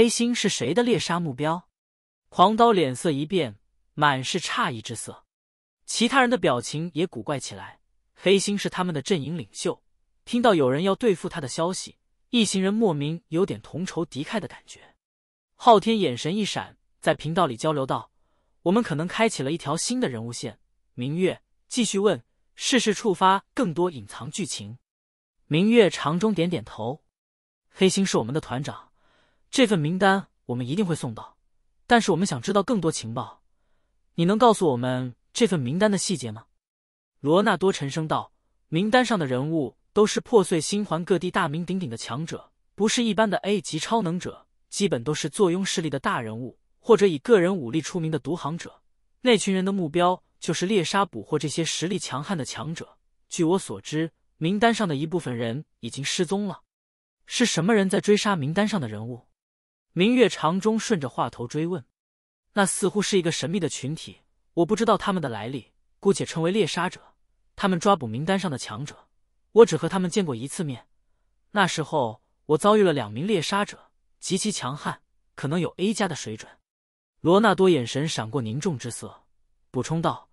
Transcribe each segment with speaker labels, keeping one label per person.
Speaker 1: 黑心是谁的猎杀目标？狂刀脸色一变，满是诧异之色。其他人的表情也古怪起来。黑心是他们的阵营领袖，听到有人要对付他的消息，一行人莫名有点同仇敌忾的感觉。昊天眼神一闪，在频道里交流道：“我们可能开启了一条新的人物线。”明月继续问：“事事触发更多隐藏剧情。”明月长中点点头：“黑心是我们的团长。”这份名单我们一定会送到，但是我们想知道更多情报。你能告诉我们这份名单的细节吗？罗纳多沉声道：“名单上的人物都是破碎星环各地大名鼎鼎的强者，不是一般的 A 级超能者，基本都是坐拥势力的大人物，或者以个人武力出名的独行者。那群人的目标就是猎杀捕获这些实力强悍的强者。据我所知，名单上的一部分人已经失踪了，是什么人在追杀名单上的人物？”明月长中顺着话头追问：“那似乎是一个神秘的群体，我不知道他们的来历，姑且称为猎杀者。他们抓捕名单上的强者，我只和他们见过一次面。那时候我遭遇了两名猎杀者，极其强悍，可能有 A 家的水准。”罗纳多眼神闪过凝重之色，补充道：“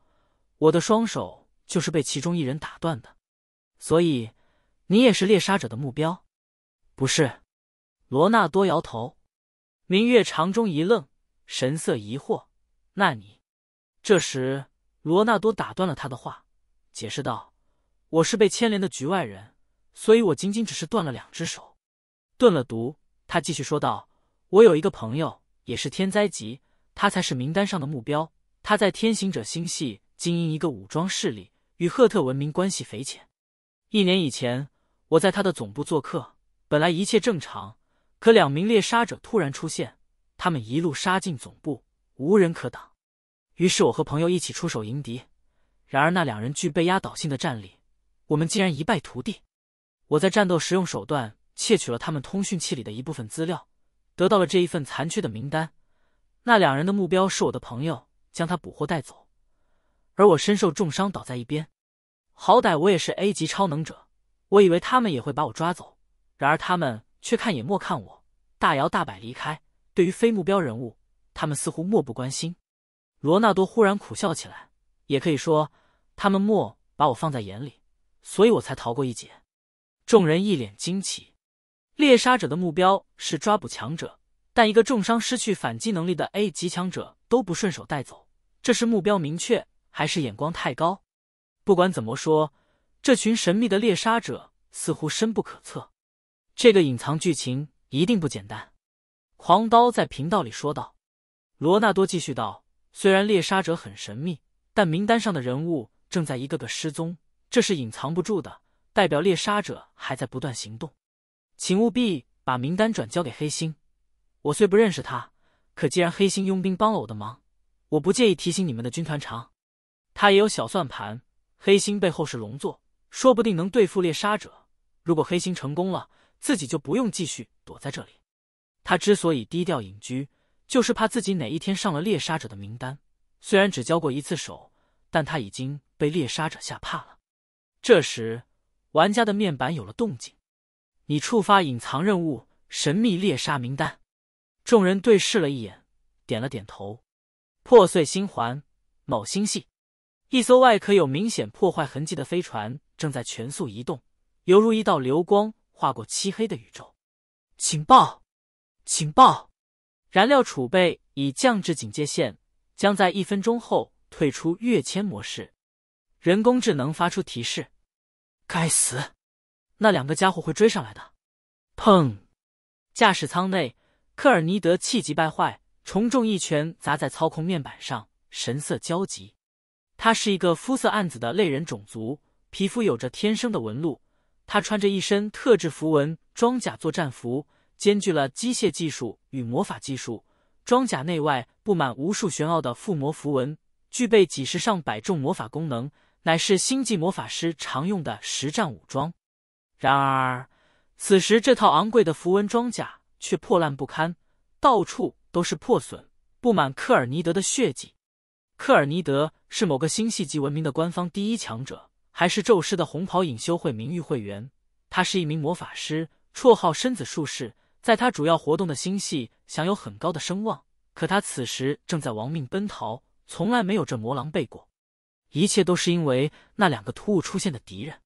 Speaker 1: 我的双手就是被其中一人打断的。所以，你也是猎杀者的目标？”“不是。”罗纳多摇头。明月长中一愣，神色疑惑：“那你？”这时，罗纳多打断了他的话，解释道：“我是被牵连的局外人，所以我仅仅只是断了两只手，顿了毒。”他继续说道：“我有一个朋友，也是天灾级，他才是名单上的目标。他在天行者星系经营一个武装势力，与赫特文明关系匪浅。一年以前，我在他的总部做客，本来一切正常。”可两名猎杀者突然出现，他们一路杀进总部，无人可挡。于是我和朋友一起出手迎敌，然而那两人具备压倒性的战力，我们竟然一败涂地。我在战斗时用手段窃取了他们通讯器里的一部分资料，得到了这一份残缺的名单。那两人的目标是我的朋友，将他捕获带走，而我身受重伤倒在一边。好歹我也是 A 级超能者，我以为他们也会把我抓走，然而他们。却看也莫看我，大摇大摆离开。对于非目标人物，他们似乎漠不关心。罗纳多忽然苦笑起来，也可以说，他们莫把我放在眼里，所以我才逃过一劫。众人一脸惊奇。猎杀者的目标是抓捕强者，但一个重伤、失去反击能力的 A 级强者都不顺手带走，这是目标明确，还是眼光太高？不管怎么说，这群神秘的猎杀者似乎深不可测。这个隐藏剧情一定不简单，狂刀在频道里说道。罗纳多继续道：“虽然猎杀者很神秘，但名单上的人物正在一个个失踪，这是隐藏不住的，代表猎杀者还在不断行动。请务必把名单转交给黑星。我虽不认识他，可既然黑星佣兵帮了我的忙，我不介意提醒你们的军团长。他也有小算盘。黑星背后是龙座，说不定能对付猎杀者。如果黑星成功了。”自己就不用继续躲在这里。他之所以低调隐居，就是怕自己哪一天上了猎杀者的名单。虽然只交过一次手，但他已经被猎杀者吓怕了。这时，玩家的面板有了动静。你触发隐藏任务“神秘猎杀名单”。众人对视了一眼，点了点头。破碎星环，某星系，一艘外壳有明显破坏痕迹的飞船正在全速移动，犹如一道流光。划过漆黑的宇宙。情报，情报，燃料储备已降至警戒线，将在一分钟后退出跃迁模式。人工智能发出提示。该死，那两个家伙会追上来的！砰！驾驶舱内，科尔尼德气急败坏，重重一拳砸在操控面板上，神色焦急。他是一个肤色暗紫的类人种族，皮肤有着天生的纹路。他穿着一身特制符文装甲作战服，兼具了机械技术与魔法技术。装甲内外布满无数玄奥的附魔符文，具备几十上百种魔法功能，乃是星际魔法师常用的实战武装。然而，此时这套昂贵的符文装甲却破烂不堪，到处都是破损，布满克尔尼德的血迹。克尔尼德是某个星系级文明的官方第一强者。还是宙师的红袍隐修会名誉会员，他是一名魔法师，绰号“身子术士”，在他主要活动的星系享有很高的声望。可他此时正在亡命奔逃，从来没有这魔狼背过。一切都是因为那两个突兀出现的敌人。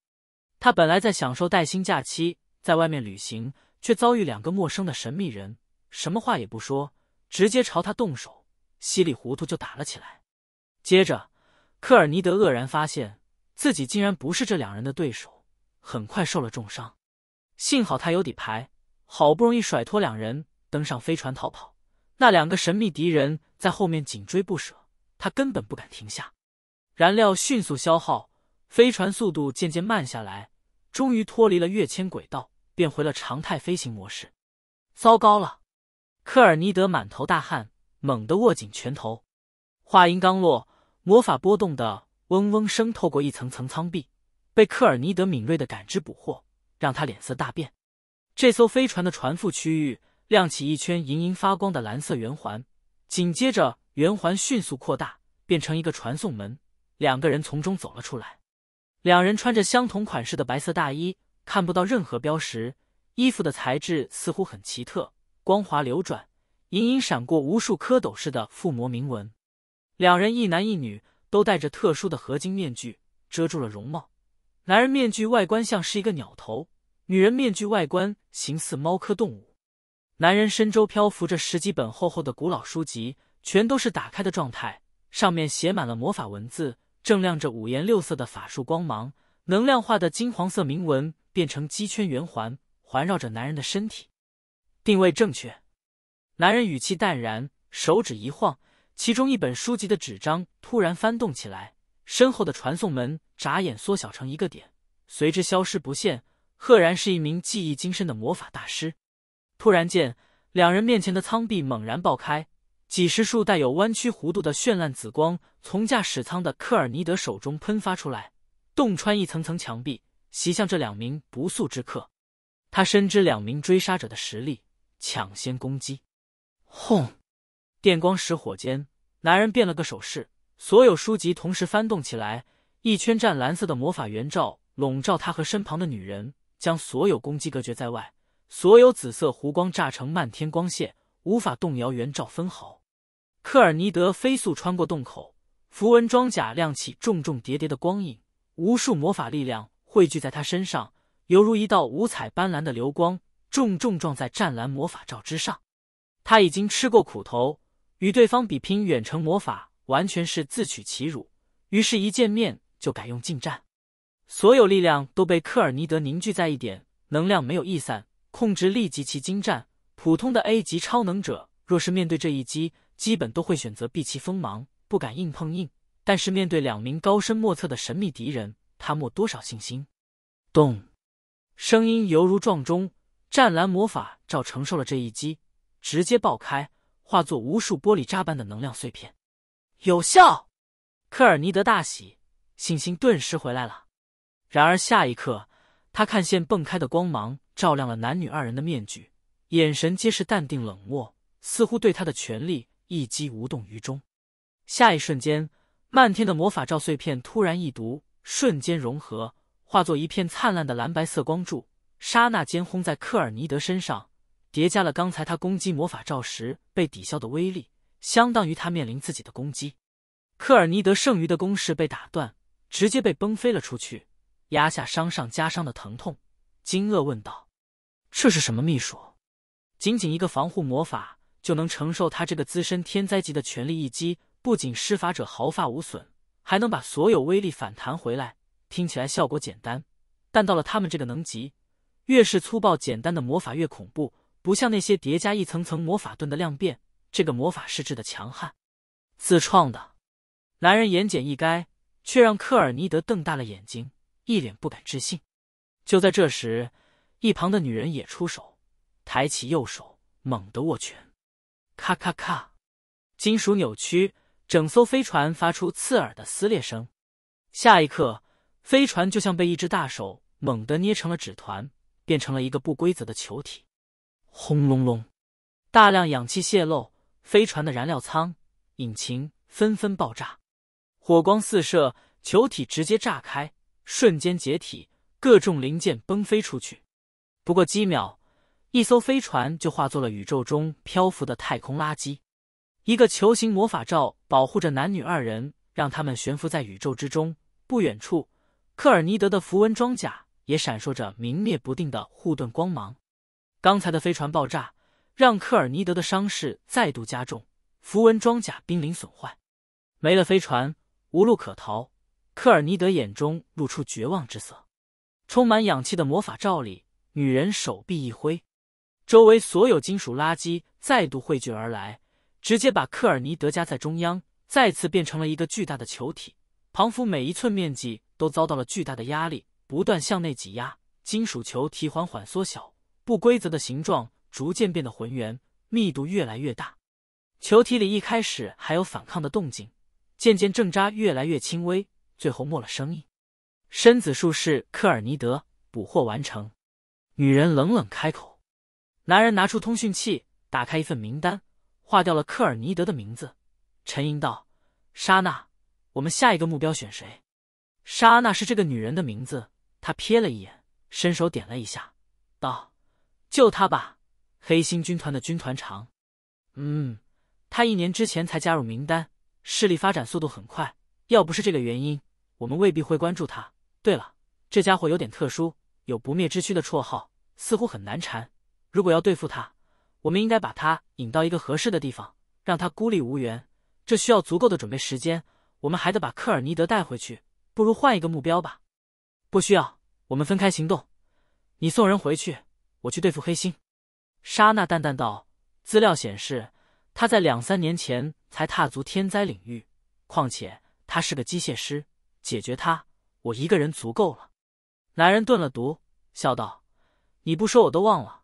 Speaker 1: 他本来在享受带薪假期，在外面旅行，却遭遇两个陌生的神秘人，什么话也不说，直接朝他动手，稀里糊涂就打了起来。接着，科尔尼德愕然发现。自己竟然不是这两人的对手，很快受了重伤。幸好他有底牌，好不容易甩脱两人，登上飞船逃跑。那两个神秘敌人在后面紧追不舍，他根本不敢停下。燃料迅速消耗，飞船速度渐渐慢下来，终于脱离了跃迁轨道，变回了常态飞行模式。糟糕了！科尔尼德满头大汗，猛地握紧拳头。话音刚落，魔法波动的。嗡嗡声透过一层层舱壁，被克尔尼德敏锐的感知捕获，让他脸色大变。这艘飞船的船腹区域亮起一圈莹莹发光的蓝色圆环，紧接着圆环迅速扩大，变成一个传送门。两个人从中走了出来，两人穿着相同款式的白色大衣，看不到任何标识。衣服的材质似乎很奇特，光滑流转，隐隐闪过无数蝌蚪似的附魔铭文。两人一男一女。都戴着特殊的合金面具，遮住了容貌。男人面具外观像是一个鸟头，女人面具外观形似猫科动物。男人身周漂浮着十几本厚厚的古老书籍，全都是打开的状态，上面写满了魔法文字，正亮着五颜六色的法术光芒。能量化的金黄色铭文变成机圈圆环，环绕着男人的身体。定位正确。男人语气淡然，手指一晃。其中一本书籍的纸张突然翻动起来，身后的传送门眨眼缩小成一个点，随之消失不见。赫然是一名技艺精深的魔法大师。突然间，两人面前的舱壁猛然爆开，几十束带有弯曲弧度的绚烂紫光从驾驶舱的科尔尼德手中喷发出来，洞穿一层层墙壁，袭向这两名不速之客。他深知两名追杀者的实力，抢先攻击，轰！电光石火间，男人变了个手势，所有书籍同时翻动起来，一圈湛蓝色的魔法圆罩笼罩他和身旁的女人，将所有攻击隔绝在外。所有紫色弧光炸成漫天光线，无法动摇圆罩分毫。科尔尼德飞速穿过洞口，符文装甲亮起，重重叠叠的光影，无数魔法力量汇聚在他身上，犹如一道五彩斑斓的流光，重重撞在湛蓝魔法罩之上。他已经吃过苦头。与对方比拼远程魔法完全是自取其辱，于是，一见面就改用近战。所有力量都被克尔尼德凝聚在一点，能量没有溢散，控制力极其精湛。普通的 A 级超能者若是面对这一击，基本都会选择避其锋芒，不敢硬碰硬。但是面对两名高深莫测的神秘敌人，他没多少信心。咚，声音犹如撞钟，湛蓝魔法照承受了这一击，直接爆开。化作无数玻璃渣般的能量碎片，有效！科尔尼德大喜，信心顿时回来了。然而下一刻，他看见迸开的光芒照亮了男女二人的面具，眼神皆是淡定冷漠，似乎对他的权力一击无动于衷。下一瞬间，漫天的魔法罩碎片突然一读，瞬间融合，化作一片灿烂的蓝白色光柱，刹那间轰在科尔尼德身上。叠加了刚才他攻击魔法罩时被抵消的威力，相当于他面临自己的攻击。克尔尼德剩余的攻势被打断，直接被崩飞了出去，压下伤上加伤的疼痛，惊愕问道：“这是什么秘术？仅仅一个防护魔法就能承受他这个资深天灾级的全力一击，不仅施法者毫发无损，还能把所有威力反弹回来。听起来效果简单，但到了他们这个能级，越是粗暴简单的魔法越恐怖。”不像那些叠加一层层魔法盾的量变，这个魔法是质的强悍，自创的。男人言简意赅，却让克尔尼德瞪大了眼睛，一脸不敢置信。就在这时，一旁的女人也出手，抬起右手，猛地握拳，咔咔咔，金属扭曲，整艘飞船发出刺耳的撕裂声。下一刻，飞船就像被一只大手猛地捏成了纸团，变成了一个不规则的球体。轰隆隆！大量氧气泄漏，飞船的燃料舱、引擎纷纷爆炸，火光四射，球体直接炸开，瞬间解体，各种零件崩飞出去。不过几秒，一艘飞船就化作了宇宙中漂浮的太空垃圾。一个球形魔法罩保护着男女二人，让他们悬浮在宇宙之中。不远处，克尔尼德的符文装甲也闪烁着明灭不定的护盾光芒。刚才的飞船爆炸让科尔尼德的伤势再度加重，符文装甲濒临损坏。没了飞船，无路可逃，科尔尼德眼中露出绝望之色。充满氧气的魔法罩里，女人手臂一挥，周围所有金属垃圾再度汇聚而来，直接把科尔尼德夹在中央，再次变成了一个巨大的球体。庞佛每一寸面积都遭到了巨大的压力，不断向内挤压，金属球体缓缓缩小。不规则的形状逐渐变得浑圆，密度越来越大。球体里一开始还有反抗的动静，渐渐挣扎越来越轻微，最后没了声音。深子术士科尔尼德捕获完成。女人冷冷开口。男人拿出通讯器，打开一份名单，划掉了科尔尼德的名字，沉吟道：“莎娜，我们下一个目标选谁？”莎娜是这个女人的名字。他瞥了一眼，伸手点了一下，道。救他吧，黑心军团的军团长。嗯，他一年之前才加入名单，势力发展速度很快。要不是这个原因，我们未必会关注他。对了，这家伙有点特殊，有不灭之躯的绰号，似乎很难缠。如果要对付他，我们应该把他引到一个合适的地方，让他孤立无援。这需要足够的准备时间。我们还得把科尔尼德带回去。不如换一个目标吧。不需要，我们分开行动。你送人回去。我去对付黑心，莎娜淡淡道：“资料显示，他在两三年前才踏足天灾领域。况且他是个机械师，解决他，我一个人足够了。”男人顿了毒，笑道：“你不说我都忘了，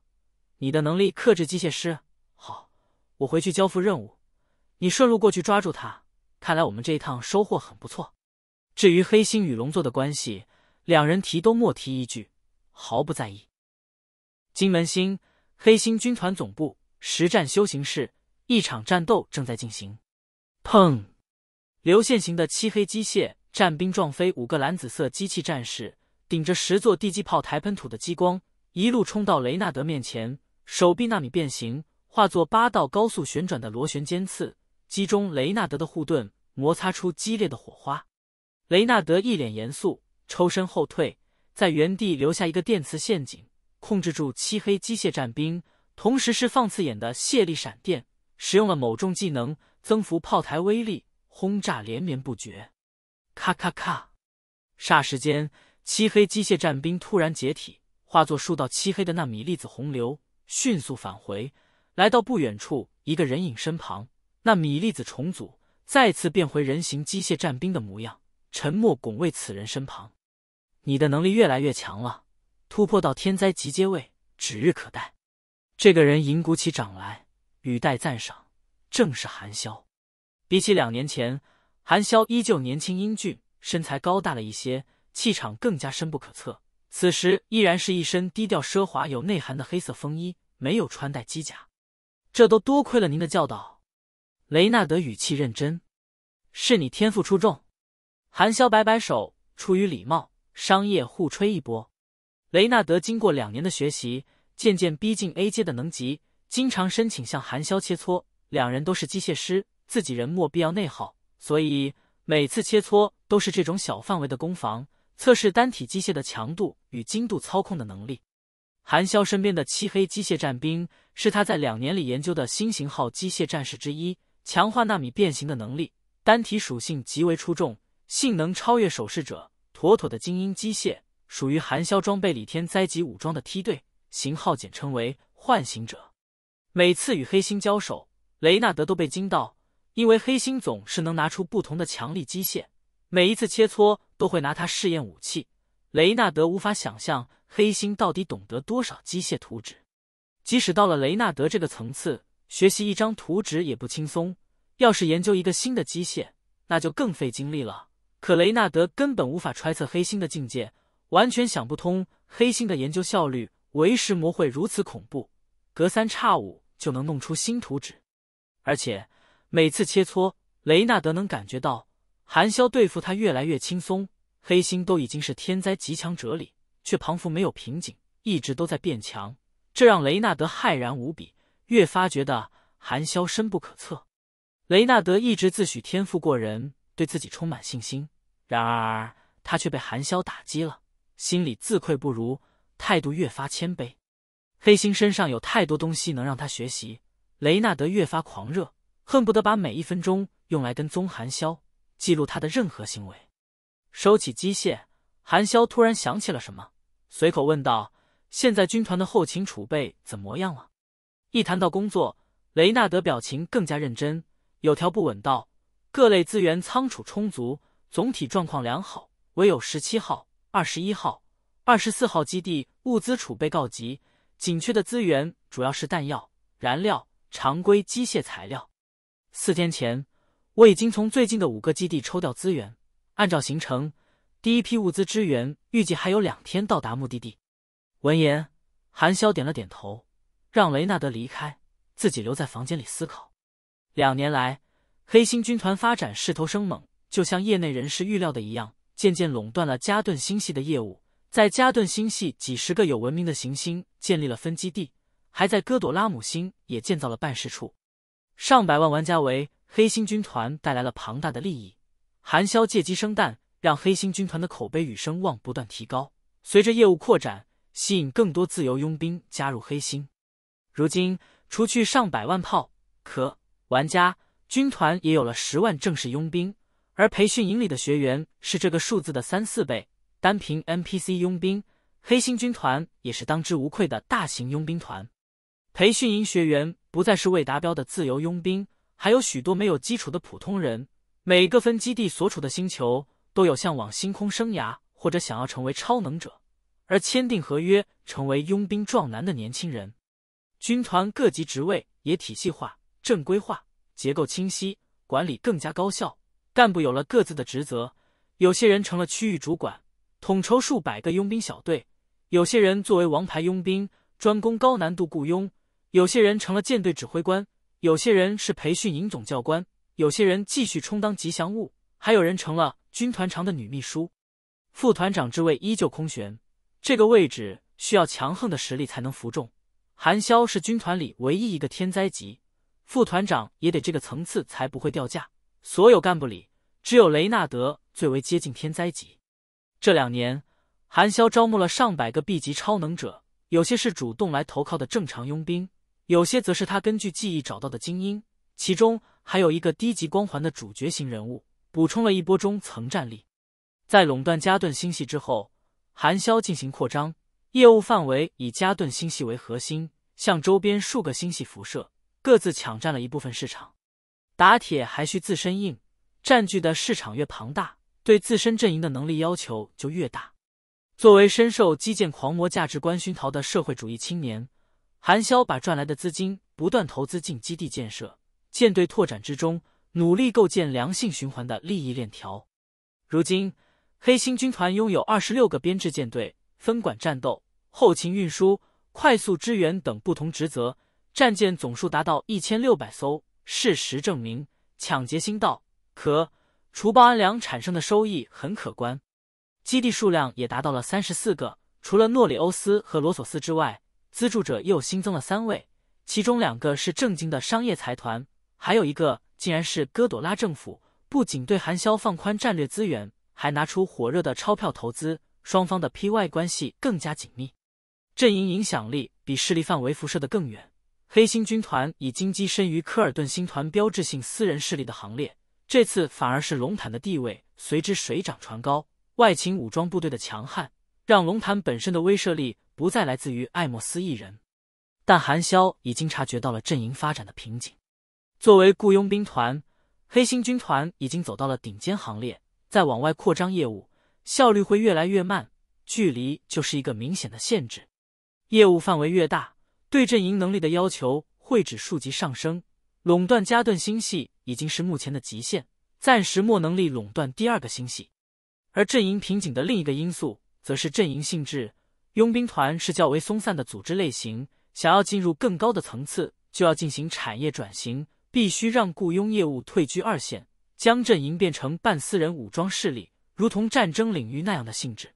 Speaker 1: 你的能力克制机械师。好，我回去交付任务，你顺路过去抓住他。看来我们这一趟收获很不错。至于黑心与龙座的关系，两人提都莫提一句，毫不在意。”金门星黑星军团总部实战修行室，一场战斗正在进行。砰！流线型的漆黑机械战兵撞飞五个蓝紫色机器战士，顶着十座地基炮台喷吐的激光，一路冲到雷纳德面前。手臂纳米变形，化作八道高速旋转的螺旋尖刺，击中雷纳德的护盾，摩擦出激烈的火花。雷纳德一脸严肃，抽身后退，在原地留下一个电磁陷阱。控制住漆黑机械战兵，同时释放刺眼的泄力闪电，使用了某种技能增幅炮台威力，轰炸连绵不绝，咔咔咔！霎时间，漆黑机械战兵突然解体，化作数道漆黑的纳米粒子洪流，迅速返回，来到不远处一个人影身旁。纳米粒子重组，再次变回人形机械战兵的模样，沉默拱卫此人身旁。你的能力越来越强了。突破到天灾集阶位指日可待。这个人银鼓起掌来，语带赞赏，正是韩萧。比起两年前，韩萧依旧年轻英俊，身材高大了一些，气场更加深不可测。此时依然是一身低调奢华有内涵的黑色风衣，没有穿戴机甲。这都多亏了您的教导。雷纳德语气认真：“是你天赋出众。”韩萧摆摆手，出于礼貌，商业互吹一波。雷纳德经过两年的学习，渐渐逼近 A 阶的能级，经常申请向韩萧切磋。两人都是机械师，自己人没必要内耗，所以每次切磋都是这种小范围的攻防测试，单体机械的强度与精度操控的能力。韩萧身边的漆黑机械战兵是他在两年里研究的新型号机械战士之一，强化纳米变形的能力，单体属性极为出众，性能超越守势者，妥妥的精英机械。属于含萧装备李天灾级武装的梯队，型号简称为“唤醒者”。每次与黑星交手，雷纳德都被惊到，因为黑星总是能拿出不同的强力机械。每一次切磋都会拿它试验武器，雷纳德无法想象黑星到底懂得多少机械图纸。即使到了雷纳德这个层次，学习一张图纸也不轻松。要是研究一个新的机械，那就更费精力了。可雷纳德根本无法揣测黑星的境界。完全想不通黑心的研究效率、为时魔会如此恐怖，隔三差五就能弄出新图纸，而且每次切磋，雷纳德能感觉到韩萧对付他越来越轻松。黑心都已经是天灾极强者里，却仿佛没有瓶颈，一直都在变强，这让雷纳德骇然无比，越发觉得韩萧深不可测。雷纳德一直自诩天赋过人，对自己充满信心，然而他却被韩萧打击了。心里自愧不如，态度越发谦卑。黑星身上有太多东西能让他学习。雷纳德越发狂热，恨不得把每一分钟用来跟踪韩萧，记录他的任何行为。收起机械，韩萧突然想起了什么，随口问道：“现在军团的后勤储备怎么样了？”一谈到工作，雷纳德表情更加认真，有条不紊道：“各类资源仓储充足，总体状况良好，唯有十七号。”二十一号、二十四号基地物资储备告急，紧缺的资源主要是弹药、燃料、常规机械材料。四天前，我已经从最近的五个基地抽调资源，按照行程，第一批物资支援预计还有两天到达目的地。闻言，韩潇点了点头，让雷纳德离开，自己留在房间里思考。两年来，黑心军团发展势头生猛，就像业内人士预料的一样。渐渐垄断了加顿星系的业务，在加顿星系几十个有文明的行星建立了分基地，还在戈朵拉姆星也建造了办事处。上百万玩家为黑心军团带来了庞大的利益，韩萧借机生蛋，让黑心军团的口碑与声望不断提高。随着业务扩展，吸引更多自由佣兵加入黑心。如今，除去上百万炮可玩家，军团也有了十万正式佣兵。而培训营里的学员是这个数字的三四倍。单凭 NPC 佣兵，黑星军团也是当之无愧的大型佣兵团。培训营学员不再是未达标的自由佣兵，还有许多没有基础的普通人。每个分基地所处的星球都有向往星空生涯或者想要成为超能者而签订合约成为佣兵壮男的年轻人。军团各级职位也体系化、正规化，结构清晰，管理更加高效。干部有了各自的职责，有些人成了区域主管，统筹数百个佣兵小队；有些人作为王牌佣兵，专攻高难度雇佣；有些人成了舰队指挥官；有些人是培训营总教官；有些人继续充当吉祥物；还有人成了军团长的女秘书。副团长之位依旧空悬，这个位置需要强横的实力才能服众。韩潇是军团里唯一一个天灾级副团长，也得这个层次才不会掉价。所有干部里。只有雷纳德最为接近天灾级。这两年，韩萧招募了上百个 B 级超能者，有些是主动来投靠的正常佣兵，有些则是他根据记忆找到的精英，其中还有一个低级光环的主角型人物，补充了一波中层战力。在垄断加顿星系之后，韩萧进行扩张，业务范围以加顿星系为核心，向周边数个星系辐射，各自抢占了一部分市场。打铁还需自身硬。占据的市场越庞大，对自身阵营的能力要求就越大。作为深受基建狂魔价值观熏陶的社会主义青年，韩潇把赚来的资金不断投资进基地建设、舰队拓展之中，努力构建良性循环的利益链条。如今，黑星军团拥有二十六个编制舰队，分管战斗、后勤运输、快速支援等不同职责，战舰总数达到一千六百艘。事实证明，抢劫星道。可除暴安良产生的收益很可观，基地数量也达到了三十四个。除了诺里欧斯和罗索斯之外，资助者又新增了三位，其中两个是正经的商业财团，还有一个竟然是戈朵拉政府。不仅对韩肖放宽战略资源，还拿出火热的钞票投资，双方的 P Y 关系更加紧密，阵营影响力比势力范围辐射的更远。黑星军团已经跻身于科尔顿星团标志性私人势力的行列。这次反而是龙坦的地位随之水涨船高，外勤武装部队的强悍让龙坦本身的威慑力不再来自于艾莫斯一人。但韩萧已经察觉到了阵营发展的瓶颈。作为雇佣兵团，黑星军团已经走到了顶尖行列，再往外扩张业务效率会越来越慢，距离就是一个明显的限制。业务范围越大，对阵营能力的要求会指数级上升。垄断加顿星系。已经是目前的极限，暂时莫能力垄断第二个星系。而阵营瓶颈的另一个因素，则是阵营性质。佣兵团是较为松散的组织类型，想要进入更高的层次，就要进行产业转型，必须让雇佣业务退居二线，将阵营变成半私人武装势力，如同战争领域那样的性质，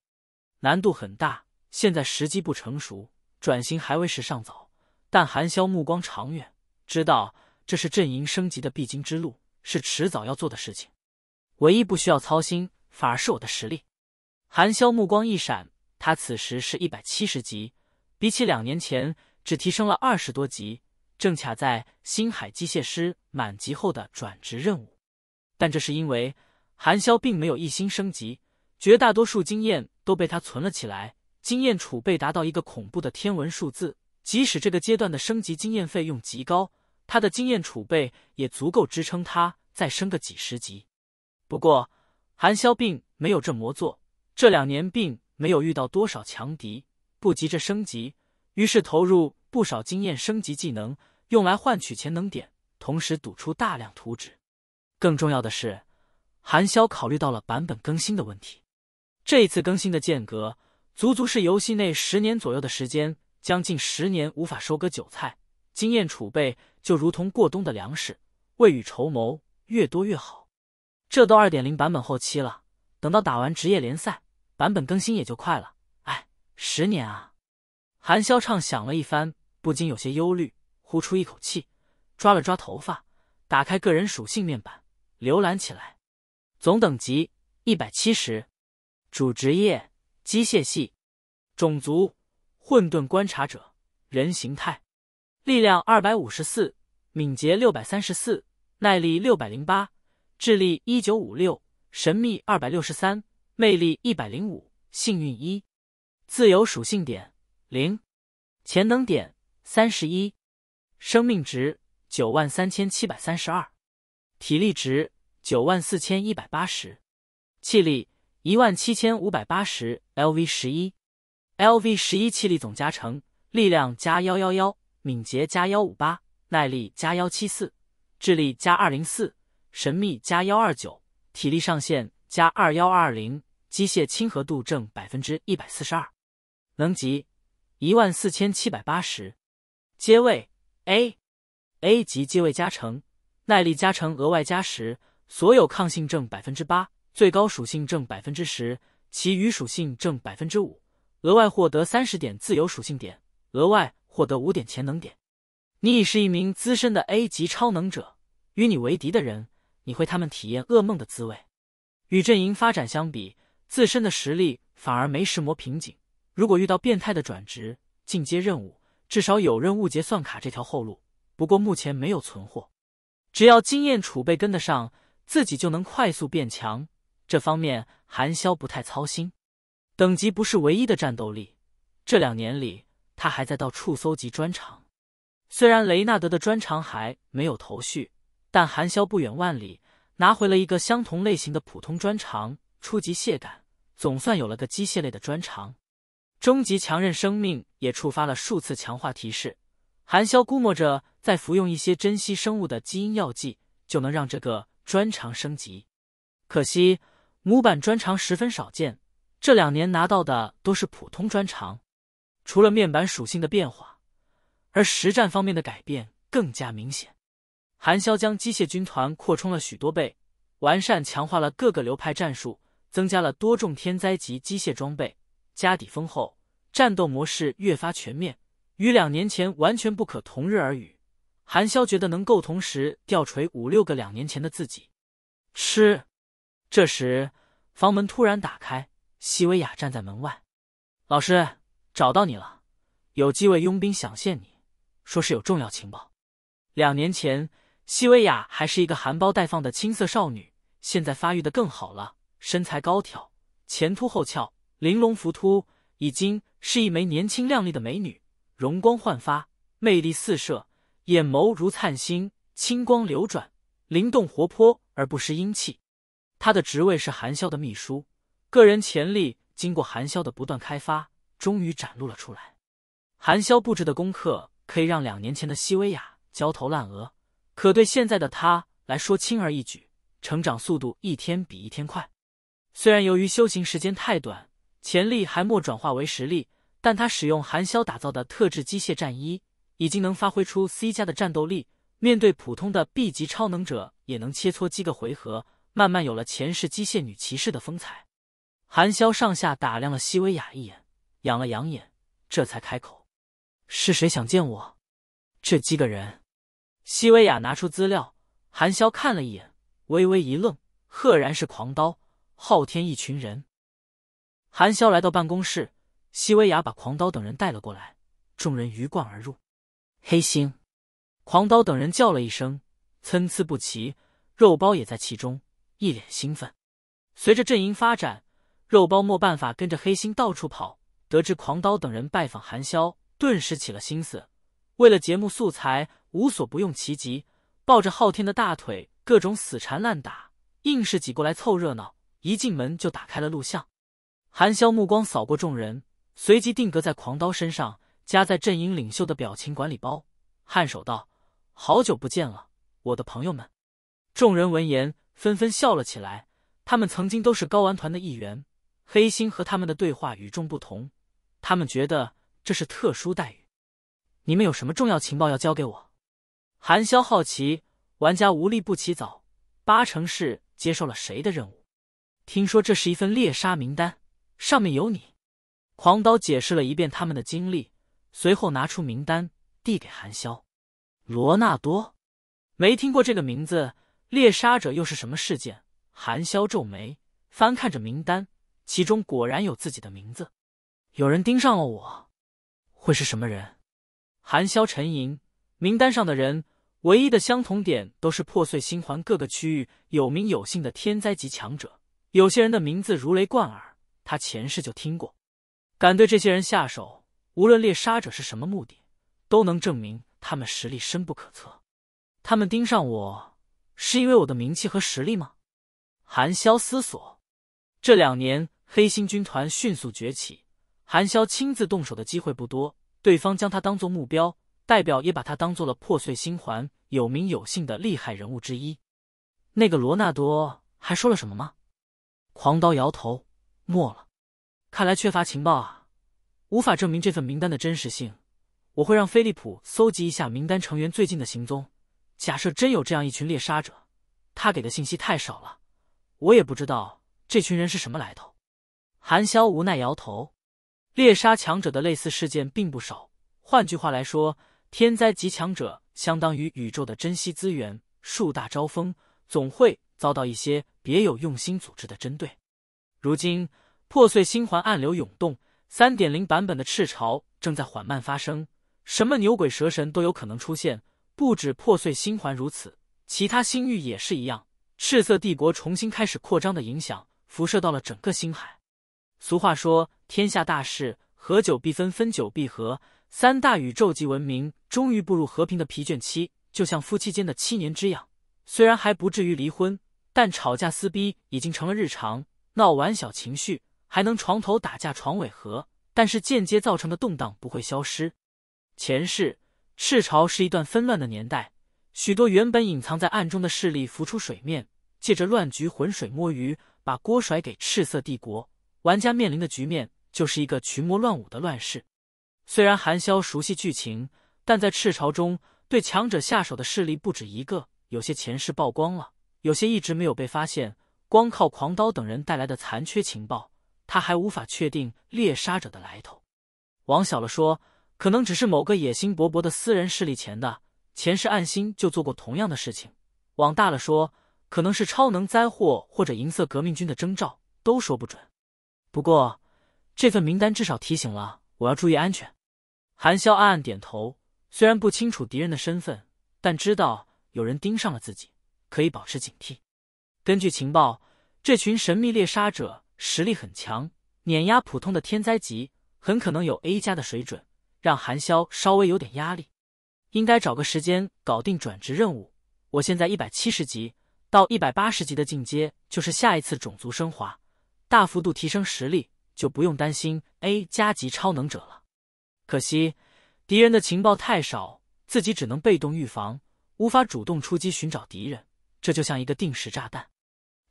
Speaker 1: 难度很大。现在时机不成熟，转型还为时尚早。但韩萧目光长远，知道。这是阵营升级的必经之路，是迟早要做的事情。唯一不需要操心，反而是我的实力。韩潇目光一闪，他此时是一百七十级，比起两年前只提升了二十多级，正卡在星海机械师满级后的转职任务。但这是因为韩潇并没有一心升级，绝大多数经验都被他存了起来，经验储备达到一个恐怖的天文数字。即使这个阶段的升级经验费用极高。他的经验储备也足够支撑他再升个几十级。不过，韩萧并没有这魔做，这两年并没有遇到多少强敌，不急着升级，于是投入不少经验升级技能，用来换取潜能点，同时赌出大量图纸。更重要的是，韩萧考虑到了版本更新的问题，这一次更新的间隔足足是游戏内十年左右的时间，将近十年无法收割韭菜，经验储备。就如同过冬的粮食，未雨绸缪，越多越好。这都二点零版本后期了，等到打完职业联赛，版本更新也就快了。哎，十年啊！韩潇畅想了一番，不禁有些忧虑，呼出一口气，抓了抓头发，打开个人属性面板，浏览起来。总等级一百七十，主职业机械系，种族混沌观察者，人形态。力量二百五十四，敏捷六百三十四，耐力六百零八，智力一九五六，神秘二百六十三，魅力一百零五，幸运一，自由属性点零，潜能点三十一，生命值九万三千七百三十二，体力值九万四千一百八十，气力一万七千五百八十，LV 十一，LV 十一气力总加成，力量加幺幺幺。敏捷加幺五八，耐力加幺七四，智力加二零四，神秘加幺二九，体力上限加二幺二零，机械亲和度正百分之一百四十二，能级一万四千七百八十，阶位 A，A 级阶位加成，耐力加成额外加十，所有抗性正百分之八，最高属性正百分之十，其余属性正百分之五，额外获得三十点自由属性点，额外。获得五点潜能点，你已是一名资深的 A 级超能者。与你为敌的人，你会他们体验噩梦的滋味。与阵营发展相比，自身的实力反而没石磨瓶颈。如果遇到变态的转职、进阶任务，至少有任务结算卡这条后路。不过目前没有存货，只要经验储备跟得上，自己就能快速变强。这方面韩萧不太操心。等级不是唯一的战斗力。这两年里。他还在到处搜集专长，虽然雷纳德的专长还没有头绪，但韩萧不远万里拿回了一个相同类型的普通专长——初级械感，总算有了个机械类的专长。终极强韧生命也触发了数次强化提示，韩萧估摸着再服用一些珍稀生物的基因药剂，就能让这个专长升级。可惜模板专长十分少见，这两年拿到的都是普通专长。除了面板属性的变化，而实战方面的改变更加明显。韩潇将机械军团扩充了许多倍，完善强化了各个流派战术，增加了多种天灾级机械装备，家底丰厚，战斗模式越发全面，与两年前完全不可同日而语。韩潇觉得能够同时吊锤五六个两年前的自己。吃。这时，房门突然打开，西维亚站在门外，老师。找到你了，有几位佣兵想见你，说是有重要情报。两年前，西维亚还是一个含苞待放的青涩少女，现在发育的更好了，身材高挑，前凸后翘，玲珑浮凸，已经是一枚年轻靓丽的美女，容光焕发，魅力四射，眼眸如灿星，清光流转，灵动活泼而不失英气。她的职位是韩萧的秘书，个人潜力经过韩萧的不断开发。终于展露了出来。韩潇布置的功课可以让两年前的西薇亚焦头烂额，可对现在的他来说轻而易举。成长速度一天比一天快。虽然由于修行时间太短，潜力还没转化为实力，但他使用韩潇打造的特制机械战衣，已经能发挥出 C 加的战斗力，面对普通的 B 级超能者也能切磋几个回合，慢慢有了前世机械女骑士的风采。韩潇上下打量了西薇雅一眼。养了养眼，这才开口：“是谁想见我？”这几个人，西维雅拿出资料，韩潇看了一眼，微微一愣，赫然是狂刀、昊天一群人。韩潇来到办公室，西维雅把狂刀等人带了过来，众人鱼贯而入。黑星、狂刀等人叫了一声，参差不齐，肉包也在其中，一脸兴奋。随着阵营发展，肉包没办法跟着黑星到处跑。得知狂刀等人拜访韩萧，顿时起了心思。为了节目素材，无所不用其极，抱着昊天的大腿，各种死缠烂打，硬是挤过来凑热闹。一进门就打开了录像。韩萧目光扫过众人，随即定格在狂刀身上，夹在阵营领袖的表情管理包，颔首道：“好久不见了，我的朋友们。”众人闻言纷纷笑了起来。他们曾经都是高玩团的一员，黑心和他们的对话与众不同。他们觉得这是特殊待遇。你们有什么重要情报要交给我？韩潇好奇，玩家无利不起早，八成是接受了谁的任务？听说这是一份猎杀名单，上面有你。狂刀解释了一遍他们的经历，随后拿出名单递给韩潇。罗纳多，没听过这个名字。猎杀者又是什么事件？韩潇皱眉，翻看着名单，其中果然有自己的名字。有人盯上了我，会是什么人？韩萧沉吟，名单上的人唯一的相同点都是破碎星环各个区域有名有姓的天灾级强者。有些人的名字如雷贯耳，他前世就听过。敢对这些人下手，无论猎杀者是什么目的，都能证明他们实力深不可测。他们盯上我，是因为我的名气和实力吗？韩萧思索，这两年黑心军团迅速崛起。韩潇亲自动手的机会不多，对方将他当做目标，代表也把他当做了破碎星环有名有姓的厉害人物之一。那个罗纳多还说了什么吗？狂刀摇头，没了。看来缺乏情报啊，无法证明这份名单的真实性。我会让飞利浦搜集一下名单成员最近的行踪。假设真有这样一群猎杀者，他给的信息太少了，我也不知道这群人是什么来头。韩潇无奈摇头。猎杀强者的类似事件并不少。换句话来说，天灾及强者相当于宇宙的珍稀资源，树大招风，总会遭到一些别有用心组织的针对。如今，破碎星环暗流涌动，三点零版本的赤潮正在缓慢发生，什么牛鬼蛇神都有可能出现。不止破碎星环如此，其他星域也是一样。赤色帝国重新开始扩张的影响，辐射到了整个星海。俗话说。天下大事，合久必分，分久必合。三大宇宙级文明终于步入和平的疲倦期，就像夫妻间的七年之痒。虽然还不至于离婚，但吵架撕逼已经成了日常。闹完小情绪，还能床头打架床尾和，但是间接造成的动荡不会消失。前世赤潮是一段纷乱的年代，许多原本隐藏在暗中的势力浮出水面，借着乱局浑水摸鱼，把锅甩给赤色帝国。玩家面临的局面。就是一个群魔乱舞的乱世。虽然韩萧熟悉剧情，但在赤潮中对强者下手的势力不止一个，有些前世曝光了，有些一直没有被发现。光靠狂刀等人带来的残缺情报，他还无法确定猎杀者的来头。往小了说，可能只是某个野心勃勃的私人势力前的前世暗星就做过同样的事情；往大了说，可能是超能灾祸或者银色革命军的征兆，都说不准。不过。这份名单至少提醒了我要注意安全。韩潇暗暗点头，虽然不清楚敌人的身份，但知道有人盯上了自己，可以保持警惕。根据情报，这群神秘猎杀者实力很强，碾压普通的天灾级，很可能有 A 加的水准，让韩潇稍微有点压力。应该找个时间搞定转职任务。我现在一百七十级到一百八十级的进阶，就是下一次种族升华，大幅度提升实力。就不用担心 A 加级超能者了。可惜敌人的情报太少，自己只能被动预防，无法主动出击寻找敌人。这就像一个定时炸弹。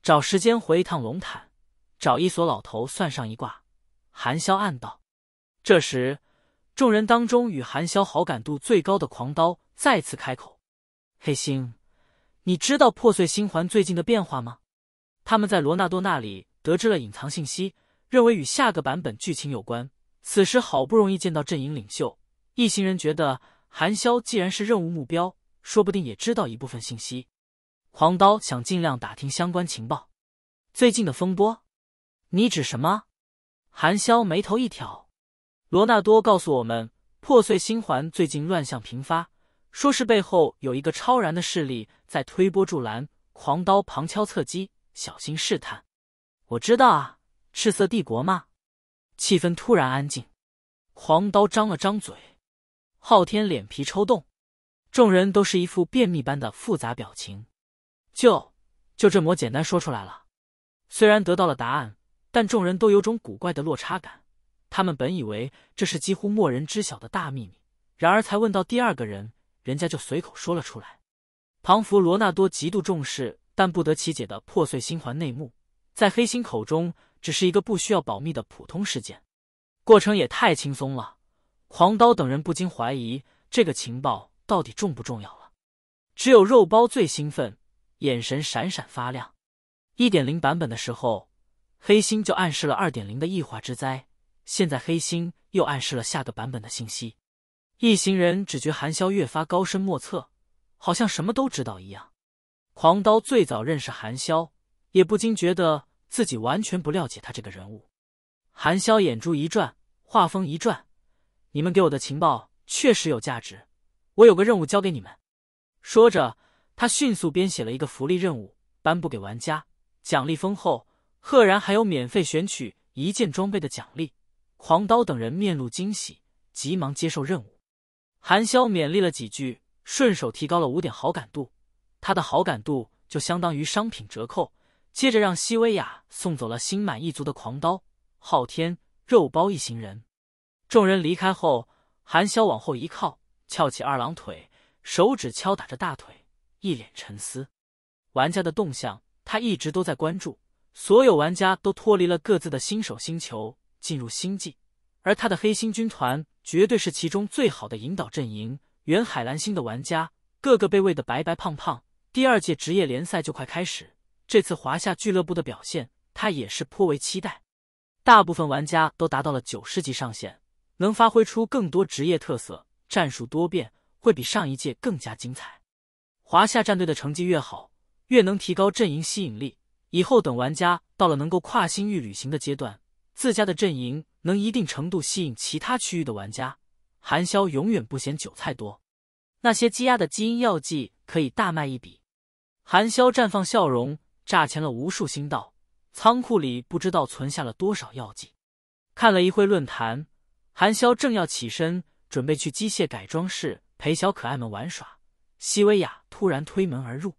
Speaker 1: 找时间回一趟龙潭，找一所老头算上一卦。韩萧暗道。这时，众人当中与韩萧好感度最高的狂刀再次开口：“黑星，你知道破碎星环最近的变化吗？他们在罗纳多那里得知了隐藏信息。”认为与下个版本剧情有关。此时好不容易见到阵营领袖，一行人觉得韩萧既然是任务目标，说不定也知道一部分信息。狂刀想尽量打听相关情报。最近的风波，你指什么？韩萧眉头一挑。罗纳多告诉我们，破碎星环最近乱象频发，说是背后有一个超然的势力在推波助澜。狂刀旁敲侧击，小心试探。我知道啊。赤色帝国吗？气氛突然安静。黄刀张了张嘴，昊天脸皮抽动，众人都是一副便秘般的复杂表情。就就这么简单说出来了。虽然得到了答案，但众人都有种古怪的落差感。他们本以为这是几乎没人知晓的大秘密，然而才问到第二个人，人家就随口说了出来。庞福罗纳多极度重视但不得其解的破碎星环内幕，在黑心口中。只是一个不需要保密的普通事件，过程也太轻松了。狂刀等人不禁怀疑这个情报到底重不重要了。只有肉包最兴奋，眼神闪闪发亮。一点零版本的时候，黑心就暗示了二点零的异化之灾，现在黑心又暗示了下个版本的信息。一行人只觉韩萧越发高深莫测，好像什么都知道一样。狂刀最早认识韩萧，也不禁觉得。自己完全不了解他这个人物，韩潇眼珠一转，话锋一转：“你们给我的情报确实有价值，我有个任务交给你们。”说着，他迅速编写了一个福利任务，颁布给玩家，奖励丰厚，赫然还有免费选取一件装备的奖励。狂刀等人面露惊喜，急忙接受任务。韩潇勉励了几句，顺手提高了五点好感度，他的好感度就相当于商品折扣。接着让西薇亚送走了心满意足的狂刀、昊天、肉包一行人。众人离开后，韩潇往后一靠，翘起二郎腿，手指敲打着大腿，一脸沉思。玩家的动向，他一直都在关注。所有玩家都脱离了各自的新手星球，进入星际，而他的黑星军团绝对是其中最好的引导阵营。原海蓝星的玩家个个被喂的白白胖胖，第二届职业联赛就快开始。这次华夏俱乐部的表现，他也是颇为期待。大部分玩家都达到了九十级上限，能发挥出更多职业特色，战术多变，会比上一届更加精彩。华夏战队的成绩越好，越能提高阵营吸引力。以后等玩家到了能够跨星域旅行的阶段，自家的阵营能一定程度吸引其他区域的玩家。韩潇永远不嫌韭菜多，那些积压的基因药剂可以大卖一笔。韩潇绽放笑容。炸前了无数星道，仓库里不知道存下了多少药剂。看了一会论坛，韩潇正要起身准备去机械改装室陪小可爱们玩耍，西薇亚突然推门而入：“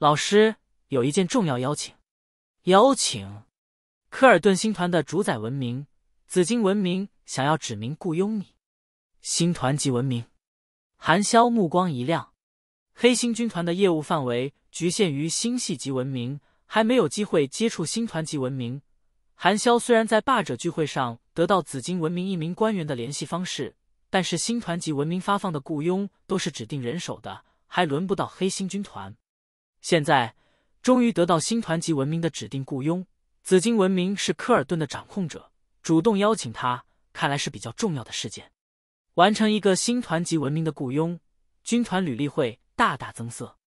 Speaker 1: 老师，有一件重要邀请。”“邀请？”科尔顿星团的主宰文明——紫金文明，想要指名雇佣你。星团级文明。韩潇目光一亮。黑星军团的业务范围局限于星系级文明，还没有机会接触星团级文明。韩萧虽然在霸者聚会上得到紫金文明一名官员的联系方式，但是星团级文明发放的雇佣都是指定人手的，还轮不到黑星军团。现在终于得到星团级文明的指定雇佣。紫金文明是科尔顿的掌控者，主动邀请他，看来是比较重要的事件。完成一个星团级文明的雇佣，军团履历会。大大增色。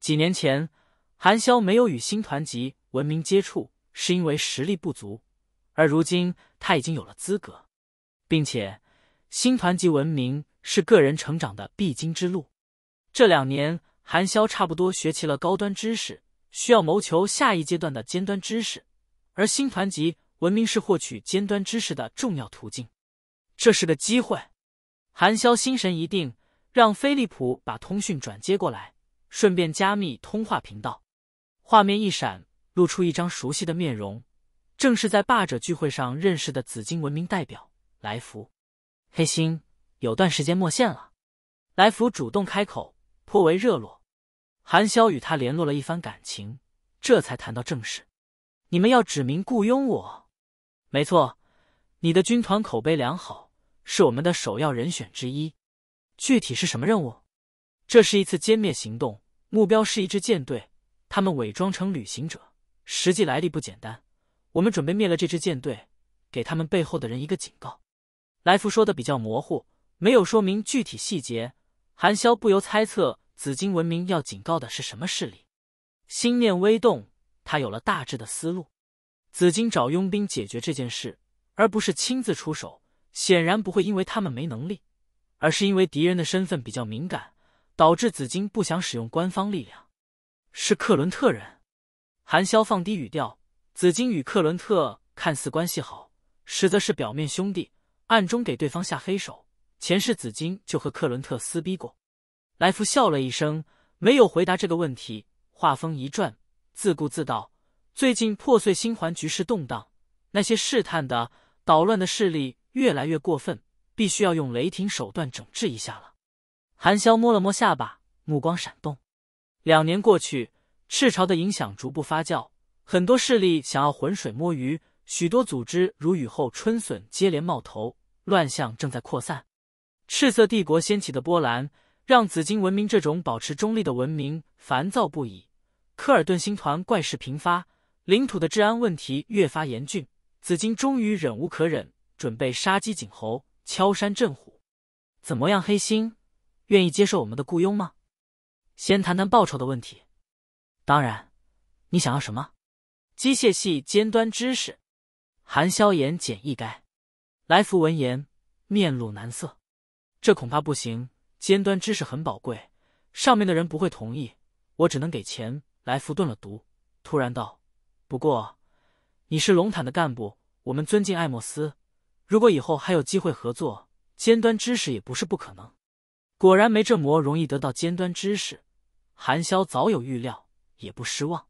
Speaker 1: 几年前，韩潇没有与星团级文明接触，是因为实力不足；而如今，他已经有了资格，并且星团级文明是个人成长的必经之路。这两年，韩潇差不多学齐了高端知识，需要谋求下一阶段的尖端知识，而星团级文明是获取尖端知识的重要途径。这是个机会，韩潇心神一定。让飞利浦把通讯转接过来，顺便加密通话频道。画面一闪，露出一张熟悉的面容，正是在霸者聚会上认识的紫金文明代表来福。黑星有段时间没线了。来福主动开口，颇为热络。韩潇与他联络了一番感情，这才谈到正事。你们要指名雇佣我？没错，你的军团口碑良好，是我们的首要人选之一。具体是什么任务？这是一次歼灭行动，目标是一支舰队。他们伪装成旅行者，实际来历不简单。我们准备灭了这支舰队，给他们背后的人一个警告。来福说的比较模糊，没有说明具体细节。韩潇不由猜测，紫金文明要警告的是什么势力？心念微动，他有了大致的思路。紫金找佣兵解决这件事，而不是亲自出手，显然不会因为他们没能力。而是因为敌人的身份比较敏感，导致紫金不想使用官方力量。是克伦特人，韩萧放低语调。紫金与克伦特看似关系好，实则是表面兄弟，暗中给对方下黑手。前世紫金就和克伦特撕逼过。来福笑了一声，没有回答这个问题，话锋一转，自顾自道：“最近破碎星环局势动荡，那些试探的、捣乱的势力越来越过分。”必须要用雷霆手段整治一下了。韩萧摸了摸下巴，目光闪动。两年过去，赤潮的影响逐步发酵，很多势力想要浑水摸鱼，许多组织如雨后春笋接连冒头，乱象正在扩散。赤色帝国掀起的波澜，让紫金文明这种保持中立的文明烦躁不已。科尔顿星团怪事频发，领土的治安问题越发严峻，紫金终于忍无可忍，准备杀鸡儆猴。敲山震虎，怎么样？黑心，愿意接受我们的雇佣吗？先谈谈报酬的问题。当然，你想要什么？机械系尖端知识。韩萧炎简意该。来福闻言，面露难色。这恐怕不行，尖端知识很宝贵，上面的人不会同意。我只能给钱。来福顿了毒，突然道：“不过，你是龙坦的干部，我们尊敬艾莫斯。”如果以后还有机会合作，尖端知识也不是不可能。果然没这魔容易得到尖端知识。韩潇早有预料，也不失望。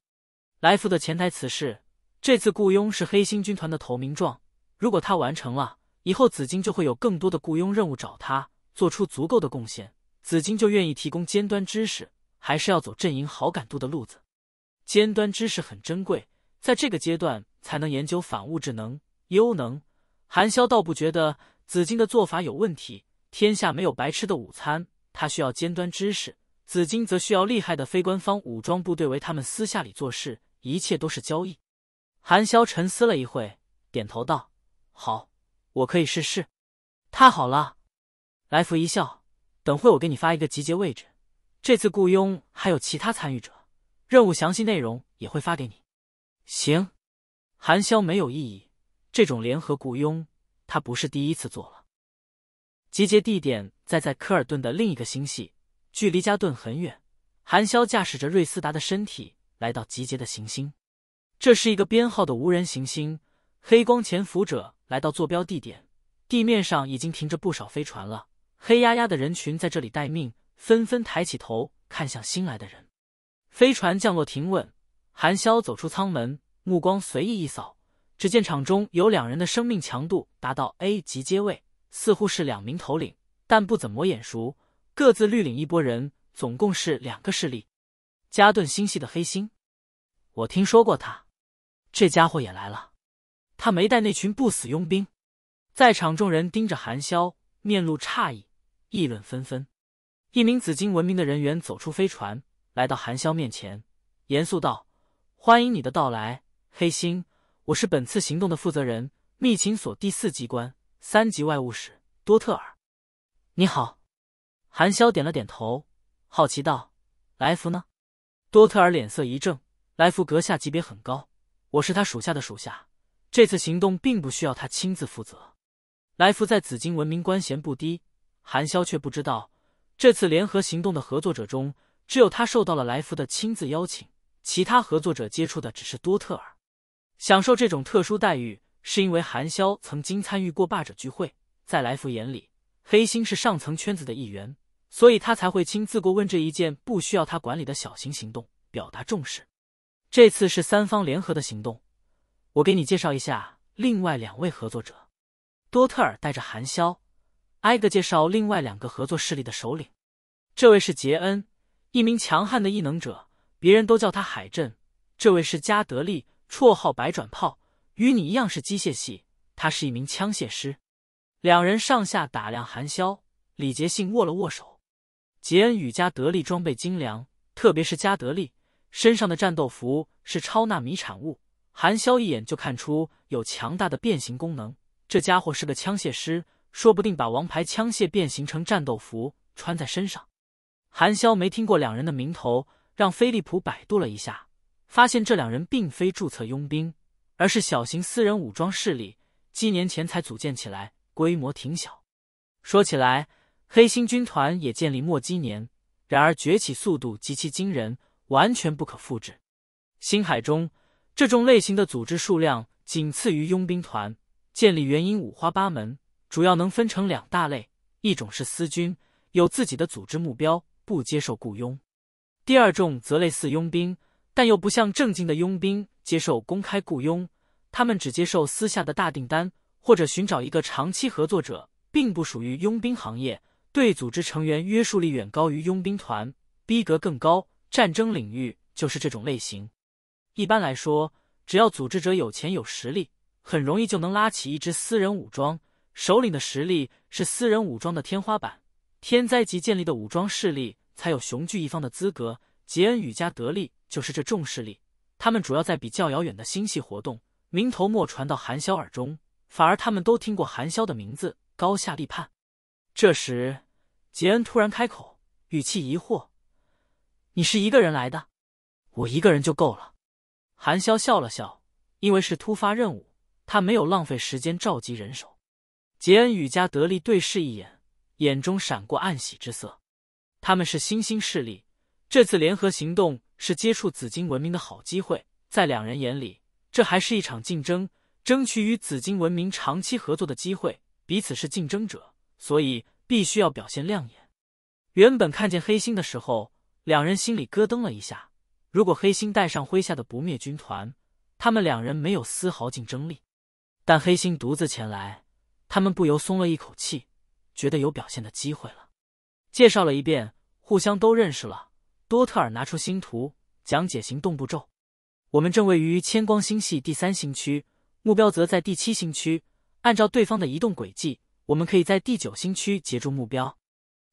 Speaker 1: 来福的潜台词是：这次雇佣是黑心军团的投名状。如果他完成了，以后紫金就会有更多的雇佣任务找他。做出足够的贡献，紫金就愿意提供尖端知识。还是要走阵营好感度的路子。尖端知识很珍贵，在这个阶段才能研究反物质能、优能。韩潇倒不觉得紫金的做法有问题，天下没有白吃的午餐，他需要尖端知识，紫金则需要厉害的非官方武装部队为他们私下里做事，一切都是交易。韩潇沉思了一会，点头道：“好，我可以试试。”太好了，来福一笑，等会我给你发一个集结位置。这次雇佣还有其他参与者，任务详细内容也会发给你。行，韩潇没有异议。这种联合雇佣，他不是第一次做了。集结地点在在科尔顿的另一个星系，距离加顿很远。韩潇驾驶着瑞斯达的身体来到集结的行星，这是一个编号的无人行星。黑光潜伏者来到坐标地点，地面上已经停着不少飞船了，黑压压的人群在这里待命，纷纷抬起头看向新来的人。飞船降落停稳，韩潇走出舱门，目光随意一扫。只见场中有两人的生命强度达到 A 级阶位，似乎是两名头领，但不怎么眼熟。各自绿领一拨人，总共是两个势力。加顿星系的黑星，我听说过他。这家伙也来了，他没带那群不死佣兵。在场众人盯着韩萧，面露诧异，议论纷纷。一名紫金文明的人员走出飞船，来到韩萧面前，严肃道：“欢迎你的到来，黑星。”我是本次行动的负责人，密情所第四机关三级外务使多特尔。你好，韩潇点了点头，好奇道：“来福呢？”多特尔脸色一正：“来福阁下级别很高，我是他属下的属下。这次行动并不需要他亲自负责。来福在紫金文明官衔不低，韩潇却不知道，这次联合行动的合作者中，只有他受到了来福的亲自邀请，其他合作者接触的只是多特尔。”享受这种特殊待遇，是因为韩萧曾经参与过霸者聚会。在来福眼里，黑心是上层圈子的一员，所以他才会亲自过问这一件不需要他管理的小型行动，表达重视。这次是三方联合的行动，我给你介绍一下另外两位合作者。多特尔带着韩萧，挨个介绍另外两个合作势力的首领。这位是杰恩，一名强悍的异能者，别人都叫他海震。这位是加德利。绰号“百转炮”，与你一样是机械系。他是一名枪械师。两人上下打量韩萧，礼节性握了握手。杰恩与加德利装备精良，特别是加德利身上的战斗服是超纳米产物，韩萧一眼就看出有强大的变形功能。这家伙是个枪械师，说不定把王牌枪械变形成战斗服穿在身上。韩萧没听过两人的名头，让菲利普百度了一下。发现这两人并非注册佣兵，而是小型私人武装势力，几年前才组建起来，规模挺小。说起来，黑心军团也建立莫几年，然而崛起速度极其惊人，完全不可复制。星海中，这种类型的组织数量仅次于佣兵团，建立原因五花八门，主要能分成两大类：一种是私军，有自己的组织目标，不接受雇佣；第二种则类似佣兵。但又不像正经的佣兵接受公开雇佣，他们只接受私下的大订单或者寻找一个长期合作者，并不属于佣兵行业。对组织成员约束力远高于佣兵团，逼格更高。战争领域就是这种类型。一般来说，只要组织者有钱有实力，很容易就能拉起一支私人武装。首领的实力是私人武装的天花板。天灾级建立的武装势力才有雄踞一方的资格。杰恩与加德利就是这众势力，他们主要在比较遥远的星系活动，名头没传到韩萧耳中，反而他们都听过韩萧的名字，高下立判。这时，杰恩突然开口，语气疑惑：“你是一个人来的？我一个人就够了。”韩萧笑了笑，因为是突发任务，他没有浪费时间召集人手。杰恩与加德利对视一眼，眼中闪过暗喜之色。他们是新兴势力。这次联合行动是接触紫金文明的好机会，在两人眼里，这还是一场竞争，争取与紫金文明长期合作的机会。彼此是竞争者，所以必须要表现亮眼。原本看见黑心的时候，两人心里咯噔了一下。如果黑心带上麾下的不灭军团，他们两人没有丝毫竞争力。但黑心独自前来，他们不由松了一口气，觉得有表现的机会了。介绍了一遍，互相都认识了。多特尔拿出星图，讲解行动步骤。我们正位于千光星系第三星区，目标则在第七星区。按照对方的移动轨迹，我们可以在第九星区截住目标。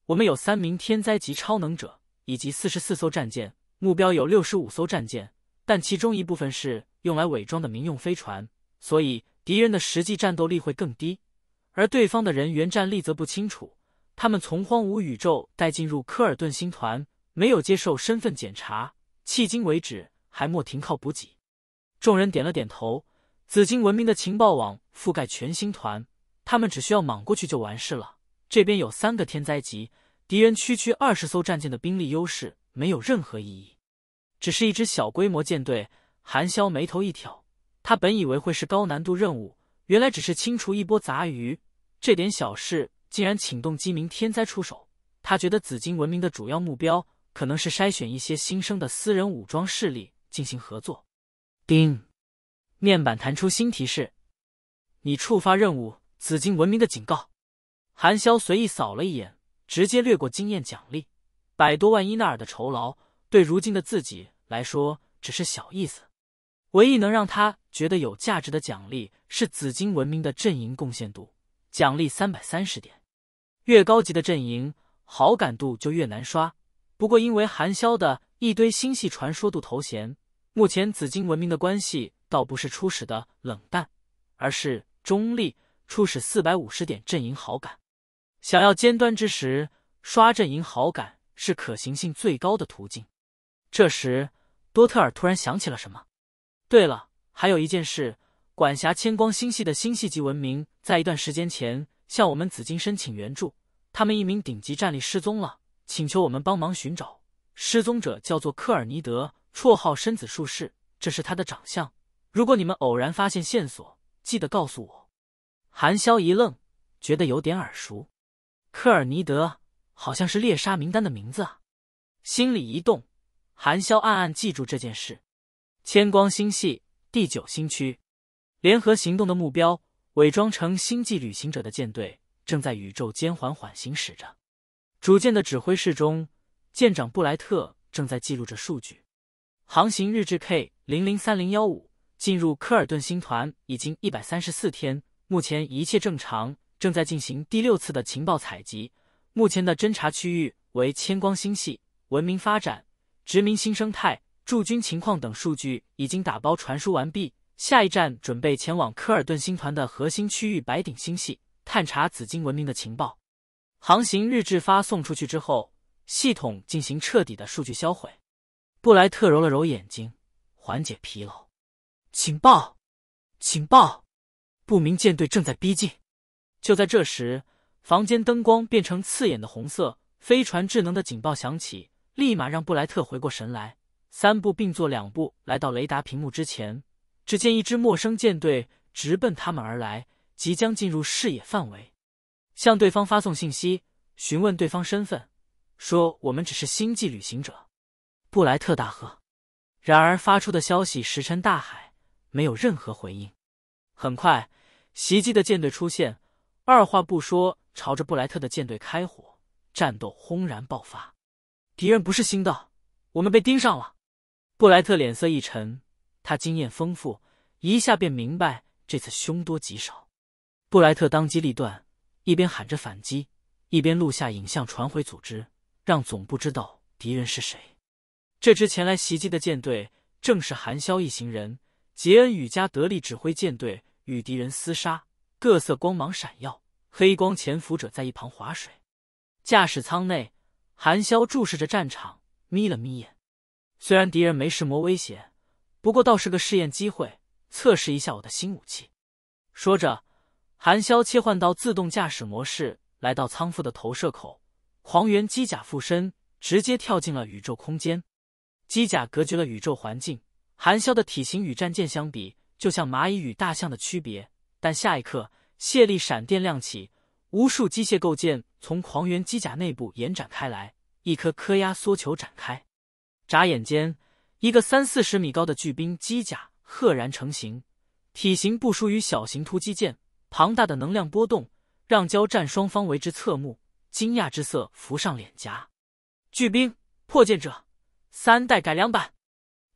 Speaker 1: 我们有三名天灾级超能者以及四十四艘战舰，目标有六十五艘战舰，但其中一部分是用来伪装的民用飞船，所以敌人的实际战斗力会更低。而对方的人员战力则不清楚。他们从荒芜宇宙带进入科尔顿星团。没有接受身份检查，迄今为止还莫停靠补给。众人点了点头。紫金文明的情报网覆盖全星团，他们只需要莽过去就完事了。这边有三个天灾级敌人，区区二十艘战舰的兵力优势没有任何意义，只是一支小规模舰队。韩萧眉头一挑，他本以为会是高难度任务，原来只是清除一波杂鱼，这点小事竟然请动机民天灾出手。他觉得紫金文明的主要目标。可能是筛选一些新生的私人武装势力进行合作。丁，面板弹出新提示：你触发任务紫金文明的警告。韩潇随意扫了一眼，直接略过经验奖励，百多万伊纳尔的酬劳对如今的自己来说只是小意思。唯一能让他觉得有价值的奖励是紫金文明的阵营贡献度奖励三百三十点。越高级的阵营，好感度就越难刷。不过，因为韩潇的一堆星系传说度头衔，目前紫金文明的关系倒不是初始的冷淡，而是中立。初始四百五十点阵营好感，想要尖端之时刷阵营好感是可行性最高的途径。这时，多特尔突然想起了什么。对了，还有一件事：管辖千光星系的星系级文明在一段时间前向我们紫金申请援助，他们一名顶级战力失踪了。请求我们帮忙寻找失踪者，叫做科尔尼德，绰号“深子术士”，这是他的长相。如果你们偶然发现线索，记得告诉我。韩潇一愣，觉得有点耳熟，科尔尼德好像是猎杀名单的名字啊。心里一动，韩潇暗暗记住这件事。千光星系第九星区，联合行动的目标，伪装成星际旅行者的舰队正在宇宙间缓缓行驶着。主舰的指挥室中，舰长布莱特正在记录着数据，航行日志 K 零零三零幺五进入科尔顿星团已经一百三十四天，目前一切正常，正在进行第六次的情报采集。目前的侦察区域为千光星系文明发展、殖民新生态、驻军情况等数据已经打包传输完毕。下一站准备前往科尔顿星团的核心区域白顶星系，探查紫金文明的情报。航行日志发送出去之后，系统进行彻底的数据销毁。布莱特揉了揉眼睛，缓解疲劳。警报！警报！不明舰队正在逼近。就在这时，房间灯光变成刺眼的红色，飞船智能的警报响起，立马让布莱特回过神来，三步并作两步来到雷达屏幕之前。只见一支陌生舰队直奔他们而来，即将进入视野范围。向对方发送信息，询问对方身份，说：“我们只是星际旅行者，布莱特大喝。”然而发出的消息石沉大海，没有任何回应。很快，袭击的舰队出现，二话不说朝着布莱特的舰队开火，战斗轰然爆发。敌人不是星道，我们被盯上了。布莱特脸色一沉，他经验丰富，一下便明白这次凶多吉少。布莱特当机立断。一边喊着反击，一边录下影像传回组织，让总部知道敌人是谁。这支前来袭击的舰队正是韩萧一行人。杰恩与加德利指挥舰队与敌人厮杀，各色光芒闪耀。黑光潜伏者在一旁划水。驾驶舱内，韩萧注视着战场，眯了眯眼。虽然敌人没什么威胁，不过倒是个试验机会，测试一下我的新武器。说着。韩萧切换到自动驾驶模式，来到仓库的投射口，狂猿机甲附身，直接跳进了宇宙空间。机甲隔绝了宇宙环境。韩萧的体型与战舰相比，就像蚂蚁与大象的区别。但下一刻，泄力闪电亮起，无数机械构件从狂猿机甲内部延展开来，一颗颗压缩球展开，眨眼间，一个三四十米高的巨兵机甲赫然成型，体型不输于小型突击舰。庞大的能量波动让交战双方为之侧目，惊讶之色浮上脸颊。巨兵破剑者三代改良版，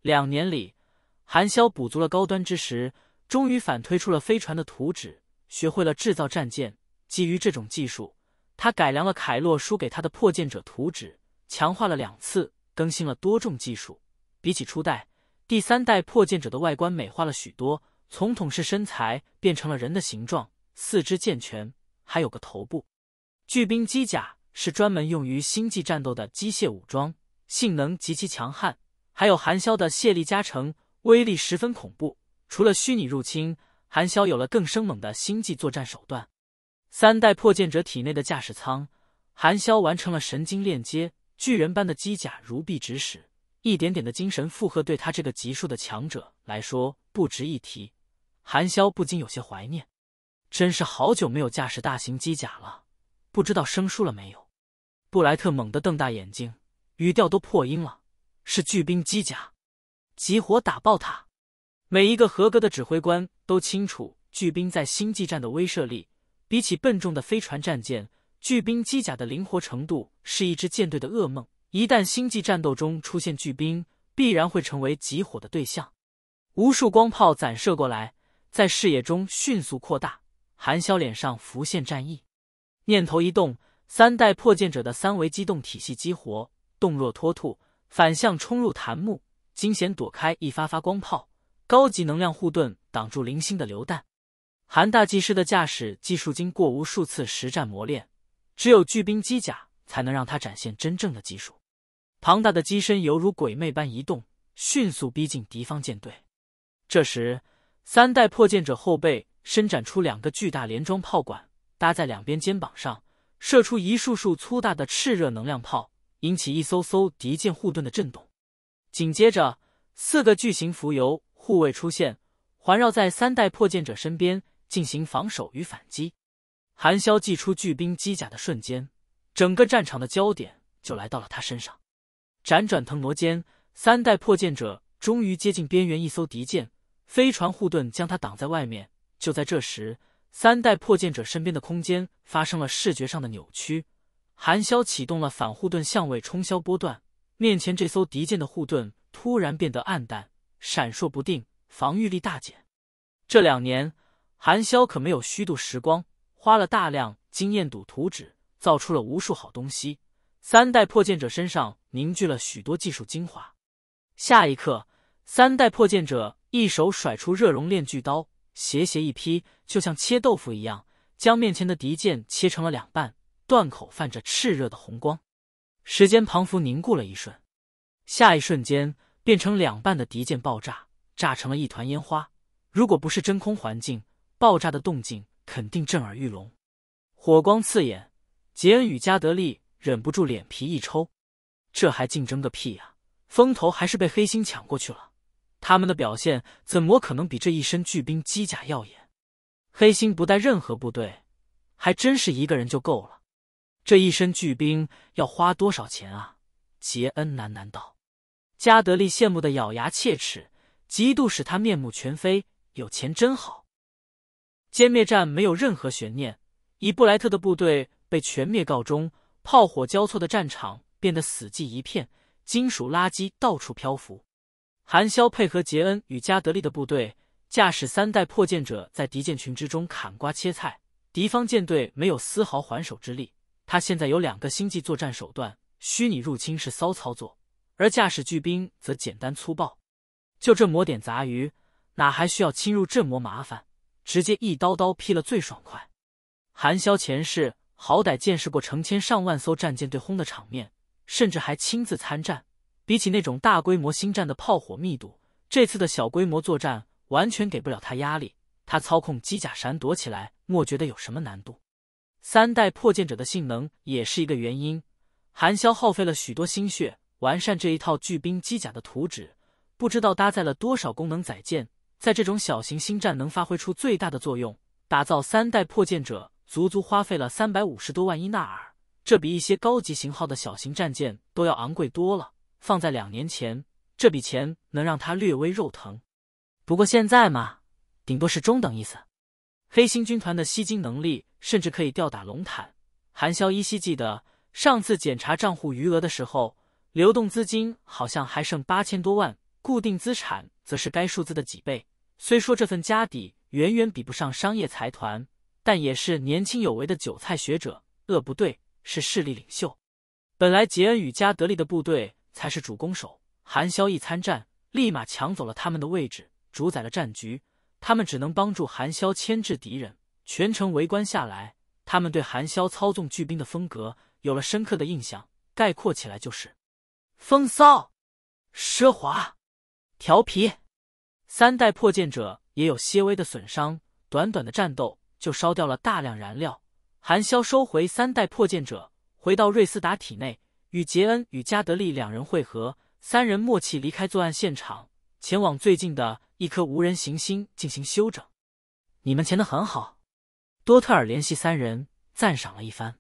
Speaker 1: 两年里，韩萧补足了高端知识，终于反推出了飞船的图纸，学会了制造战舰。基于这种技术，他改良了凯洛输给他的破剑者图纸，强化了两次，更新了多种技术。比起初代，第三代破剑者的外观美化了许多。从统式身材变成了人的形状，四肢健全，还有个头部。巨兵机甲是专门用于星际战斗的机械武装，性能极其强悍，还有寒萧的卸力加成，威力十分恐怖。除了虚拟入侵，韩萧有了更生猛的星际作战手段。三代破剑者体内的驾驶舱，韩萧完成了神经链接，巨人般的机甲如臂指使，一点点的精神负荷对他这个级数的强者来说不值一提。韩潇不禁有些怀念，真是好久没有驾驶大型机甲了，不知道生疏了没有。布莱特猛地瞪大眼睛，语调都破音了：“是巨兵机甲，集火打爆它！”每一个合格的指挥官都清楚，巨兵在星际战的威慑力，比起笨重的飞船战舰，巨兵机甲的灵活程度是一支舰队的噩梦。一旦星际战斗中出现巨兵，必然会成为集火的对象，无数光炮攒射过来。在视野中迅速扩大，韩潇脸上浮现战意，念头一动，三代破剑者的三维机动体系激活，动若脱兔，反向冲入檀木，惊险躲开一发发光炮，高级能量护盾挡住零星的榴弹。韩大技师的驾驶技术经过无数次实战磨练，只有巨兵机甲才能让他展现真正的技术。庞大的机身犹如鬼魅般移动，迅速逼近敌方舰队。这时。三代破剑者后背伸展出两个巨大连装炮管，搭在两边肩膀上，射出一束束粗大的炽热能量炮，引起一艘艘敌舰护盾的震动。紧接着，四个巨型浮游护卫出现，环绕在三代破剑者身边，进行防守与反击。韩萧祭出巨兵机甲的瞬间，整个战场的焦点就来到了他身上。辗转腾挪间，三代破剑者终于接近边缘一艘敌舰。飞船护盾将他挡在外面。就在这时，三代破剑者身边的空间发生了视觉上的扭曲。韩萧启动了反护盾相位冲霄波段，面前这艘敌舰的护盾突然变得暗淡，闪烁不定，防御力大减。这两年，韩萧可没有虚度时光，花了大量经验赌图纸，造出了无数好东西。三代破剑者身上凝聚了许多技术精华。下一刻。三代破剑者一手甩出热熔炼巨刀，斜斜一劈，就像切豆腐一样，将面前的敌剑切成了两半，断口泛着炽热的红光。时间仿佛凝固了一瞬，下一瞬间，变成两半的敌剑爆炸，炸成了一团烟花。如果不是真空环境，爆炸的动静肯定震耳欲聋，火光刺眼。杰恩与加德利忍不住脸皮一抽，这还竞争个屁呀！风头还是被黑心抢过去了。他们的表现怎么可能比这一身巨兵机甲耀眼？黑心不带任何部队，还真是一个人就够了。这一身巨兵要花多少钱啊？杰恩喃喃道。加德利羡慕的咬牙切齿，极度使他面目全非。有钱真好。歼灭战没有任何悬念，以布莱特的部队被全灭告终。炮火交错的战场变得死寂一片，金属垃圾到处漂浮。韩萧配合杰恩与加德利的部队，驾驶三代破舰者在敌舰群之中砍瓜切菜，敌方舰队没有丝毫还手之力。他现在有两个星际作战手段：虚拟入侵是骚操作，而驾驶巨兵则简单粗暴。就这魔点杂鱼，哪还需要侵入阵魔麻烦？直接一刀刀劈了最爽快。韩萧前世好歹见识过成千上万艘战舰对轰的场面，甚至还亲自参战。比起那种大规模星战的炮火密度，这次的小规模作战完全给不了他压力。他操控机甲闪躲起来，莫觉得有什么难度。三代破剑者的性能也是一个原因。韩萧耗费了许多心血完善这一套巨兵机甲的图纸，不知道搭载了多少功能载舰，在这种小型星战能发挥出最大的作用。打造三代破剑者足足花费了三百五十多万伊纳尔，这比一些高级型号的小型战舰都要昂贵多了。放在两年前，这笔钱能让他略微肉疼。不过现在嘛，顶多是中等意思。黑心军团的吸金能力甚至可以吊打龙坦。韩潇依稀记得，上次检查账户余额的时候，流动资金好像还剩八千多万，固定资产则是该数字的几倍。虽说这份家底远远比不上商业财团，但也是年轻有为的韭菜学者。呃，不对，是势力领袖。本来杰恩与加德利的部队。才是主攻手，韩萧一参战，立马抢走了他们的位置，主宰了战局。他们只能帮助韩萧牵制敌人。全程围观下来，他们对韩萧操纵巨兵的风格有了深刻的印象。概括起来就是：风骚、奢华、调皮。三代破剑者也有些微的损伤，短短的战斗就烧掉了大量燃料。韩萧收回三代破剑者，回到瑞斯达体内。与杰恩与加德利两人汇合，三人默契离开作案现场，前往最近的一颗无人行星进行休整。你们潜得很好，多特尔联系三人，赞赏了一番，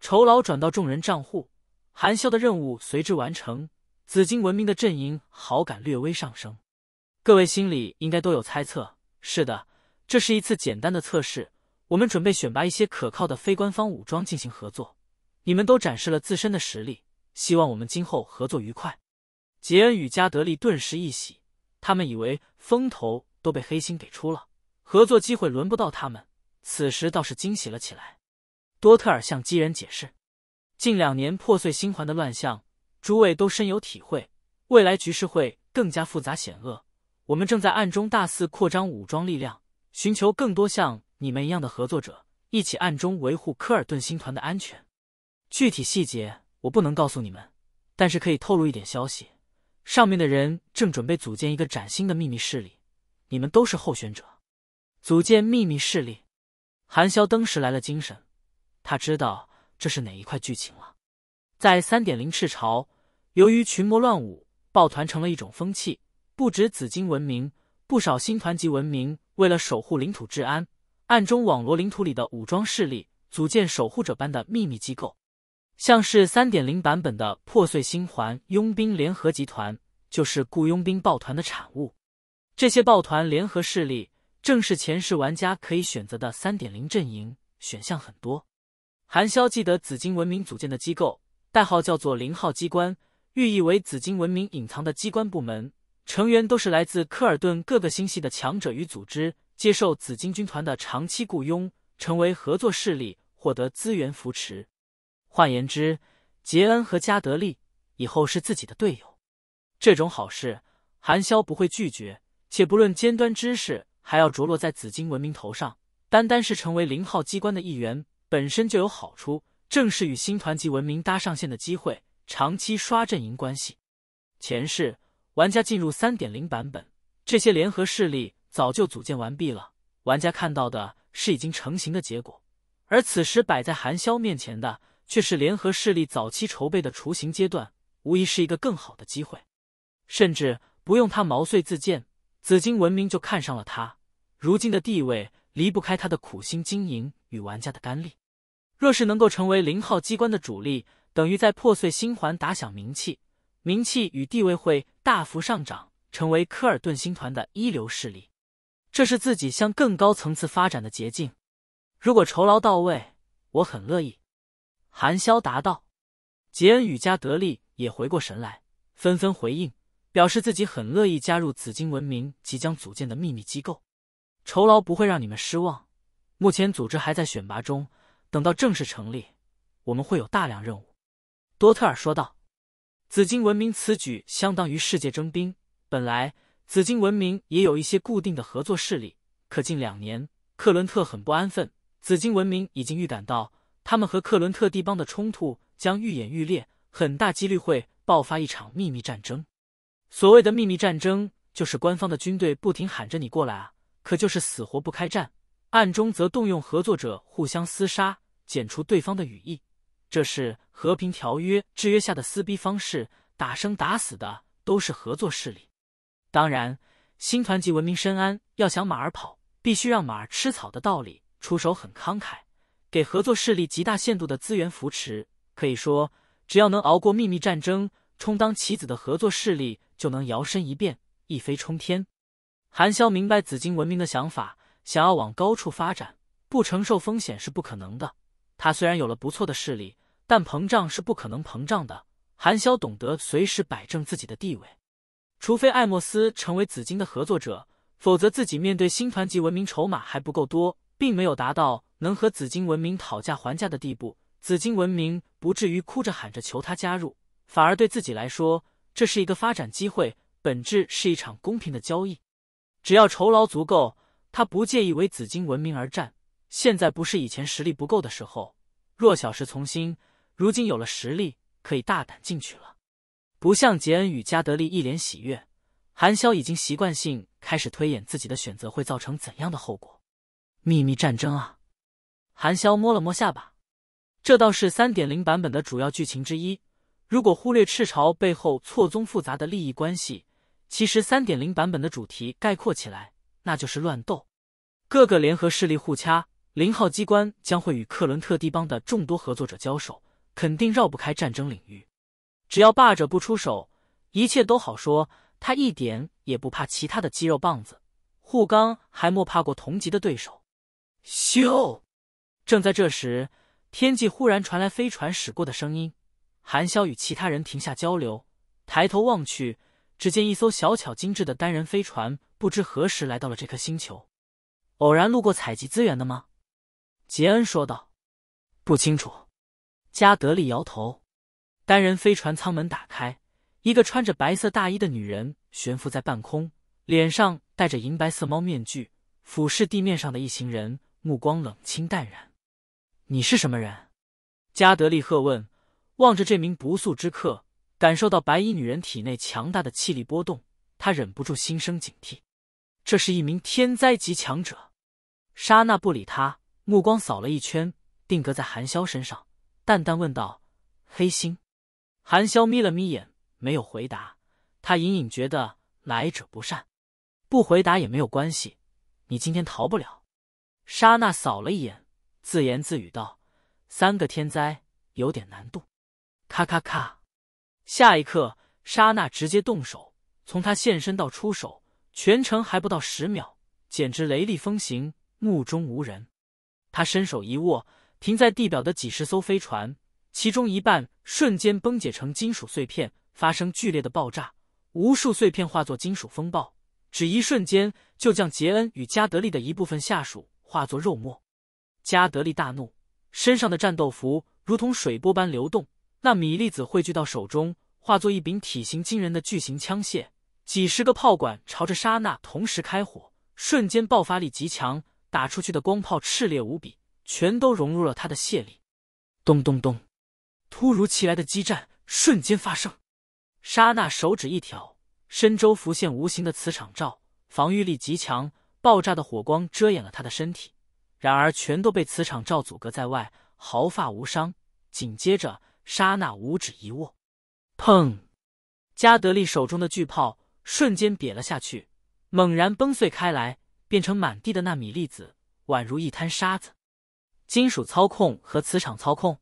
Speaker 1: 酬劳转到众人账户。韩笑的任务随之完成，紫金文明的阵营好感略微上升。各位心里应该都有猜测，是的，这是一次简单的测试，我们准备选拔一些可靠的非官方武装进行合作。你们都展示了自身的实力，希望我们今后合作愉快。杰恩与加德利顿时一喜，他们以为风头都被黑心给出了，合作机会轮不到他们，此时倒是惊喜了起来。多特尔向基人解释：近两年破碎星环的乱象，诸位都深有体会，未来局势会更加复杂险恶。我们正在暗中大肆扩张武装力量，寻求更多像你们一样的合作者，一起暗中维护科尔顿星团的安全。具体细节我不能告诉你们，但是可以透露一点消息：上面的人正准备组建一个崭新的秘密势力，你们都是候选者。组建秘密势力，韩潇登时来了精神，他知道这是哪一块剧情了。在三点零赤潮，由于群魔乱舞，抱团成了一种风气。不止紫金文明，不少星团级文明为了守护领土治安，暗中网罗领土里的武装势力，组建守护者般的秘密机构。像是三点零版本的破碎星环佣兵联合集团，就是雇佣兵抱团的产物。这些抱团联合势力，正是前世玩家可以选择的三点零阵营选项很多。韩萧记得紫金文明组建的机构，代号叫做零号机关，寓意为紫金文明隐藏的机关部门。成员都是来自科尔顿各个星系的强者与组织，接受紫金军团的长期雇佣，成为合作势力，获得资源扶持。换言之，杰恩和加德利以后是自己的队友，这种好事，韩萧不会拒绝。且不论尖端知识，还要着落在紫金文明头上，单单是成为零号机关的一员，本身就有好处。正是与星团级文明搭上线的机会，长期刷阵营关系。前世玩家进入三点零版本，这些联合势力早就组建完毕了，玩家看到的是已经成型的结果。而此时摆在韩萧面前的。却是联合势力早期筹备的雏形阶段，无疑是一个更好的机会。甚至不用他毛遂自荐，紫金文明就看上了他。如今的地位离不开他的苦心经营与玩家的甘力。若是能够成为零号机关的主力，等于在破碎星环打响名气，名气与地位会大幅上涨，成为科尔顿星团的一流势力。这是自己向更高层次发展的捷径。如果酬劳到位，我很乐意。韩潇答道：“杰恩与加德利也回过神来，纷纷回应，表示自己很乐意加入紫金文明即将组建的秘密机构。酬劳不会让你们失望。目前组织还在选拔中，等到正式成立，我们会有大量任务。”多特尔说道：“紫金文明此举相当于世界征兵。本来紫金文明也有一些固定的合作势力，可近两年克伦特很不安分，紫金文明已经预感到。”他们和克伦特地邦的冲突将愈演愈烈，很大几率会爆发一场秘密战争。所谓的秘密战争，就是官方的军队不停喊着你过来啊，可就是死活不开战，暗中则动用合作者互相厮杀，剪除对方的羽翼。这是和平条约制约下的撕逼方式，打生打死的都是合作势力。当然，新团级文明深谙要想马儿跑，必须让马儿吃草的道理，出手很慷慨。给合作势力极大限度的资源扶持，可以说，只要能熬过秘密战争，充当棋子的合作势力就能摇身一变，一飞冲天。韩潇明白紫金文明的想法，想要往高处发展，不承受风险是不可能的。他虽然有了不错的势力，但膨胀是不可能膨胀的。韩潇懂得随时摆正自己的地位，除非艾莫斯成为紫金的合作者，否则自己面对星团级文明筹码还不够多，并没有达到。能和紫金文明讨价还价的地步，紫金文明不至于哭着喊着求他加入，反而对自己来说这是一个发展机会，本质是一场公平的交易。只要酬劳足够，他不介意为紫金文明而战。现在不是以前实力不够的时候，弱小时从心，如今有了实力，可以大胆进取了。不像杰恩与加德利一脸喜悦，韩潇已经习惯性开始推演自己的选择会造成怎样的后果。秘密战争啊！韩潇摸了摸下巴，这倒是三点零版本的主要剧情之一。如果忽略赤潮背后错综复杂的利益关系，其实三点零版本的主题概括起来，那就是乱斗。各个联合势力互掐，零号机关将会与克伦特地邦的众多合作者交手，肯定绕不开战争领域。只要霸者不出手，一切都好说。他一点也不怕其他的肌肉棒子，护刚还莫怕过同级的对手。秀。正在这时，天际忽然传来飞船驶过的声音。韩潇与其他人停下交流，抬头望去，只见一艘小巧精致的单人飞船不知何时来到了这颗星球。偶然路过采集资源的吗？杰恩说道。不清楚。加德利摇头。单人飞船舱门打开，一个穿着白色大衣的女人悬浮在半空，脸上戴着银白色猫面具，俯视地面上的一行人，目光冷清淡然。你是什么人？加德利赫问，望着这名不速之客，感受到白衣女人体内强大的气力波动，他忍不住心生警惕。这是一名天灾级强者。莎娜不理他，目光扫了一圈，定格在韩潇身上，淡淡问道：“黑星。”韩潇眯了眯眼，没有回答。他隐隐觉得来者不善，不回答也没有关系。你今天逃不了。莎娜扫了一眼。自言自语道：“三个天灾有点难度。”咔咔咔！下一刻，莎娜直接动手。从他现身到出手，全程还不到十秒，简直雷厉风行，目中无人。他伸手一握，停在地表的几十艘飞船，其中一半瞬间崩解成金属碎片，发生剧烈的爆炸，无数碎片化作金属风暴，只一瞬间就将杰恩与加德利的一部分下属化作肉末。加德利大怒，身上的战斗服如同水波般流动，那米粒子汇聚到手中，化作一柄体型惊人的巨型枪械，几十个炮管朝着沙娜同时开火，瞬间爆发力极强，打出去的光炮炽烈无比，全都融入了他的血里。咚咚咚！突如其来的激战瞬间发生，沙娜手指一挑，身周浮现无形的磁场罩，防御力极强，爆炸的火光遮掩了他的身体。然而，全都被磁场罩阻隔在外，毫发无伤。紧接着，刹那五指一握，砰！加德利手中的巨炮瞬间瘪了下去，猛然崩碎开来，变成满地的纳米粒子，宛如一滩沙子。金属操控和磁场操控，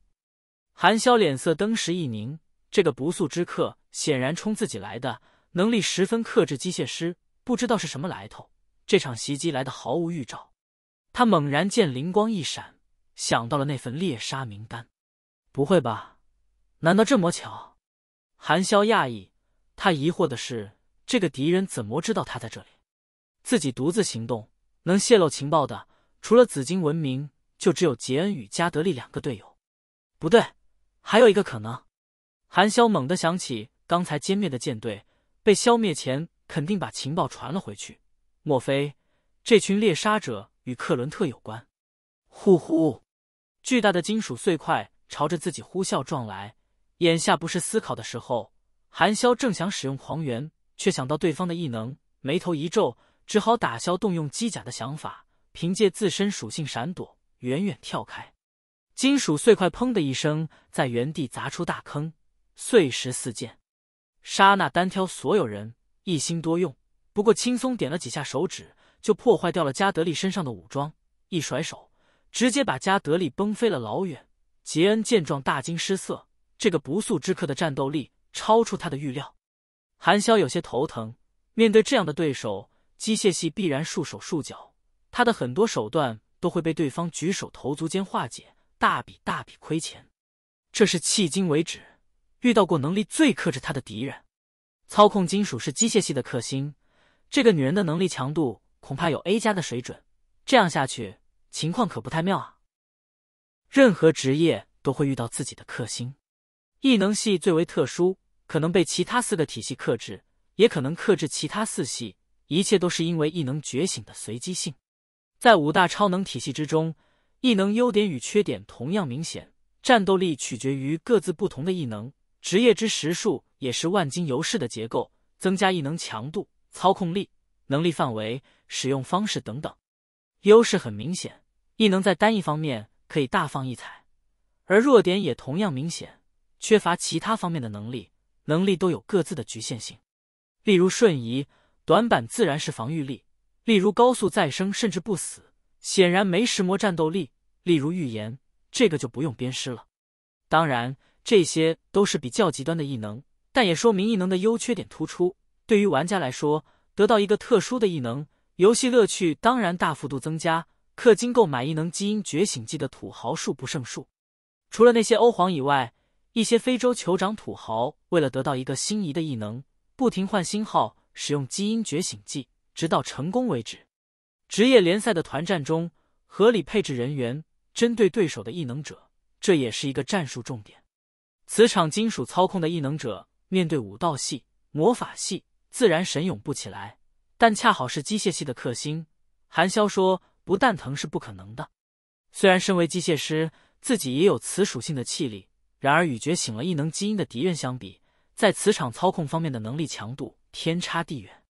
Speaker 1: 韩潇脸色登时一凝。这个不速之客显然冲自己来的，能力十分克制机械师，不知道是什么来头。这场袭击来的毫无预兆。他猛然见灵光一闪，想到了那份猎杀名单。不会吧？难道这么巧？韩潇讶异。他疑惑的是，这个敌人怎么知道他在这里？自己独自行动，能泄露情报的，除了紫金文明，就只有杰恩与加德利两个队友。不对，还有一个可能。韩潇猛地想起刚才歼灭的舰队被消灭前，肯定把情报传了回去。莫非这群猎杀者？与克伦特有关，呼呼！巨大的金属碎块朝着自己呼啸撞来。眼下不是思考的时候，韩萧正想使用狂猿，却想到对方的异能，眉头一皱，只好打消动用机甲的想法，凭借自身属性闪躲，远远跳开。金属碎块砰的一声在原地砸出大坑，碎石四溅。莎娜单挑所有人，一心多用，不过轻松点了几下手指。就破坏掉了加德利身上的武装，一甩手，直接把加德利崩飞了老远。杰恩见状大惊失色，这个不速之客的战斗力超出他的预料。韩潇有些头疼，面对这样的对手，机械系必然束手束脚，他的很多手段都会被对方举手投足间化解，大笔大笔亏钱。这是迄今为止遇到过能力最克制他的敌人。操控金属是机械系的克星，这个女人的能力强度。恐怕有 A 加的水准，这样下去情况可不太妙啊。任何职业都会遇到自己的克星，异能系最为特殊，可能被其他四个体系克制，也可能克制其他四系。一切都是因为异能觉醒的随机性。在五大超能体系之中，异能优点与缺点同样明显，战斗力取决于各自不同的异能。职业之实数也是万金油式的结构，增加异能强度、操控力。能力范围、使用方式等等，优势很明显，异能在单一方面可以大放异彩，而弱点也同样明显，缺乏其他方面的能力。能力都有各自的局限性，例如瞬移，短板自然是防御力；例如高速再生甚至不死，显然没石魔战斗力；例如预言，这个就不用鞭尸了。当然，这些都是比较极端的异能，但也说明异能的优缺点突出。对于玩家来说，得到一个特殊的异能，游戏乐趣当然大幅度增加。氪金购买异能基因觉醒剂的土豪数不胜数。除了那些欧皇以外，一些非洲酋长土豪为了得到一个心仪的异能，不停换新号，使用基因觉醒剂，直到成功为止。职业联赛的团战中，合理配置人员，针对对手的异能者，这也是一个战术重点。磁场金属操控的异能者面对武道系、魔法系。自然神勇不起来，但恰好是机械系的克星。韩潇说：“不蛋疼是不可能的。”虽然身为机械师，自己也有磁属性的气力，然而与觉醒了异能基因的敌人相比，在磁场操控方面的能力强度天差地远。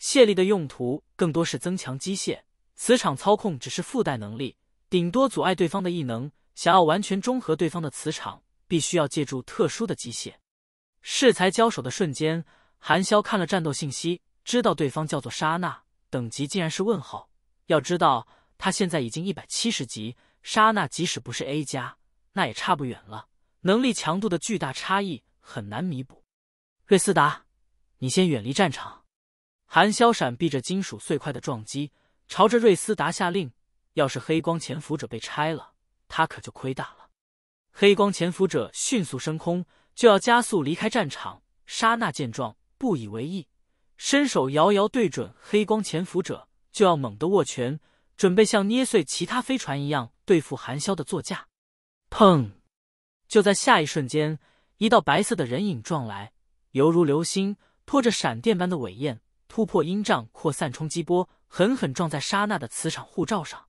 Speaker 1: 泄力的用途更多是增强机械，磁场操控只是附带能力，顶多阻碍对方的异能。想要完全中和对方的磁场，必须要借助特殊的机械。适才交手的瞬间。韩萧看了战斗信息，知道对方叫做莎娜，等级竟然是问号。要知道他现在已经一百七十级，莎娜即使不是 A 加，那也差不远了。能力强度的巨大差异很难弥补。瑞斯达，你先远离战场。韩萧闪避着金属碎块的撞击，朝着瑞斯达下令：“要是黑光潜伏者被拆了，他可就亏大了。”黑光潜伏者迅速升空，就要加速离开战场。莎娜见状。不以为意，伸手遥遥对准黑光潜伏者，就要猛地握拳，准备像捏碎其他飞船一样对付韩萧的座驾。砰！就在下一瞬间，一道白色的人影撞来，犹如流星，拖着闪电般的尾焰，突破音障，扩散冲击波，狠狠撞在沙娜的磁场护罩上。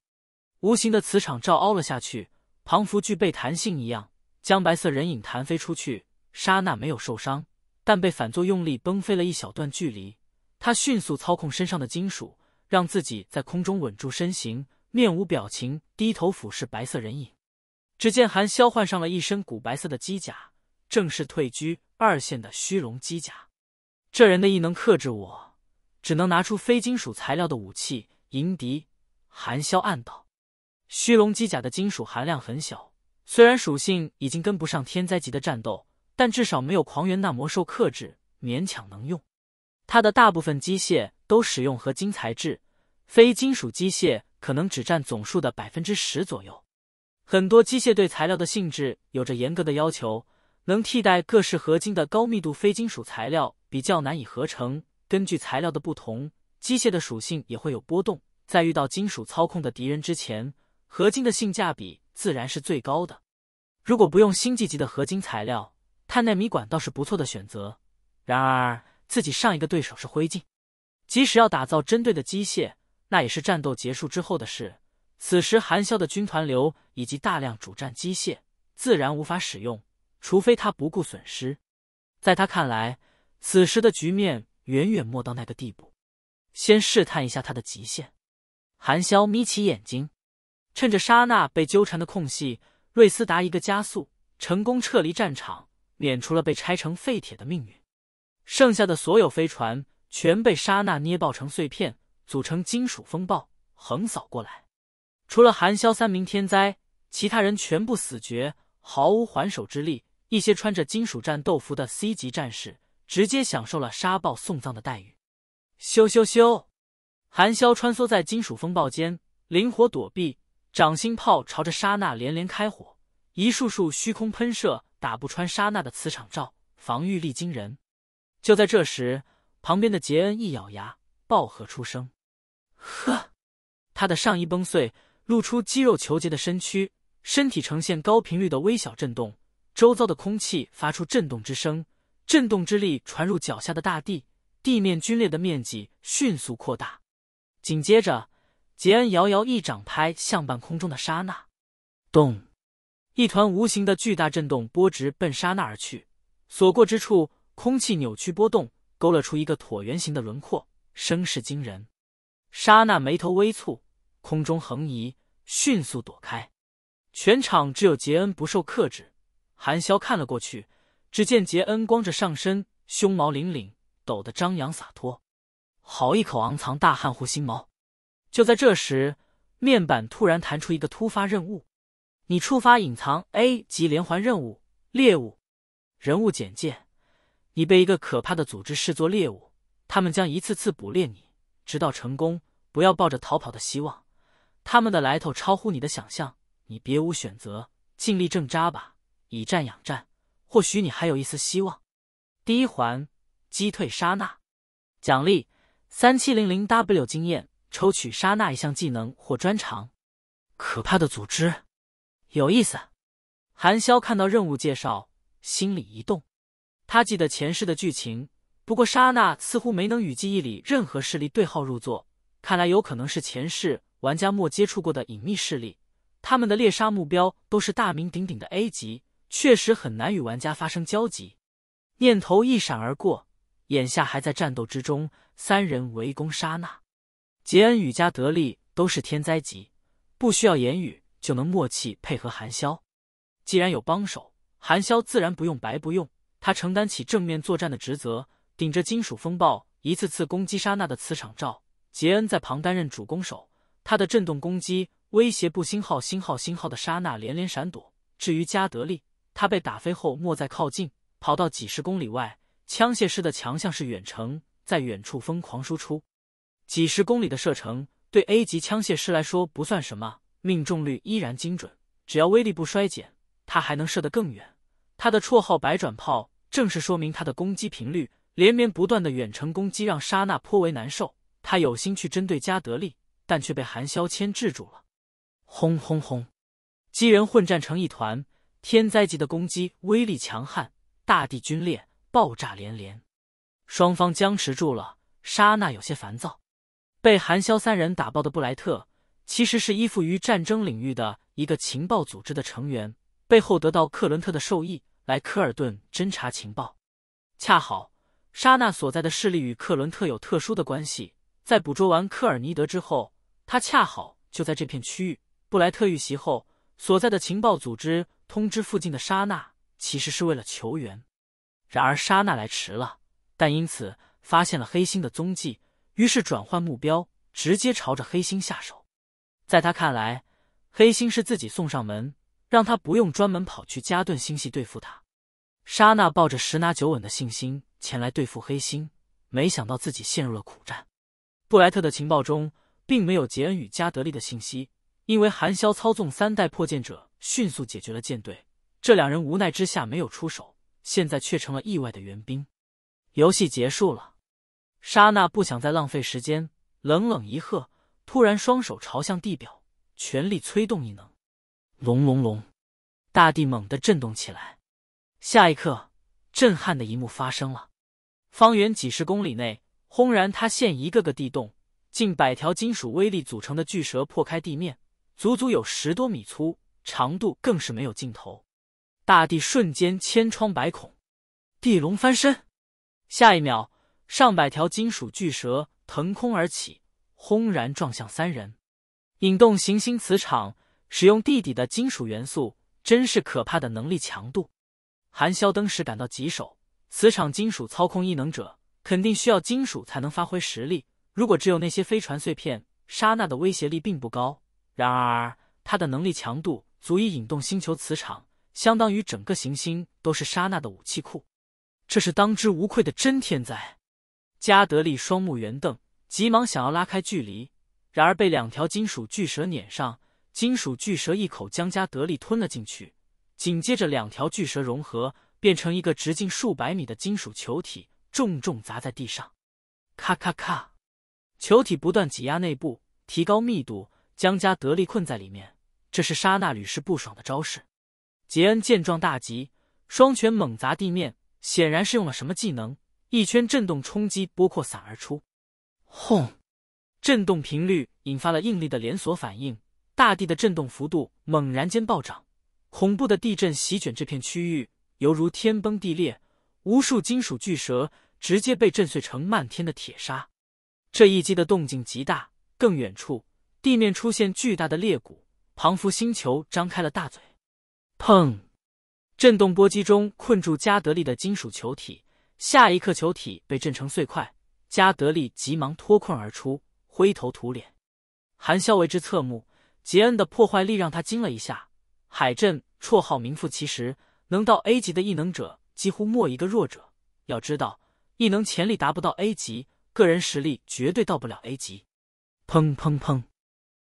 Speaker 1: 无形的磁场罩凹了下去，庞佛具备弹性一样将白色人影弹飞出去。沙娜没有受伤。但被反作用力崩飞了一小段距离，他迅速操控身上的金属，让自己在空中稳住身形，面无表情，低头俯视白色人影。只见韩萧换上了一身古白色的机甲，正式退居二线的虚龙机甲。这人的异能克制我，只能拿出非金属材料的武器迎敌。韩萧暗道：虚龙机甲的金属含量很小，虽然属性已经跟不上天灾级的战斗。但至少没有狂猿那魔兽克制，勉强能用。它的大部分机械都使用合金材质，非金属机械可能只占总数的百分之十左右。很多机械对材料的性质有着严格的要求，能替代各式合金的高密度非金属材料比较难以合成。根据材料的不同，机械的属性也会有波动。在遇到金属操控的敌人之前，合金的性价比自然是最高的。如果不用星际级的合金材料，看内米管倒是不错的选择，然而自己上一个对手是灰烬，即使要打造针对的机械，那也是战斗结束之后的事。此时韩萧的军团流以及大量主战机械自然无法使用，除非他不顾损失。在他看来，此时的局面远远没到那个地步。先试探一下他的极限。韩萧眯起眼睛，趁着莎娜被纠缠的空隙，瑞斯达一个加速，成功撤离战场。免除了被拆成废铁的命运，剩下的所有飞船全被沙那捏爆成碎片，组成金属风暴横扫过来。除了韩萧三名天灾，其他人全部死绝，毫无还手之力。一些穿着金属战斗服的 C 级战士直接享受了沙暴送葬的待遇。咻咻咻！韩萧穿梭在金属风暴间，灵活躲避，掌心炮朝着沙那连连开火，一束束虚空喷射。打不穿沙娜的磁场罩，防御力惊人。就在这时，旁边的杰恩一咬牙，爆喝出声：“呵！”他的上衣崩碎，露出肌肉虬结的身躯，身体呈现高频率的微小震动，周遭的空气发出震动之声，震动之力传入脚下的大地，地面龟裂的面积迅速扩大。紧接着，杰恩遥遥一掌拍向半空中的沙娜，咚！一团无形的巨大震动波直奔沙那而去，所过之处，空气扭曲波动，勾勒出一个椭圆形的轮廓，声势惊人。沙娜眉头微蹙，空中横移，迅速躲开。全场只有杰恩不受克制。韩潇看了过去，只见杰恩光着上身，胸毛凛凛，抖得张扬洒脱，好一口昂藏大汉护心毛。就在这时，面板突然弹出一个突发任务。你触发隐藏 A 级连环任务猎物，人物简介：你被一个可怕的组织视作猎物，他们将一次次捕猎你，直到成功。不要抱着逃跑的希望，他们的来头超乎你的想象，你别无选择，尽力挣扎吧，以战养战，或许你还有一丝希望。第一环击退沙娜，奖励三七零零 W 经验，抽取沙娜一项技能或专长。可怕的组织。有意思，韩潇看到任务介绍，心里一动。他记得前世的剧情，不过莎娜似乎没能与记忆里任何势力对号入座，看来有可能是前世玩家没接触过的隐秘势力。他们的猎杀目标都是大名鼎鼎的 A 级，确实很难与玩家发生交集。念头一闪而过，眼下还在战斗之中，三人围攻莎娜，杰恩与加德利都是天灾级，不需要言语。就能默契配合韩萧。既然有帮手，韩萧自然不用白不用，他承担起正面作战的职责，顶着金属风暴一次次攻击莎娜的磁场罩。杰恩在旁担任主攻手，他的震动攻击威胁不星号星号星号的莎娜连连闪躲。至于加德利，他被打飞后莫再靠近，跑到几十公里外。枪械师的强项是远程，在远处疯狂输出。几十公里的射程对 A 级枪械师来说不算什么。命中率依然精准，只要威力不衰减，他还能射得更远。他的绰号“百转炮”正是说明他的攻击频率，连绵不断的远程攻击让沙纳颇为难受。他有心去针对加德利，但却被韩萧牵制住了。轰轰轰！机人混战成一团，天灾级的攻击威力强悍，大地龟裂，爆炸连连。双方僵持住了，沙娜有些烦躁。被韩萧三人打爆的布莱特。其实是依附于战争领域的一个情报组织的成员，背后得到克伦特的授意来科尔顿侦查情报。恰好莎娜所在的势力与克伦特有特殊的关系，在捕捉完科尔尼德之后，他恰好就在这片区域。布莱特遇袭后，所在的情报组织通知附近的莎娜，其实是为了求援。然而莎娜来迟了，但因此发现了黑星的踪迹，于是转换目标，直接朝着黑星下手。在他看来，黑心是自己送上门，让他不用专门跑去加顿星系对付他。莎娜抱着十拿九稳的信心前来对付黑心，没想到自己陷入了苦战。布莱特的情报中并没有杰恩与加德利的信息，因为韩萧操纵三代破舰者迅速解决了舰队，这两人无奈之下没有出手，现在却成了意外的援兵。游戏结束了，莎娜不想再浪费时间，冷冷一喝。突然，双手朝向地表，全力催动异能。隆隆隆！大地猛地震动起来。下一刻，震撼的一幕发生了：方圆几十公里内，轰然塌陷，一个个地洞，近百条金属微粒组成的巨蛇破开地面，足足有十多米粗，长度更是没有尽头。大地瞬间千疮百孔。地龙翻身，下一秒，上百条金属巨蛇腾空而起。轰然撞向三人，引动行星磁场，使用地底的金属元素，真是可怕的能力强度。韩萧登时感到棘手，磁场金属操控异能者肯定需要金属才能发挥实力。如果只有那些飞船碎片，沙娜的威胁力并不高。然而，他的能力强度足以引动星球磁场，相当于整个行星都是沙娜的武器库。这是当之无愧的真天灾。加德利双目圆瞪。急忙想要拉开距离，然而被两条金属巨蛇撵上。金属巨蛇一口将加德利吞了进去，紧接着两条巨蛇融合，变成一个直径数百米的金属球体，重重砸在地上。咔咔咔，球体不断挤压内部，提高密度，将加德利困在里面。这是沙那屡试不爽的招式。杰恩见状大急，双拳猛砸地面，显然是用了什么技能，一圈震动冲击波扩散而出。轰！震动频率引发了应力的连锁反应，大地的震动幅度猛然间暴涨，恐怖的地震席卷这片区域，犹如天崩地裂。无数金属巨蛇直接被震碎成漫天的铁沙。这一击的动静极大，更远处地面出现巨大的裂谷，庞弗星球张开了大嘴。砰！震动波击中困住加德利的金属球体，下一刻球体被震成碎块。加德利急忙脱困而出，灰头土脸。韩笑为之侧目，杰恩的破坏力让他惊了一下。海震绰号名副其实，能到 A 级的异能者几乎没一个弱者。要知道，异能潜力达不到 A 级，个人实力绝对到不了 A 级。砰砰砰！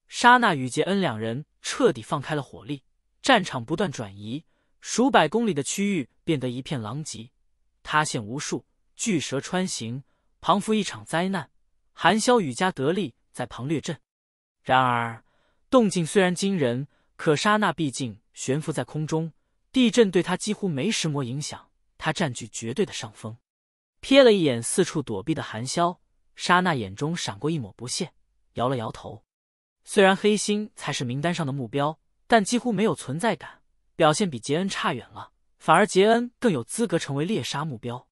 Speaker 1: 莎娜与杰恩两人彻底放开了火力，战场不断转移，数百公里的区域变得一片狼藉，塌陷无数，巨蛇穿行。扛负一场灾难，韩萧与加德利在旁掠阵。然而，动静虽然惊人，可莎娜毕竟悬浮在空中，地震对他几乎没什么影响。他占据绝对的上风。瞥了一眼四处躲避的韩萧，莎娜眼中闪过一抹不屑，摇了摇头。虽然黑心才是名单上的目标，但几乎没有存在感，表现比杰恩差远了。反而杰恩更有资格成为猎杀目标。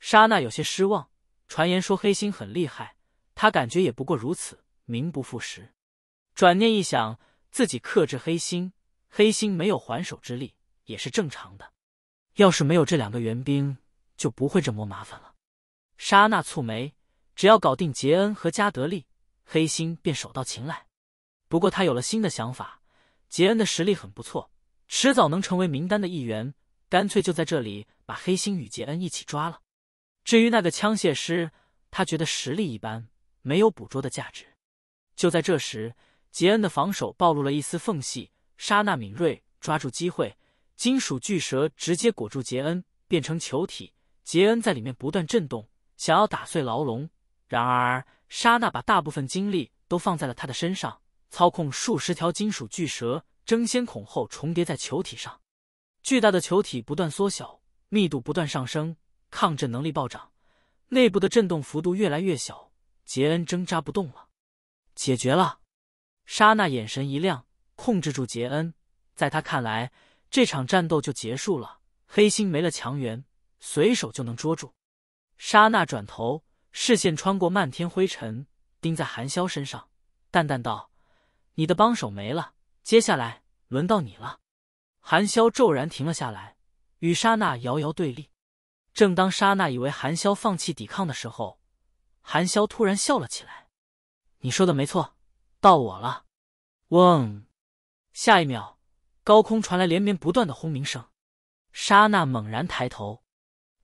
Speaker 1: 莎娜有些失望。传言说黑心很厉害，他感觉也不过如此，名不副实。转念一想，自己克制黑心，黑心没有还手之力也是正常的。要是没有这两个援兵，就不会这么麻烦了。莎娜蹙眉，只要搞定杰恩和加德利，黑心便手到擒来。不过他有了新的想法，杰恩的实力很不错，迟早能成为名单的一员，干脆就在这里把黑心与杰恩一起抓了。至于那个枪械师，他觉得实力一般，没有捕捉的价值。就在这时，杰恩的防守暴露了一丝缝隙，莎娜敏锐抓住机会，金属巨蛇直接裹住杰恩，变成球体。杰恩在里面不断震动，想要打碎牢笼。然而，莎娜把大部分精力都放在了他的身上，操控数十条金属巨蛇争先恐后重叠在球体上，巨大的球体不断缩小，密度不断上升。抗震能力暴涨，内部的震动幅度越来越小，杰恩挣扎不动了。解决了，莎娜眼神一亮，控制住杰恩。在他看来，这场战斗就结束了。黑心没了强援，随手就能捉住。莎娜转头，视线穿过漫天灰尘，盯在韩潇身上，淡淡道：“你的帮手没了，接下来轮到你了。”韩潇骤然停了下来，与莎娜遥遥对立。正当莎娜以为韩潇放弃抵抗的时候，韩潇突然笑了起来。“你说的没错，到我了。”嗡，下一秒，高空传来连绵不断的轰鸣声。莎娜猛然抬头，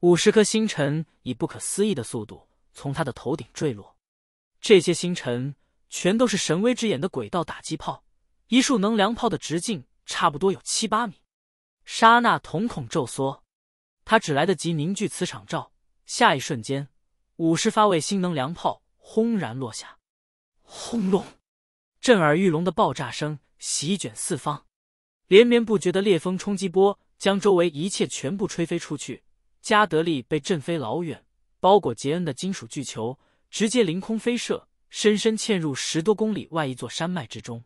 Speaker 1: 五十颗星辰以不可思议的速度从他的头顶坠落。这些星辰全都是神威之眼的轨道打击炮，一束能量炮的直径差不多有七八米。莎娜瞳孔骤缩。他只来得及凝聚磁场罩，下一瞬间，五十发卫星能量炮轰然落下，轰隆！震耳欲聋的爆炸声席卷四方，连绵不绝的烈风冲击波将周围一切全部吹飞出去。加德利被震飞老远，包裹杰恩的金属巨球直接凌空飞射，深深嵌入十多公里外一座山脉之中。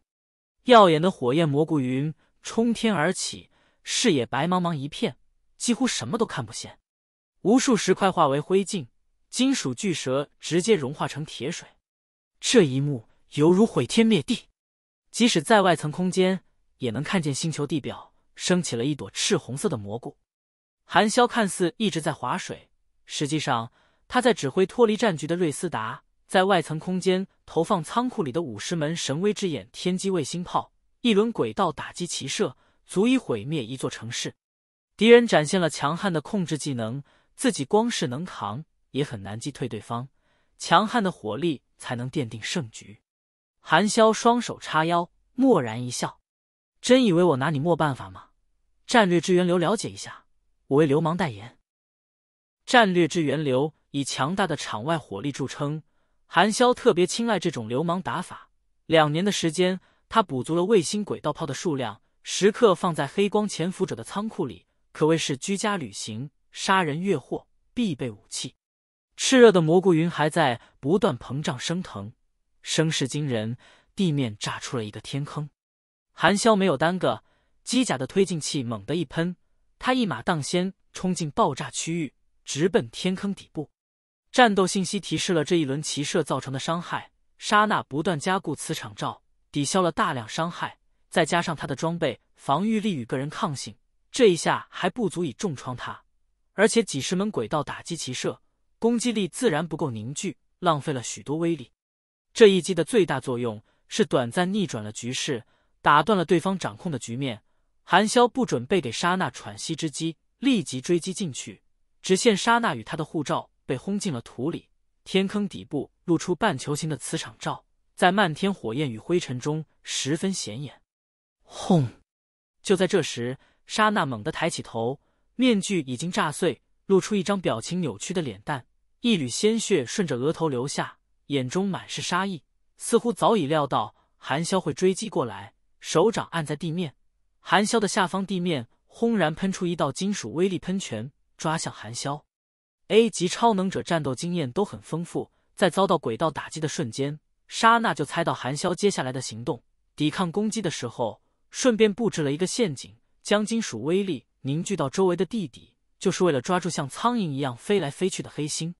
Speaker 1: 耀眼的火焰蘑菇云冲天而起，视野白茫茫一片。几乎什么都看不见，无数石块化为灰烬，金属巨蛇直接融化成铁水，这一幕犹如毁天灭地。即使在外层空间，也能看见星球地表升起了一朵赤红色的蘑菇。韩萧看似一直在划水，实际上他在指挥脱离战局的瑞斯达，在外层空间投放仓库里的五十门神威之眼天机卫星炮，一轮轨道打击齐射，足以毁灭一座城市。敌人展现了强悍的控制技能，自己光是能扛也很难击退对方，强悍的火力才能奠定胜局。韩潇双手叉腰，默然一笑：“真以为我拿你没办法吗？”战略之源流了解一下，我为流氓代言。战略之源流以强大的场外火力著称，韩潇特别青睐这种流氓打法。两年的时间，他补足了卫星轨道炮的数量，时刻放在黑光潜伏者的仓库里。可谓是居家旅行、杀人越货必备武器。炽热的蘑菇云还在不断膨胀升腾，声势惊人，地面炸出了一个天坑。韩潇没有耽搁，机甲的推进器猛地一喷，他一马当先冲进爆炸区域，直奔天坑底部。战斗信息提示了这一轮骑射造成的伤害。莎娜不断加固磁场罩，抵消了大量伤害，再加上她的装备防御力与个人抗性。这一下还不足以重创他，而且几十门轨道打击齐射，攻击力自然不够凝聚，浪费了许多威力。这一击的最大作用是短暂逆转了局势，打断了对方掌控的局面。韩萧不准备给莎娜喘息之机，立即追击进去。只见莎娜与他的护罩被轰进了土里，天坑底部露出半球形的磁场罩，在漫天火焰与灰尘中十分显眼。轰！就在这时。莎娜猛地抬起头，面具已经炸碎，露出一张表情扭曲的脸蛋，一缕鲜血顺着额头流下，眼中满是杀意，似乎早已料到韩萧会追击过来。手掌按在地面，韩萧的下方地面轰然喷出一道金属威力喷泉，抓向韩萧。A 级超能者战斗经验都很丰富，在遭到轨道打击的瞬间，莎娜就猜到韩萧接下来的行动，抵抗攻击的时候，顺便布置了一个陷阱。将金属威力凝聚到周围的地底，就是为了抓住像苍蝇一样飞来飞去的黑星。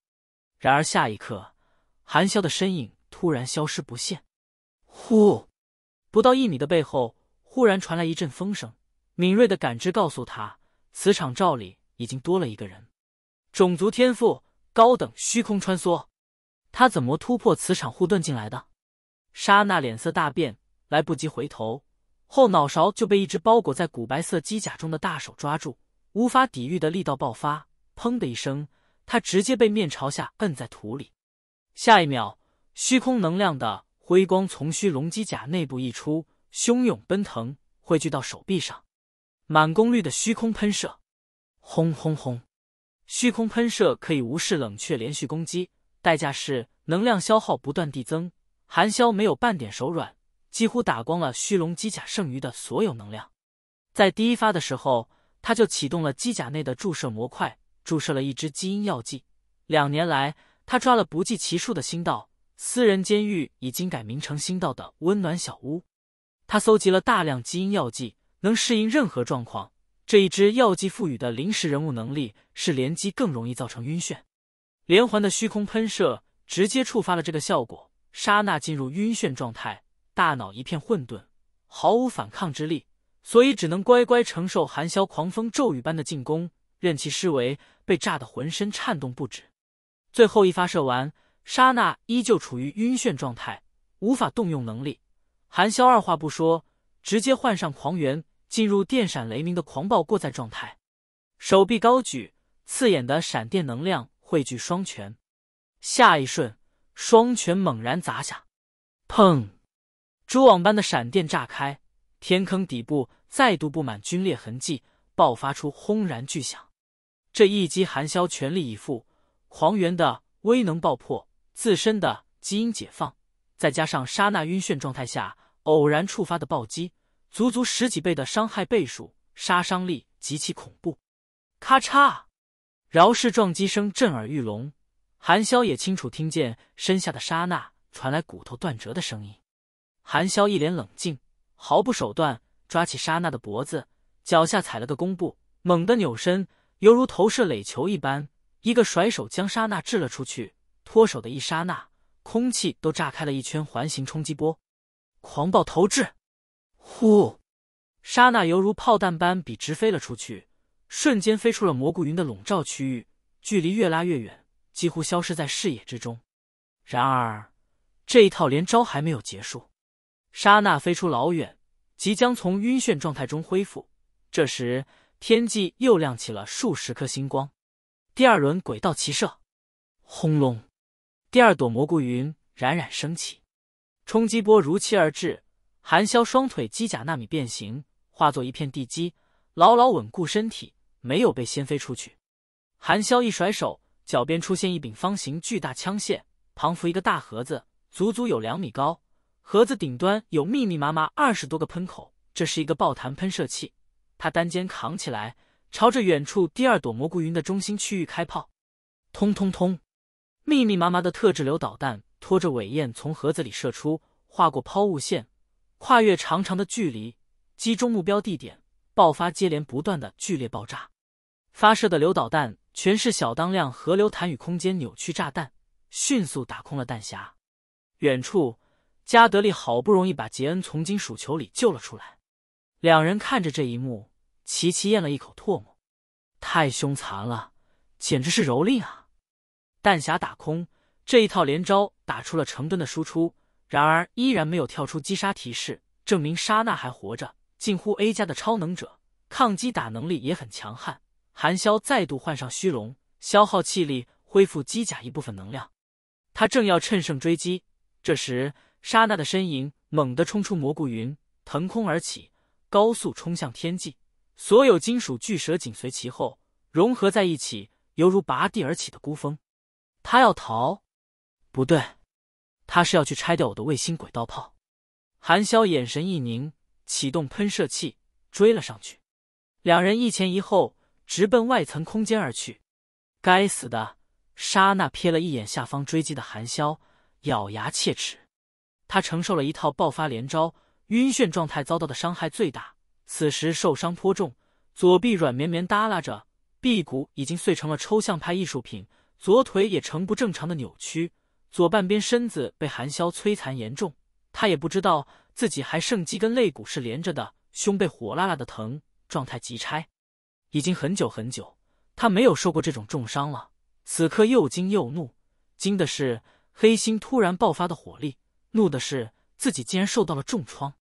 Speaker 1: 然而下一刻，韩萧的身影突然消失不见。呼！不到一米的背后，忽然传来一阵风声。敏锐的感知告诉他，磁场罩里已经多了一个人。种族天赋：高等虚空穿梭。他怎么突破磁场护盾进来的？莎娜脸色大变，来不及回头。后脑勺就被一只包裹在古白色机甲中的大手抓住，无法抵御的力道爆发，砰的一声，他直接被面朝下摁在土里。下一秒，虚空能量的辉光从虚龙机甲内部溢出，汹涌奔腾，汇聚到手臂上，满功率的虚空喷射，轰轰轰！虚空喷射可以无视冷却，连续攻击，代价是能量消耗不断递增。韩潇没有半点手软。几乎打光了虚龙机甲剩余的所有能量，在第一发的时候，他就启动了机甲内的注射模块，注射了一支基因药剂。两年来，他抓了不计其数的星道，私人监狱已经改名成星道的温暖小屋。他搜集了大量基因药剂，能适应任何状况。这一支药剂赋予的临时人物能力是连击更容易造成晕眩，连环的虚空喷射直接触发了这个效果，莎娜进入晕眩状态。大脑一片混沌，毫无反抗之力，所以只能乖乖承受寒霄狂风骤雨般的进攻，任其施为，被炸得浑身颤动不止。最后一发射完，莎娜依旧处于晕眩状态，无法动用能力。寒萧二话不说，直接换上狂猿，进入电闪雷鸣的狂暴过载状态，手臂高举，刺眼的闪电能量汇聚双拳，下一瞬，双拳猛然砸下，砰！蛛网般的闪电炸开，天坑底部再度布满龟裂痕迹，爆发出轰然巨响。这一击，韩萧全力以赴，黄猿的威能爆破，自身的基因解放，再加上莎娜晕眩状态下偶然触发的暴击，足足十几倍的伤害倍数，杀伤力极其恐怖。咔嚓，饶氏撞击声震耳欲聋，韩萧也清楚听见身下的莎娜传来骨头断折的声音。韩潇一脸冷静，毫不手段，抓起莎娜的脖子，脚下踩了个弓步，猛地扭身，犹如投射垒球一般，一个甩手将莎娜掷了出去。脱手的一刹那，空气都炸开了一圈环形冲击波。狂暴投掷，呼！莎娜犹如炮弹般笔直飞了出去，瞬间飞出了蘑菇云的笼罩区域，距离越拉越远，几乎消失在视野之中。然而，这一套连招还没有结束。刹那飞出老远，即将从晕眩状态中恢复。这时，天际又亮起了数十颗星光。第二轮轨道骑射，轰隆！第二朵蘑菇云冉冉升起，冲击波如期而至。韩潇双腿机甲纳米变形，化作一片地基，牢牢稳固身体，没有被掀飞出去。韩潇一甩手，脚边出现一柄方形巨大枪械，旁附一个大盒子，足足有两米高。盒子顶端有密密麻麻二十多个喷口，这是一个爆弹喷射器。它单肩扛起来，朝着远处第二朵蘑菇云的中心区域开炮，通通通！密密麻麻的特制流导弹拖着尾焰从盒子里射出，划过抛物线，跨越长长的距离，击中目标地点，爆发接连不断的剧烈爆炸。发射的流导弹全是小当量核流弹与空间扭曲炸弹，迅速打空了弹匣。远处。加德利好不容易把杰恩从金属球里救了出来，两人看着这一幕，齐齐咽了一口唾沫，太凶残了，简直是蹂躏啊！弹匣打空，这一套连招打出了成吨的输出，然而依然没有跳出击杀提示，证明莎娜还活着。近乎 A 加的超能者，抗击打能力也很强悍。韩潇再度换上虚荣，消耗气力恢复机甲一部分能量，他正要趁胜追击，这时。莎娜的身影猛地冲出蘑菇云，腾空而起，高速冲向天际。所有金属巨蛇紧随其后，融合在一起，犹如拔地而起的孤峰。他要逃？不对，他是要去拆掉我的卫星轨道炮。韩潇眼神一凝，启动喷射器追了上去。两人一前一后，直奔外层空间而去。该死的！莎娜瞥了一眼下方追击的韩潇，咬牙切齿。他承受了一套爆发连招，晕眩状态遭到的伤害最大。此时受伤颇重，左臂软绵绵耷拉着，臂骨已经碎成了抽象派艺术品；左腿也呈不正常的扭曲，左半边身子被韩潇摧残严重。他也不知道自己还剩几根肋骨是连着的，胸被火辣辣的疼，状态极差。已经很久很久，他没有受过这种重伤了。此刻又惊又怒，惊的是黑心突然爆发的火力。怒的是自己竟然受到了重创，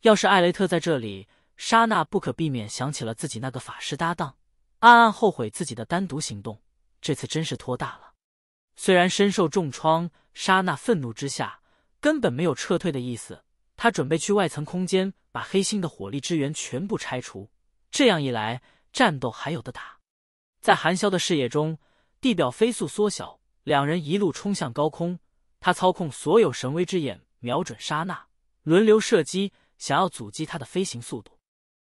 Speaker 1: 要是艾雷特在这里，莎娜不可避免想起了自己那个法师搭档，暗暗后悔自己的单独行动，这次真是拖大了。虽然身受重创，莎娜愤怒之下根本没有撤退的意思，她准备去外层空间把黑星的火力支援全部拆除，这样一来战斗还有的打。在寒萧的视野中，地表飞速缩小，两人一路冲向高空。他操控所有神威之眼瞄准沙娜，轮流射击，想要阻击他的飞行速度。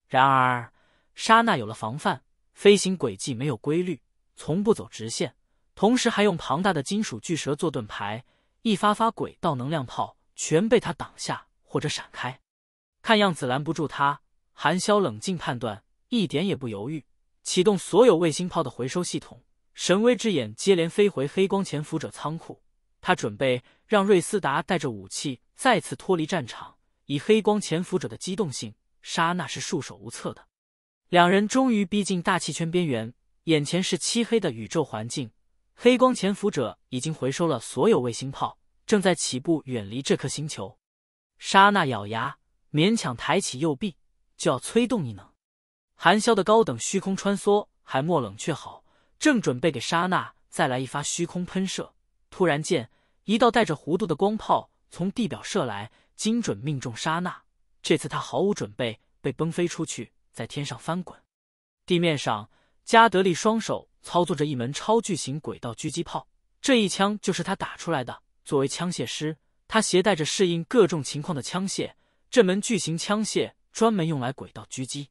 Speaker 1: 然而，沙娜有了防范，飞行轨迹没有规律，从不走直线，同时还用庞大的金属巨蛇做盾牌，一发发轨道能量炮全被他挡下或者闪开。看样子拦不住他。韩潇冷静判断，一点也不犹豫，启动所有卫星炮的回收系统，神威之眼接连飞回黑光潜伏者仓库。他准备让瑞斯达带着武器再次脱离战场，以黑光潜伏者的机动性，莎娜是束手无策的。两人终于逼近大气圈边缘，眼前是漆黑的宇宙环境。黑光潜伏者已经回收了所有卫星炮，正在起步远离这颗星球。莎娜咬牙，勉强抬起右臂，就要催动异能，韩萧的高等虚空穿梭还没冷却好，正准备给莎娜再来一发虚空喷射，突然间。一道带着弧度的光炮从地表射来，精准命中沙娜，这次他毫无准备，被崩飞出去，在天上翻滚。地面上，加德利双手操作着一门超巨型轨道狙击炮，这一枪就是他打出来的。作为枪械师，他携带着适应各种情况的枪械，这门巨型枪械专门用来轨道狙击。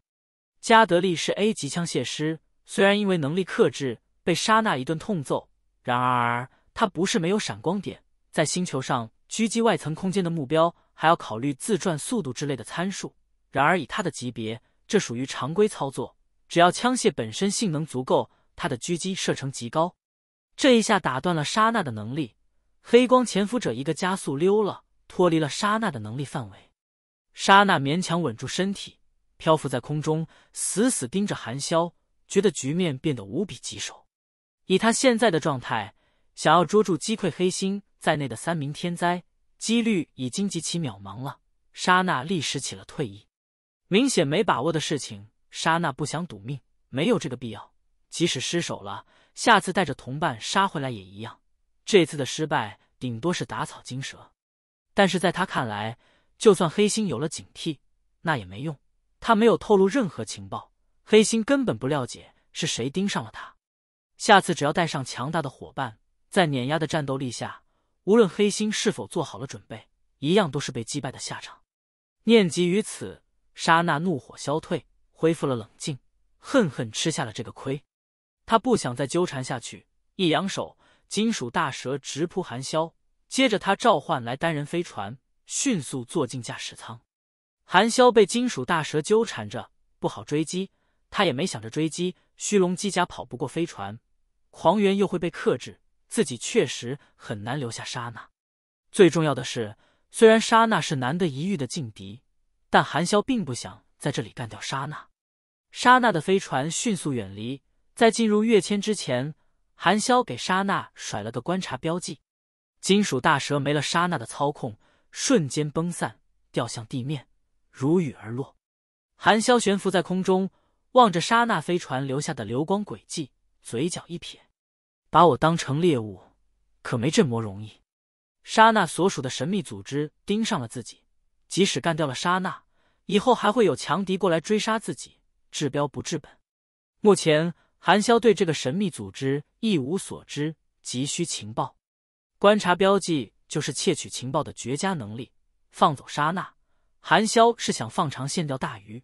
Speaker 1: 加德利是 A 级枪械师，虽然因为能力克制被沙娜一顿痛揍，然而他不是没有闪光点。在星球上狙击外层空间的目标，还要考虑自转速度之类的参数。然而以他的级别，这属于常规操作。只要枪械本身性能足够，他的狙击射程极高。这一下打断了莎娜的能力，黑光潜伏者一个加速溜了，脱离了莎娜的能力范围。莎娜勉强稳住身体，漂浮在空中，死死盯着韩萧，觉得局面变得无比棘手。以他现在的状态，想要捉住击溃黑星。在内的三名天灾，几率已经极其渺茫了。莎娜立时起了退意，明显没把握的事情，莎娜不想赌命，没有这个必要。即使失手了，下次带着同伴杀回来也一样。这次的失败，顶多是打草惊蛇。但是在他看来，就算黑心有了警惕，那也没用。他没有透露任何情报，黑心根本不了解是谁盯上了他。下次只要带上强大的伙伴，在碾压的战斗力下。无论黑星是否做好了准备，一样都是被击败的下场。念及于此，莎娜怒火消退，恢复了冷静，恨恨吃下了这个亏。他不想再纠缠下去，一扬手，金属大蛇直扑韩萧。接着，他召唤来单人飞船，迅速坐进驾驶舱。韩萧被金属大蛇纠缠着，不好追击。他也没想着追击，虚龙机甲跑不过飞船，狂猿又会被克制。自己确实很难留下莎娜。最重要的是，虽然莎娜是难得一遇的劲敌，但韩萧并不想在这里干掉莎娜。莎娜的飞船迅速远离，在进入跃迁之前，韩萧给莎娜甩了个观察标记。金属大蛇没了莎娜的操控，瞬间崩散，掉向地面，如雨而落。韩萧悬浮在空中，望着莎娜飞船留下的流光轨迹，嘴角一撇。把我当成猎物，可没这么容易。莎娜所属的神秘组织盯上了自己，即使干掉了莎娜，以后还会有强敌过来追杀自己，治标不治本。目前，韩潇对这个神秘组织一无所知，急需情报。观察标记就是窃取情报的绝佳能力。放走莎娜，韩潇是想放长线钓大鱼，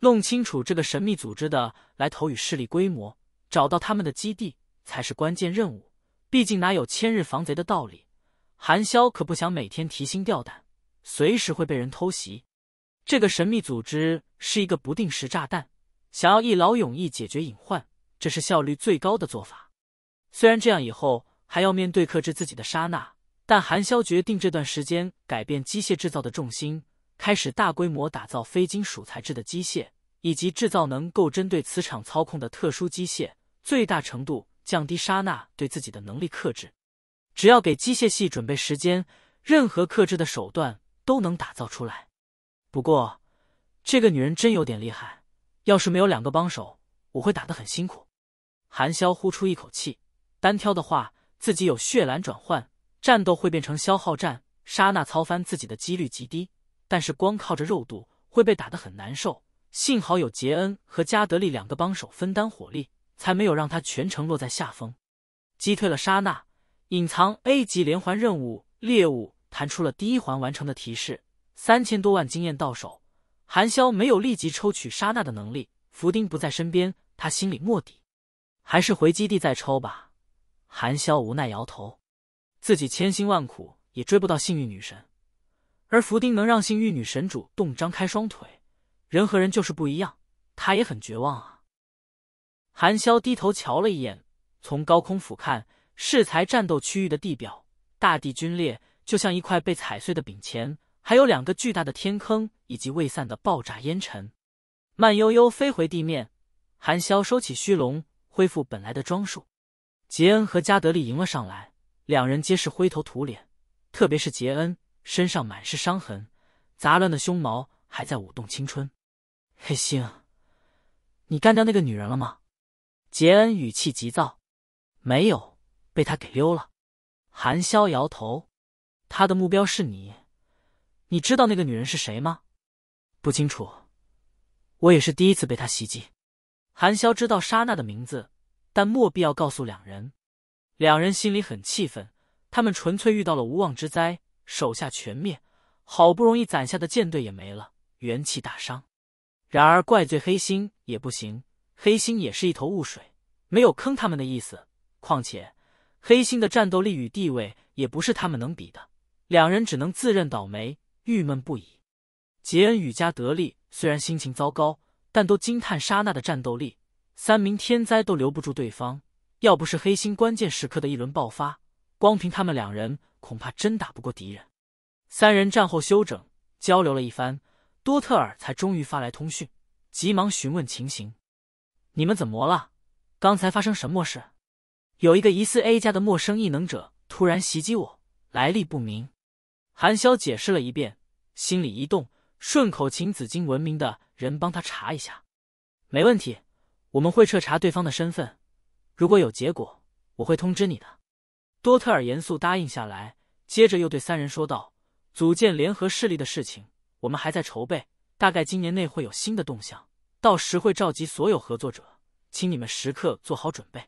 Speaker 1: 弄清楚这个神秘组织的来头与势力规模，找到他们的基地。才是关键任务，毕竟哪有千日防贼的道理？韩潇可不想每天提心吊胆，随时会被人偷袭。这个神秘组织是一个不定时炸弹，想要一劳永逸解决隐患，这是效率最高的做法。虽然这样以后还要面对克制自己的沙纳，但韩潇决定这段时间改变机械制造的重心，开始大规模打造非金属材质的机械，以及制造能够针对磁场操控的特殊机械，最大程度。降低莎娜对自己的能力克制，只要给机械系准备时间，任何克制的手段都能打造出来。不过，这个女人真有点厉害，要是没有两个帮手，我会打得很辛苦。韩潇呼出一口气，单挑的话，自己有血蓝转换，战斗会变成消耗战，莎娜操翻自己的几率极低。但是光靠着肉度会被打得很难受，幸好有杰恩和加德利两个帮手分担火力。才没有让他全程落在下风，击退了莎娜，隐藏 A 级连环任务猎物弹出了第一环完成的提示，三千多万经验到手。韩潇没有立即抽取莎娜的能力，福丁不在身边，他心里没底，还是回基地再抽吧。韩潇无奈摇头，自己千辛万苦也追不到幸运女神，而福丁能让幸运女神主动张开双腿，人和人就是不一样。他也很绝望啊。韩萧低头瞧了一眼，从高空俯瞰适才战斗区域的地表，大地龟裂，就像一块被踩碎的饼前，还有两个巨大的天坑以及未散的爆炸烟尘。慢悠悠飞回地面，韩萧收起虚龙，恢复本来的装束。杰恩和加德利迎了上来，两人皆是灰头土脸，特别是杰恩，身上满是伤痕，杂乱的胸毛还在舞动。青春，黑星，你干掉那个女人了吗？杰恩语气急躁，没有被他给溜了。韩潇摇头，他的目标是你。你知道那个女人是谁吗？不清楚，我也是第一次被他袭击。韩潇知道莎娜的名字，但没必要告诉两人。两人心里很气愤，他们纯粹遇到了无妄之灾，手下全灭，好不容易攒下的舰队也没了，元气大伤。然而怪罪黑心也不行。黑心也是一头雾水，没有坑他们的意思。况且，黑心的战斗力与地位也不是他们能比的，两人只能自认倒霉，郁闷不已。杰恩与加德利虽然心情糟糕，但都惊叹莎娜的战斗力。三名天灾都留不住对方，要不是黑心关键时刻的一轮爆发，光凭他们两人恐怕真打不过敌人。三人战后休整，交流了一番，多特尔才终于发来通讯，急忙询问情形。你们怎么了？刚才发生什么事？有一个疑似 A 家的陌生异能者突然袭击我，来历不明。韩潇解释了一遍，心里一动，顺口请紫金文明的人帮他查一下。没问题，我们会彻查对方的身份。如果有结果，我会通知你的。多特尔严肃答应下来，接着又对三人说道：“组建联合势力的事情，我们还在筹备，大概今年内会有新的动向。”到时会召集所有合作者，请你们时刻做好准备。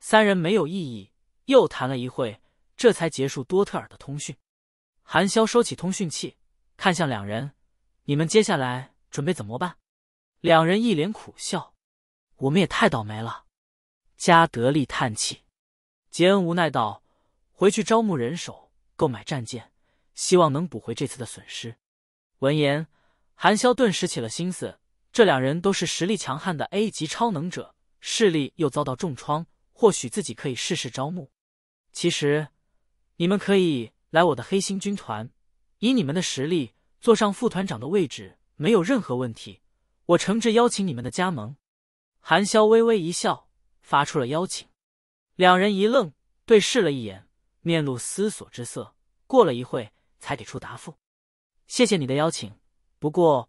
Speaker 1: 三人没有异议，又谈了一会，这才结束多特尔的通讯。韩潇收起通讯器，看向两人：“你们接下来准备怎么办？”两人一脸苦笑：“我们也太倒霉了。”加德利叹气，杰恩无奈道：“回去招募人手，购买战舰，希望能补回这次的损失。”闻言，韩潇顿时起了心思。这两人都是实力强悍的 A 级超能者，势力又遭到重创，或许自己可以试试招募。其实，你们可以来我的黑心军团，以你们的实力坐上副团长的位置没有任何问题，我诚挚邀请你们的加盟。韩潇微微一笑，发出了邀请。两人一愣，对视了一眼，面露思索之色。过了一会，才给出答复：“谢谢你的邀请，不过。”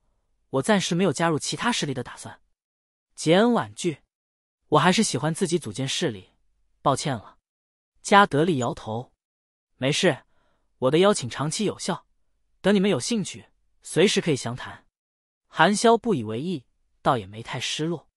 Speaker 1: 我暂时没有加入其他势力的打算，杰恩婉拒，我还是喜欢自己组建势力，抱歉了。加德利摇头，没事，我的邀请长期有效，等你们有兴趣，随时可以详谈。韩萧不以为意，倒也没太失落。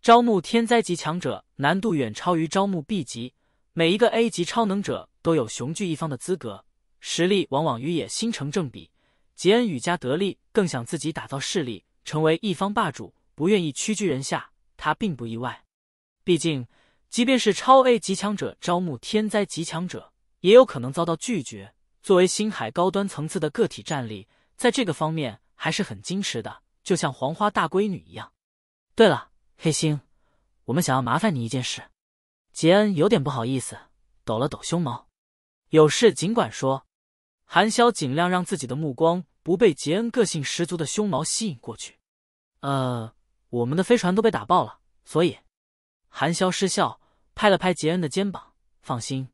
Speaker 1: 招募天灾级强者难度远超于招募 B 级，每一个 A 级超能者都有雄踞一方的资格，实力往往与野心成正比。杰恩与加德利更想自己打造势力，成为一方霸主，不愿意屈居人下。他并不意外，毕竟即便是超 A 极强者招募天灾极强者，也有可能遭到拒绝。作为星海高端层次的个体战力，在这个方面还是很矜持的，就像黄花大闺女一样。对了，黑星，我们想要麻烦你一件事。杰恩有点不好意思，抖了抖胸毛，有事尽管说。韩潇尽量让自己的目光不被杰恩个性十足的胸毛吸引过去。呃，我们的飞船都被打爆了，所以，韩潇失笑，拍了拍杰恩的肩膀，放心，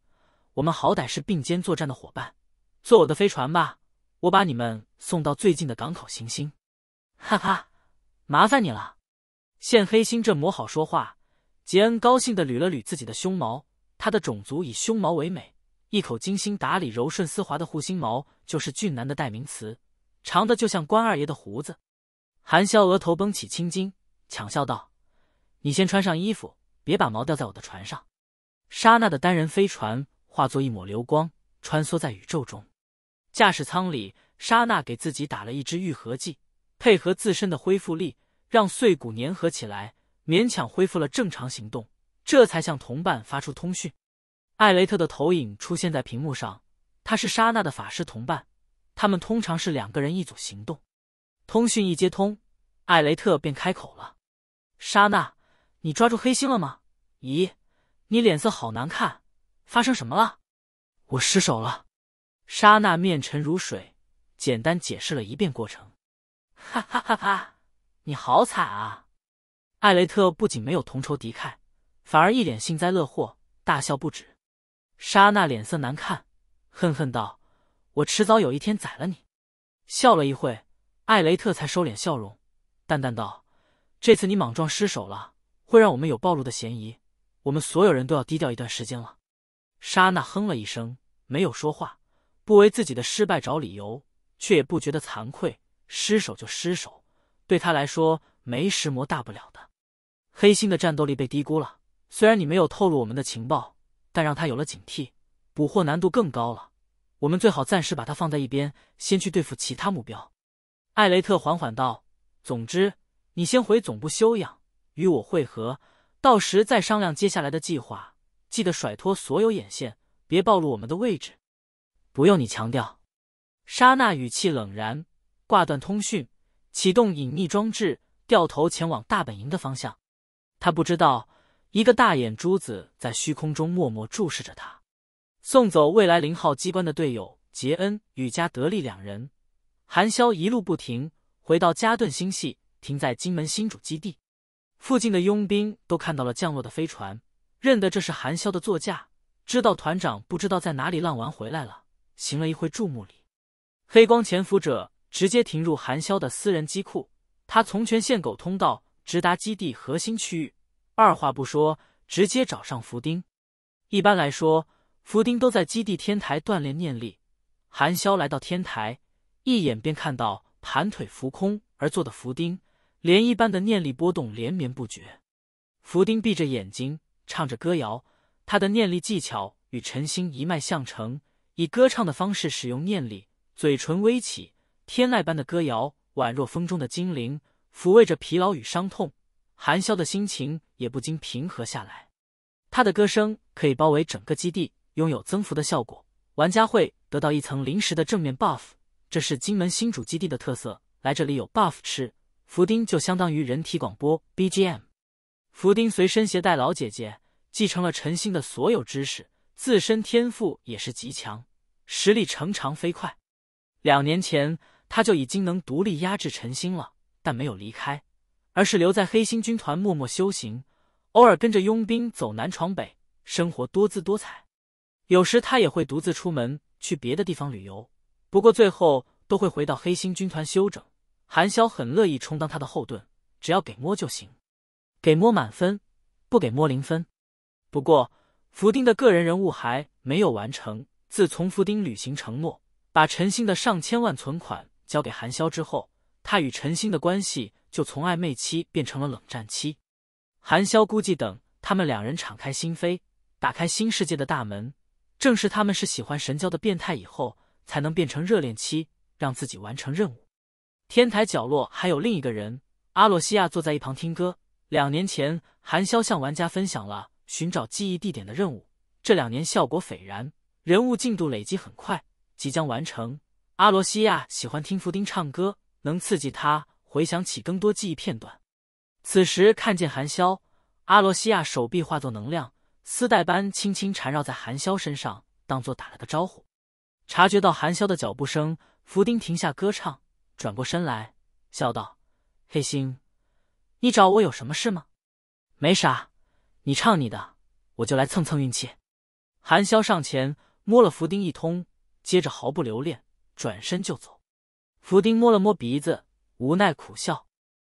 Speaker 1: 我们好歹是并肩作战的伙伴，坐我的飞船吧，我把你们送到最近的港口行星。哈哈，麻烦你了。现黑星这魔好说话，杰恩高兴的捋了捋自己的胸毛，他的种族以胸毛为美。一口精心打理、柔顺丝滑的护心毛，就是俊男的代名词，长的就像关二爷的胡子。韩潇额头绷起青筋，强笑道：“你先穿上衣服，别把毛掉在我的船上。”莎娜的单人飞船化作一抹流光，穿梭在宇宙中。驾驶舱里，莎娜给自己打了一支愈合剂，配合自身的恢复力，让碎骨粘合起来，勉强恢复了正常行动，这才向同伴发出通讯。艾雷特的投影出现在屏幕上，他是莎娜的法师同伴，他们通常是两个人一组行动。通讯一接通，艾雷特便开口了：“莎娜，你抓住黑星了吗？咦，你脸色好难看，发生什么了？”“我失手了。”莎娜面沉如水，简单解释了一遍过程。“哈哈哈哈，你好惨啊！”艾雷特不仅没有同仇敌忾，反而一脸幸灾乐祸，大笑不止。莎娜脸色难看，恨恨道：“我迟早有一天宰了你。”笑了一会，艾雷特才收敛笑容，淡淡道：“这次你莽撞失手了，会让我们有暴露的嫌疑。我们所有人都要低调一段时间了。”莎娜哼了一声，没有说话，不为自己的失败找理由，却也不觉得惭愧。失手就失手，对他来说没石魔大不了的。黑心的战斗力被低估了，虽然你没有透露我们的情报。但让他有了警惕，捕获难度更高了。我们最好暂时把他放在一边，先去对付其他目标。艾雷特缓缓道：“总之，你先回总部休养，与我会合，到时再商量接下来的计划。记得甩脱所有眼线，别暴露我们的位置。”不用你强调，莎娜语气冷然，挂断通讯，启动隐匿装置，掉头前往大本营的方向。他不知道。一个大眼珠子在虚空中默默注视着他，送走未来零号机关的队友杰恩与加德利两人，韩潇一路不停，回到加顿星系，停在金门新主基地附近的佣兵都看到了降落的飞船，认得这是韩潇的座驾，知道团长不知道在哪里浪完回来了，行了一会注目礼。黑光潜伏者直接停入韩潇的私人机库，他从全线狗通道直达基地核心区域。二话不说，直接找上福丁。一般来说，福丁都在基地天台锻炼念力。韩潇来到天台，一眼便看到盘腿浮空而坐的福丁，涟漪般的念力波动连绵不绝。福丁闭着眼睛唱着歌谣，他的念力技巧与晨星一脉相承，以歌唱的方式使用念力，嘴唇微起，天籁般的歌谣宛若风中的精灵，抚慰着疲劳与伤痛。韩潇的心情也不禁平和下来，他的歌声可以包围整个基地，拥有增幅的效果，玩家会得到一层临时的正面 buff。这是金门新主基地的特色，来这里有 buff 吃。福丁就相当于人体广播 BGM，福丁随身携带，老姐姐继承了陈星的所有知识，自身天赋也是极强，实力成长飞快。两年前他就已经能独立压制陈星了，但没有离开。而是留在黑心军团默默修行，偶尔跟着佣兵走南闯北，生活多姿多彩。有时他也会独自出门去别的地方旅游，不过最后都会回到黑心军团休整。韩潇很乐意充当他的后盾，只要给摸就行，给摸满分，不给摸零分。不过福丁的个人人物还没有完成。自从福丁履行承诺，把陈兴的上千万存款交给韩潇之后。他与陈星的关系就从暧昧期变成了冷战期。韩潇估计，等他们两人敞开心扉，打开新世界的大门，正是他们是喜欢神交的变态以后，才能变成热恋期，让自己完成任务。天台角落还有另一个人，阿洛西亚坐在一旁听歌。两年前，韩潇向玩家分享了寻找记忆地点的任务，这两年效果斐然，人物进度累积很快，即将完成。阿罗西亚喜欢听福丁唱歌。能刺激他回想起更多记忆片段。此时看见韩萧，阿罗西亚手臂化作能量丝带般轻轻缠绕在韩萧身上，当作打了个招呼。察觉到韩萧的脚步声，福丁停下歌唱，转过身来笑道：“黑星，你找我有什么事吗？”“没啥，你唱你的，我就来蹭蹭运气。”韩萧上前摸了福丁一通，接着毫不留恋，转身就走。福丁摸了摸鼻子，无奈苦笑。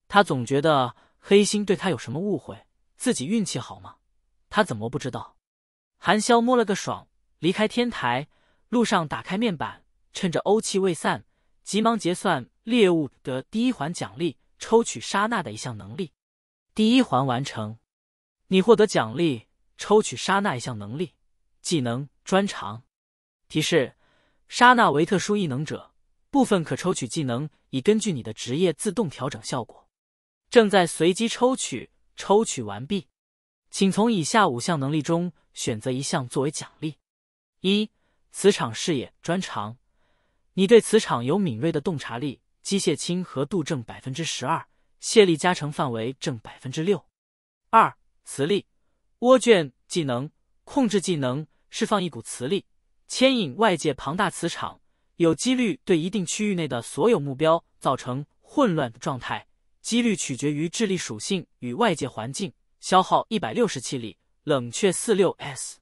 Speaker 1: 他总觉得黑心对他有什么误会，自己运气好吗？他怎么不知道？韩潇摸了个爽，离开天台，路上打开面板，趁着欧气未散，急忙结算猎物的第一环奖励，抽取沙娜的一项能力。第一环完成，你获得奖励，抽取沙娜一项能力，技能专长。提示：沙娜为特殊异能者。部分可抽取技能已根据你的职业自动调整效果。正在随机抽取，抽取完毕，请从以下五项能力中选择一项作为奖励：一、磁场视野专长，你对磁场有敏锐的洞察力，机械亲和度正百分之十二，泄力加成范围正百分之六。二、磁力涡卷技能，控制技能，释放一股磁力，牵引外界庞大磁场。有几率对一定区域内的所有目标造成混乱状态，几率取决于智力属性与外界环境。消耗一百六十气力，冷却四六 s。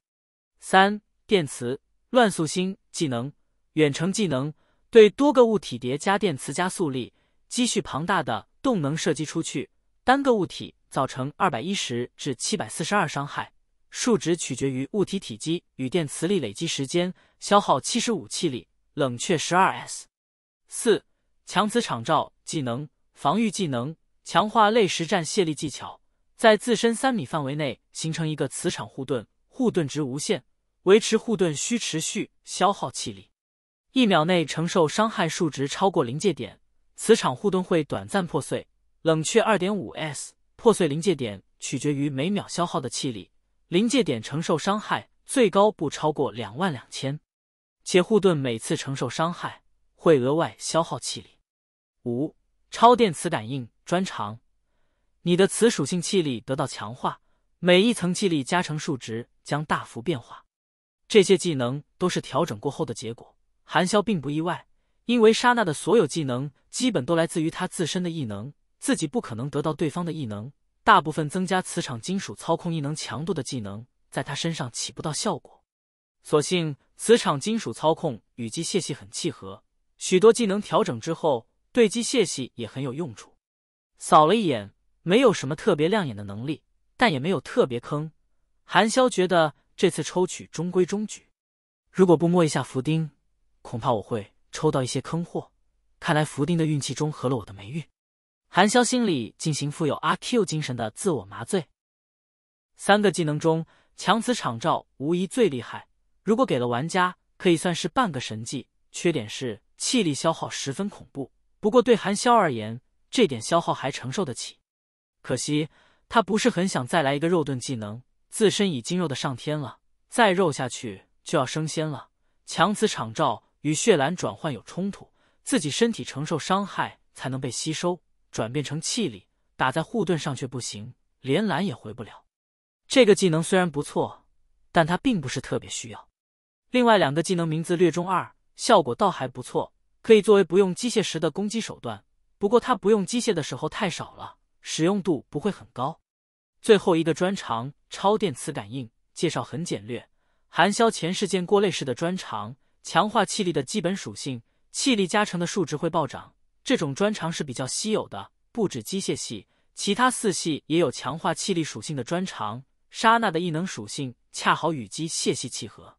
Speaker 1: 三电磁乱速星技能，远程技能，对多个物体叠加电磁加速力，积蓄庞大的动能射击出去，单个物体造成二百一十至七百四十二伤害，数值取决于物体体积与电磁力累积时间。消耗七十五气力。冷却十二 s，四强磁场罩技能，防御技能，强化类实战泄力技巧，在自身三米范围内形成一个磁场护盾，护盾值无限，维持护盾需持续消耗气力，一秒内承受伤害数值超过临界点，磁场护盾会短暂破碎，冷却二点五 s，破碎临界点取决于每秒消耗的气力，临界点承受伤害最高不超过两万两千。且护盾每次承受伤害会额外消耗气力。五超电磁感应专长，你的磁属性气力得到强化，每一层气力加成数值将大幅变化。这些技能都是调整过后的结果。韩潇并不意外，因为莎娜的所有技能基本都来自于她自身的异能，自己不可能得到对方的异能。大部分增加磁场金属操控异能强度的技能，在她身上起不到效果。所幸磁场金属操控与机械系很契合，许多技能调整之后对机械系也很有用处。扫了一眼，没有什么特别亮眼的能力，但也没有特别坑。韩潇觉得这次抽取中规中矩，如果不摸一下福丁，恐怕我会抽到一些坑货。看来福丁的运气中和了我的霉运。韩潇心里进行富有阿 Q 精神的自我麻醉。三个技能中，强磁场罩无疑最厉害。如果给了玩家，可以算是半个神技。缺点是气力消耗十分恐怖。不过对韩萧而言，这点消耗还承受得起。可惜他不是很想再来一个肉盾技能，自身已经肉的上天了，再肉下去就要升仙了。强磁场罩与血蓝转换有冲突，自己身体承受伤害才能被吸收，转变成气力打在护盾上却不行，连蓝也回不了。这个技能虽然不错，但他并不是特别需要。另外两个技能名字略中二，效果倒还不错，可以作为不用机械时的攻击手段。不过它不用机械的时候太少了，使用度不会很高。最后一个专长超电磁感应，介绍很简略。韩萧前世见过类似的专长，强化气力的基本属性，气力加成的数值会暴涨。这种专长是比较稀有的，不止机械系，其他四系也有强化气力属性的专长。莎娜的异能属性恰好与机械系契合。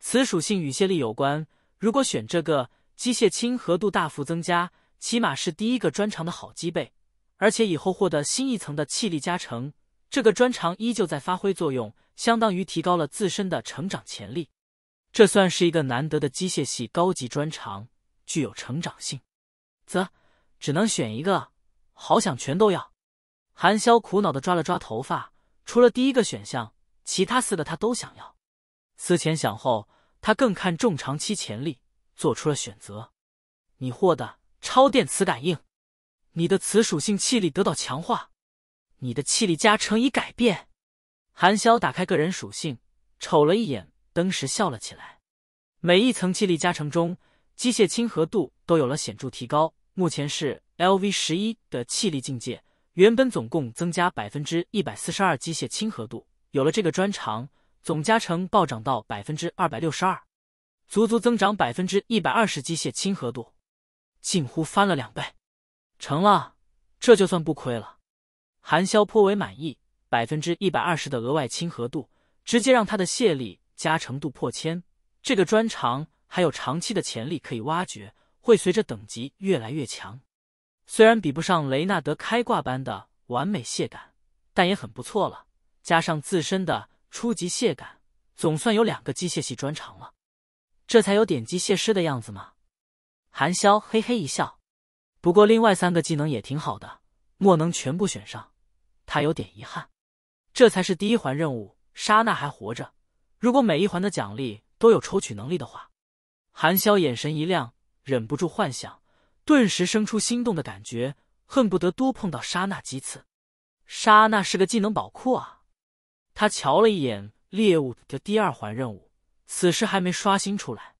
Speaker 1: 此属性与泄力有关，如果选这个，机械亲和度大幅增加，起码是第一个专长的好几倍，而且以后获得新一层的气力加成，这个专长依旧在发挥作用，相当于提高了自身的成长潜力。这算是一个难得的机械系高级专长，具有成长性。啧，只能选一个，好想全都要。韩潇苦恼的抓了抓头发，除了第一个选项，其他四个他都想要。思前想后，他更看重长期潜力，做出了选择。你获得超电磁感应，你的磁属性气力得到强化，你的气力加成已改变。韩潇打开个人属性，瞅了一眼，登时笑了起来。每一层气力加成中，机械亲和度都有了显著提高，目前是 LV 十一的气力境界。原本总共增加百分之一百四十二机械亲和度，有了这个专长。总加成暴涨到百分之二百六十二，足足增长百分之一百二十机械亲和度，近乎翻了两倍，成了，这就算不亏了。韩潇颇为满意，百分之一百二十的额外亲和度直接让他的泄力加成度破千，这个专长还有长期的潜力可以挖掘，会随着等级越来越强。虽然比不上雷纳德开挂般的完美谢感，但也很不错了。加上自身的。初级械感，总算有两个机械系专长了，这才有点机械师的样子嘛。韩潇嘿嘿一笑，不过另外三个技能也挺好的，莫能全部选上，他有点遗憾。这才是第一环任务，莎娜还活着。如果每一环的奖励都有抽取能力的话，韩潇眼神一亮，忍不住幻想，顿时生出心动的感觉，恨不得多碰到莎娜几次。莎娜是个技能宝库啊。他瞧了一眼猎物的第二环任务，此时还没刷新出来，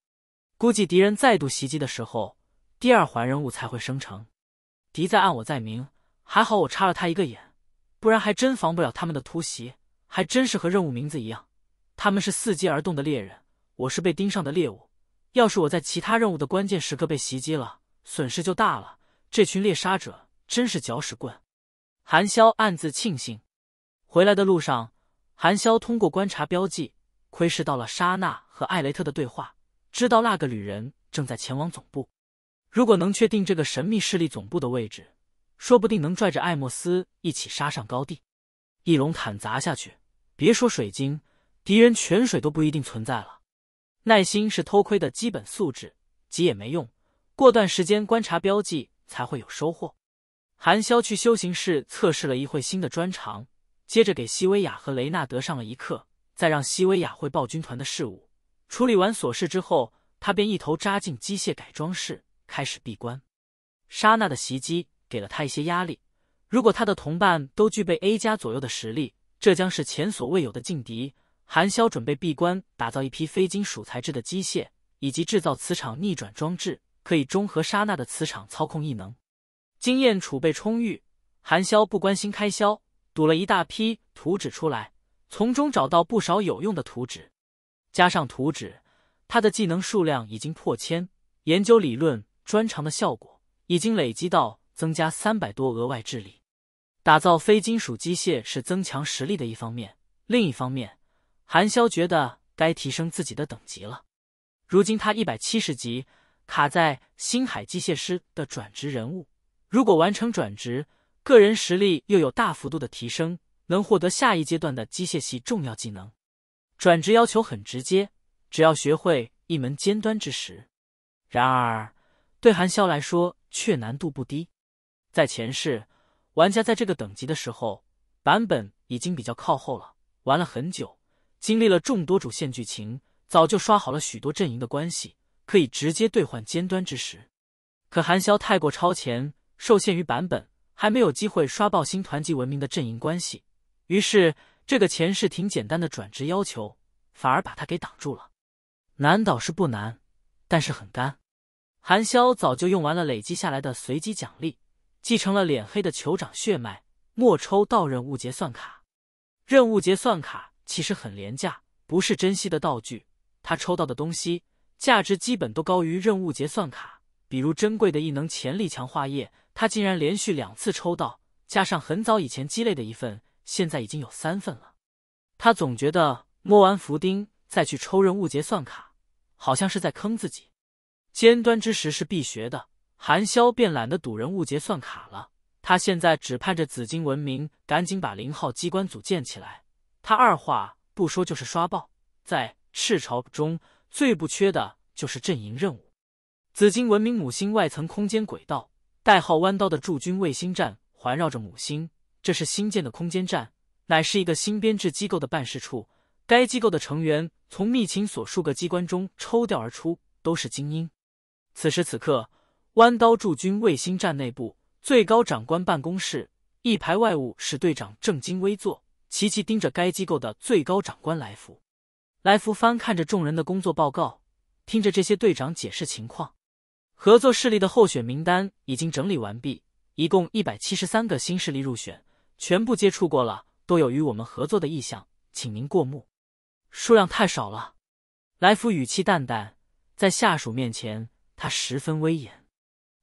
Speaker 1: 估计敌人再度袭击的时候，第二环任务才会生成。敌在暗，我在明，还好我插了他一个眼，不然还真防不了他们的突袭。还真是和任务名字一样，他们是伺机而动的猎人，我是被盯上的猎物。要是我在其他任务的关键时刻被袭击了，损失就大了。这群猎杀者真是搅屎棍。韩萧暗自庆幸，回来的路上。韩潇通过观察标记，窥视到了莎娜和艾雷特的对话，知道那个旅人正在前往总部。如果能确定这个神秘势力总部的位置，说不定能拽着艾莫斯一起杀上高地。翼龙坦砸下去，别说水晶，敌人泉水都不一定存在了。耐心是偷窥的基本素质，急也没用。过段时间观察标记才会有收获。韩潇去修行室测试了一会新的专长。接着给西维亚和雷纳德上了一课，再让西维亚汇报军团的事务。处理完琐事之后，他便一头扎进机械改装室，开始闭关。莎娜的袭击给了他一些压力。如果他的同伴都具备 A 加左右的实力，这将是前所未有的劲敌。韩潇准备闭关，打造一批非金属材质的机械，以及制造磁场逆转装置，可以中和莎娜的磁场操控异能。经验储备充裕，韩潇不关心开销。赌了一大批图纸出来，从中找到不少有用的图纸。加上图纸，他的技能数量已经破千。研究理论专长的效果已经累积到增加三百多额外智力。打造非金属机械是增强实力的一方面，另一方面，韩潇觉得该提升自己的等级了。如今他一百七十级，卡在星海机械师的转职人物。如果完成转职，个人实力又有大幅度的提升，能获得下一阶段的机械系重要技能。转职要求很直接，只要学会一门尖端知识。然而，对韩潇来说却难度不低。在前世，玩家在这个等级的时候，版本已经比较靠后了。玩了很久，经历了众多主线剧情，早就刷好了许多阵营的关系，可以直接兑换尖端知识。可韩潇太过超前，受限于版本。还没有机会刷爆星团级文明的阵营关系，于是这个前世挺简单的转职要求，反而把他给挡住了。难倒是不难，但是很干。韩潇早就用完了累积下来的随机奖励，继承了脸黑的酋长血脉。莫抽到任务结算卡，任务结算卡其实很廉价，不是珍惜的道具。他抽到的东西价值基本都高于任务结算卡，比如珍贵的异能潜力强化液。他竟然连续两次抽到，加上很早以前积累的一份，现在已经有三份了。他总觉得摸完福丁再去抽任务结算卡，好像是在坑自己。尖端之时是必学的，韩萧便懒得赌人物结算卡了。他现在只盼着紫金文明赶紧把零号机关组建起来。他二话不说就是刷爆，在赤潮中最不缺的就是阵营任务。紫金文明母星外层空间轨道。代号弯刀的驻军卫星站环绕着母星，这是新建的空间站，乃是一个新编制机构的办事处。该机构的成员从密情所数个机关中抽调而出，都是精英。此时此刻，弯刀驻军卫星站内部最高长官办公室，一排外务使队长正襟危坐，齐齐盯着该机构的最高长官来福。来福翻看着众人的工作报告，听着这些队长解释情况。合作势力的候选名单已经整理完毕，一共一百七十三个新势力入选，全部接触过了，都有与我们合作的意向，请您过目。数量太少了，来福语气淡淡，在下属面前他十分威严。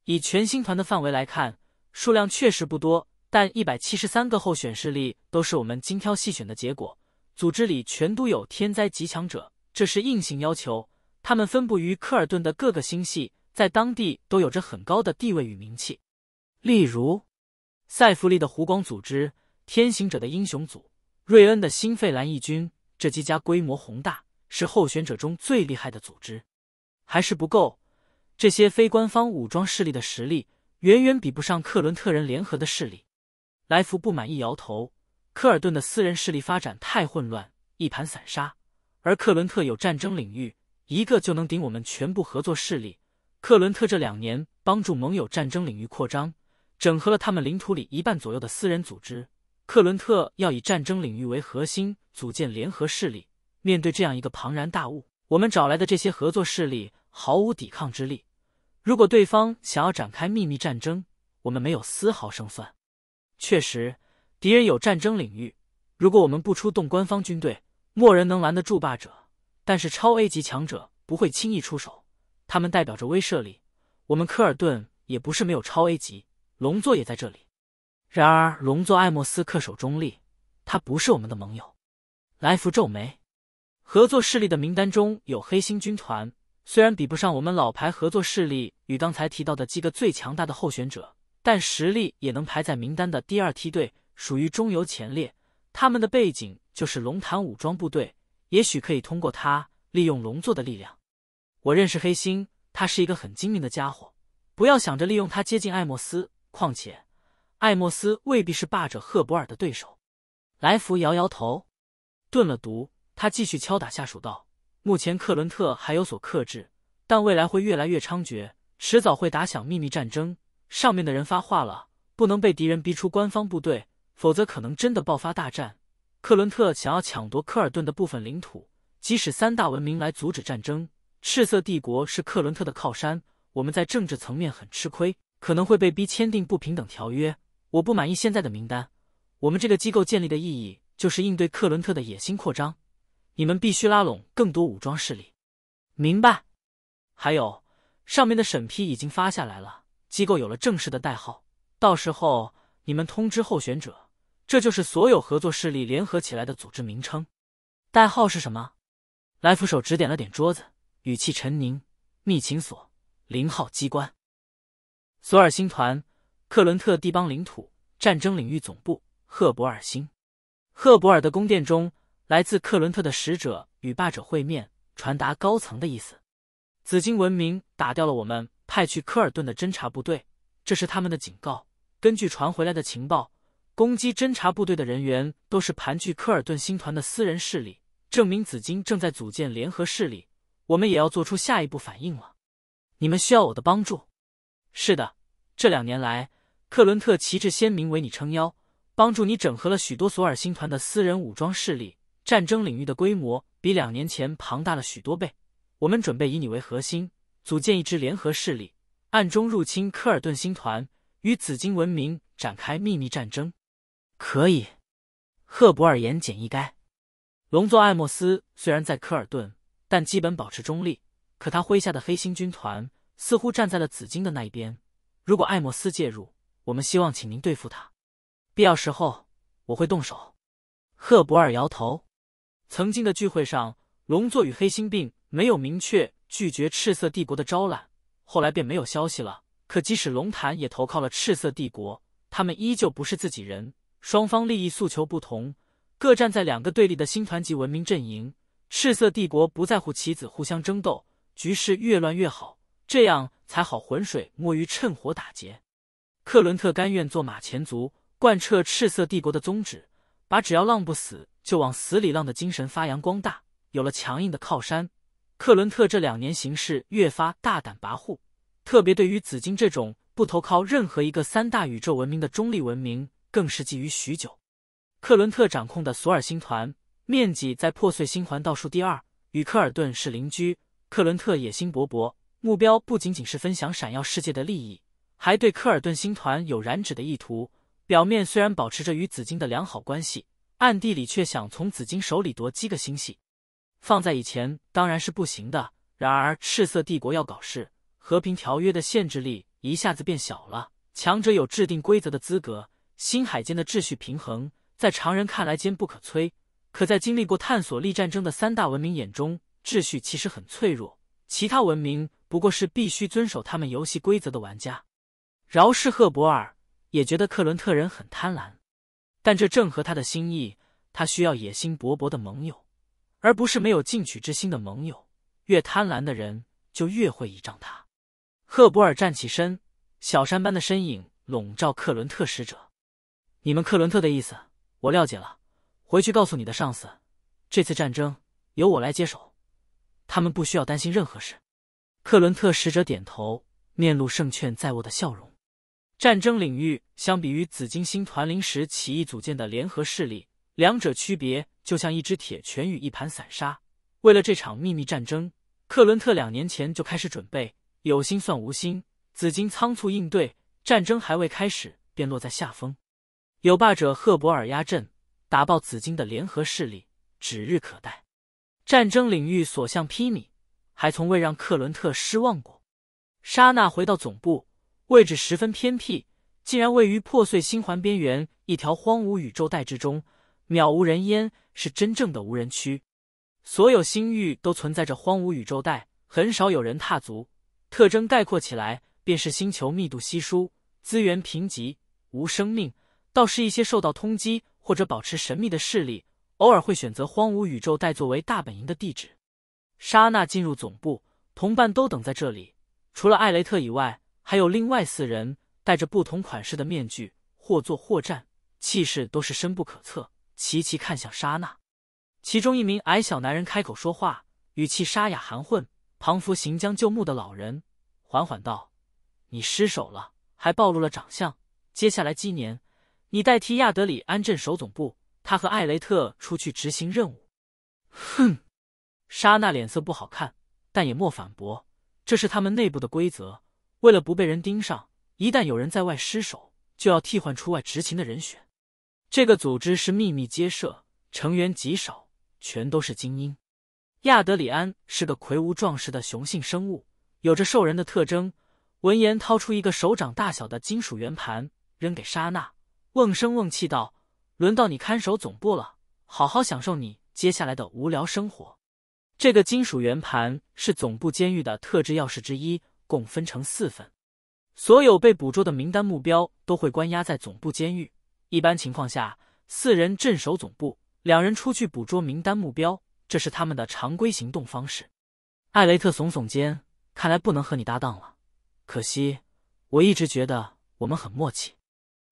Speaker 1: 以全星团的范围来看，数量确实不多，但一百七十三个候选势力都是我们精挑细选的结果。组织里全都有天灾级强者，这是硬性要求。他们分布于科尔顿的各个星系。在当地都有着很高的地位与名气，例如塞弗利的湖光组织、天行者的英雄组、瑞恩的新费兰义军，这几家规模宏大，是候选者中最厉害的组织。还是不够，这些非官方武装势力的实力远远比不上克伦特人联合的势力。莱弗不满意，摇头。科尔顿的私人势力发展太混乱，一盘散沙，而克伦特有战争领域，一个就能顶我们全部合作势力。克伦特这两年帮助盟友战争领域扩张，整合了他们领土里一半左右的私人组织。克伦特要以战争领域为核心组建联合势力。面对这样一个庞然大物，我们找来的这些合作势力毫无抵抗之力。如果对方想要展开秘密战争，我们没有丝毫胜算。确实，敌人有战争领域，如果我们不出动官方军队，没人能拦得住霸者。但是超 A 级强者不会轻易出手。他们代表着威慑力，我们科尔顿也不是没有超 A 级龙座也在这里。然而，龙座艾莫斯恪守中立，他不是我们的盟友。莱弗皱眉，合作势力的名单中有黑心军团，虽然比不上我们老牌合作势力与刚才提到的几个最强大的候选者，但实力也能排在名单的第二梯队，属于中游前列。他们的背景就是龙潭武装部队，也许可以通过他利用龙座的力量。我认识黑心，他是一个很精明的家伙。不要想着利用他接近艾莫斯，况且艾莫斯未必是霸者赫伯尔的对手。莱弗摇摇头，顿了毒，他继续敲打下属道：“目前克伦特还有所克制，但未来会越来越猖獗，迟早会打响秘密战争。上面的人发话了，不能被敌人逼出官方部队，否则可能真的爆发大战。克伦特想要抢夺科尔顿的部分领土，即使三大文明来阻止战争。”赤色帝国是克伦特的靠山，我们在政治层面很吃亏，可能会被逼签订不平等条约。我不满意现在的名单，我们这个机构建立的意义就是应对克伦特的野心扩张，你们必须拉拢更多武装势力。明白。还有，上面的审批已经发下来了，机构有了正式的代号。到时候你们通知候选者，这就是所有合作势力联合起来的组织名称。代号是什么？来福手指点了点桌子。语气沉凝，密情所零号机关，索尔星团克伦特地邦领土战争领域总部赫伯尔星，赫伯尔的宫殿中，来自克伦特的使者与霸者会面，传达高层的意思。紫金文明打掉了我们派去科尔顿的侦察部队，这是他们的警告。根据传回来的情报，攻击侦察部队的人员都是盘踞科尔顿星团的私人势力，证明紫金正在组建联合势力。我们也要做出下一步反应了。你们需要我的帮助？是的，这两年来，克伦特旗帜鲜明为你撑腰，帮助你整合了许多索尔星团的私人武装势力，战争领域的规模比两年前庞大了许多倍。我们准备以你为核心，组建一支联合势力，暗中入侵科尔顿星团，与紫金文明展开秘密战争。可以。赫伯尔言简意赅。龙座艾莫斯虽然在科尔顿。但基本保持中立。可他麾下的黑星军团似乎站在了紫金的那一边。如果艾莫斯介入，我们希望请您对付他。必要时候，我会动手。赫伯尔摇头。曾经的聚会上，龙座与黑心病没有明确拒绝赤色帝国的招揽，后来便没有消息了。可即使龙潭也投靠了赤色帝国，他们依旧不是自己人。双方利益诉求不同，各站在两个对立的星团级文明阵营。赤色帝国不在乎棋子互相争斗，局势越乱越好，这样才好浑水摸鱼、趁火打劫。克伦特甘愿做马前卒，贯彻赤色帝国的宗旨，把只要浪不死就往死里浪的精神发扬光大。有了强硬的靠山，克伦特这两年行事越发大胆跋扈，特别对于紫金这种不投靠任何一个三大宇宙文明的中立文明，更是觊觎许久。克伦特掌控的索尔星团。面积在破碎星环倒数第二，与科尔顿是邻居。克伦特野心勃勃，目标不仅仅是分享闪耀世界的利益，还对科尔顿星团有染指的意图。表面虽然保持着与紫金的良好关系，暗地里却想从紫金手里夺几个星系。放在以前当然是不行的，然而赤色帝国要搞事，和平条约的限制力一下子变小了。强者有制定规则的资格，星海间的秩序平衡在常人看来坚不可摧。可在经历过探索力战争的三大文明眼中，秩序其实很脆弱。其他文明不过是必须遵守他们游戏规则的玩家。饶是赫伯尔也觉得克伦特人很贪婪，但这正合他的心意。他需要野心勃勃的盟友，而不是没有进取之心的盟友。越贪婪的人就越会倚仗他。赫伯尔站起身，小山般的身影笼罩克伦特使者。你们克伦特的意思，我了解了。回去告诉你的上司，这次战争由我来接手，他们不需要担心任何事。克伦特使者点头，面露胜券在握的笑容。战争领域，相比于紫金星团临时起义组建的联合势力，两者区别就像一只铁拳与一盘散沙。为了这场秘密战争，克伦特两年前就开始准备。有心算无心，紫金仓促应对，战争还未开始便落在下风。有霸者赫伯尔压阵。打爆紫金的联合势力指日可待，战争领域所向披靡，还从未让克伦特失望过。莎娜回到总部，位置十分偏僻，竟然位于破碎星环边缘一条荒芜宇宙带之中，渺无人烟，是真正的无人区。所有星域都存在着荒芜宇宙带，很少有人踏足。特征概括起来便是星球密度稀疏，资源贫瘠，无生命。倒是一些受到通缉。或者保持神秘的势力，偶尔会选择荒芜宇宙带作为大本营的地址。莎娜进入总部，同伴都等在这里，除了艾雷特以外，还有另外四人，戴着不同款式的面具，或坐或站，气势都是深不可测。齐齐看向莎娜，其中一名矮小男人开口说话，语气沙哑含混，彷佛行将就木的老人，缓缓道：“你失手了，还暴露了长相，接下来几年。”你代替亚德里安镇守总部，他和艾雷特出去执行任务。哼，莎娜脸色不好看，但也莫反驳。这是他们内部的规则。为了不被人盯上，一旦有人在外失守，就要替换出外执勤的人选。这个组织是秘密接社，成员极少，全都是精英。亚德里安是个魁梧壮实的雄性生物，有着兽人的特征。闻言，掏出一个手掌大小的金属圆盘，扔给莎娜。瓮声瓮气道：“轮到你看守总部了，好好享受你接下来的无聊生活。”这个金属圆盘是总部监狱的特制钥匙之一，共分成四份。所有被捕捉的名单目标都会关押在总部监狱。一般情况下，四人镇守总部，两人出去捕捉名单目标，这是他们的常规行动方式。艾雷特耸耸肩：“看来不能和你搭档了，可惜，我一直觉得我们很默契。”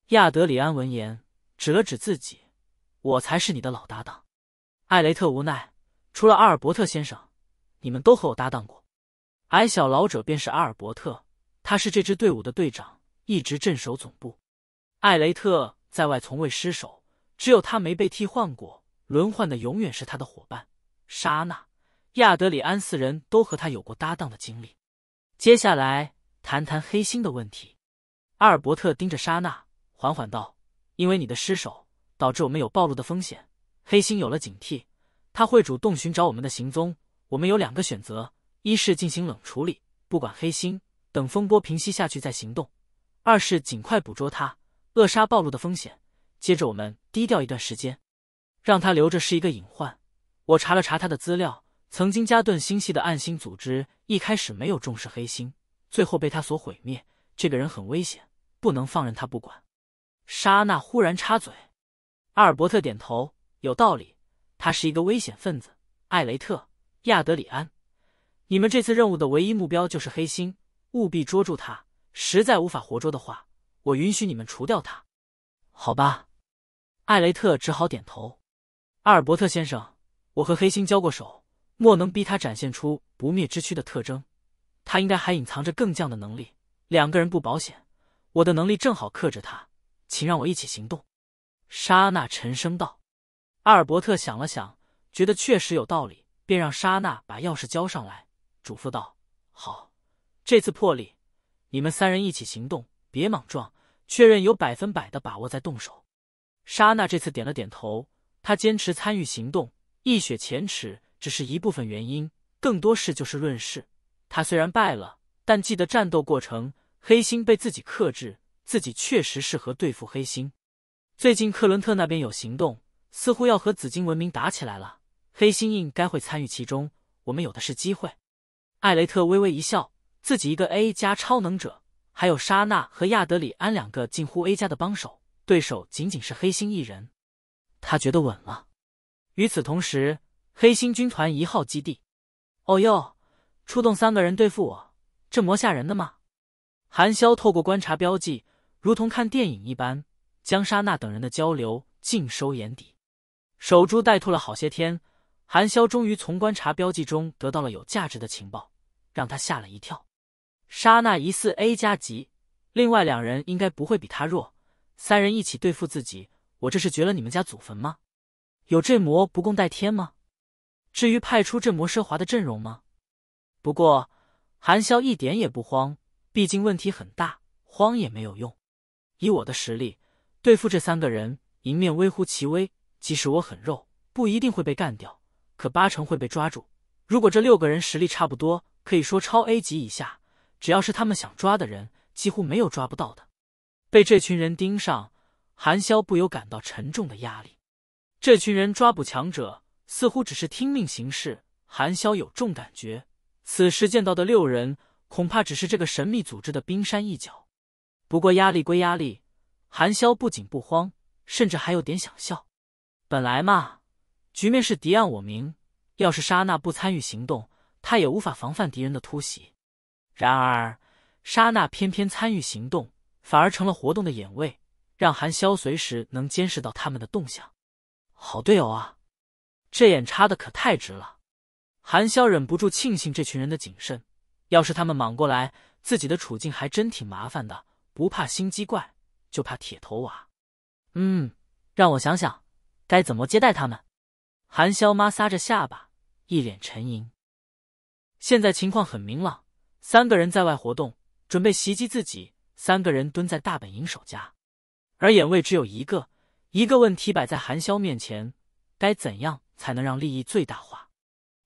Speaker 1: 亚德里安闻言，指了指自己：“我才是你的老搭档。”艾雷特无奈：“除了阿尔伯特先生，你们都和我搭档过。”矮小老者便是阿尔伯特，他是这支队伍的队长，一直镇守总部。艾雷特在外从未失手，只有他没被替换过，轮换的永远是他的伙伴。莎娜、亚德里安四人都和他有过搭档的经历。接下来谈谈黑心的问题。阿尔伯特盯着莎娜。缓缓道：“因为你的失手，导致我们有暴露的风险。黑心有了警惕，他会主动寻找我们的行踪。我们有两个选择：一是进行冷处理，不管黑心，等风波平息下去再行动；二是尽快捕捉他，扼杀暴露的风险。接着我们低调一段时间，让他留着是一个隐患。我查了查他的资料，曾经加顿星系的暗星组织一开始没有重视黑星，最后被他所毁灭。这个人很危险，不能放任他不管。”莎娜忽然插嘴，阿尔伯特点头，有道理。他是一个危险分子，艾雷特、亚德里安，你们这次任务的唯一目标就是黑心，务必捉住他。实在无法活捉的话，我允许你们除掉他。好吧，艾雷特只好点头。阿尔伯特先生，我和黑心交过手，莫能逼他展现出不灭之躯的特征，他应该还隐藏着更犟的能力。两个人不保险，我的能力正好克制他。请让我一起行动。”莎娜沉声道。阿尔伯特想了想，觉得确实有道理，便让莎娜把钥匙交上来，嘱咐道：“好，这次破例，你们三人一起行动，别莽撞，确认有百分百的把握再动手。”莎娜这次点了点头，他坚持参与行动，一雪前耻只是一部分原因，更多事就是论事。他虽然败了，但记得战斗过程，黑心被自己克制。自己确实适合对付黑心。最近克伦特那边有行动，似乎要和紫金文明打起来了。黑心印该会参与其中，我们有的是机会。艾雷特微微一笑，自己一个 A 加超能者，还有莎娜和亚德里安两个近乎 A 加的帮手，对手仅仅是黑心一人，他觉得稳了。与此同时，黑心军团一号基地，哦哟，出动三个人对付我，这魔吓人的吗？韩萧透过观察标记。如同看电影一般，江莎娜等人的交流尽收眼底。守株待兔了好些天，韩潇终于从观察标记中得到了有价值的情报，让他吓了一跳。莎娜疑似 A 加级，另外两人应该不会比他弱。三人一起对付自己，我这是掘了你们家祖坟吗？有这魔不共戴天吗？至于派出这魔奢华的阵容吗？不过韩潇一点也不慌，毕竟问题很大，慌也没有用。以我的实力对付这三个人，赢面微乎其微。即使我很肉，不一定会被干掉，可八成会被抓住。如果这六个人实力差不多，可以说超 A 级以下，只要是他们想抓的人，几乎没有抓不到的。被这群人盯上，韩潇不由感到沉重的压力。这群人抓捕强者，似乎只是听命行事。韩潇有重感觉，此时见到的六人，恐怕只是这个神秘组织的冰山一角。不过压力归压力，韩潇不仅不慌，甚至还有点想笑。本来嘛，局面是敌暗我明，要是莎娜不参与行动，他也无法防范敌人的突袭。然而莎娜偏偏参与行动，反而成了活动的眼位，让韩潇随时能监视到他们的动向。好队友啊，这眼插的可太值了。韩潇忍不住庆幸这群人的谨慎。要是他们莽过来，自己的处境还真挺麻烦的。不怕心机怪，就怕铁头娃。嗯，让我想想，该怎么接待他们？韩潇妈撒着下巴，一脸沉吟。现在情况很明朗，三个人在外活动，准备袭击自己；三个人蹲在大本营守家，而眼位只有一个。一个问题摆在韩潇面前：该怎样才能让利益最大化？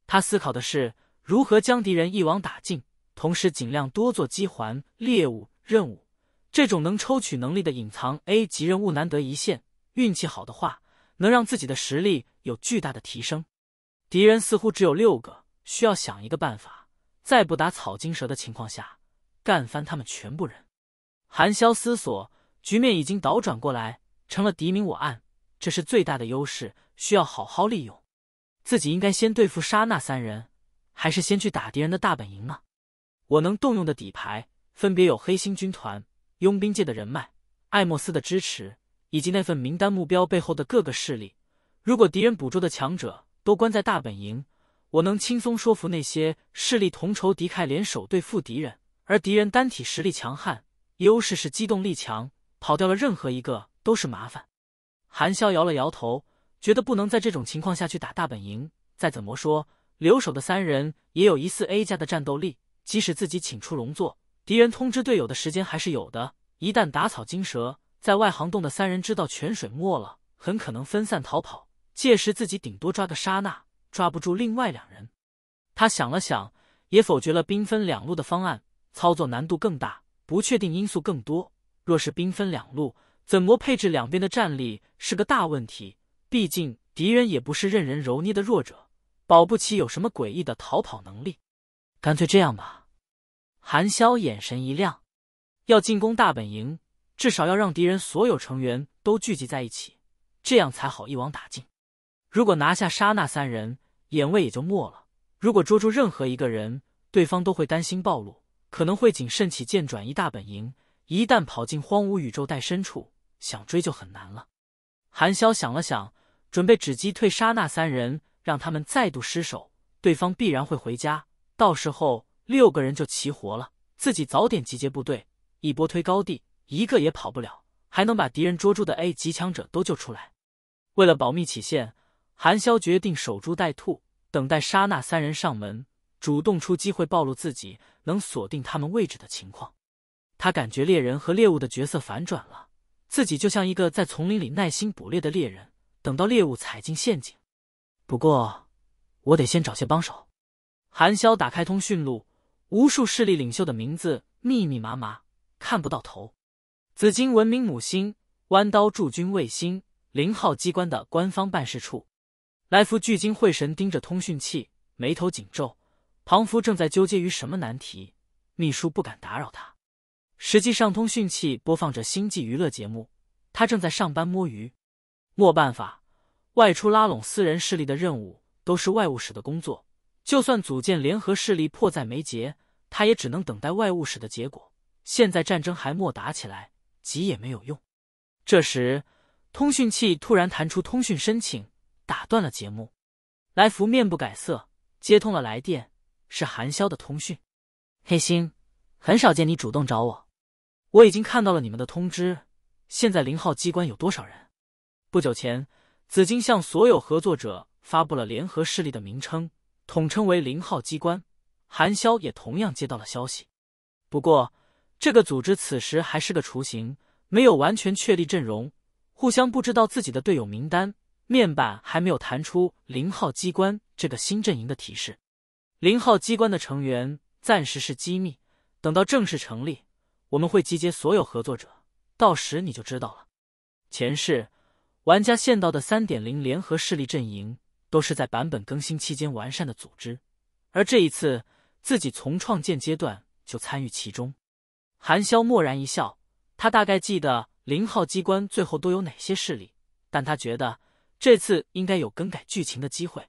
Speaker 1: 他思考的是如何将敌人一网打尽，同时尽量多做击环猎物任务。这种能抽取能力的隐藏 A 级任务难得一现，运气好的话能让自己的实力有巨大的提升。敌人似乎只有六个，需要想一个办法，在不打草惊蛇的情况下干翻他们全部人。韩潇思索，局面已经倒转过来，成了敌明我暗，这是最大的优势，需要好好利用。自己应该先对付沙那三人，还是先去打敌人的大本营呢？我能动用的底牌分别有黑心军团。佣兵界的人脉，艾莫斯的支持，以及那份名单目标背后的各个势力。如果敌人捕捉的强者都关在大本营，我能轻松说服那些势力同仇敌忾，联手对付敌人。而敌人单体实力强悍，优势是机动力强，跑掉了任何一个都是麻烦。韩潇摇了摇头，觉得不能在这种情况下去打大本营。再怎么说，留守的三人也有疑似 A 家的战斗力，即使自己请出龙座。敌人通知队友的时间还是有的，一旦打草惊蛇，在外行动的三人知道泉水没了，很可能分散逃跑，届时自己顶多抓个沙娜，抓不住另外两人。他想了想，也否决了兵分两路的方案，操作难度更大，不确定因素更多。若是兵分两路，怎么配置两边的战力是个大问题，毕竟敌人也不是任人揉捏的弱者，保不齐有什么诡异的逃跑能力。干脆这样吧。韩萧眼神一亮，要进攻大本营，至少要让敌人所有成员都聚集在一起，这样才好一网打尽。如果拿下沙那三人，眼位也就没了。如果捉住任何一个人，对方都会担心暴露，可能会谨慎起见转移大本营。一旦跑进荒芜宇宙带深处，想追就很难了。韩萧想了想，准备只击退沙那三人，让他们再度失手，对方必然会回家，到时候。六个人就齐活了，自己早点集结部队，一波推高地，一个也跑不了，还能把敌人捉住的 A 级强者都救出来。为了保密起见，韩萧决定守株待兔，等待沙娜三人上门，主动出机会暴露自己能锁定他们位置的情况。他感觉猎人和猎物的角色反转了，自己就像一个在丛林里耐心捕猎的猎人，等到猎物踩进陷阱。不过，我得先找些帮手。韩萧打开通讯录。无数势力领袖的名字密密麻麻，看不到头。紫金文明母星弯刀驻军卫星零号机关的官方办事处，来福聚精会神盯着通讯器，眉头紧皱。庞福正在纠结于什么难题，秘书不敢打扰他。实际上，通讯器播放着星际娱乐节目，他正在上班摸鱼。没办法，外出拉拢私人势力的任务都是外务室的工作。就算组建联合势力迫在眉睫，他也只能等待外务使的结果。现在战争还莫打起来，急也没有用。这时，通讯器突然弹出通讯申请，打断了节目。来福面不改色，接通了来电，是韩潇的通讯。黑星，很少见你主动找我。我已经看到了你们的通知。现在零号机关有多少人？不久前，紫金向所有合作者发布了联合势力的名称。统称为零号机关，韩潇也同样接到了消息。不过，这个组织此时还是个雏形，没有完全确立阵容，互相不知道自己的队友名单，面板还没有弹出零号机关这个新阵营的提示。零号机关的成员暂时是机密，等到正式成立，我们会集结所有合作者，到时你就知道了。前世玩家现到的三点零联合势力阵营。都是在版本更新期间完善的组织，而这一次自己从创建阶段就参与其中。韩潇蓦然一笑，他大概记得零号机关最后都有哪些势力，但他觉得这次应该有更改剧情的机会。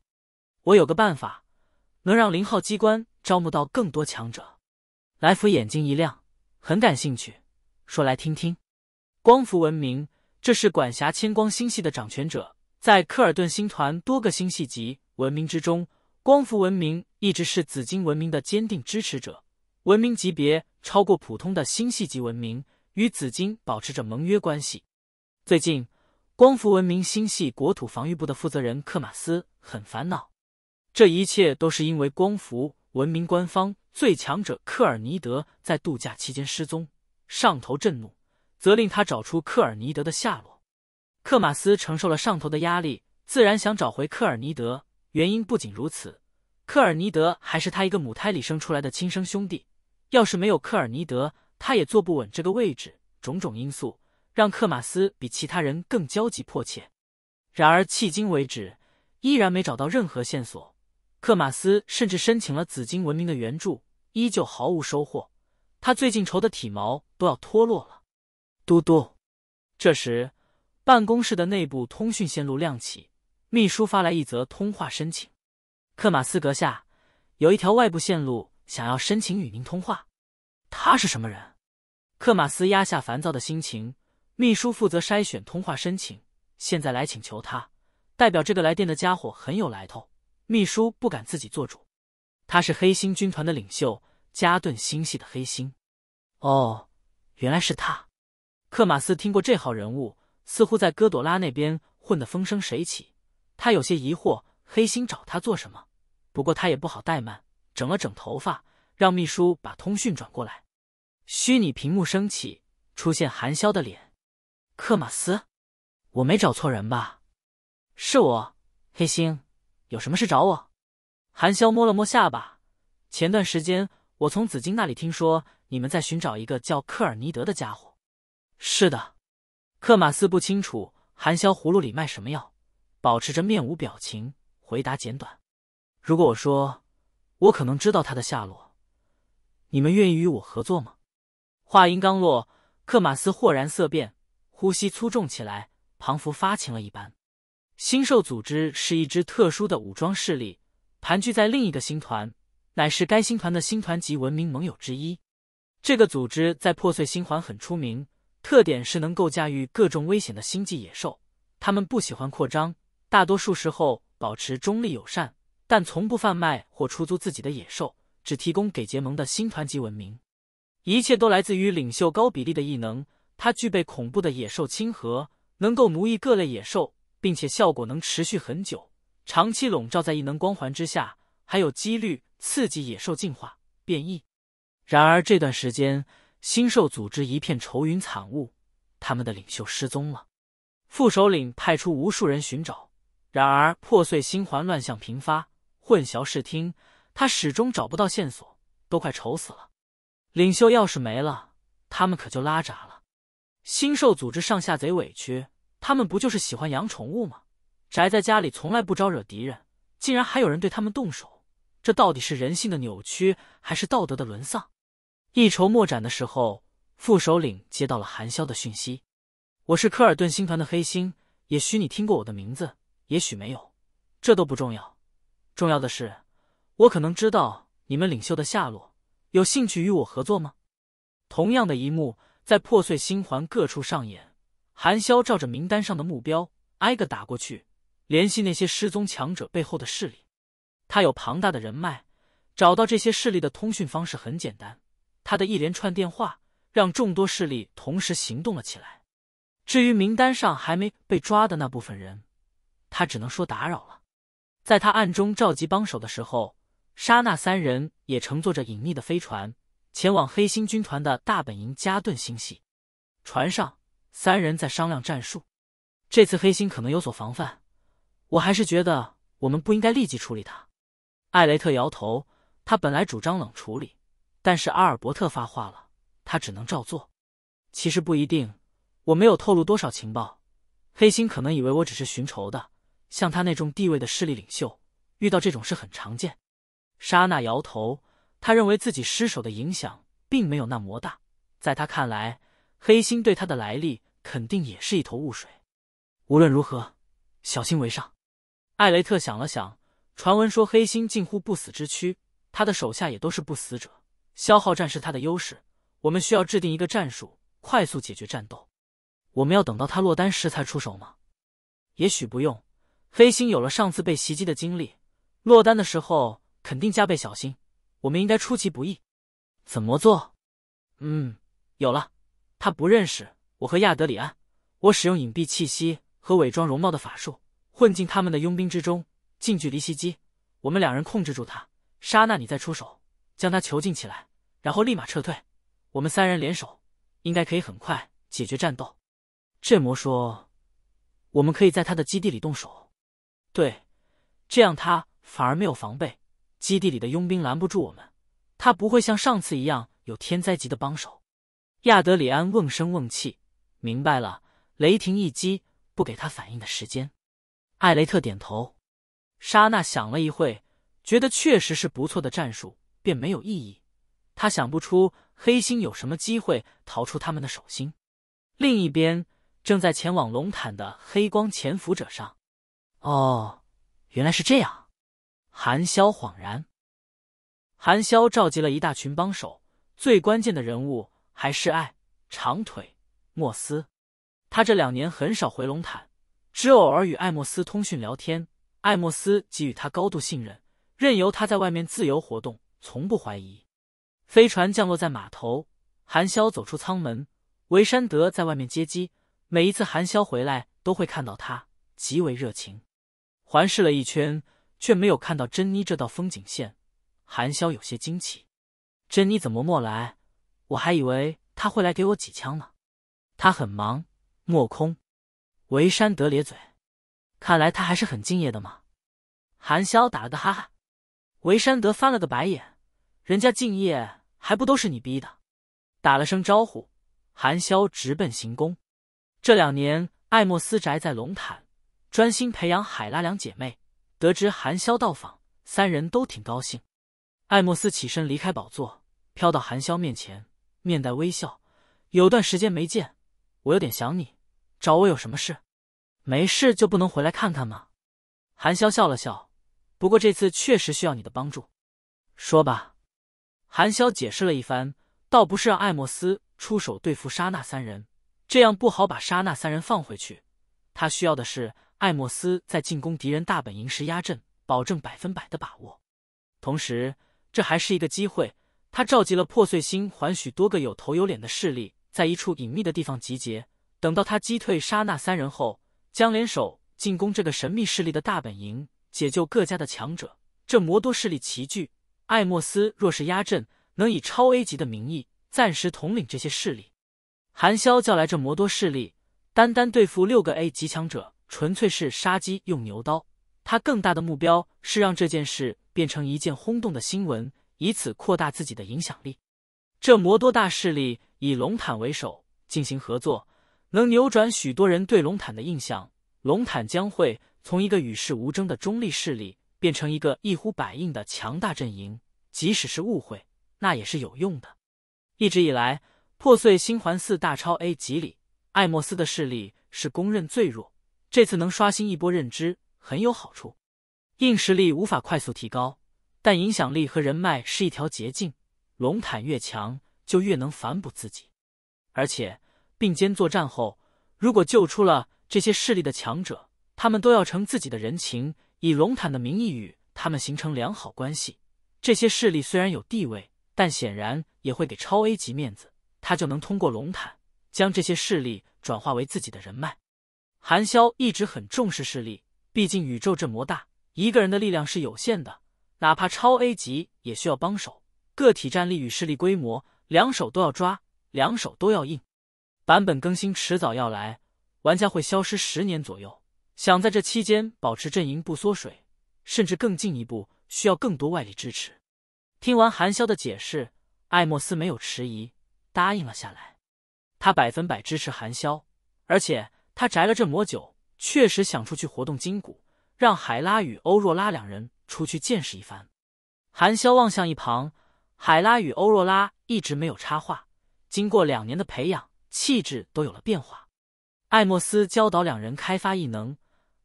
Speaker 1: 我有个办法，能让零号机关招募到更多强者。来福眼睛一亮，很感兴趣，说来听听。光伏文明，这是管辖千光星系的掌权者。在科尔顿星团多个星系级文明之中，光伏文明一直是紫金文明的坚定支持者。文明级别超过普通的星系级文明，与紫金保持着盟约关系。最近，光伏文明星系国土防御部的负责人克马斯很烦恼，这一切都是因为光伏文明官方最强者克尔尼德在度假期间失踪，上头震怒，责令他找出克尔尼德的下落。克马斯承受了上头的压力，自然想找回克尔尼德。原因不仅如此，克尔尼德还是他一个母胎里生出来的亲生兄弟。要是没有克尔尼德，他也坐不稳这个位置。种种因素让克马斯比其他人更焦急迫切。然而，迄今为止依然没找到任何线索。克马斯甚至申请了紫金文明的援助，依旧毫无收获。他最近愁的体毛都要脱落了。嘟嘟，这时。办公室的内部通讯线路亮起，秘书发来一则通话申请。克马斯阁下，有一条外部线路想要申请与您通话。他是什么人？克马斯压下烦躁的心情。秘书负责筛选通话申请，现在来请求他，代表这个来电的家伙很有来头。秘书不敢自己做主，他是黑星军团的领袖，加顿星系的黑星。哦，原来是他。克马斯听过这号人物。似乎在戈朵拉那边混得风生水起，他有些疑惑，黑星找他做什么？不过他也不好怠慢，整了整头发，让秘书把通讯转过来。虚拟屏幕升起，出现韩潇的脸。克马斯，我没找错人吧？是我，黑星，有什么事找我？韩潇摸了摸下巴。前段时间我从紫金那里听说你们在寻找一个叫克尔尼德的家伙。是的。克马斯不清楚韩萧葫芦里卖什么药，保持着面无表情，回答简短：“如果我说，我可能知道他的下落，你们愿意与我合作吗？”话音刚落，克马斯豁然色变，呼吸粗重起来，彷佛发情了一般。星兽组织是一支特殊的武装势力，盘踞在另一个星团，乃是该星团的星团级文明盟友之一。这个组织在破碎星环很出名。特点是能够驾驭各种危险的星际野兽，他们不喜欢扩张，大多数时候保持中立友善，但从不贩卖或出租自己的野兽，只提供给结盟的新团级文明。一切都来自于领袖高比例的异能，它具备恐怖的野兽亲和，能够奴役各类野兽，并且效果能持续很久。长期笼罩在异能光环之下，还有几率刺激野兽进化变异。然而这段时间。星兽组织一片愁云惨雾，他们的领袖失踪了。副首领派出无数人寻找，然而破碎星环乱象频发，混淆视听，他始终找不到线索，都快愁死了。领袖要是没了，他们可就拉闸了。星兽组织上下贼委屈，他们不就是喜欢养宠物吗？宅在家里从来不招惹敌人，竟然还有人对他们动手，这到底是人性的扭曲，还是道德的沦丧？一筹莫展的时候，副首领接到了韩潇的讯息：“我是科尔顿星团的黑星，也许你听过我的名字，也许没有，这都不重要。重要的是，我可能知道你们领袖的下落。有兴趣与我合作吗？”同样的一幕在破碎星环各处上演。韩潇照着名单上的目标挨个打过去，联系那些失踪强者背后的势力。他有庞大的人脉，找到这些势力的通讯方式很简单。他的一连串电话让众多势力同时行动了起来。至于名单上还没被抓的那部分人，他只能说打扰了。在他暗中召集帮手的时候，莎娜三人也乘坐着隐秘的飞船前往黑星军团的大本营加顿星系。船上，三人在商量战术。这次黑星可能有所防范，我还是觉得我们不应该立即处理他。艾雷特摇头，他本来主张冷处理。但是阿尔伯特发话了，他只能照做。其实不一定，我没有透露多少情报，黑心可能以为我只是寻仇的。像他那种地位的势力领袖，遇到这种事很常见。莎娜摇头，他认为自己失手的影响并没有那么大。在他看来，黑心对他的来历肯定也是一头雾水。无论如何，小心为上。艾雷特想了想，传闻说黑心近乎不死之躯，他的手下也都是不死者。消耗战是他的优势，我们需要制定一个战术，快速解决战斗。我们要等到他落单时才出手吗？也许不用。黑星有了上次被袭击的经历，落单的时候肯定加倍小心。我们应该出其不意。怎么做？嗯，有了。他不认识我和亚德里安，我使用隐蔽气息和伪装容貌的法术，混进他们的佣兵之中，近距离袭击。我们两人控制住他，莎娜你再出手，将他囚禁起来。然后立马撤退，我们三人联手，应该可以很快解决战斗。这魔说，我们可以在他的基地里动手。对，这样他反而没有防备，基地里的佣兵拦不住我们，他不会像上次一样有天灾级的帮手。亚德里安瓮声瓮气，明白了，雷霆一击，不给他反应的时间。艾雷特点头，莎娜想了一会，觉得确实是不错的战术，便没有异议。他想不出黑星有什么机会逃出他们的手心。另一边，正在前往龙坦的黑光潜伏者上。哦，原来是这样。韩萧恍然。韩萧召集了一大群帮手，最关键的人物还是爱长腿莫斯。他这两年很少回龙坦，只偶尔与艾莫斯通讯聊天。艾莫斯给予他高度信任，任由他在外面自由活动，从不怀疑。飞船降落在码头，韩潇走出舱门，维山德在外面接机。每一次韩潇回来，都会看到他，极为热情。环视了一圈，却没有看到珍妮这道风景线，韩潇有些惊奇：珍妮怎么没来？我还以为他会来给我几枪呢。他很忙，莫空。维山德咧嘴，看来他还是很敬业的嘛。韩潇打了个哈哈，维山德翻了个白眼，人家敬业。还不都是你逼的！打了声招呼，韩潇直奔行宫。这两年，艾莫斯宅在龙潭，专心培养海拉两姐妹。得知韩潇到访，三人都挺高兴。艾莫斯起身离开宝座，飘到韩潇面前，面带微笑：“有段时间没见，我有点想你。找我有什么事？没事就不能回来看看吗？”韩潇笑了笑，不过这次确实需要你的帮助。说吧。韩潇解释了一番，倒不是让艾莫斯出手对付沙纳三人，这样不好把沙纳三人放回去。他需要的是艾莫斯在进攻敌人大本营时压阵，保证百分百的把握。同时，这还是一个机会。他召集了破碎星环许多个有头有脸的势力，在一处隐秘的地方集结。等到他击退沙纳三人后，将联手进攻这个神秘势力的大本营，解救各家的强者。这摩多势力齐聚。艾莫斯若是压阵，能以超 A 级的名义暂时统领这些势力。韩潇叫来这摩多势力，单单对付六个 A 级强者，纯粹是杀鸡用牛刀。他更大的目标是让这件事变成一件轰动的新闻，以此扩大自己的影响力。这摩多大势力以龙坦为首进行合作，能扭转许多人对龙坦的印象。龙坦将会从一个与世无争的中立势力。变成一个一呼百应的强大阵营，即使是误会，那也是有用的。一直以来，破碎星环四大超 A 级里，艾莫斯的势力是公认最弱，这次能刷新一波认知，很有好处。硬实力无法快速提高，但影响力和人脉是一条捷径。龙坦越强，就越能反哺自己。而且，并肩作战后，如果救出了这些势力的强者，他们都要成自己的人情。以龙坦的名义与他们形成良好关系，这些势力虽然有地位，但显然也会给超 A 级面子，他就能通过龙坦将这些势力转化为自己的人脉。韩潇一直很重视势力，毕竟宇宙这魔大，一个人的力量是有限的，哪怕超 A 级也需要帮手，个体战力与势力规模，两手都要抓，两手都要硬。版本更新迟早要来，玩家会消失十年左右。想在这期间保持阵营不缩水，甚至更进一步，需要更多外力支持。听完韩萧的解释，艾莫斯没有迟疑，答应了下来。他百分百支持韩萧，而且他宅了这魔久，确实想出去活动筋骨，让海拉与欧若拉两人出去见识一番。韩萧望向一旁，海拉与欧若拉一直没有插话。经过两年的培养，气质都有了变化。艾莫斯教导两人开发异能。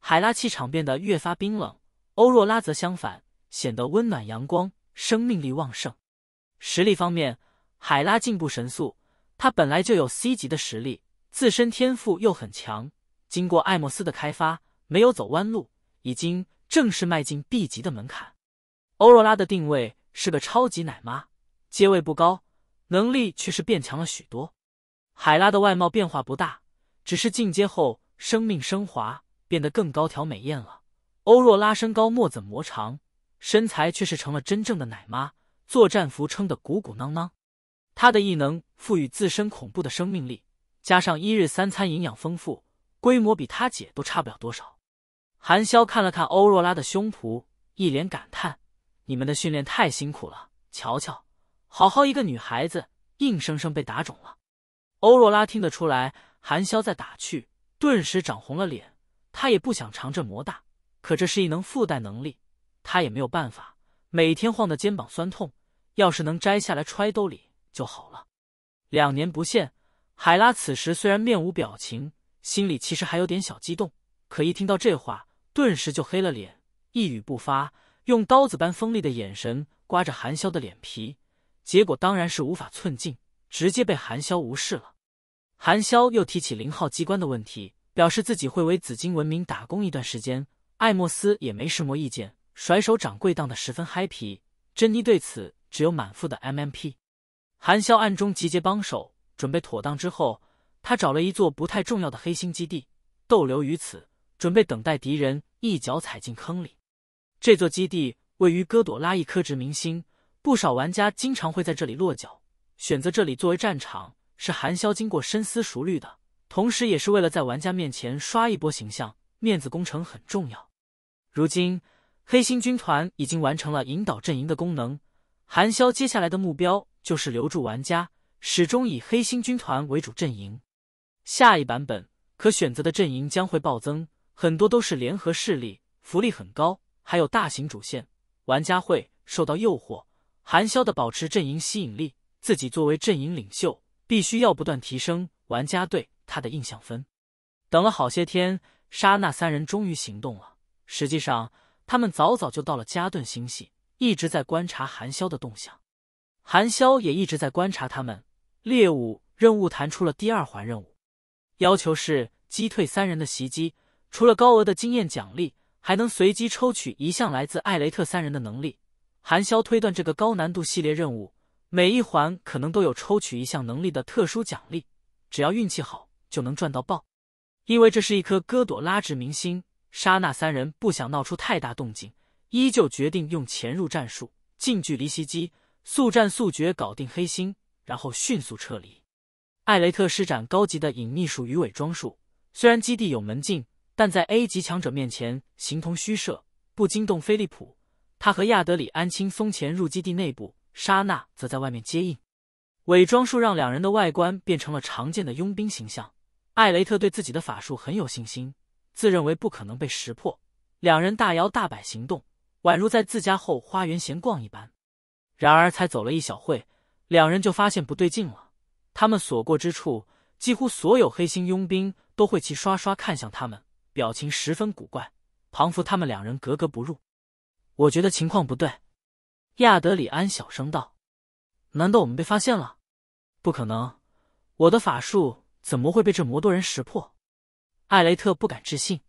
Speaker 1: 海拉气场变得越发冰冷，欧若拉则相反，显得温暖阳光，生命力旺盛。实力方面，海拉进步神速，他本来就有 C 级的实力，自身天赋又很强，经过艾莫斯的开发，没有走弯路，已经正式迈进 B 级的门槛。欧若拉的定位是个超级奶妈，阶位不高，能力却是变强了许多。海拉的外貌变化不大，只是进阶后生命升华。变得更高挑、美艳了。欧若拉身高莫怎模长，身材却是成了真正的奶妈，作战服撑得鼓鼓囊囊。她的异能赋予自身恐怖的生命力，加上一日三餐营养丰富，规模比她姐都差不了多少。韩潇看了看欧若拉的胸脯，一脸感叹：“你们的训练太辛苦了，瞧瞧，好好一个女孩子，硬生生被打肿了。”欧若拉听得出来韩潇在打趣，顿时涨红了脸。他也不想尝这魔大，可这是一能附带能力，他也没有办法。每天晃得肩膀酸痛，要是能摘下来揣兜里就好了。两年不见，海拉此时虽然面无表情，心里其实还有点小激动。可一听到这话，顿时就黑了脸，一语不发，用刀子般锋利的眼神刮着韩潇的脸皮。结果当然是无法寸进，直接被韩潇无视了。韩潇又提起零号机关的问题。表示自己会为紫金文明打工一段时间，艾莫斯也没什么意见，甩手掌柜当得十分嗨皮。珍妮对此只有满腹的 MMP。韩潇暗中集结帮手，准备妥当之后，他找了一座不太重要的黑星基地逗留于此，准备等待敌人一脚踩进坑里。这座基地位于戈朵拉一颗殖民星，不少玩家经常会在这里落脚，选择这里作为战场是韩潇经过深思熟虑的。同时，也是为了在玩家面前刷一波形象，面子工程很重要。如今，黑心军团已经完成了引导阵营的功能。韩萧接下来的目标就是留住玩家，始终以黑心军团为主阵营。下一版本可选择的阵营将会暴增，很多都是联合势力，福利很高，还有大型主线，玩家会受到诱惑。韩萧的保持阵营吸引力，自己作为阵营领袖，必须要不断提升玩家队。他的印象分，等了好些天，莎娜三人终于行动了。实际上，他们早早就到了加顿星系，一直在观察韩萧的动向。韩萧也一直在观察他们。猎物任务弹出了第二环任务，要求是击退三人的袭击。除了高额的经验奖励，还能随机抽取一项来自艾雷特三人的能力。韩萧推断，这个高难度系列任务，每一环可能都有抽取一项能力的特殊奖励，只要运气好。就能赚到爆，因为这是一颗哥朵拉殖明星。莎娜三人不想闹出太大动静，依旧决定用潜入战术，近距离袭击，速战速决搞定黑星，然后迅速撤离。艾雷特施展高级的隐秘术与伪装术，虽然基地有门禁，但在 A 级强者面前形同虚设，不惊动菲利普。他和亚德里安轻松潜入基地内部，莎娜则在外面接应。伪装术让两人的外观变成了常见的佣兵形象。艾雷特对自己的法术很有信心，自认为不可能被识破。两人大摇大摆行动，宛如在自家后花园闲逛一般。然而，才走了一小会，两人就发现不对劲了。他们所过之处，几乎所有黑心佣兵都会齐刷刷看向他们，表情十分古怪，仿佛他们两人格格不入。我觉得情况不对，亚德里安小声道：“难道我们被发现了？”“不可能，我的法术……”怎么会被这么多人识破？艾雷特不敢置信，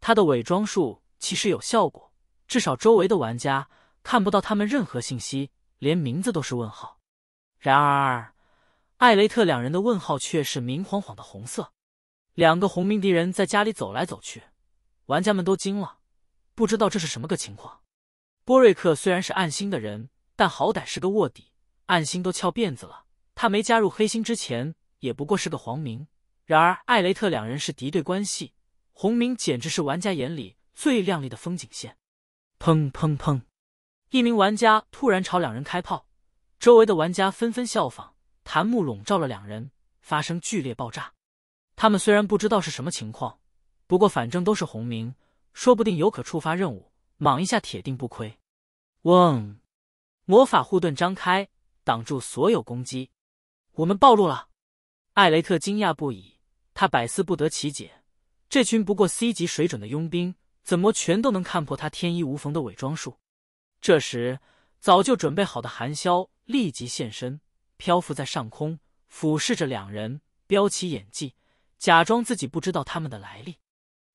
Speaker 1: 他的伪装术其实有效果，至少周围的玩家看不到他们任何信息，连名字都是问号。然而，艾雷特两人的问号却是明晃晃的红色。两个红名敌人在家里走来走去，玩家们都惊了，不知道这是什么个情况。波瑞克虽然是暗星的人，但好歹是个卧底，暗星都翘辫子了。他没加入黑星之前。也不过是个黄明。然而，艾雷特两人是敌对关系，红明简直是玩家眼里最亮丽的风景线。砰砰砰！一名玩家突然朝两人开炮，周围的玩家纷纷效仿，弹幕笼罩了两人，发生剧烈爆炸。他们虽然不知道是什么情况，不过反正都是红明，说不定有可触发任务，莽一下铁定不亏。嗡！魔法护盾张开，挡住所有攻击。我们暴露了。艾雷特惊讶不已，他百思不得其解：这群不过 C 级水准的佣兵，怎么全都能看破他天衣无缝的伪装术？这时，早就准备好的寒萧立即现身，漂浮在上空，俯视着两人，飙起演技，假装自己不知道他们的来历。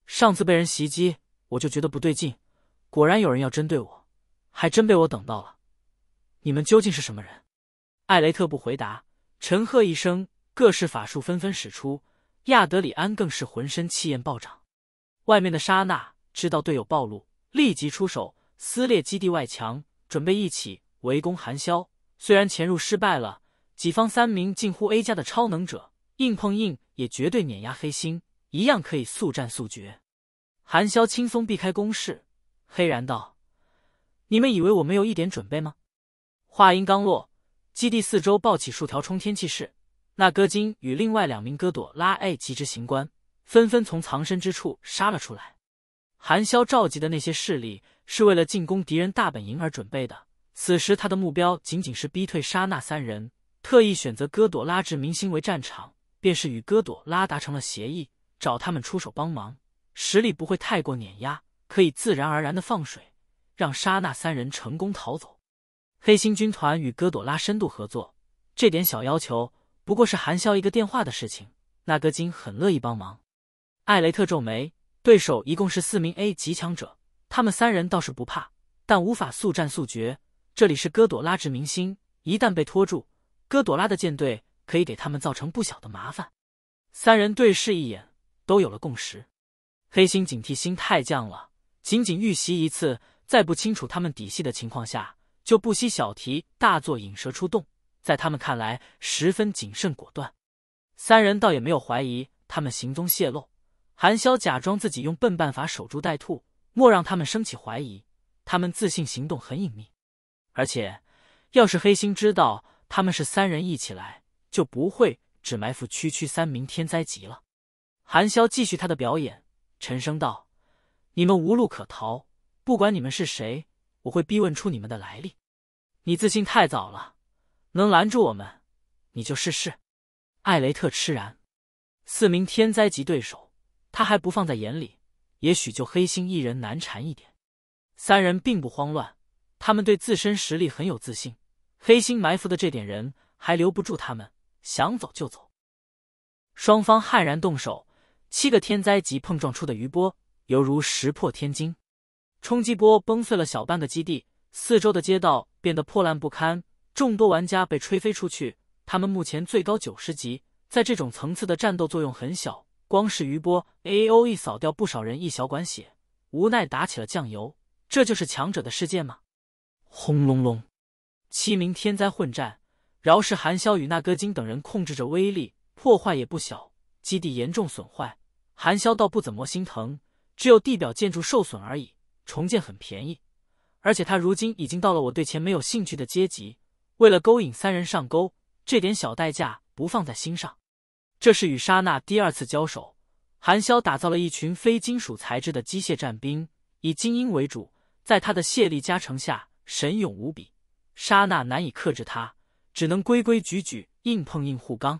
Speaker 1: 上次被人袭击，我就觉得不对劲，果然有人要针对我，还真被我等到了。你们究竟是什么人？艾雷特不回答，沉喝一声。各式法术纷纷使出，亚德里安更是浑身气焰暴涨。外面的沙娜知道队友暴露，立即出手撕裂基地外墙，准备一起围攻韩萧。虽然潜入失败了，己方三名近乎 A 加的超能者硬碰硬也绝对碾压黑心，一样可以速战速决。韩萧轻松避开攻势，黑然道：“你们以为我没有一点准备吗？”话音刚落，基地四周爆起数条冲天气势。那戈金与另外两名戈朵拉 A 级执行官纷纷从藏身之处杀了出来。韩萧召集的那些势力是为了进攻敌人大本营而准备的，此时他的目标仅仅是逼退沙那三人，特意选择戈朵拉至明星为战场，便是与戈朵拉达成了协议，找他们出手帮忙，实力不会太过碾压，可以自然而然的放水，让沙那三人成功逃走。黑星军团与戈朵拉深度合作，这点小要求。不过是韩笑一个电话的事情，那哥金很乐意帮忙。艾雷特皱眉，对手一共是四名 A 级强者，他们三人倒是不怕，但无法速战速决。这里是哥朵拉之明星，一旦被拖住，哥朵拉的舰队可以给他们造成不小的麻烦。三人对视一眼，都有了共识。黑心警惕心太犟了，仅仅遇袭一次，在不清楚他们底细的情况下，就不惜小题大做，引蛇出洞。在他们看来，十分谨慎果断。三人倒也没有怀疑他们行踪泄露。韩潇假装自己用笨办法守株待兔，莫让他们生起怀疑。他们自信行动很隐秘，而且要是黑心知道他们是三人一起来，就不会只埋伏区区三名天灾级了。韩潇继续他的表演，沉声道：“你们无路可逃，不管你们是谁，我会逼问出你们的来历。”你自信太早了。能拦住我们，你就试试。艾雷特痴然，四名天灾级对手，他还不放在眼里。也许就黑心一人难缠一点。三人并不慌乱，他们对自身实力很有自信。黑心埋伏的这点人还留不住他们，想走就走。双方悍然动手，七个天灾级碰撞出的余波，犹如石破天惊，冲击波崩碎了小半个基地，四周的街道变得破烂不堪。众多玩家被吹飞出去，他们目前最高九十级，在这种层次的战斗作用很小，光是余波 A O E 扫掉不少人一小管血。无奈打起了酱油，这就是强者的世界吗？轰隆隆，七名天灾混战，饶是韩萧与纳戈金等人控制着威力，破坏也不小，基地严重损坏。韩萧倒不怎么心疼，只有地表建筑受损而已，重建很便宜。而且他如今已经到了我对钱没有兴趣的阶级。为了勾引三人上钩，这点小代价不放在心上。这是与莎娜第二次交手，韩潇打造了一群非金属材质的机械战兵，以精英为主，在他的卸力加成下，神勇无比。莎娜难以克制他，只能规规矩矩硬碰硬护刚。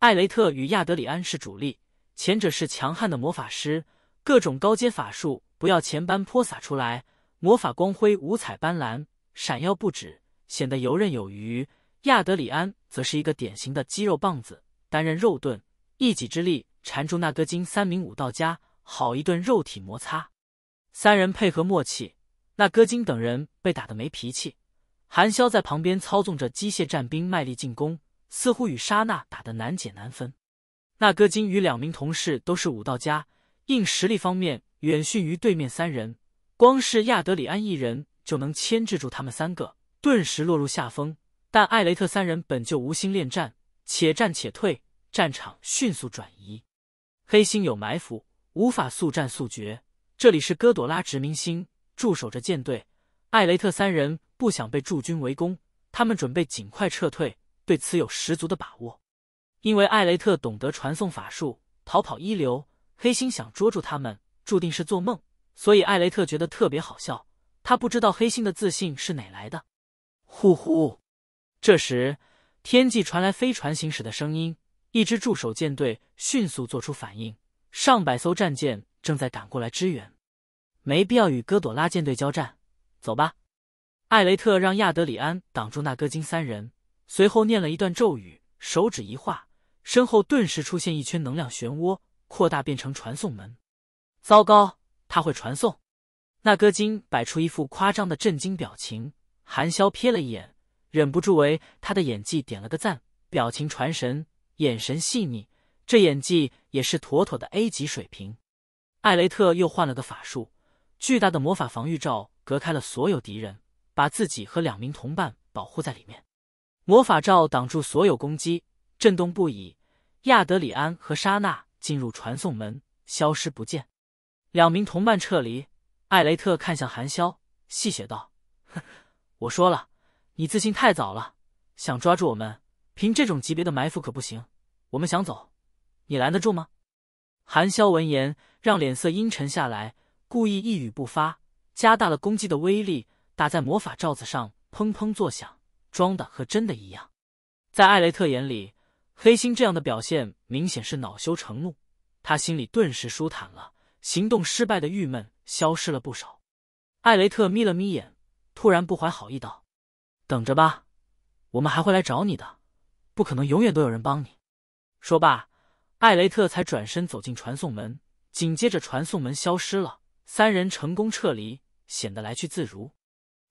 Speaker 1: 艾雷特与亚德里安是主力，前者是强悍的魔法师，各种高阶法术不要钱般泼洒出来，魔法光辉五彩斑斓，闪耀不止。显得游刃有余，亚德里安则是一个典型的肌肉棒子，担任肉盾，一己之力缠住纳戈金三名武道家，好一顿肉体摩擦。三人配合默契，纳戈金等人被打得没脾气。韩潇在旁边操纵着机械战兵，卖力进攻，似乎与莎娜打得难解难分。纳戈金与两名同事都是武道家，硬实力方面远逊于对面三人，光是亚德里安一人就能牵制住他们三个。顿时落入下风，但艾雷特三人本就无心恋战，且战且退，战场迅速转移。黑星有埋伏，无法速战速决。这里是戈朵拉殖民星，驻守着舰队。艾雷特三人不想被驻军围攻，他们准备尽快撤退，对此有十足的把握。因为艾雷特懂得传送法术，逃跑一流。黑星想捉住他们，注定是做梦。所以艾雷特觉得特别好笑，他不知道黑星的自信是哪来的。呼呼！这时，天际传来飞船行驶的声音。一支驻守舰队迅速做出反应，上百艘战舰正在赶过来支援。没必要与戈朵拉舰队交战，走吧。艾雷特让亚德里安挡住纳戈金三人，随后念了一段咒语，手指一划，身后顿时出现一圈能量漩涡，扩大变成传送门。糟糕，他会传送！纳戈金摆出一副夸张的震惊表情。韩潇瞥了一眼，忍不住为他的演技点了个赞，表情传神，眼神细腻，这演技也是妥妥的 A 级水平。艾雷特又换了个法术，巨大的魔法防御罩隔开了所有敌人，把自己和两名同伴保护在里面。魔法罩挡住所有攻击，震动不已。亚德里安和莎娜进入传送门，消失不见。两名同伴撤离，艾雷特看向韩潇，戏谑道：“呵我说了，你自信太早了。想抓住我们，凭这种级别的埋伏可不行。我们想走，你拦得住吗？韩萧闻言，让脸色阴沉下来，故意一语不发，加大了攻击的威力，打在魔法罩子上，砰砰作响，装的和真的一样。在艾雷特眼里，黑心这样的表现明显是恼羞成怒，他心里顿时舒坦了，行动失败的郁闷消失了不少。艾雷特眯了眯眼。突然不怀好意道：“等着吧，我们还会来找你的。不可能永远都有人帮你。”说罢，艾雷特才转身走进传送门，紧接着传送门消失了，三人成功撤离，显得来去自如。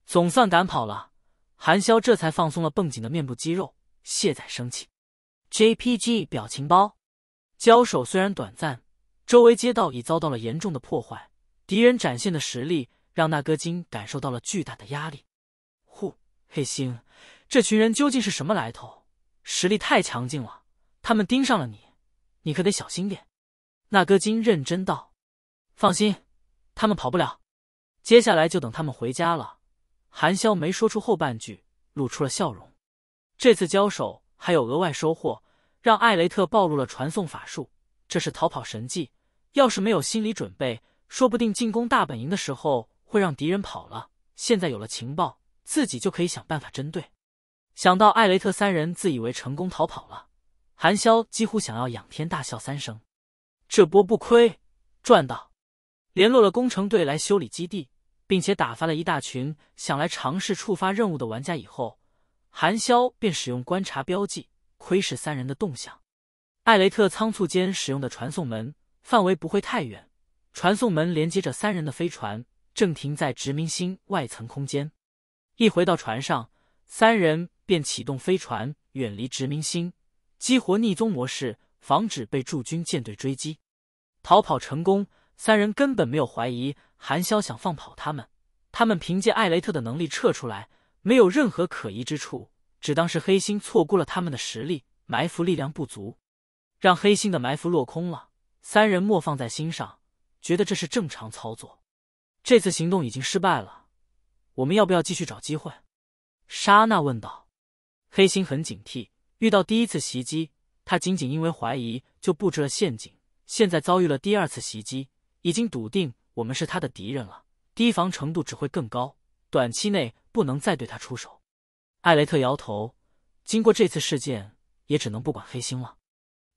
Speaker 1: 总算赶跑了，韩潇这才放松了绷紧的面部肌肉，卸载生气。JPG 表情包。交手虽然短暂，周围街道已遭到了严重的破坏，敌人展现的实力。让纳戈金感受到了巨大的压力。呼，黑星，这群人究竟是什么来头？实力太强劲了，他们盯上了你，你可得小心点。纳戈金认真道：“放心，他们跑不了。接下来就等他们回家了。”韩潇没说出后半句，露出了笑容。这次交手还有额外收获，让艾雷特暴露了传送法术，这是逃跑神技。要是没有心理准备，说不定进攻大本营的时候。会让敌人跑了。现在有了情报，自己就可以想办法针对。想到艾雷特三人自以为成功逃跑了，韩萧几乎想要仰天大笑三声。这波不亏，赚到！联络了工程队来修理基地，并且打发了一大群想来尝试触发任务的玩家以后，韩萧便使用观察标记窥视三人的动向。艾雷特仓促间使用的传送门范围不会太远，传送门连接着三人的飞船。正停在殖民星外层空间，一回到船上，三人便启动飞船远离殖民星，激活逆踪模式，防止被驻军舰队追击。逃跑成功，三人根本没有怀疑韩潇想放跑他们。他们凭借艾雷特的能力撤出来，没有任何可疑之处，只当是黑心错估了他们的实力，埋伏力量不足，让黑心的埋伏落空了。三人莫放在心上，觉得这是正常操作。这次行动已经失败了，我们要不要继续找机会？莎娜问道。黑心很警惕，遇到第一次袭击，他仅仅因为怀疑就布置了陷阱。现在遭遇了第二次袭击，已经笃定我们是他的敌人了，提防程度只会更高。短期内不能再对他出手。艾雷特摇头，经过这次事件，也只能不管黑心了。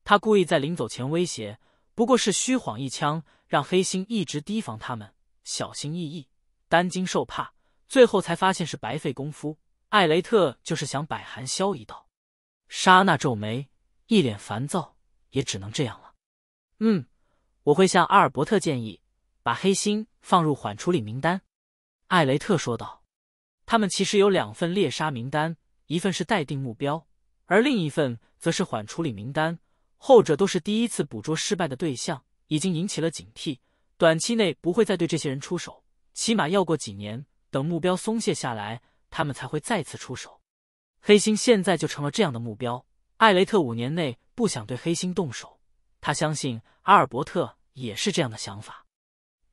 Speaker 1: 他故意在临走前威胁，不过是虚晃一枪，让黑心一直提防他们。小心翼翼，担惊受怕，最后才发现是白费功夫。艾雷特就是想摆韩萧一道。莎娜皱眉，一脸烦躁，也只能这样了。嗯，我会向阿尔伯特建议，把黑心放入缓处理名单。艾雷特说道。他们其实有两份猎杀名单，一份是待定目标，而另一份则是缓处理名单，后者都是第一次捕捉失败的对象，已经引起了警惕。短期内不会再对这些人出手，起码要过几年，等目标松懈下来，他们才会再次出手。黑心现在就成了这样的目标。艾雷特五年内不想对黑心动手，他相信阿尔伯特也是这样的想法。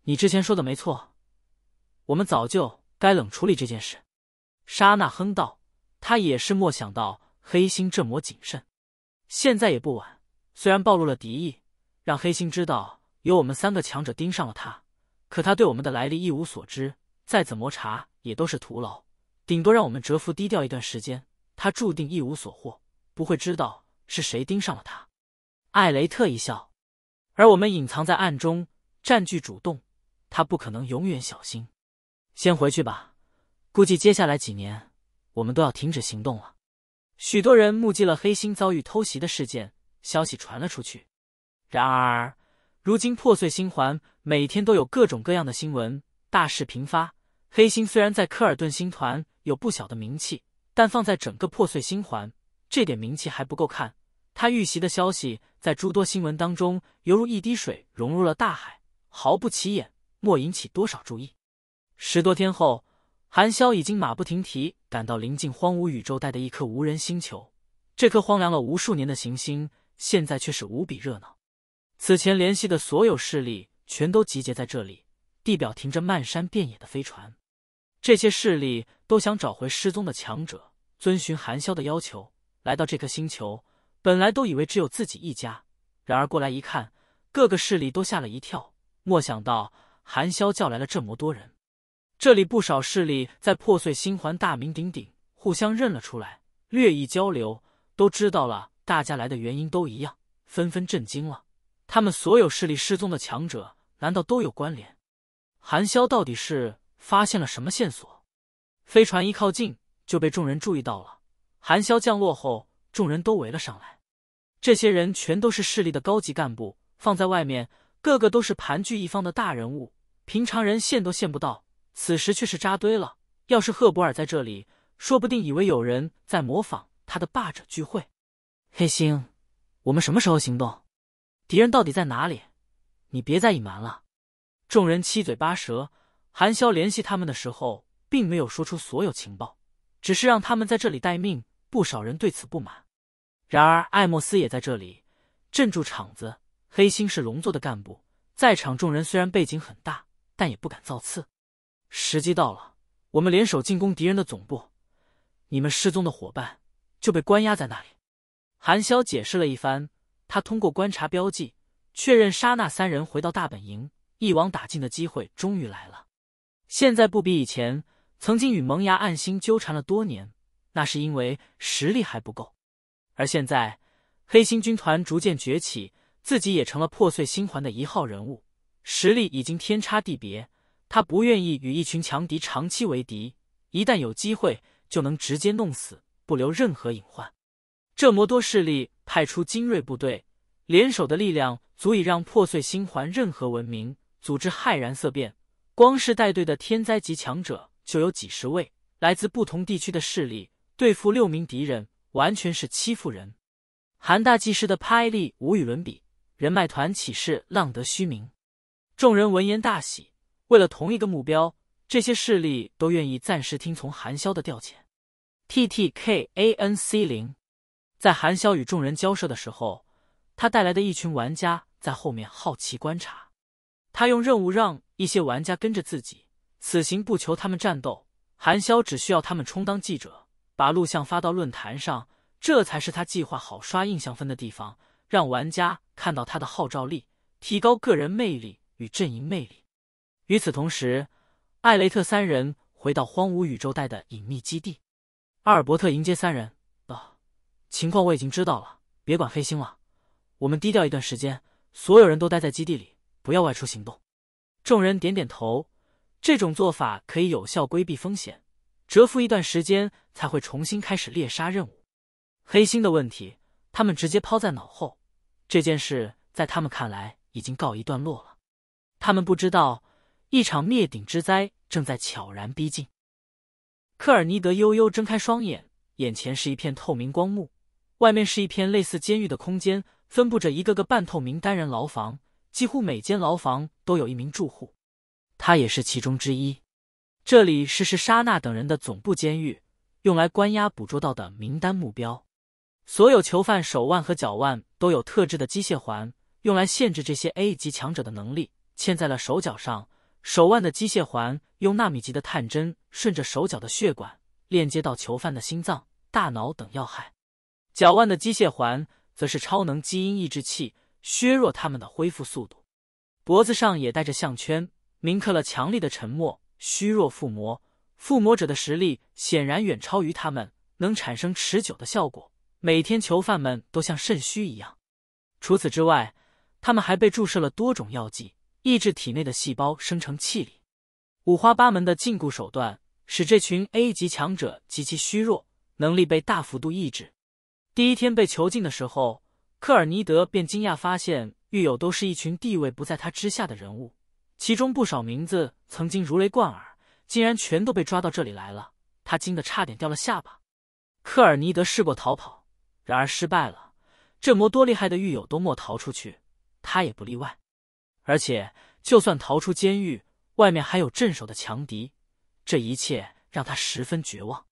Speaker 1: 你之前说的没错，我们早就该冷处理这件事。”莎娜哼道，他也是莫想到黑心这么谨慎。现在也不晚，虽然暴露了敌意，让黑心知道。有我们三个强者盯上了他，可他对我们的来历一无所知，再怎么查也都是徒劳，顶多让我们蛰伏低调一段时间，他注定一无所获，不会知道是谁盯上了他。艾雷特一笑，而我们隐藏在暗中，占据主动，他不可能永远小心。先回去吧，估计接下来几年我们都要停止行动了。许多人目击了黑心遭遇偷袭的事件，消息传了出去，然而。如今破碎星环每天都有各种各样的新闻，大事频发。黑星虽然在科尔顿星团有不小的名气，但放在整个破碎星环，这点名气还不够看。他遇袭的消息在诸多新闻当中，犹如一滴水融入了大海，毫不起眼，莫引起多少注意。十多天后，韩萧已经马不停蹄赶到临近荒芜宇宙带的一颗无人星球。这颗荒凉了无数年的行星，现在却是无比热闹。此前联系的所有势力全都集结在这里，地表停着漫山遍野的飞船。这些势力都想找回失踪的强者，遵循韩萧的要求来到这颗星球。本来都以为只有自己一家，然而过来一看，各个势力都吓了一跳。莫想到韩萧叫来了这么多人，这里不少势力在破碎星环大名鼎鼎，互相认了出来，略一交流，都知道了大家来的原因都一样，纷纷震惊了。他们所有势力失踪的强者，难道都有关联？韩潇到底是发现了什么线索？飞船一靠近就被众人注意到了。韩潇降落后，众人都围了上来。这些人全都是势力的高级干部，放在外面，个个都是盘踞一方的大人物，平常人见都见不到。此时却是扎堆了。要是赫伯尔在这里，说不定以为有人在模仿他的霸者聚会。黑星，我们什么时候行动？敌人到底在哪里？你别再隐瞒了！众人七嘴八舌。韩萧联系他们的时候，并没有说出所有情报，只是让他们在这里待命。不少人对此不满。然而艾莫斯也在这里，镇住场子。黑心是龙座的干部，在场众人虽然背景很大，但也不敢造次。时机到了，我们联手进攻敌人的总部。你们失踪的伙伴就被关押在那里。韩萧解释了一番。他通过观察标记，确认沙那三人回到大本营，一网打尽的机会终于来了。现在不比以前，曾经与萌芽暗星纠缠了多年，那是因为实力还不够。而现在，黑星军团逐渐崛起，自己也成了破碎星环的一号人物，实力已经天差地别。他不愿意与一群强敌长期为敌，一旦有机会，就能直接弄死，不留任何隐患。这么多势力派出精锐部队，联手的力量足以让破碎星环任何文明组织骇然色变。光是带队的天灾级强者就有几十位，来自不同地区的势力对付六名敌人，完全是欺负人。韩大技师的拍力无与伦比，人脉团岂是浪得虚名？众人闻言大喜，为了同一个目标，这些势力都愿意暂时听从韩萧的调遣。T T K A N C 零。在韩萧与众人交涉的时候，他带来的一群玩家在后面好奇观察。他用任务让一些玩家跟着自己，此行不求他们战斗，韩萧只需要他们充当记者，把录像发到论坛上，这才是他计划好刷印象分的地方，让玩家看到他的号召力，提高个人魅力与阵营魅力。与此同时，艾雷特三人回到荒芜宇宙带的隐秘基地，阿尔伯特迎接三人。情况我已经知道了，别管黑心了，我们低调一段时间，所有人都待在基地里，不要外出行动。众人点点头，这种做法可以有效规避风险，蛰伏一段时间才会重新开始猎杀任务。黑心的问题，他们直接抛在脑后，这件事在他们看来已经告一段落了。他们不知道，一场灭顶之灾正在悄然逼近。科尔尼德悠悠睁开双眼，眼前是一片透明光幕。外面是一片类似监狱的空间，分布着一个个半透明单人牢房，几乎每间牢房都有一名住户，他也是其中之一。这里是是沙娜等人的总部监狱，用来关押捕捉到的名单目标。所有囚犯手腕和脚腕都有特制的机械环，用来限制这些 A 级强者的能力。嵌在了手脚上，手腕的机械环用纳米级的探针顺着手脚的血管，链接到囚犯的心脏、大脑等要害。脚腕的机械环则是超能基因抑制器，削弱他们的恢复速度。脖子上也戴着项圈，铭刻了强力的沉默、虚弱附魔。附魔者的实力显然远超于他们，能产生持久的效果。每天囚犯们都像肾虚一样。除此之外，他们还被注射了多种药剂，抑制体内的细胞生成气力。五花八门的禁锢手段，使这群 A 级强者极其虚弱，能力被大幅度抑制。第一天被囚禁的时候，科尔尼德便惊讶发现，狱友都是一群地位不在他之下的人物，其中不少名字曾经如雷贯耳，竟然全都被抓到这里来了。他惊得差点掉了下巴。科尔尼德试过逃跑，然而失败了。这魔多厉害的狱友都没逃出去，他也不例外。而且，就算逃出监狱，外面还有镇守的强敌，这一切让他十分绝望。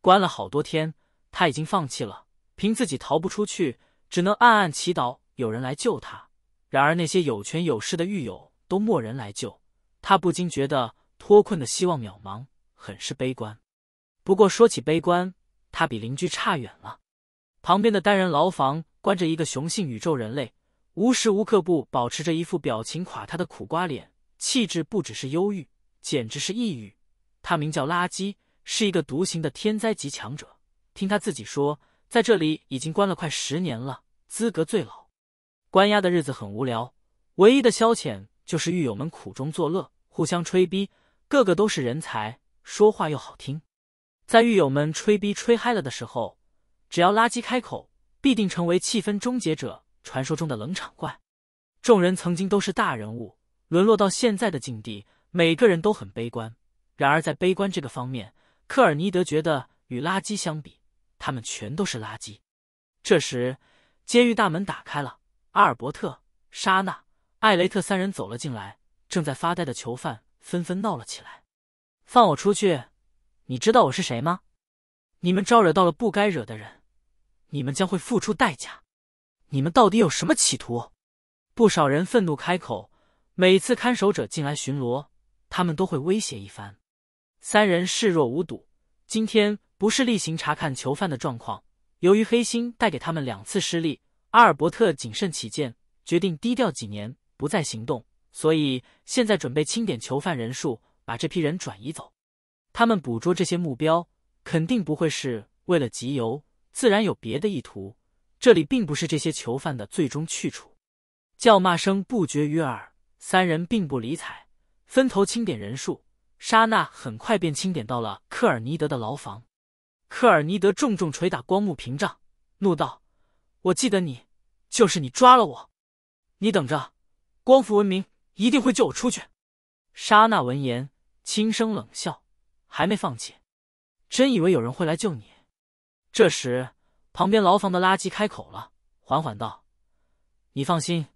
Speaker 1: 关了好多天，他已经放弃了。凭自己逃不出去，只能暗暗祈祷有人来救他。然而那些有权有势的狱友都没人来救他，不禁觉得脱困的希望渺茫，很是悲观。不过说起悲观，他比邻居差远了。旁边的单人牢房关着一个雄性宇宙人类，无时无刻不保持着一副表情垮塌的苦瓜脸，气质不只是忧郁，简直是抑郁。他名叫垃圾，是一个独行的天灾级强者。听他自己说。在这里已经关了快十年了，资格最老，关押的日子很无聊，唯一的消遣就是狱友们苦中作乐，互相吹逼，个个都是人才，说话又好听。在狱友们吹逼吹嗨了的时候，只要垃圾开口，必定成为气氛终结者，传说中的冷场怪。众人曾经都是大人物，沦落到现在的境地，每个人都很悲观。然而在悲观这个方面，科尔尼德觉得与垃圾相比。他们全都是垃圾。这时，监狱大门打开了，阿尔伯特、莎娜、艾雷特三人走了进来。正在发呆的囚犯纷纷闹了起来：“放我出去！你知道我是谁吗？你们招惹到了不该惹的人，你们将会付出代价。你们到底有什么企图？”不少人愤怒开口。每次看守者进来巡逻，他们都会威胁一番。三人视若无睹。今天。不是例行查看囚犯的状况。由于黑星带给他们两次失利，阿尔伯特谨慎起见，决定低调几年，不再行动。所以现在准备清点囚犯人数，把这批人转移走。他们捕捉这些目标，肯定不会是为了集邮，自然有别的意图。这里并不是这些囚犯的最终去处。叫骂声不绝于耳，三人并不理睬，分头清点人数。莎娜很快便清点到了科尔尼德的牢房。科尔尼德重重捶打光幕屏障，怒道：“我记得你，就是你抓了我！你等着，光伏文明一定会救我出去。”莎娜闻言轻声冷笑：“还没放弃？真以为有人会来救你？”这时，旁边牢房的垃圾开口了，缓缓道：“你放心，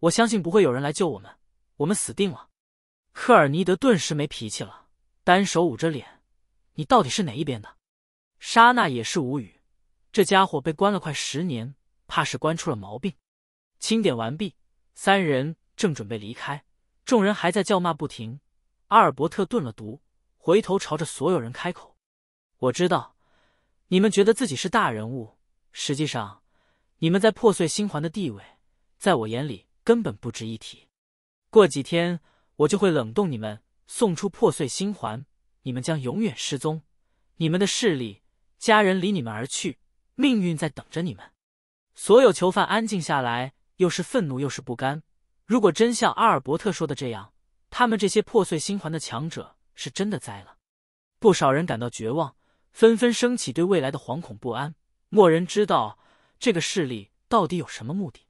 Speaker 1: 我相信不会有人来救我们，我们死定了。”科尔尼德顿时没脾气了，单手捂着脸：“你到底是哪一边的？”莎娜也是无语，这家伙被关了快十年，怕是关出了毛病。清点完毕，三人正准备离开，众人还在叫骂不停。阿尔伯特顿了毒，回头朝着所有人开口：“我知道你们觉得自己是大人物，实际上你们在破碎星环的地位，在我眼里根本不值一提。过几天我就会冷冻你们，送出破碎星环，你们将永远失踪，你们的势力。”家人离你们而去，命运在等着你们。所有囚犯安静下来，又是愤怒又是不甘。如果真像阿尔伯特说的这样，他们这些破碎星环的强者是真的栽了。不少人感到绝望，纷纷升起对未来的惶恐不安。没人知道这个势力到底有什么目的。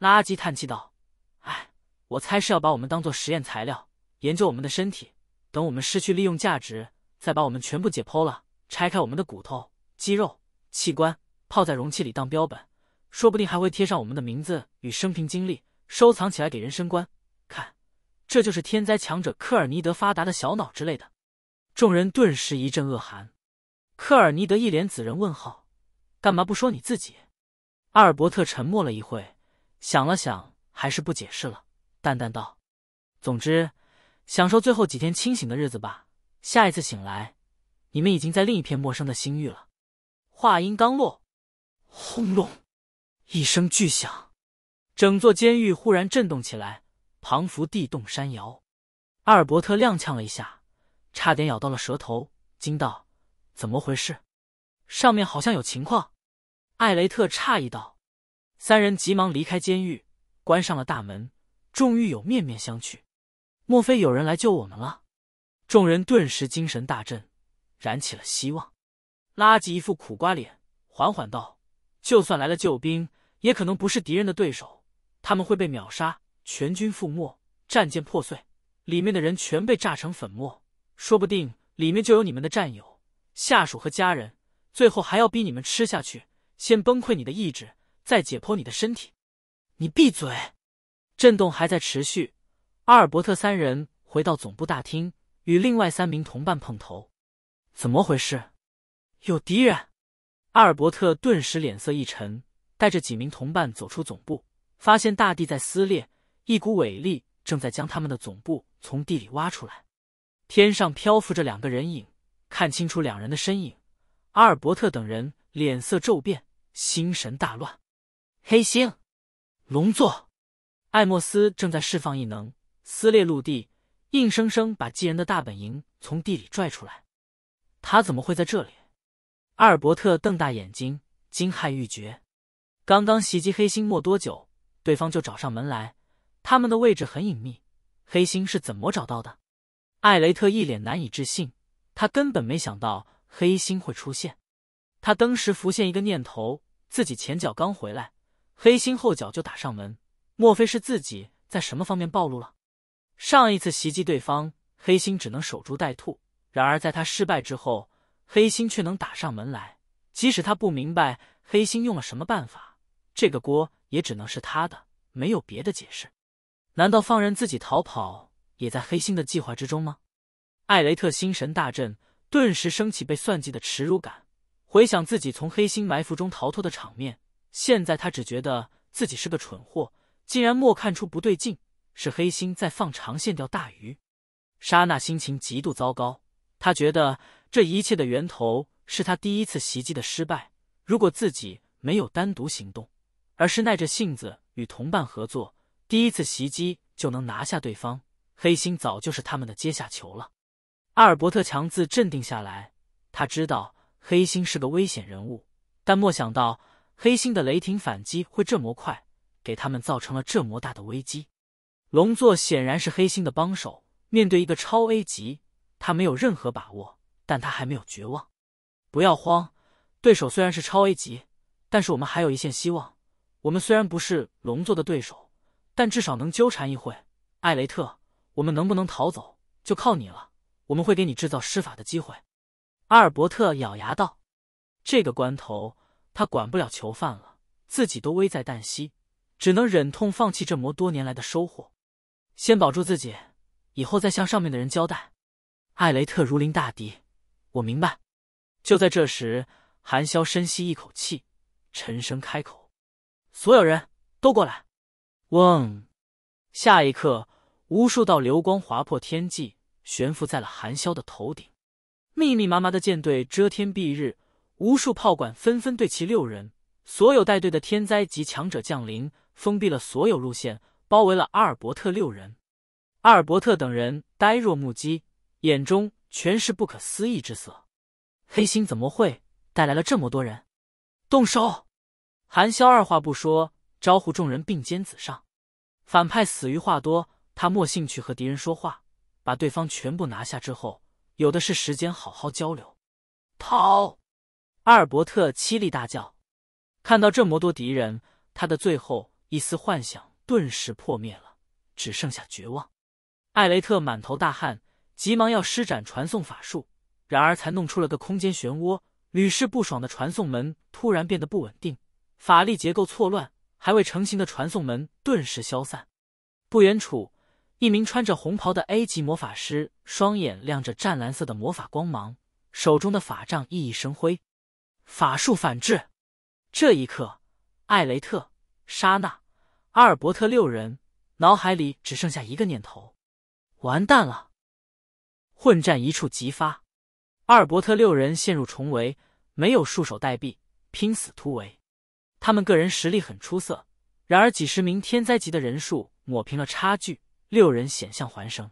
Speaker 1: 垃圾叹气道：“哎，我猜是要把我们当做实验材料，研究我们的身体，等我们失去利用价值，再把我们全部解剖了。”拆开我们的骨头、肌肉、器官，泡在容器里当标本，说不定还会贴上我们的名字与生平经历，收藏起来给人生观。看，这就是天灾强者科尔尼德发达的小脑之类的。众人顿时一阵恶寒。科尔尼德一脸子人问号，干嘛不说你自己？阿尔伯特沉默了一会，想了想，还是不解释了，淡淡道：“总之，享受最后几天清醒的日子吧。下一次醒来。”你们已经在另一片陌生的星域了。话音刚落，轰隆一声巨响，整座监狱忽然震动起来，彷佛地动山摇。阿尔伯特踉跄了一下，差点咬到了舌头，惊道：“怎么回事？上面好像有情况。”艾雷特诧异道：“三人急忙离开监狱，关上了大门。众狱友面面相觑，莫非有人来救我们了？”众人顿时精神大振。燃起了希望，拉吉一副苦瓜脸，缓缓道：“就算来了救兵，也可能不是敌人的对手，他们会被秒杀，全军覆没，战舰破碎，里面的人全被炸成粉末。说不定里面就有你们的战友、下属和家人。最后还要逼你们吃下去，先崩溃你的意志，再解剖你的身体。”你闭嘴！震动还在持续。阿尔伯特三人回到总部大厅，与另外三名同伴碰头。怎么回事？有敌人！阿尔伯特顿时脸色一沉，带着几名同伴走出总部，发现大地在撕裂，一股伟力正在将他们的总部从地里挖出来。天上漂浮着两个人影，看清楚两人的身影，阿尔伯特等人脸色骤变，心神大乱。黑星，龙座，艾莫斯正在释放异能，撕裂陆地，硬生生把巨人的大本营从地里拽出来。他怎么会在这里？阿尔伯特瞪大眼睛，惊骇欲绝。刚刚袭击黑心没多久，对方就找上门来。他们的位置很隐秘，黑心是怎么找到的？艾雷特一脸难以置信，他根本没想到黑心会出现。他登时浮现一个念头：自己前脚刚回来，黑心后脚就打上门，莫非是自己在什么方面暴露了？上一次袭击对方，黑心只能守株待兔。然而，在他失败之后，黑心却能打上门来。即使他不明白黑心用了什么办法，这个锅也只能是他的，没有别的解释。难道放任自己逃跑也在黑心的计划之中吗？艾雷特心神大震，顿时升起被算计的耻辱感。回想自己从黑心埋伏中逃脱的场面，现在他只觉得自己是个蠢货，竟然没看出不对劲，是黑心在放长线钓大鱼。莎娜心情极度糟糕。他觉得这一切的源头是他第一次袭击的失败。如果自己没有单独行动，而是耐着性子与同伴合作，第一次袭击就能拿下对方。黑心早就是他们的阶下囚了。阿尔伯特强自镇定下来，他知道黑心是个危险人物，但莫想到黑心的雷霆反击会这么快，给他们造成了这么大的危机。龙座显然是黑心的帮手，面对一个超 A 级。他没有任何把握，但他还没有绝望。不要慌，对手虽然是超 A 级，但是我们还有一线希望。我们虽然不是龙座的对手，但至少能纠缠一会。艾雷特，我们能不能逃走就靠你了。我们会给你制造施法的机会。阿尔伯特咬牙道：“这个关头，他管不了囚犯了，自己都危在旦夕，只能忍痛放弃这魔多年来的收获，先保住自己，以后再向上面的人交代。”艾雷特如临大敌，我明白。就在这时，韩潇深吸一口气，沉声开口：“所有人都过来！”嗡。下一刻，无数道流光划破天际，悬浮在了韩潇的头顶。密密麻麻的舰队遮天蔽日，无数炮管纷纷对齐六人。所有带队的天灾及强者降临，封闭了所有路线，包围了阿尔伯特六人。阿尔伯特等人呆若木鸡。眼中全是不可思议之色，黑心怎么会带来了这么多人？动手！韩萧二话不说，招呼众人并肩子上。反派死于话多，他没兴趣和敌人说话，把对方全部拿下之后，有的是时间好好交流。逃！阿尔伯特凄厉大叫，看到这么多敌人，他的最后一丝幻想顿时破灭了，只剩下绝望。艾雷特满头大汗。急忙要施展传送法术，然而才弄出了个空间漩涡，屡试不爽的传送门突然变得不稳定，法力结构错乱，还未成型的传送门顿时消散。不远处，一名穿着红袍的 A 级魔法师，双眼亮着湛蓝色的魔法光芒，手中的法杖熠熠生辉。法术反制！这一刻，艾雷特、莎娜、阿尔伯特六人脑海里只剩下一个念头：完蛋了。混战一触即发，阿尔伯特六人陷入重围，没有束手待毙，拼死突围。他们个人实力很出色，然而几十名天灾级的人数抹平了差距，六人险象环生。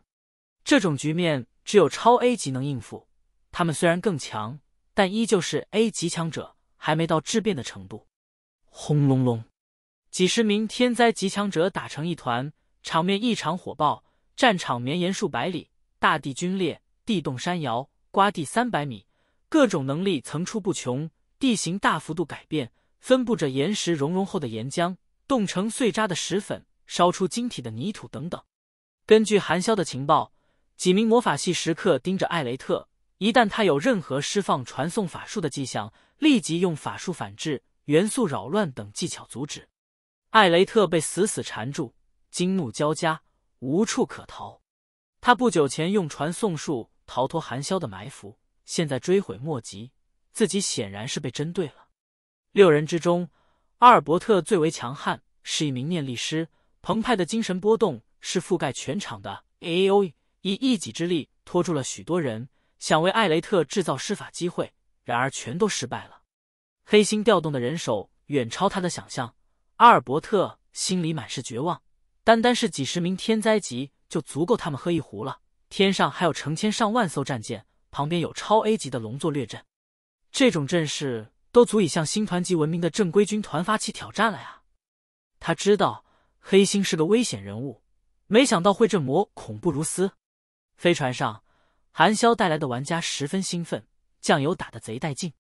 Speaker 1: 这种局面只有超 A 级能应付。他们虽然更强，但依旧是 A 级强者，还没到质变的程度。轰隆隆，几十名天灾级强者打成一团，场面异常火爆，战场绵延数百里。大地皲裂，地动山摇，刮地三百米，各种能力层出不穷，地形大幅度改变，分布着岩石熔融后的岩浆、冻成碎渣的石粉、烧出晶体的泥土等等。根据韩潇的情报，几名魔法系食客盯着艾雷特，一旦他有任何释放传送法术的迹象，立即用法术反制、元素扰乱等技巧阻止。艾雷特被死死缠住，惊怒交加，无处可逃。他不久前用传送术逃脱韩萧的埋伏，现在追悔莫及。自己显然是被针对了。六人之中，阿尔伯特最为强悍，是一名念力师，澎湃的精神波动是覆盖全场的 A O E，以一己之力拖住了许多人，想为艾雷特制造施法机会，然而全都失败了。黑心调动的人手远超他的想象，阿尔伯特心里满是绝望。单单是几十名天灾级。就足够他们喝一壶了。天上还有成千上万艘战舰，旁边有超 A 级的龙座掠阵，这种阵势都足以向星团级文明的正规军团发起挑战了呀！他知道黑星是个危险人物，没想到会这么恐怖如斯。飞船上，韩潇带来的玩家十分兴奋，酱油打得贼带劲，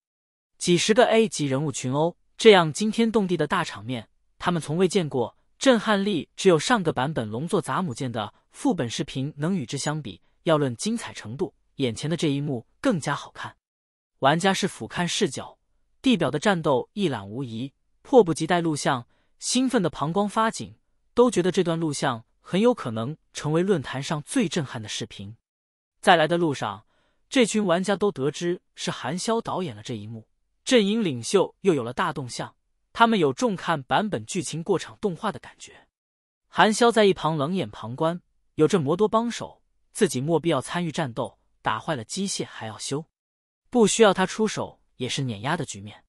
Speaker 1: 几十个 A 级人物群殴，这样惊天动地的大场面，他们从未见过。震撼力只有上个版本龙座杂母舰的副本视频能与之相比。要论精彩程度，眼前的这一幕更加好看。玩家是俯瞰视角，地表的战斗一览无遗，迫不及待录像，兴奋的膀胱发紧，都觉得这段录像很有可能成为论坛上最震撼的视频。在来的路上，这群玩家都得知是韩潇导演了这一幕，阵营领袖又有了大动向。他们有重看版本剧情过场动画的感觉，韩潇在一旁冷眼旁观，有这魔多帮手，自己莫必要参与战斗，打坏了机械还要修，不需要他出手也是碾压的局面。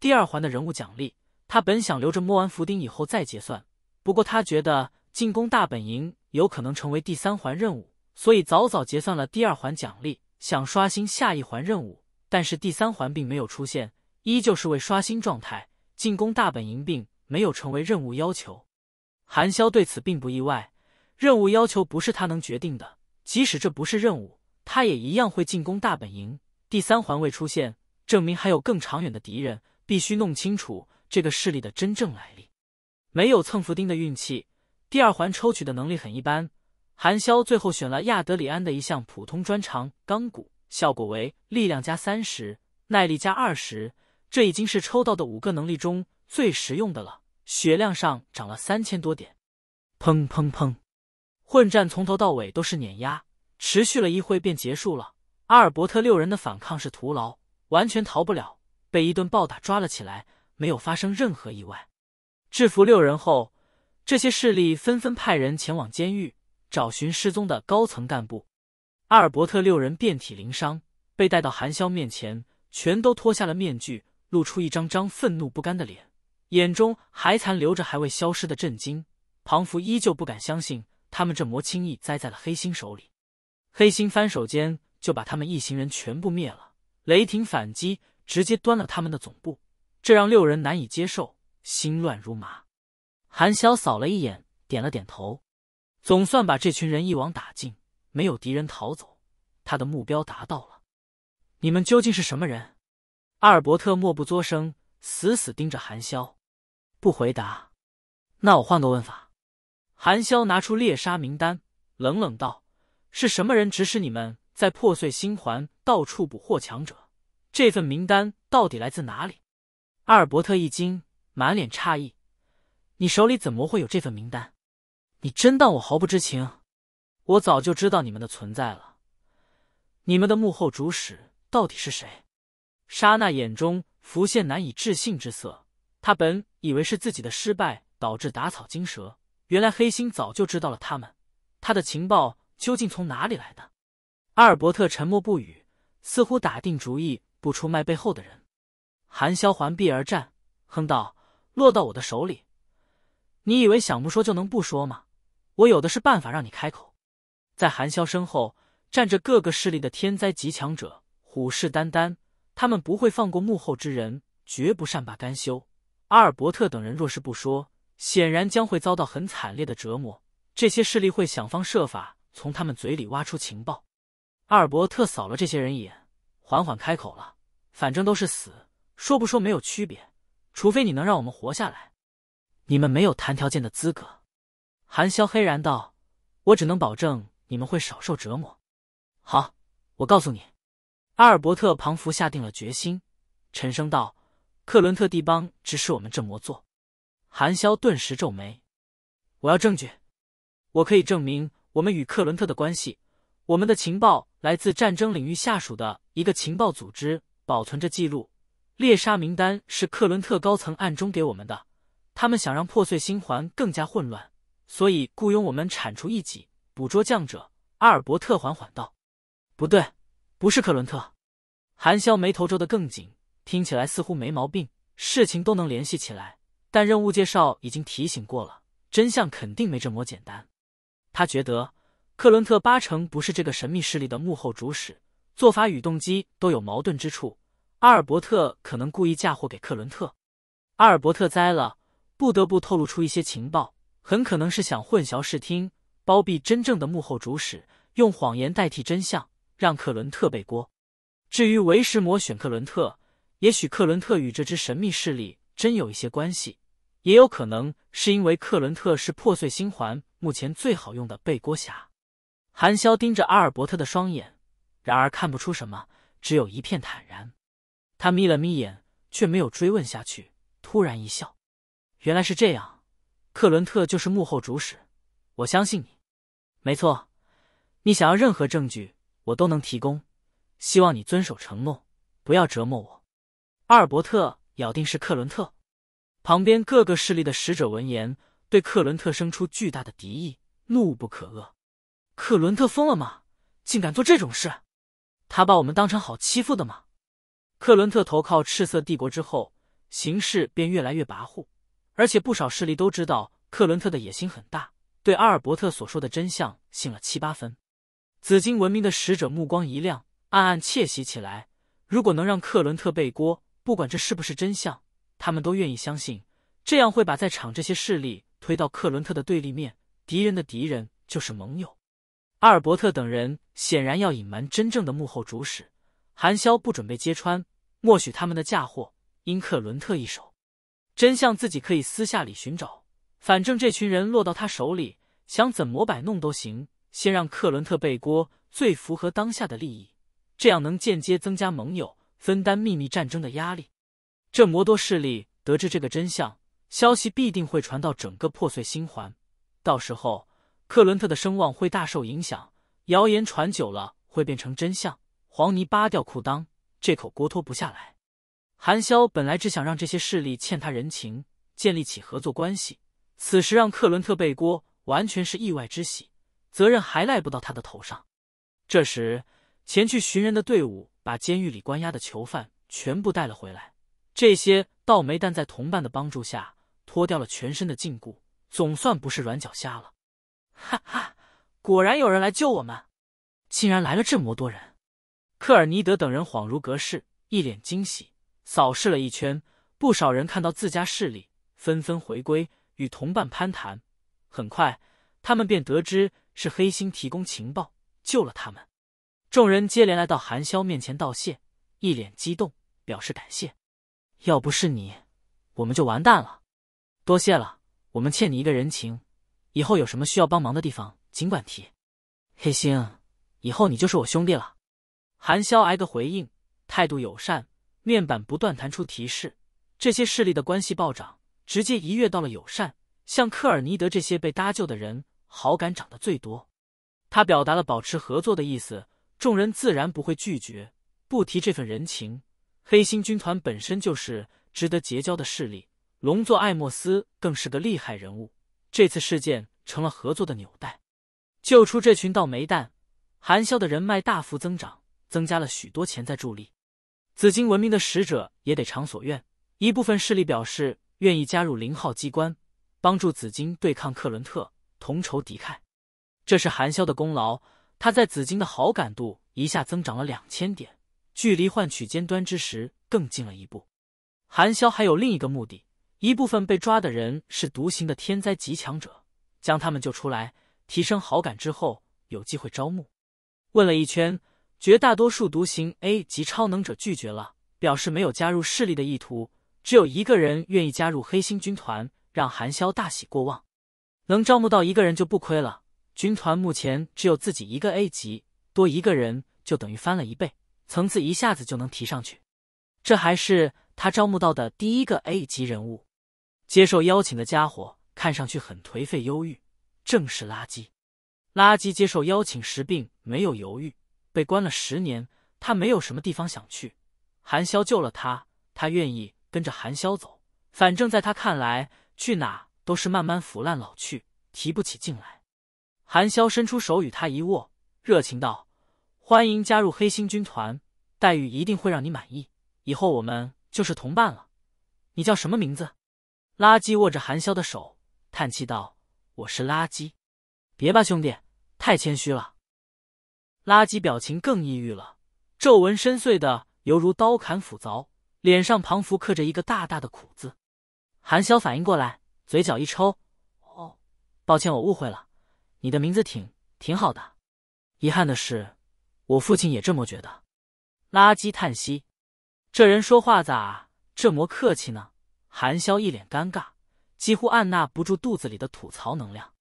Speaker 1: 第二环的人物奖励，他本想留着摸完福丁以后再结算，不过他觉得进攻大本营有可能成为第三环任务，所以早早结算了第二环奖励，想刷新下一环任务，但是第三环并没有出现，依旧是未刷新状态。进攻大本营并没有成为任务要求，韩潇对此并不意外。任务要求不是他能决定的，即使这不是任务，他也一样会进攻大本营。第三环未出现，证明还有更长远的敌人，必须弄清楚这个势力的真正来历。没有蹭福丁的运气，第二环抽取的能力很一般。韩潇最后选了亚德里安的一项普通专长——钢骨，效果为力量加三十，耐力加二十。这已经是抽到的五个能力中最实用的了，血量上涨了三千多点。砰砰砰，混战从头到尾都是碾压，持续了一会便结束了。阿尔伯特六人的反抗是徒劳，完全逃不了，被一顿暴打抓了起来，没有发生任何意外。制服六人后，这些势力纷纷派人前往监狱找寻失踪的高层干部。阿尔伯特六人遍体鳞伤，被带到韩萧面前，全都脱下了面具。露出一张张愤怒不甘的脸，眼中还残留着还未消失的震惊。庞福依旧不敢相信，他们这魔轻易栽在了黑心手里。黑心翻手间就把他们一行人全部灭了，雷霆反击直接端了他们的总部，这让六人难以接受，心乱如麻。韩潇扫了一眼，点了点头，总算把这群人一网打尽，没有敌人逃走，他的目标达到了。你们究竟是什么人？阿尔伯特默不作声，死死盯着韩萧，不回答。那我换个问法。韩萧拿出猎杀名单，冷冷道：“是什么人指使你们在破碎星环到处捕获强者？这份名单到底来自哪里？”阿尔伯特一惊，满脸诧异：“你手里怎么会有这份名单？你真当我毫不知情？我早就知道你们的存在了。你们的幕后主使到底是谁？”莎娜眼中浮现难以置信之色，她本以为是自己的失败导致打草惊蛇，原来黑心早就知道了他们。他的情报究竟从哪里来的？阿尔伯特沉默不语，似乎打定主意不出卖背后的人。韩萧环臂而战，哼道：“落到我的手里，你以为想不说就能不说吗？我有的是办法让你开口。”在韩萧身后站着各个势力的天灾极强者，虎视眈眈。他们不会放过幕后之人，绝不善罢甘休。阿尔伯特等人若是不说，显然将会遭到很惨烈的折磨。这些势力会想方设法从他们嘴里挖出情报。阿尔伯特扫了这些人一眼，缓缓开口了：“反正都是死，说不说没有区别。除非你能让我们活下来，你们没有谈条件的资格。”韩萧黑然道：“我只能保证你们会少受折磨。好，我告诉你。”阿尔伯特·庞福下定了决心，沉声道：“克伦特帝邦指使我们这么做。”韩萧顿时皱眉：“我要证据，我可以证明我们与克伦特的关系。我们的情报来自战争领域下属的一个情报组织，保存着记录。猎杀名单是克伦特高层暗中给我们的，他们想让破碎星环更加混乱，所以雇佣我们铲除异己，捕捉降者。”阿尔伯特缓缓道：“不对。”不是克伦特，韩潇眉头皱得更紧。听起来似乎没毛病，事情都能联系起来。但任务介绍已经提醒过了，真相肯定没这么简单。他觉得克伦特八成不是这个神秘势力的幕后主使，做法与动机都有矛盾之处。阿尔伯特可能故意嫁祸给克伦特，阿尔伯特栽了，不得不透露出一些情报，很可能是想混淆视听，包庇真正的幕后主使，用谎言代替真相。让克伦特背锅。至于为什么选克伦特，也许克伦特与这支神秘势力真有一些关系，也有可能是因为克伦特是破碎星环目前最好用的背锅侠。韩萧盯着阿尔伯特的双眼，然而看不出什么，只有一片坦然。他眯了眯眼，却没有追问下去。突然一笑，原来是这样。克伦特就是幕后主使，我相信你。没错，你想要任何证据。我都能提供，希望你遵守承诺，不要折磨我。阿尔伯特咬定是克伦特，旁边各个势力的使者闻言，对克伦特生出巨大的敌意，怒不可遏。克伦特疯了吗？竟敢做这种事！他把我们当成好欺负的吗？克伦特投靠赤色帝国之后，形势便越来越跋扈，而且不少势力都知道克伦特的野心很大，对阿尔伯特所说的真相信了七八分。紫金文明的使者目光一亮，暗暗窃喜起来。如果能让克伦特背锅，不管这是不是真相，他们都愿意相信。这样会把在场这些势力推到克伦特的对立面，敌人的敌人就是盟友。阿尔伯特等人显然要隐瞒真正的幕后主使，韩萧不准备揭穿，默许他们的嫁祸，因克伦特一手。真相自己可以私下里寻找，反正这群人落到他手里，想怎么摆弄都行。先让克伦特背锅，最符合当下的利益，这样能间接增加盟友分担秘密战争的压力。这摩多势力得知这个真相，消息必定会传到整个破碎星环，到时候克伦特的声望会大受影响。谣言传久了会变成真相，黄泥扒掉裤裆，这口锅脱不下来。韩潇本来只想让这些势力欠他人情，建立起合作关系，此时让克伦特背锅，完全是意外之喜。责任还赖不到他的头上。这时，前去寻人的队伍把监狱里关押的囚犯全部带了回来。这些倒霉蛋在同伴的帮助下脱掉了全身的禁锢，总算不是软脚虾了。哈哈，果然有人来救我们！竟然来了这么多人！克尔尼德等人恍如隔世，一脸惊喜，扫视了一圈。不少人看到自家势力，纷纷回归，与同伴攀谈。很快，他们便得知。是黑星提供情报救了他们，众人接连来到韩萧面前道谢，一脸激动表示感谢。要不是你，我们就完蛋了。多谢了，我们欠你一个人情，以后有什么需要帮忙的地方尽管提。黑星，以后你就是我兄弟了。韩萧挨个回应，态度友善。面板不断弹出提示，这些势力的关系暴涨，直接一跃到了友善。像克尔尼德这些被搭救的人。好感涨得最多，他表达了保持合作的意思，众人自然不会拒绝。不提这份人情，黑心军团本身就是值得结交的势力，龙座艾莫斯更是个厉害人物。这次事件成了合作的纽带，救出这群倒霉蛋，韩笑的人脉大幅增长，增加了许多潜在助力。紫金文明的使者也得偿所愿，一部分势力表示愿意加入零号机关，帮助紫金对抗克伦特。同仇敌忾，这是韩潇的功劳。他在紫金的好感度一下增长了两千点，距离换取尖端之时更近了一步。韩潇还有另一个目的：一部分被抓的人是独行的天灾极强者，将他们救出来，提升好感之后有机会招募。问了一圈，绝大多数独行 A 级超能者拒绝了，表示没有加入势力的意图。只有一个人愿意加入黑心军团，让韩潇大喜过望。能招募到一个人就不亏了。军团目前只有自己一个 A 级，多一个人就等于翻了一倍，层次一下子就能提上去。这还是他招募到的第一个 A 级人物。接受邀请的家伙看上去很颓废忧郁，正是垃圾。垃圾接受邀请时并没有犹豫，被关了十年，他没有什么地方想去。韩潇救了他，他愿意跟着韩潇走。反正在他看来，去哪？都是慢慢腐烂老去，提不起劲来。韩潇伸出手与他一握，热情道：“欢迎加入黑心军团，待遇一定会让你满意。以后我们就是同伴了。你叫什么名字？”垃圾握着韩潇的手，叹气道：“我是垃圾。”别吧，兄弟，太谦虚了。垃圾表情更抑郁了，皱纹深邃的犹如刀砍斧凿，脸上仿佛刻着一个大大的苦字。韩潇反应过来。嘴角一抽，哦，抱歉，我误会了。你的名字挺挺好的，遗憾的是，我父亲也这么觉得。垃圾叹息，这人说话咋这么客气呢？韩潇一脸尴尬，几乎按捺不住肚子里的吐槽能量。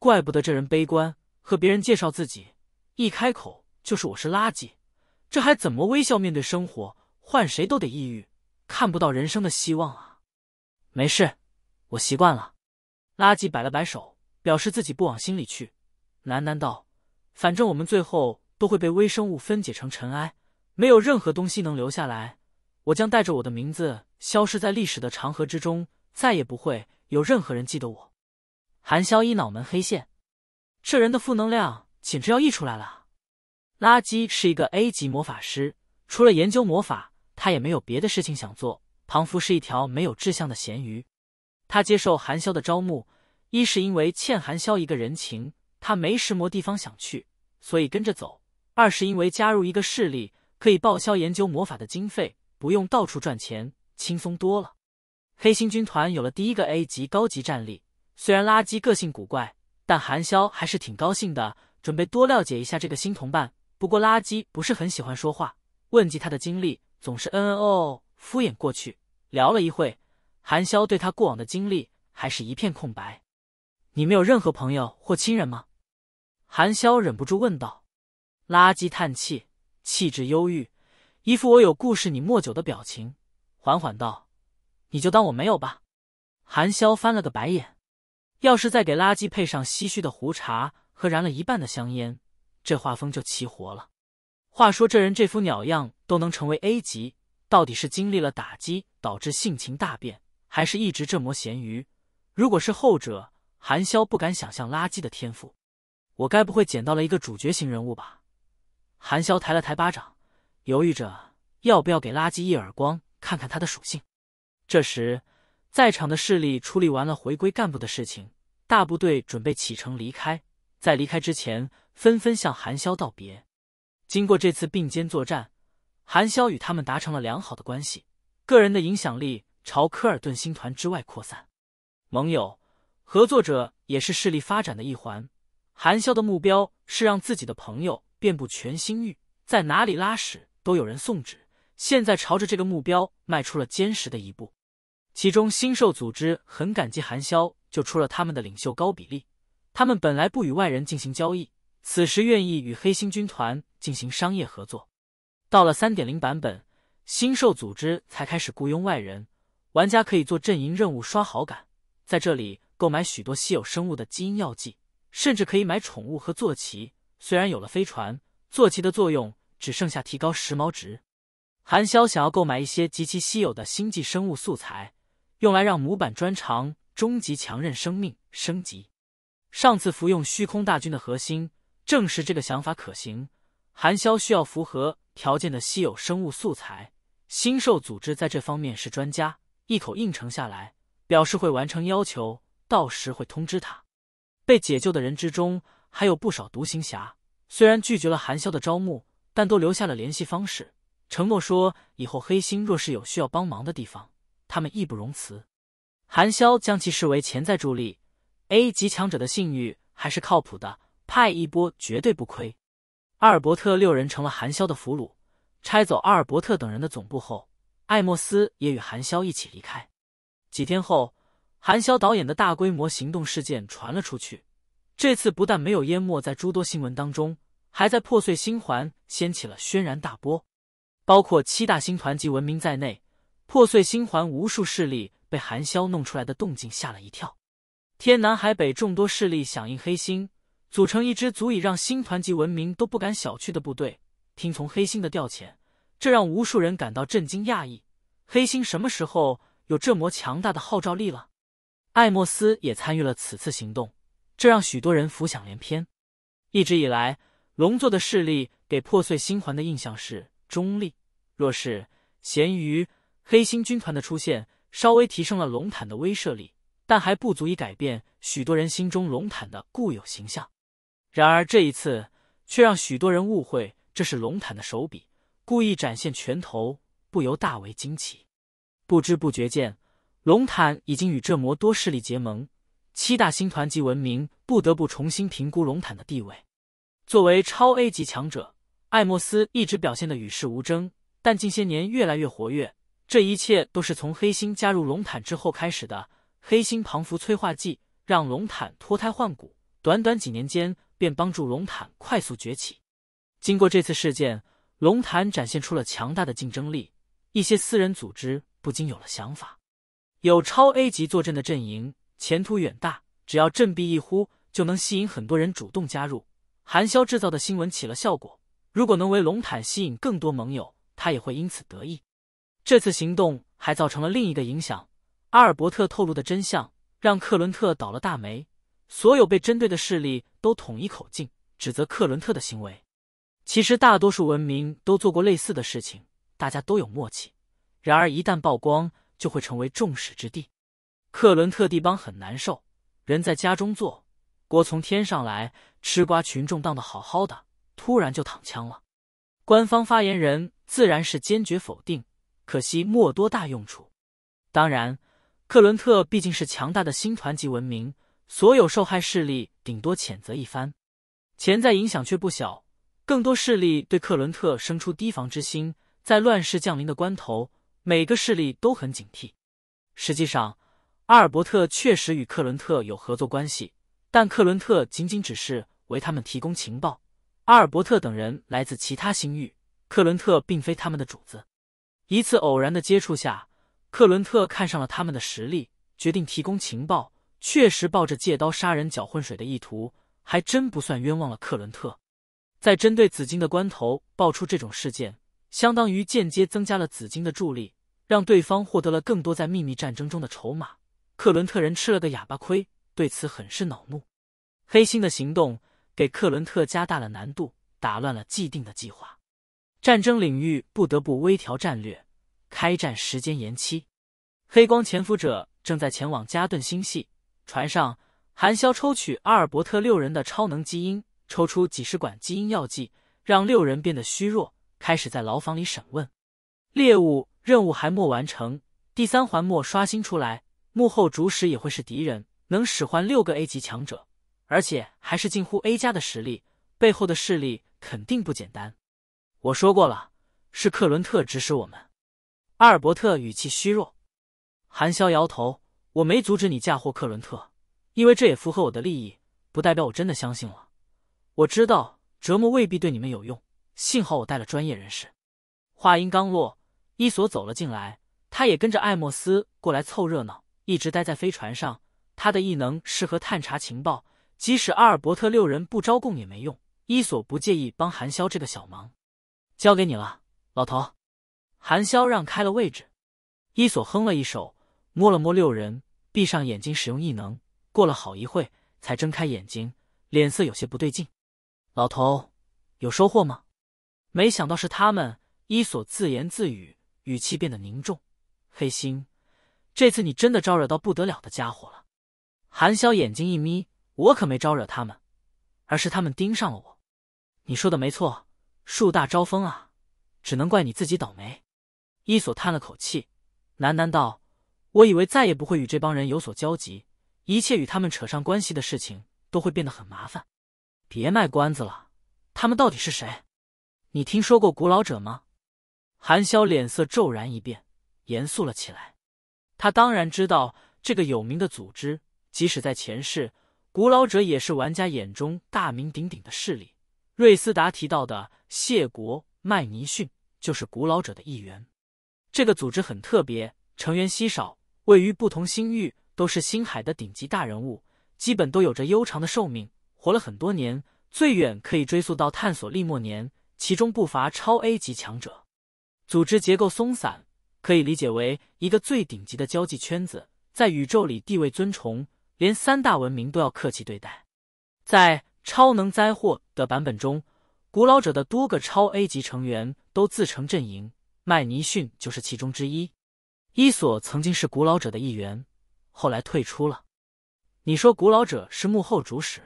Speaker 1: 怪不得这人悲观，和别人介绍自己，一开口就是我是垃圾，这还怎么微笑面对生活？换谁都得抑郁，看不到人生的希望啊。没事。我习惯了，垃圾摆了摆手，表示自己不往心里去，喃喃道：“反正我们最后都会被微生物分解成尘埃，没有任何东西能留下来。我将带着我的名字消失在历史的长河之中，再也不会有任何人记得我。”韩萧一脑门黑线，这人的负能量简直要溢出来了。垃圾是一个 A 级魔法师，除了研究魔法，他也没有别的事情想做。仿佛是一条没有志向的咸鱼。他接受韩潇的招募，一是因为欠韩潇一个人情，他没什魔地方想去，所以跟着走；二是因为加入一个势力可以报销研究魔法的经费，不用到处赚钱，轻松多了。黑心军团有了第一个 A 级高级战力，虽然垃圾个性古怪，但韩潇还是挺高兴的，准备多了解一下这个新同伴。不过垃圾不是很喜欢说话，问及他的经历，总是嗯嗯哦哦敷衍过去。聊了一会。韩潇对他过往的经历还是一片空白。你没有任何朋友或亲人吗？韩潇忍不住问道。垃圾叹气，气质忧郁，一副我有故事你莫久的表情，缓缓道：“你就当我没有吧。”韩潇翻了个白眼。要是再给垃圾配上唏嘘的胡茬和燃了一半的香烟，这画风就齐活了。话说这人这副鸟样都能成为 A 级，到底是经历了打击导致性情大变？还是一直这么咸鱼？如果是后者，韩萧不敢想象垃圾的天赋。我该不会捡到了一个主角型人物吧？韩萧抬了抬巴掌，犹豫着要不要给垃圾一耳光，看看他的属性。这时，在场的势力处理完了回归干部的事情，大部队准备启程离开。在离开之前，纷纷向韩萧道别。经过这次并肩作战，韩萧与他们达成了良好的关系，个人的影响力。朝科尔顿星团之外扩散，盟友合作者也是势力发展的一环。韩潇的目标是让自己的朋友遍布全星域，在哪里拉屎都有人送纸。现在朝着这个目标迈出了坚实的一步。其中，星兽组织很感激韩潇就出了他们的领袖高比利。他们本来不与外人进行交易，此时愿意与黑星军团进行商业合作。到了3.0版本，星兽组织才开始雇佣外人。玩家可以做阵营任务刷好感，在这里购买许多稀有生物的基因药剂，甚至可以买宠物和坐骑。虽然有了飞船，坐骑的作用只剩下提高时髦值。韩潇想要购买一些极其稀有的星际生物素材，用来让模板专长终极强韧生命升级。上次服用虚空大军的核心，证实这个想法可行。韩潇需要符合条件的稀有生物素材，星兽组织在这方面是专家。一口应承下来，表示会完成要求，到时会通知他。被解救的人之中还有不少独行侠，虽然拒绝了韩潇的招募，但都留下了联系方式，承诺说以后黑心若是有需要帮忙的地方，他们义不容辞。韩潇将其视为潜在助力，A 级强者的信誉还是靠谱的，派一波绝对不亏。阿尔伯特六人成了韩潇的俘虏，拆走阿尔伯特等人的总部后。艾莫斯也与韩潇一起离开。几天后，韩潇导演的大规模行动事件传了出去。这次不但没有淹没在诸多新闻当中，还在破碎星环掀起了轩然大波。包括七大星团级文明在内，破碎星环无数势力被韩潇弄出来的动静吓了一跳。天南海北众多势力响应黑星，组成一支足以让星团级文明都不敢小觑的部队，听从黑星的调遣。这让无数人感到震惊、讶异。黑星什么时候有这么强大的号召力了？艾莫斯也参与了此次行动，这让许多人浮想联翩。一直以来，龙座的势力给破碎星环的印象是中立。若是咸鱼黑星军团的出现，稍微提升了龙坦的威慑力，但还不足以改变许多人心中龙坦的固有形象。然而这一次，却让许多人误会这是龙坦的手笔。故意展现拳头，不由大为惊奇。不知不觉间，龙坦已经与这魔多势力结盟，七大星团级文明不得不重新评估龙坦的地位。作为超 A 级强者，艾莫斯一直表现的与世无争，但近些年越来越活跃。这一切都是从黑星加入龙坦之后开始的。黑星庞蝠催化剂让龙坦脱胎换骨，短短几年间便帮助龙坦快速崛起。经过这次事件。龙潭展现出了强大的竞争力，一些私人组织不禁有了想法。有超 A 级坐镇的阵营，前途远大，只要振臂一呼，就能吸引很多人主动加入。韩萧制造的新闻起了效果，如果能为龙坦吸引更多盟友，他也会因此得意。这次行动还造成了另一个影响：阿尔伯特透露的真相，让克伦特倒了大霉。所有被针对的势力都统一口径，指责克伦特的行为。其实大多数文明都做过类似的事情，大家都有默契。然而一旦曝光，就会成为众矢之的。克伦特地邦很难受，人在家中坐，锅从天上来，吃瓜群众当的好好的，突然就躺枪了。官方发言人自然是坚决否定，可惜没多大用处。当然，克伦特毕竟是强大的星团级文明，所有受害势力顶多谴责一番，潜在影响却不小。更多势力对克伦特生出提防之心，在乱世降临的关头，每个势力都很警惕。实际上，阿尔伯特确实与克伦特有合作关系，但克伦特仅仅只是为他们提供情报。阿尔伯特等人来自其他星域，克伦特并非他们的主子。一次偶然的接触下，克伦特看上了他们的实力，决定提供情报。确实抱着借刀杀人、搅浑水的意图，还真不算冤枉了克伦特。在针对紫金的关头爆出这种事件，相当于间接增加了紫金的助力，让对方获得了更多在秘密战争中的筹码。克伦特人吃了个哑巴亏，对此很是恼怒。黑心的行动给克伦特加大了难度，打乱了既定的计划，战争领域不得不微调战略，开战时间延期。黑光潜伏者正在前往加顿星系，船上韩笑抽取阿尔伯特六人的超能基因。抽出几十管基因药剂，让六人变得虚弱，开始在牢房里审问猎物。任务还没完成，第三环末刷新出来，幕后主使也会是敌人，能使唤六个 A 级强者，而且还是近乎 A 加的实力，背后的势力肯定不简单。我说过了，是克伦特指使我们。阿尔伯特语气虚弱，韩萧摇头，我没阻止你嫁祸克伦特，因为这也符合我的利益，不代表我真的相信了。我知道折磨未必对你们有用，幸好我带了专业人士。话音刚落，伊索走了进来，他也跟着艾莫斯过来凑热闹，一直待在飞船上。他的异能适合探查情报，即使阿尔伯特六人不招供也没用。伊索不介意帮韩潇这个小忙，交给你了，老头。韩潇让开了位置，伊索哼了一首，摸了摸六人，闭上眼睛使用异能，过了好一会才睁开眼睛，脸色有些不对劲。老头，有收获吗？没想到是他们。伊索自言自语，语气变得凝重。黑心，这次你真的招惹到不得了的家伙了。韩潇眼睛一眯：“我可没招惹他们，而是他们盯上了我。”你说的没错，树大招风啊，只能怪你自己倒霉。伊索叹了口气，喃喃道：“我以为再也不会与这帮人有所交集，一切与他们扯上关系的事情都会变得很麻烦。”别卖关子了，他们到底是谁？你听说过古老者吗？韩萧脸色骤然一变，严肃了起来。他当然知道这个有名的组织，即使在前世，古老者也是玩家眼中大名鼎鼎的势力。瑞斯达提到的谢国麦尼逊就是古老者的一员。这个组织很特别，成员稀少，位于不同星域，都是星海的顶级大人物，基本都有着悠长的寿命。活了很多年，最远可以追溯到探索历末年，其中不乏超 A 级强者。组织结构松散，可以理解为一个最顶级的交际圈子，在宇宙里地位尊崇，连三大文明都要客气对待。在超能灾祸的版本中，古老者的多个超 A 级成员都自成阵营，麦尼逊就是其中之一。伊索曾经是古老者的一员，后来退出了。你说古老者是幕后主使？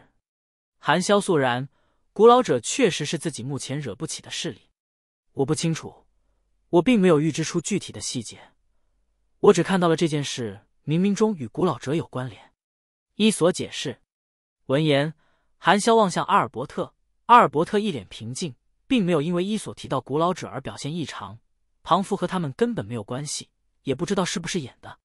Speaker 1: 韩萧肃然，古老者确实是自己目前惹不起的势力。我不清楚，我并没有预知出具体的细节，我只看到了这件事冥冥中与古老者有关联。伊索解释。闻言，韩萧望向阿尔伯特，阿尔伯特一脸平静，并没有因为伊索提到古老者而表现异常。庞福和他们根本没有关系，也不知道是不是演的。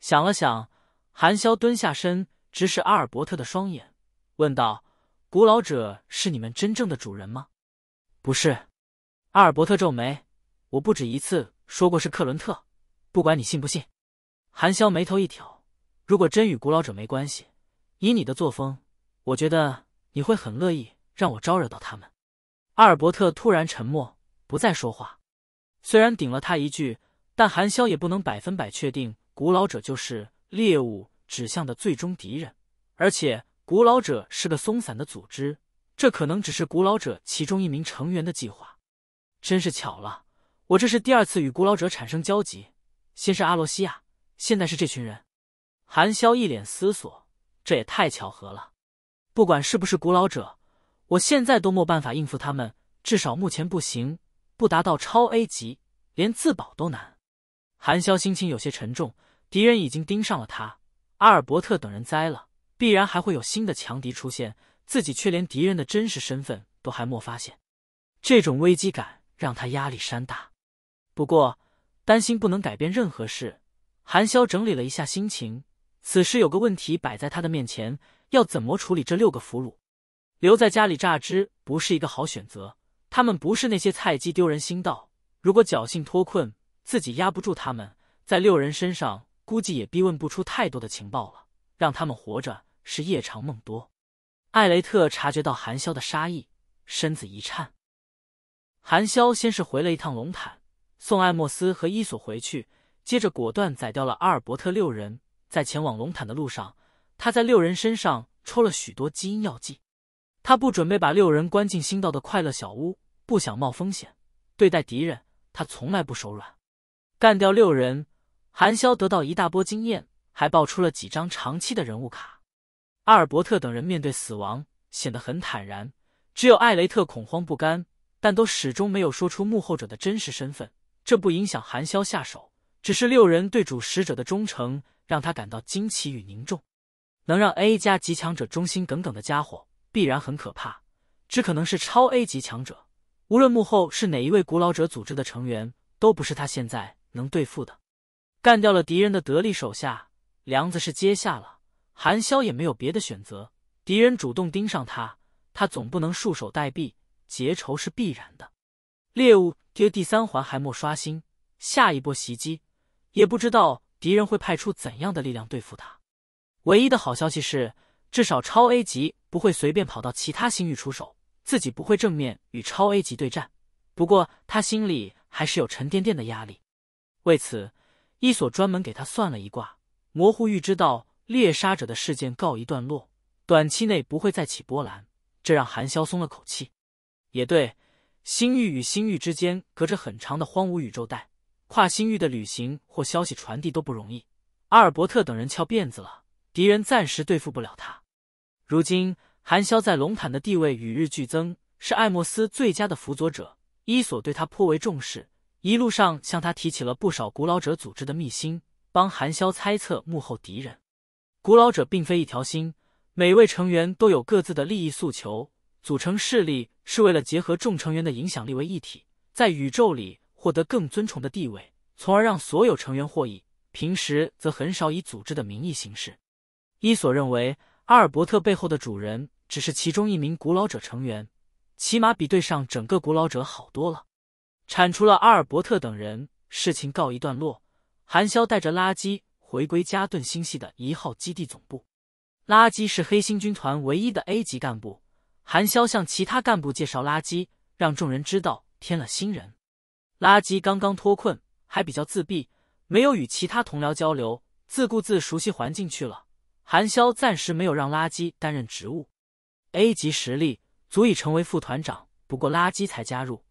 Speaker 1: 想了想，韩萧蹲下身，直视阿尔伯特的双眼，问道。古老者是你们真正的主人吗？不是。阿尔伯特皱眉：“我不止一次说过是克伦特，不管你信不信。”韩潇眉头一挑：“如果真与古老者没关系，以你的作风，我觉得你会很乐意让我招惹到他们。”阿尔伯特突然沉默，不再说话。虽然顶了他一句，但韩潇也不能百分百确定古老者就是猎物指向的最终敌人，而且。古老者是个松散的组织，这可能只是古老者其中一名成员的计划。真是巧了，我这是第二次与古老者产生交集，先是阿罗西亚，现在是这群人。韩萧一脸思索，这也太巧合了。不管是不是古老者，我现在都没办法应付他们，至少目前不行。不达到超 A 级，连自保都难。韩萧心情有些沉重，敌人已经盯上了他，阿尔伯特等人栽了。必然还会有新的强敌出现，自己却连敌人的真实身份都还没发现，这种危机感让他压力山大。不过担心不能改变任何事，韩潇整理了一下心情。此时有个问题摆在他的面前，要怎么处理这六个俘虏？留在家里榨汁不是一个好选择。他们不是那些菜鸡，丢人心道。如果侥幸脱困，自己压不住他们在六人身上，估计也逼问不出太多的情报了。让他们活着。是夜长梦多，艾雷特察觉到韩萧的杀意，身子一颤。韩萧先是回了一趟龙坦，送艾莫斯和伊索回去，接着果断宰掉了阿尔伯特六人。在前往龙坦的路上，他在六人身上抽了许多基因药剂。他不准备把六人关进新到的快乐小屋，不想冒风险。对待敌人，他从来不手软。干掉六人，韩萧得到一大波经验，还爆出了几张长期的人物卡。阿尔伯特等人面对死亡显得很坦然，只有艾雷特恐慌不甘，但都始终没有说出幕后者的真实身份。这不影响韩萧下手，只是六人对主使者的忠诚让他感到惊奇与凝重。能让 A 加级强者忠心耿耿的家伙，必然很可怕，只可能是超 A 级强者。无论幕后是哪一位古老者组织的成员，都不是他现在能对付的。干掉了敌人的得力手下，梁子是接下了。韩萧也没有别的选择，敌人主动盯上他，他总不能束手待毙，结仇是必然的。猎物爹第三环还没刷新，下一波袭击也不知道敌人会派出怎样的力量对付他。唯一的好消息是，至少超 A 级不会随便跑到其他星域出手，自己不会正面与超 A 级对战。不过他心里还是有沉甸甸的压力。为此，伊索专门给他算了一卦，模糊预知到。猎杀者的事件告一段落，短期内不会再起波澜，这让韩萧松了口气。也对，星域与星域之间隔着很长的荒芜宇宙带，跨星域的旅行或消息传递都不容易。阿尔伯特等人翘辫子了，敌人暂时对付不了他。如今，韩萧在龙坦的地位与日俱增，是艾莫斯最佳的辅佐者。伊索对他颇为重视，一路上向他提起了不少古老者组织的秘辛，帮韩萧猜测幕后敌人。古老者并非一条心，每位成员都有各自的利益诉求，组成势力是为了结合众成员的影响力为一体，在宇宙里获得更尊崇的地位，从而让所有成员获益。平时则很少以组织的名义行事。伊索认为，阿尔伯特背后的主人只是其中一名古老者成员，起码比对上整个古老者好多了。铲除了阿尔伯特等人，事情告一段落。韩潇带着垃圾。回归加顿星系的一号基地总部，垃圾是黑星军团唯一的 A 级干部。韩潇向其他干部介绍垃圾，让众人知道添了新人。垃圾刚刚脱困，还比较自闭，没有与其他同僚交流，自顾自熟悉环境去了。韩潇暂时没有让垃圾担任职务。A 级实力足以成为副团长，不过垃圾才加入，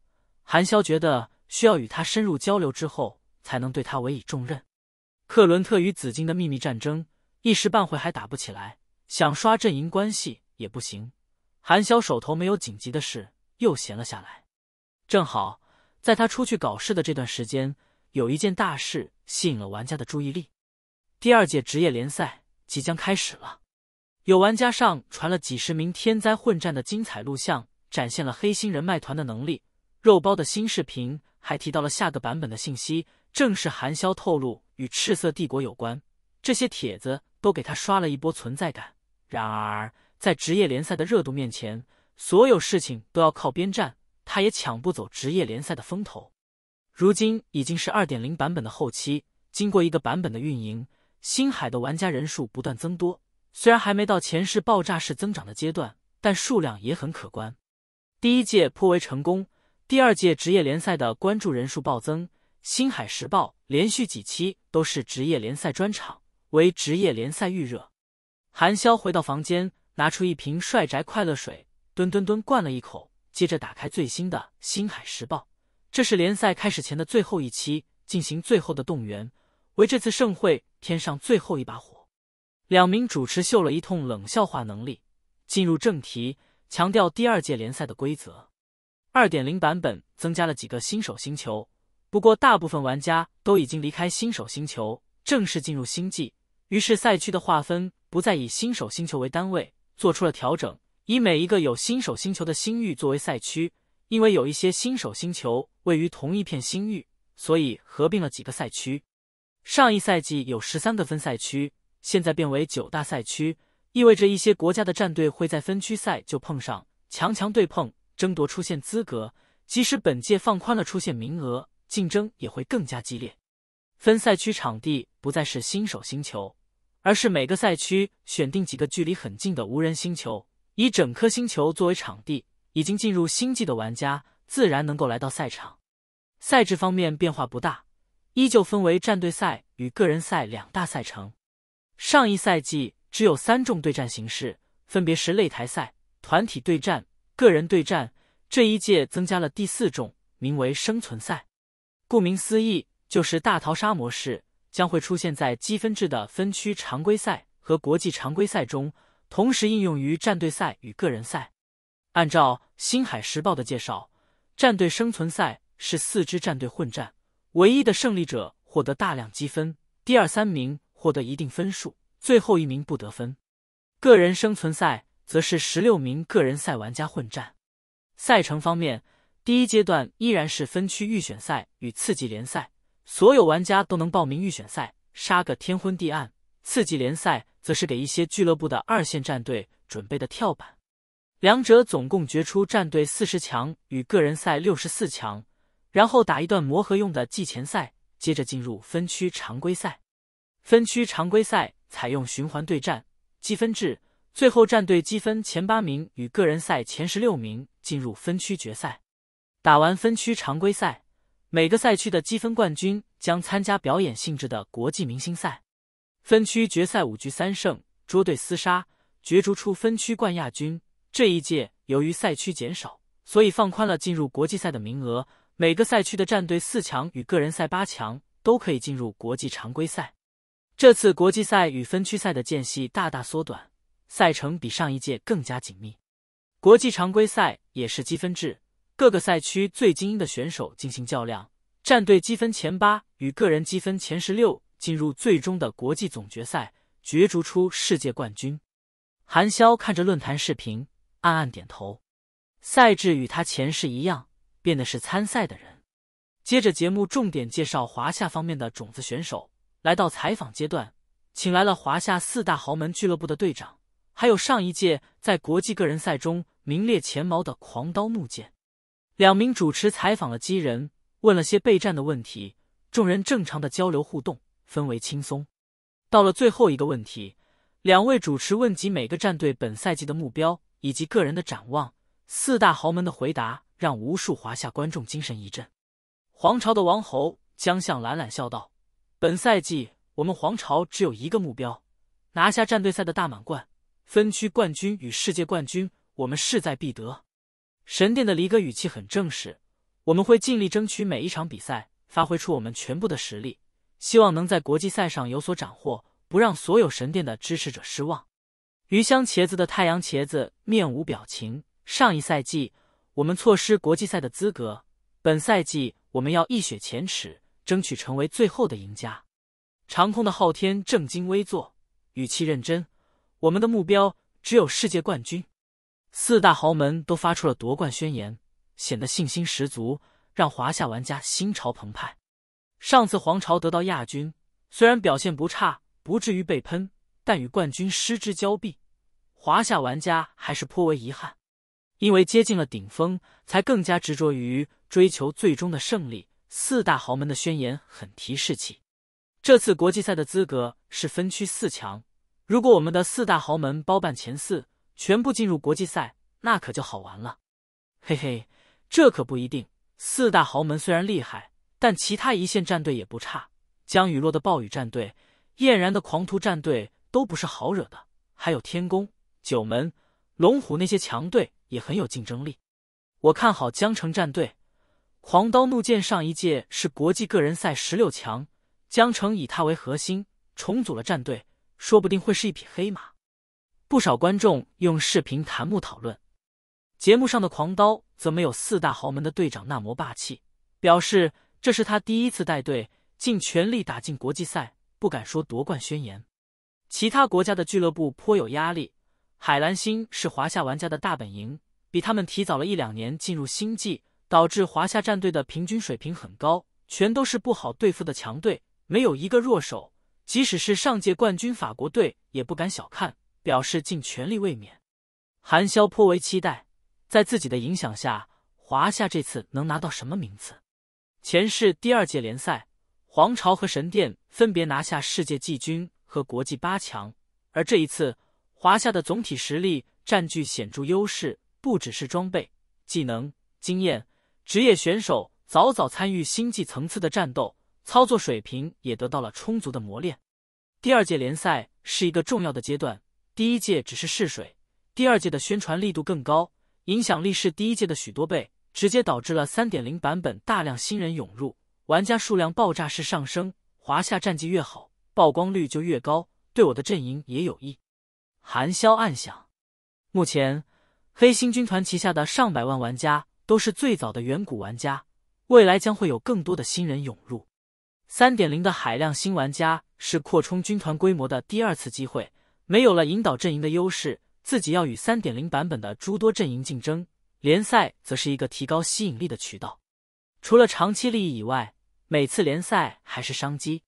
Speaker 1: 韩潇觉得需要与他深入交流之后，才能对他委以重任。克伦特与紫金的秘密战争一时半会还打不起来，想刷阵营关系也不行。韩潇手头没有紧急的事，又闲了下来。正好在他出去搞事的这段时间，有一件大事吸引了玩家的注意力：第二届职业联赛即将开始了。有玩家上传了几十名天灾混战的精彩录像，展现了黑心人脉团的能力。肉包的新视频还提到了下个版本的信息。正是韩潇透露与赤色帝国有关，这些帖子都给他刷了一波存在感。然而，在职业联赛的热度面前，所有事情都要靠边站，他也抢不走职业联赛的风头。如今已经是二点零版本的后期，经过一个版本的运营，星海的玩家人数不断增多。虽然还没到前世爆炸式增长的阶段，但数量也很可观。第一届颇为成功，第二届职业联赛的关注人数暴增。《星海时报》连续几期都是职业联赛专场，为职业联赛预热。韩潇回到房间，拿出一瓶帅宅快乐水，吨吨吨灌了一口，接着打开最新的《星海时报》，这是联赛开始前的最后一期，进行最后的动员，为这次盛会添上最后一把火。两名主持秀了一通冷笑话能力，进入正题，强调第二届联赛的规则。2.0版本增加了几个新手星球。不过，大部分玩家都已经离开新手星球，正式进入星际。于是，赛区的划分不再以新手星球为单位，做出了调整，以每一个有新手星球的星域作为赛区。因为有一些新手星球位于同一片星域，所以合并了几个赛区。上一赛季有十三个分赛区，现在变为九大赛区，意味着一些国家的战队会在分区赛就碰上强强对碰，争夺出线资格。即使本届放宽了出线名额。竞争也会更加激烈，分赛区场地不再是新手星球，而是每个赛区选定几个距离很近的无人星球，以整颗星球作为场地。已经进入星际的玩家自然能够来到赛场。赛制方面变化不大，依旧分为战队赛与个人赛两大赛程。上一赛季只有三种对战形式，分别是擂台赛、团体对战、个人对战。这一届增加了第四种，名为生存赛。顾名思义，就是大逃杀模式将会出现在积分制的分区常规赛和国际常规赛中，同时应用于战队赛与个人赛。按照《星海时报》的介绍，战队生存赛是四支战队混战，唯一的胜利者获得大量积分，第二、三名获得一定分数，最后一名不得分。个人生存赛则是十六名个人赛玩家混战。赛程方面。第一阶段依然是分区预选赛与次级联赛，所有玩家都能报名预选赛，杀个天昏地暗。次级联赛则是给一些俱乐部的二线战队准备的跳板。两者总共决出战队四十强与个人赛六十四强，然后打一段磨合用的季前赛，接着进入分区常规赛。分区常规赛采用循环对战积分制，最后战队积分前八名与个人赛前十六名进入分区决赛。打完分区常规赛，每个赛区的积分冠军将参加表演性质的国际明星赛。分区决赛五局三胜，捉对厮杀，角逐出分区冠亚军。这一届由于赛区减少，所以放宽了进入国际赛的名额。每个赛区的战队四强与个人赛八强都可以进入国际常规赛。这次国际赛与分区赛的间隙大大缩短，赛程比上一届更加紧密。国际常规赛也是积分制。各个赛区最精英的选手进行较量，战队积分前八与个人积分前十六进入最终的国际总决赛，角逐出世界冠军。韩潇看着论坛视频，暗暗点头。赛制与他前世一样，变的是参赛的人。接着节目重点介绍华夏方面的种子选手，来到采访阶段，请来了华夏四大豪门俱乐部的队长，还有上一届在国际个人赛中名列前茅的狂刀怒剑。两名主持采访了机人，问了些备战的问题，众人正常的交流互动，氛围轻松。到了最后一个问题，两位主持问及每个战队本赛季的目标以及个人的展望，四大豪门的回答让无数华夏观众精神一振。皇朝的王侯江向懒懒笑道：“本赛季我们皇朝只有一个目标，拿下战队赛的大满贯、分区冠军与世界冠军，我们势在必得。”神殿的离歌语气很正式，我们会尽力争取每一场比赛，发挥出我们全部的实力，希望能在国际赛上有所斩获，不让所有神殿的支持者失望。鱼香茄子的太阳茄子面无表情。上一赛季我们错失国际赛的资格，本赛季我们要一雪前耻，争取成为最后的赢家。长空的昊天正襟危坐，语气认真，我们的目标只有世界冠军。四大豪门都发出了夺冠宣言，显得信心十足，让华夏玩家心潮澎湃。上次皇朝得到亚军，虽然表现不差，不至于被喷，但与冠军失之交臂，华夏玩家还是颇为遗憾。因为接近了顶峰，才更加执着于追求最终的胜利。四大豪门的宣言很提士气。这次国际赛的资格是分区四强，如果我们的四大豪门包办前四。全部进入国际赛，那可就好玩了。嘿嘿，这可不一定。四大豪门虽然厉害，但其他一线战队也不差。江雨落的暴雨战队、燕然的狂徒战队都不是好惹的，还有天宫、九门、龙虎那些强队也很有竞争力。我看好江城战队，狂刀怒剑上一届是国际个人赛十六强，江城以他为核心重组了战队，说不定会是一匹黑马。不少观众用视频弹幕讨论，节目上的狂刀则没有四大豪门的队长那么霸气，表示这是他第一次带队，尽全力打进国际赛，不敢说夺冠宣言。其他国家的俱乐部颇有压力，海蓝星是华夏玩家的大本营，比他们提早了一两年进入星际，导致华夏战队的平均水平很高，全都是不好对付的强队，没有一个弱手。即使是上届冠军法国队也不敢小看。表示尽全力卫冕。韩潇颇为期待，在自己的影响下，华夏这次能拿到什么名次？前世第二届联赛，皇朝和神殿分别拿下世界季军和国际八强，而这一次，华夏的总体实力占据显著优势，不只是装备、技能、经验，职业选手早早参与星际层次的战斗，操作水平也得到了充足的磨练。第二届联赛是一个重要的阶段。第一届只是试水，第二届的宣传力度更高，影响力是第一届的许多倍，直接导致了三点零版本大量新人涌入，玩家数量爆炸式上升。华夏战绩越好，曝光率就越高，对我的阵营也有益。寒萧暗想，目前黑星军团旗下的上百万玩家都是最早的远古玩家，未来将会有更多的新人涌入。三点零的海量新玩家是扩充军团规模的第二次机会。没有了引导阵营的优势，自己要与3.0版本的诸多阵营竞争。联赛则是一个提高吸引力的渠道。除了长期利益以外，每次联赛还是商机。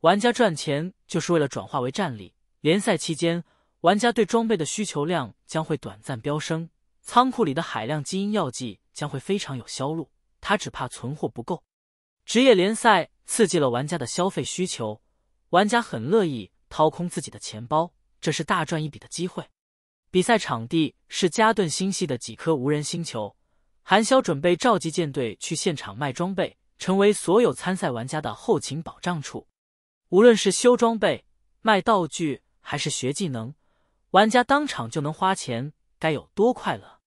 Speaker 1: 玩家赚钱就是为了转化为战力。联赛期间，玩家对装备的需求量将会短暂飙升，仓库里的海量基因药剂将会非常有销路。他只怕存货不够。职业联赛刺激了玩家的消费需求，玩家很乐意掏空自己的钱包。这是大赚一笔的机会。比赛场地是加顿星系的几颗无人星球，韩潇准备召集舰队去现场卖装备，成为所有参赛玩家的后勤保障处。无论是修装备、卖道具，还是学技能，玩家当场就能花钱，该有多快乐！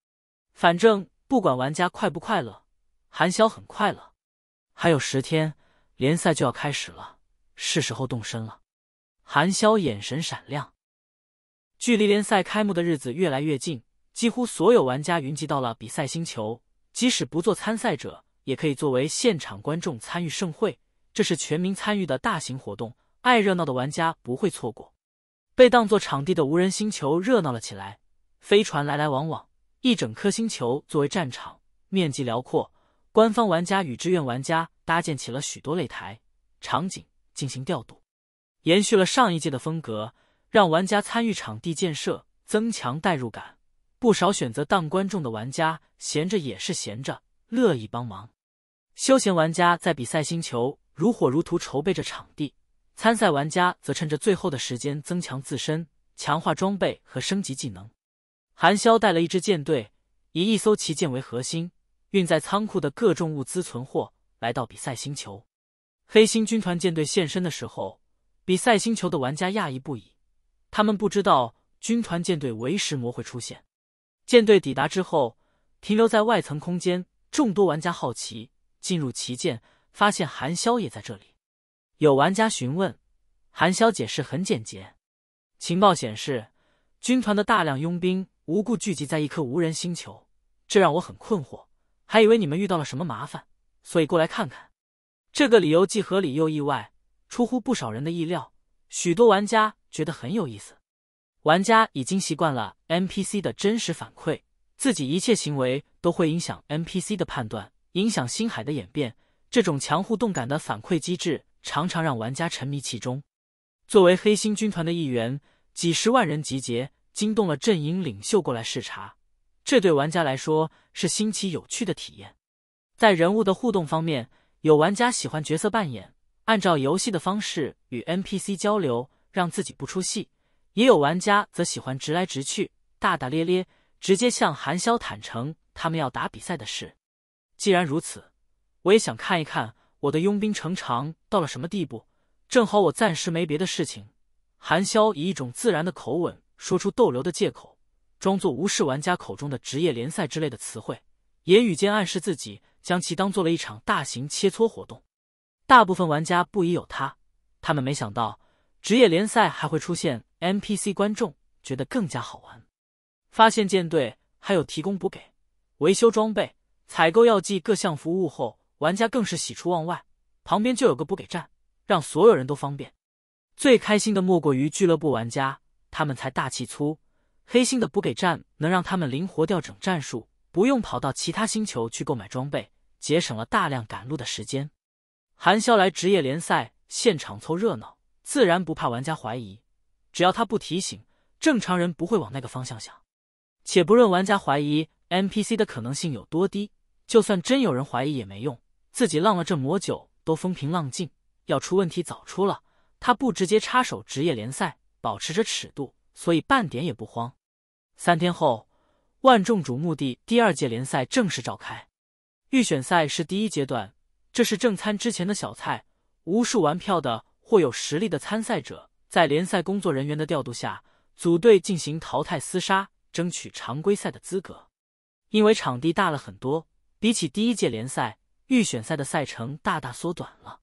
Speaker 1: 反正不管玩家快不快乐，韩潇很快乐。还有十天，联赛就要开始了，是时候动身了。韩潇眼神闪亮。距离联赛开幕的日子越来越近，几乎所有玩家云集到了比赛星球。即使不做参赛者，也可以作为现场观众参与盛会。这是全民参与的大型活动，爱热闹的玩家不会错过。被当做场地的无人星球热闹了起来，飞船来来往往。一整颗星球作为战场，面积辽阔。官方玩家与志愿玩家搭建起了许多擂台、场景进行调度，延续了上一届的风格。让玩家参与场地建设，增强代入感。不少选择当观众的玩家，闲着也是闲着，乐意帮忙。休闲玩家在比赛星球如火如荼筹备着场地，参赛玩家则趁着最后的时间增强自身，强化装备和升级技能。韩潇带了一支舰队，以一艘旗舰为核心，运载仓库的各种物资存货来到比赛星球。黑星军团舰队现身的时候，比赛星球的玩家讶异不已。他们不知道军团舰队为时魔会出现。舰队抵达之后，停留在外层空间。众多玩家好奇进入旗舰，发现韩萧也在这里。有玩家询问，韩萧解释很简洁：情报显示，军团的大量佣兵无故聚集在一颗无人星球，这让我很困惑，还以为你们遇到了什么麻烦，所以过来看看。这个理由既合理又意外，出乎不少人的意料。许多玩家。觉得很有意思，玩家已经习惯了 NPC 的真实反馈，自己一切行为都会影响 NPC 的判断，影响星海的演变。这种强互动感的反馈机制常常让玩家沉迷其中。作为黑星军团的一员，几十万人集结，惊动了阵营领袖过来视察，这对玩家来说是新奇有趣的体验。在人物的互动方面，有玩家喜欢角色扮演，按照游戏的方式与 NPC 交流。让自己不出戏，也有玩家则喜欢直来直去、大大咧咧，直接向韩潇坦诚他们要打比赛的事。既然如此，我也想看一看我的佣兵成长到了什么地步。正好我暂时没别的事情。韩潇以一种自然的口吻说出逗留的借口，装作无视玩家口中的职业联赛之类的词汇，言语间暗示自己将其当做了一场大型切磋活动。大部分玩家不疑有他，他们没想到。职业联赛还会出现 NPC 观众，觉得更加好玩。发现舰队还有提供补给、维修装备、采购药剂各项服务后，玩家更是喜出望外。旁边就有个补给站，让所有人都方便。最开心的莫过于俱乐部玩家，他们才大气粗，黑心的补给站能让他们灵活调整战术，不用跑到其他星球去购买装备，节省了大量赶路的时间。韩潇来职业联赛现场凑热闹。自然不怕玩家怀疑，只要他不提醒，正常人不会往那个方向想。且不论玩家怀疑 NPC 的可能性有多低，就算真有人怀疑也没用。自己浪了这魔酒都风平浪静，要出问题早出了。他不直接插手职业联赛，保持着尺度，所以半点也不慌。三天后，万众瞩目的第二届联赛正式召开。预选赛是第一阶段，这是正餐之前的小菜。无数玩票的。或有实力的参赛者，在联赛工作人员的调度下，组队进行淘汰厮杀，争取常规赛的资格。因为场地大了很多，比起第一届联赛，预选赛的赛程大大缩短了。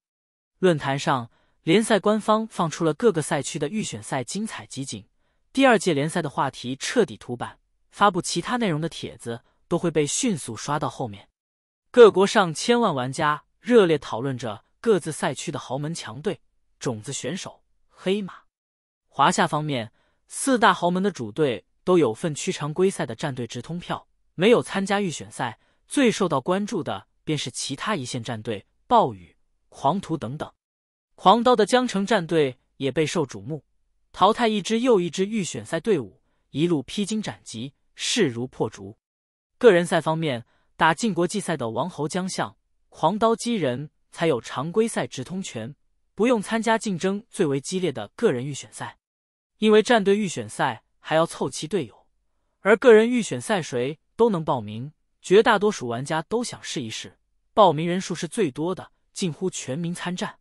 Speaker 1: 论坛上，联赛官方放出了各个赛区的预选赛精彩集锦。第二届联赛的话题彻底涂板，发布其他内容的帖子都会被迅速刷到后面。各国上千万玩家热烈讨论着各自赛区的豪门强队。种子选手黑马，华夏方面四大豪门的主队都有份区常规赛的战队直通票，没有参加预选赛。最受到关注的便是其他一线战队，暴雨、狂徒等等。狂刀的江城战队也备受瞩目，淘汰一支又一支预选赛队伍，一路披荆斩棘，势如破竹。个人赛方面，打进国际赛的王侯将相、狂刀击人才有常规赛直通权。不用参加竞争最为激烈的个人预选赛，因为战队预选赛还要凑齐队友，而个人预选赛谁都能报名，绝大多数玩家都想试一试，报名人数是最多的，近乎全民参战。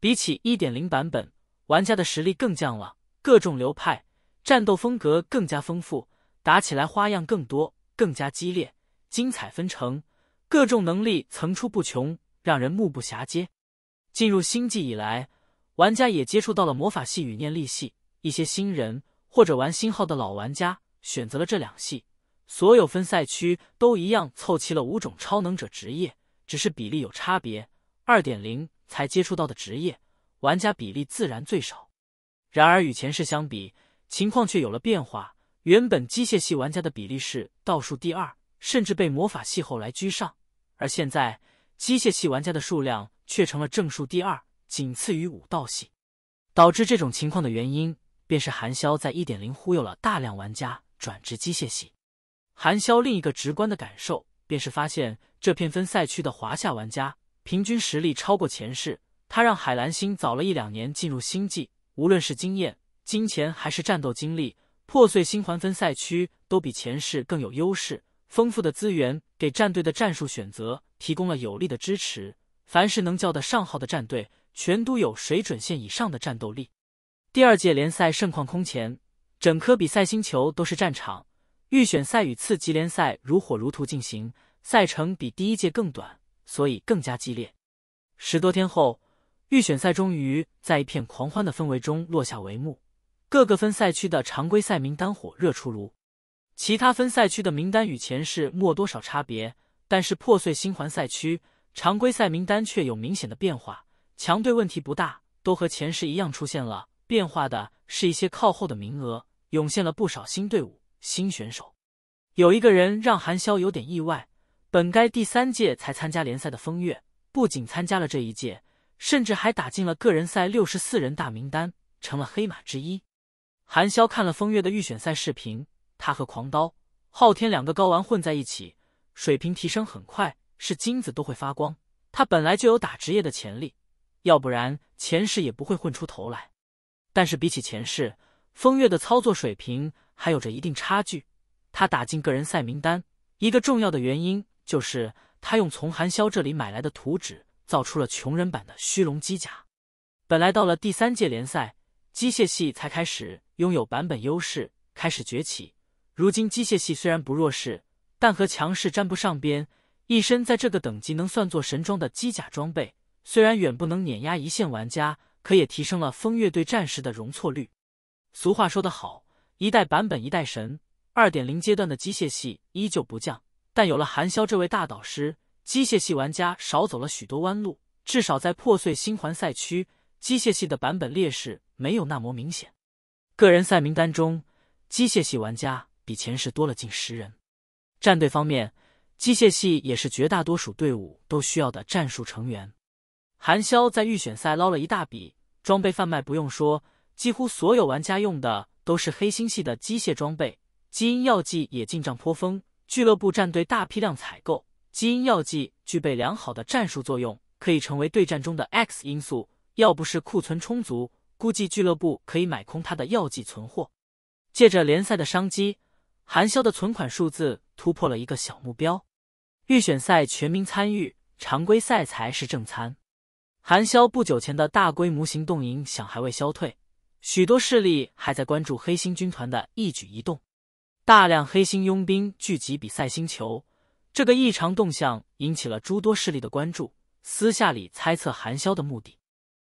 Speaker 1: 比起1.0版本，玩家的实力更降了，各种流派、战斗风格更加丰富，打起来花样更多，更加激烈、精彩纷呈，各种能力层出不穷，让人目不暇接。进入星际以来，玩家也接触到了魔法系与念力系。一些新人或者玩新号的老玩家选择了这两系。所有分赛区都一样，凑齐了五种超能者职业，只是比例有差别。二点零才接触到的职业，玩家比例自然最少。然而与前世相比，情况却有了变化。原本机械系玩家的比例是倒数第二，甚至被魔法系后来居上。而现在，机械系玩家的数量。却成了正数第二，仅次于武道系。导致这种情况的原因，便是韩潇在一点零忽悠了大量玩家转职机械系。韩潇另一个直观的感受，便是发现这片分赛区的华夏玩家平均实力超过前世。他让海蓝星早了一两年进入星际，无论是经验、金钱还是战斗经历，破碎星环分赛区都比前世更有优势。丰富的资源给战队的战术选择提供了有力的支持。凡是能叫得上号的战队，全都有水准线以上的战斗力。第二届联赛盛况空前，整颗比赛星球都是战场。预选赛与次级联赛如火如荼进行，赛程比第一届更短，所以更加激烈。十多天后，预选赛终于在一片狂欢的氛围中落下帷幕。各个分赛区的常规赛名单火热出炉，其他分赛区的名单与前世没多少差别，但是破碎星环赛区。常规赛名单却有明显的变化，强队问题不大，都和前世一样出现了变化的是一些靠后的名额，涌现了不少新队伍、新选手。有一个人让韩潇有点意外，本该第三届才参加联赛的风月，不仅参加了这一届，甚至还打进了个人赛六十四人大名单，成了黑马之一。韩潇看了风月的预选赛视频，他和狂刀、昊天两个高玩混在一起，水平提升很快。是金子都会发光，他本来就有打职业的潜力，要不然前世也不会混出头来。但是比起前世，风月的操作水平还有着一定差距。他打进个人赛名单，一个重要的原因就是他用从韩萧这里买来的图纸造出了穷人版的虚龙机甲。本来到了第三届联赛，机械系才开始拥有版本优势，开始崛起。如今机械系虽然不弱势，但和强势沾不上边。一身在这个等级能算作神装的机甲装备，虽然远不能碾压一线玩家，可也提升了风月队战士的容错率。俗话说得好，一代版本一代神。2.0阶段的机械系依旧不降，但有了韩潇这位大导师，机械系玩家少走了许多弯路。至少在破碎星环赛区，机械系的版本劣势没有那么明显。个人赛名单中，机械系玩家比前世多了近十人。战队方面。机械系也是绝大多数队伍都需要的战术成员。韩潇在预选赛捞了一大笔装备贩卖，不用说，几乎所有玩家用的都是黑星系的机械装备。基因药剂也进账颇丰，俱乐部战队大批量采购基因药剂，具备良好的战术作用，可以成为对战中的 X 因素。要不是库存充足，估计俱乐部可以买空他的药剂存货。借着联赛的商机，韩潇的存款数字突破了一个小目标。预选赛全民参与，常规赛才是正餐。韩萧不久前的大规模行动影响还未消退，许多势力还在关注黑心军团的一举一动。大量黑心佣兵聚集比赛星球，这个异常动向引起了诸多势力的关注，私下里猜测韩萧的目的。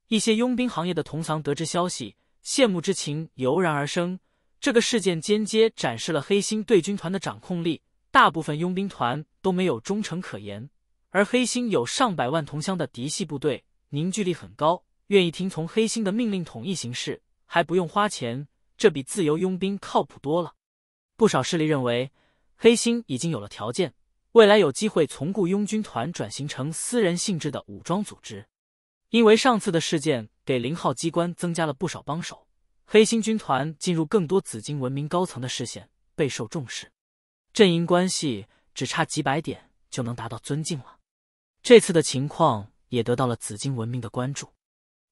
Speaker 1: 一些佣兵行业的同行得知消息，羡慕之情油然而生。这个事件间接展示了黑心对军团的掌控力，大部分佣兵团。都没有忠诚可言，而黑星有上百万同乡的嫡系部队，凝聚力很高，愿意听从黑星的命令，统一行事，还不用花钱，这比自由佣兵靠谱多了。不少势力认为，黑星已经有了条件，未来有机会从雇佣军团转型成私人性质的武装组织。因为上次的事件，给零号机关增加了不少帮手，黑星军团进入更多紫金文明高层的视线，备受重视。阵营关系。只差几百点就能达到尊敬了。这次的情况也得到了紫金文明的关注。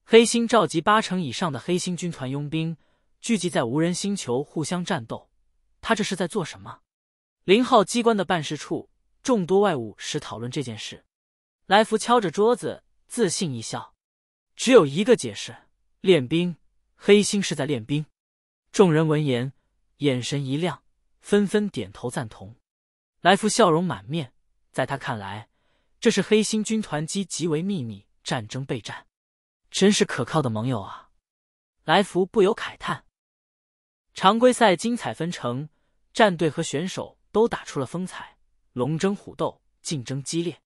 Speaker 1: 黑星召集八成以上的黑星军团佣兵，聚集在无人星球互相战斗。他这是在做什么？零号机关的办事处，众多外务使讨论这件事。来福敲着桌子，自信一笑：“只有一个解释，练兵。黑星是在练兵。”众人闻言，眼神一亮，纷纷点头赞同。来福笑容满面，在他看来，这是黑心军团机极为秘密战争备战，真是可靠的盟友啊！来福不由慨叹。常规赛精彩纷呈，战队和选手都打出了风采，龙争虎斗，竞争激烈。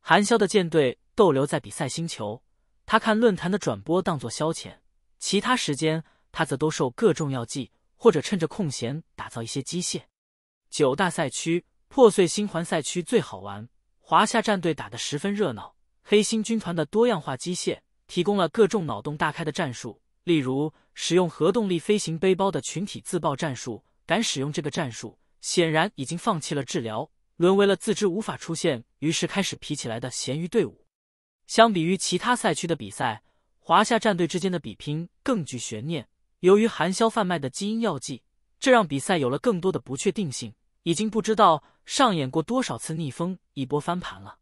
Speaker 1: 韩潇的舰队逗留在比赛星球，他看论坛的转播当作消遣，其他时间他则都受各重要剂，或者趁着空闲打造一些机械。九大赛区。破碎星环赛区最好玩，华夏战队打得十分热闹。黑星军团的多样化机械提供了各种脑洞大开的战术，例如使用核动力飞行背包的群体自爆战术。敢使用这个战术，显然已经放弃了治疗，沦为了自知无法出现，于是开始皮起来的咸鱼队伍。相比于其他赛区的比赛，华夏战队之间的比拼更具悬念。由于韩硝贩卖的基因药剂，这让比赛有了更多的不确定性。已经不知道上演过多少次逆风一波翻盘了。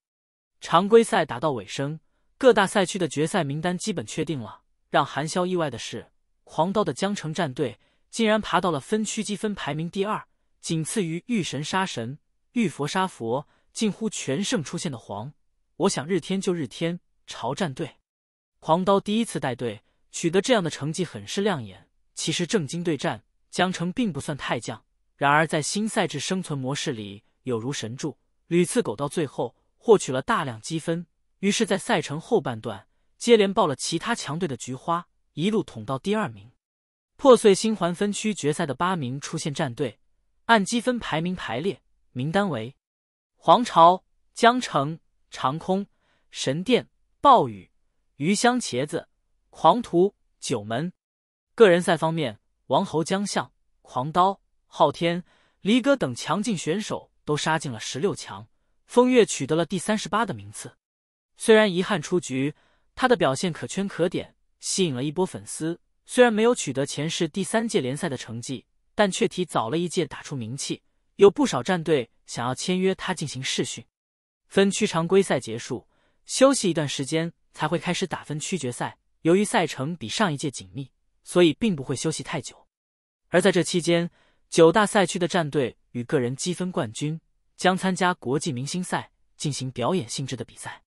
Speaker 1: 常规赛打到尾声，各大赛区的决赛名单基本确定了。让韩潇意外的是，狂刀的江城战队竟然爬到了分区积分排名第二，仅次于御神杀神、遇佛杀佛，近乎全胜出现的黄。我想日天就日天朝战队，狂刀第一次带队取得这样的成绩，很是亮眼。其实正经对战江城并不算太强。然而，在新赛制生存模式里有如神助，屡次苟到最后，获取了大量积分。于是，在赛程后半段，接连爆了其他强队的菊花，一路捅到第二名。破碎星环分区决赛的八名出现战队，按积分排名排列，名单为：皇朝、江城、长空、神殿、暴雨、鱼香茄子、狂徒、九门。个人赛方面，王侯、将相、狂刀。昊天、离歌等强劲选手都杀进了十六强，风月取得了第三十八的名次，虽然遗憾出局，他的表现可圈可点，吸引了一波粉丝。虽然没有取得前世第三届联赛的成绩，但却提早了一届打出名气，有不少战队想要签约他进行试训。分区常规赛结束，休息一段时间才会开始打分区决赛。由于赛程比上一届紧密，所以并不会休息太久。而在这期间，九大赛区的战队与个人积分冠军将参加国际明星赛，进行表演性质的比赛。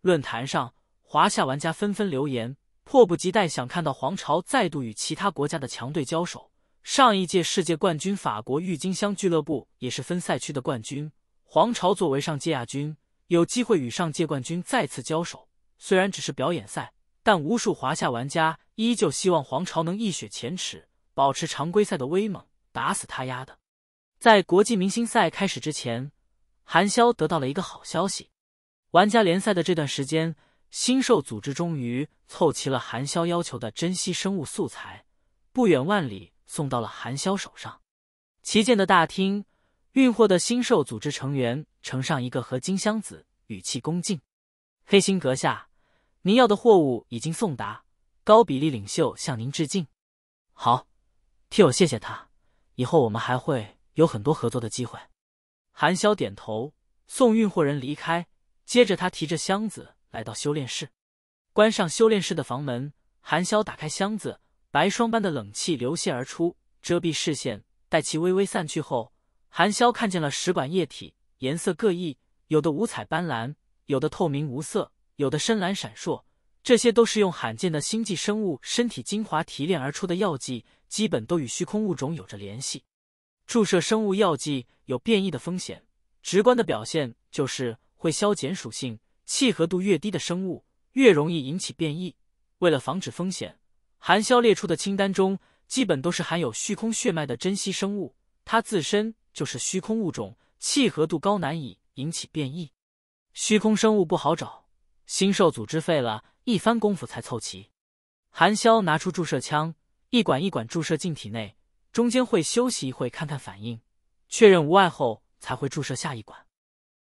Speaker 1: 论坛上，华夏玩家纷纷留言，迫不及待想看到皇朝再度与其他国家的强队交手。上一届世界冠军法国郁金香俱乐部也是分赛区的冠军，皇朝作为上届亚军，有机会与上届冠军再次交手。虽然只是表演赛，但无数华夏玩家依旧希望皇朝能一雪前耻，保持常规赛的威猛。打死他丫的！在国际明星赛开始之前，韩潇得到了一个好消息。玩家联赛的这段时间，星兽组织终于凑齐了韩潇要求的珍稀生物素材，不远万里送到了韩潇手上。旗舰的大厅，运货的星兽组织成员呈上一个合金箱子，语气恭敬：“黑心阁下，您要的货物已经送达。高比例领袖向您致敬。好，替我谢谢他。”以后我们还会有很多合作的机会。韩潇点头，送运货人离开，接着他提着箱子来到修炼室，关上修炼室的房门。韩潇打开箱子，白霜般的冷气流泻而出，遮蔽视线。待其微微散去后，韩潇看见了十管液体，颜色各异，有的五彩斑斓，有的透明无色，有的深蓝闪烁。这些都是用罕见的星际生物身体精华提炼而出的药剂，基本都与虚空物种有着联系。注射生物药剂有变异的风险，直观的表现就是会消减属性。契合度越低的生物，越容易引起变异。为了防止风险，韩萧列出的清单中基本都是含有虚空血脉的珍稀生物，它自身就是虚空物种，契合度高，难以引起变异。虚空生物不好找，星兽组织废了。一番功夫才凑齐，韩潇拿出注射枪，一管一管注射进体内，中间会休息一会，看看反应，确认无碍后才会注射下一管。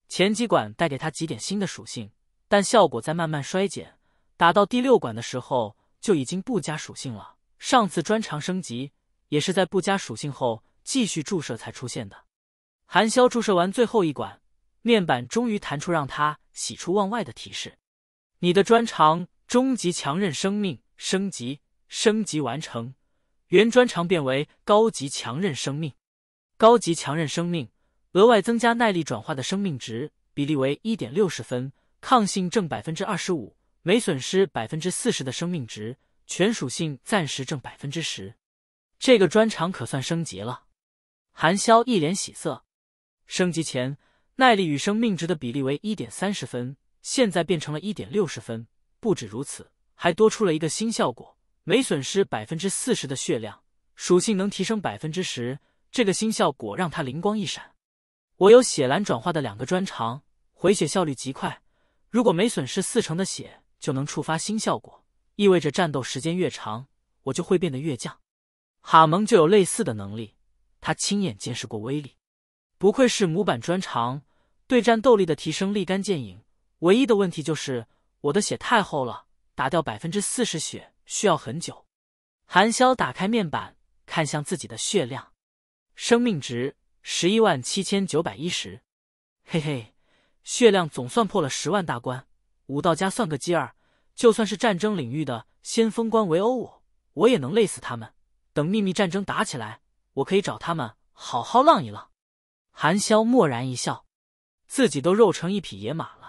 Speaker 1: 前几管带给他几点新的属性，但效果在慢慢衰减。打到第六管的时候就已经不加属性了。上次专长升级也是在不加属性后继续注射才出现的。韩潇注射完最后一管，面板终于弹出让他喜出望外的提示：“你的专长。”终极强韧生命升级，升级完成。原专长变为高级强韧生命。高级强韧生命额外增加耐力转化的生命值比例为一点六十分，抗性正百分之二十五，每损失百分之四十的生命值，全属性暂时正百分之十。这个专长可算升级了。韩潇一脸喜色。升级前耐力与生命值的比例为一点三十分，现在变成了一点六十分。不止如此，还多出了一个新效果，每损失百分之四十的血量，属性能提升百分之十。这个新效果让他灵光一闪。我有血蓝转化的两个专长，回血效率极快。如果每损失四成的血，就能触发新效果，意味着战斗时间越长，我就会变得越强。哈蒙就有类似的能力，他亲眼见识过威力。不愧是模板专长，对战斗力的提升立竿见影。唯一的问题就是。我的血太厚了，打掉百分之四十血需要很久。韩潇打开面板，看向自己的血量，生命值十一万七千九百一十。嘿嘿，血量总算破了十万大关。武道家算个鸡儿，就算是战争领域的先锋官围殴我，我也能累死他们。等秘密战争打起来，我可以找他们好好浪一浪。韩潇默然一笑，自己都肉成一匹野马了。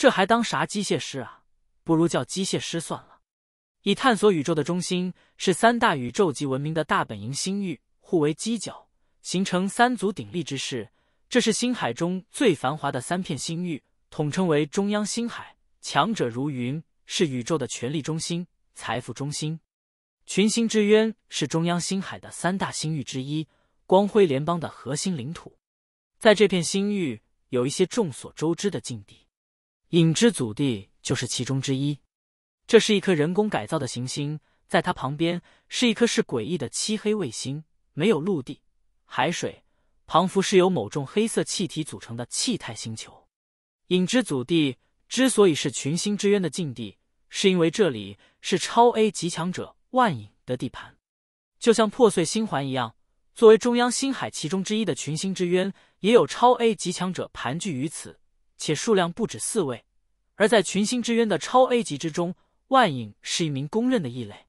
Speaker 1: 这还当啥机械师啊？不如叫机械师算了。以探索宇宙的中心是三大宇宙级文明的大本营星域，互为犄角，形成三足鼎立之势。这是星海中最繁华的三片星域，统称为中央星海。强者如云，是宇宙的权力中心、财富中心。群星之渊是中央星海的三大星域之一，光辉联邦的核心领土。在这片星域，有一些众所周知的禁地。影之祖地就是其中之一。这是一颗人工改造的行星，在它旁边是一颗是诡异的漆黑卫星，没有陆地、海水，彷佛是由某种黑色气体组成的气态星球。影之祖地之所以是群星之渊的禁地，是因为这里是超 A 级强者万影的地盘。就像破碎星环一样，作为中央星海其中之一的群星之渊，也有超 A 级强者盘踞于此。且数量不止四位，而在群星之渊的超 A 级之中，万影是一名公认的异类。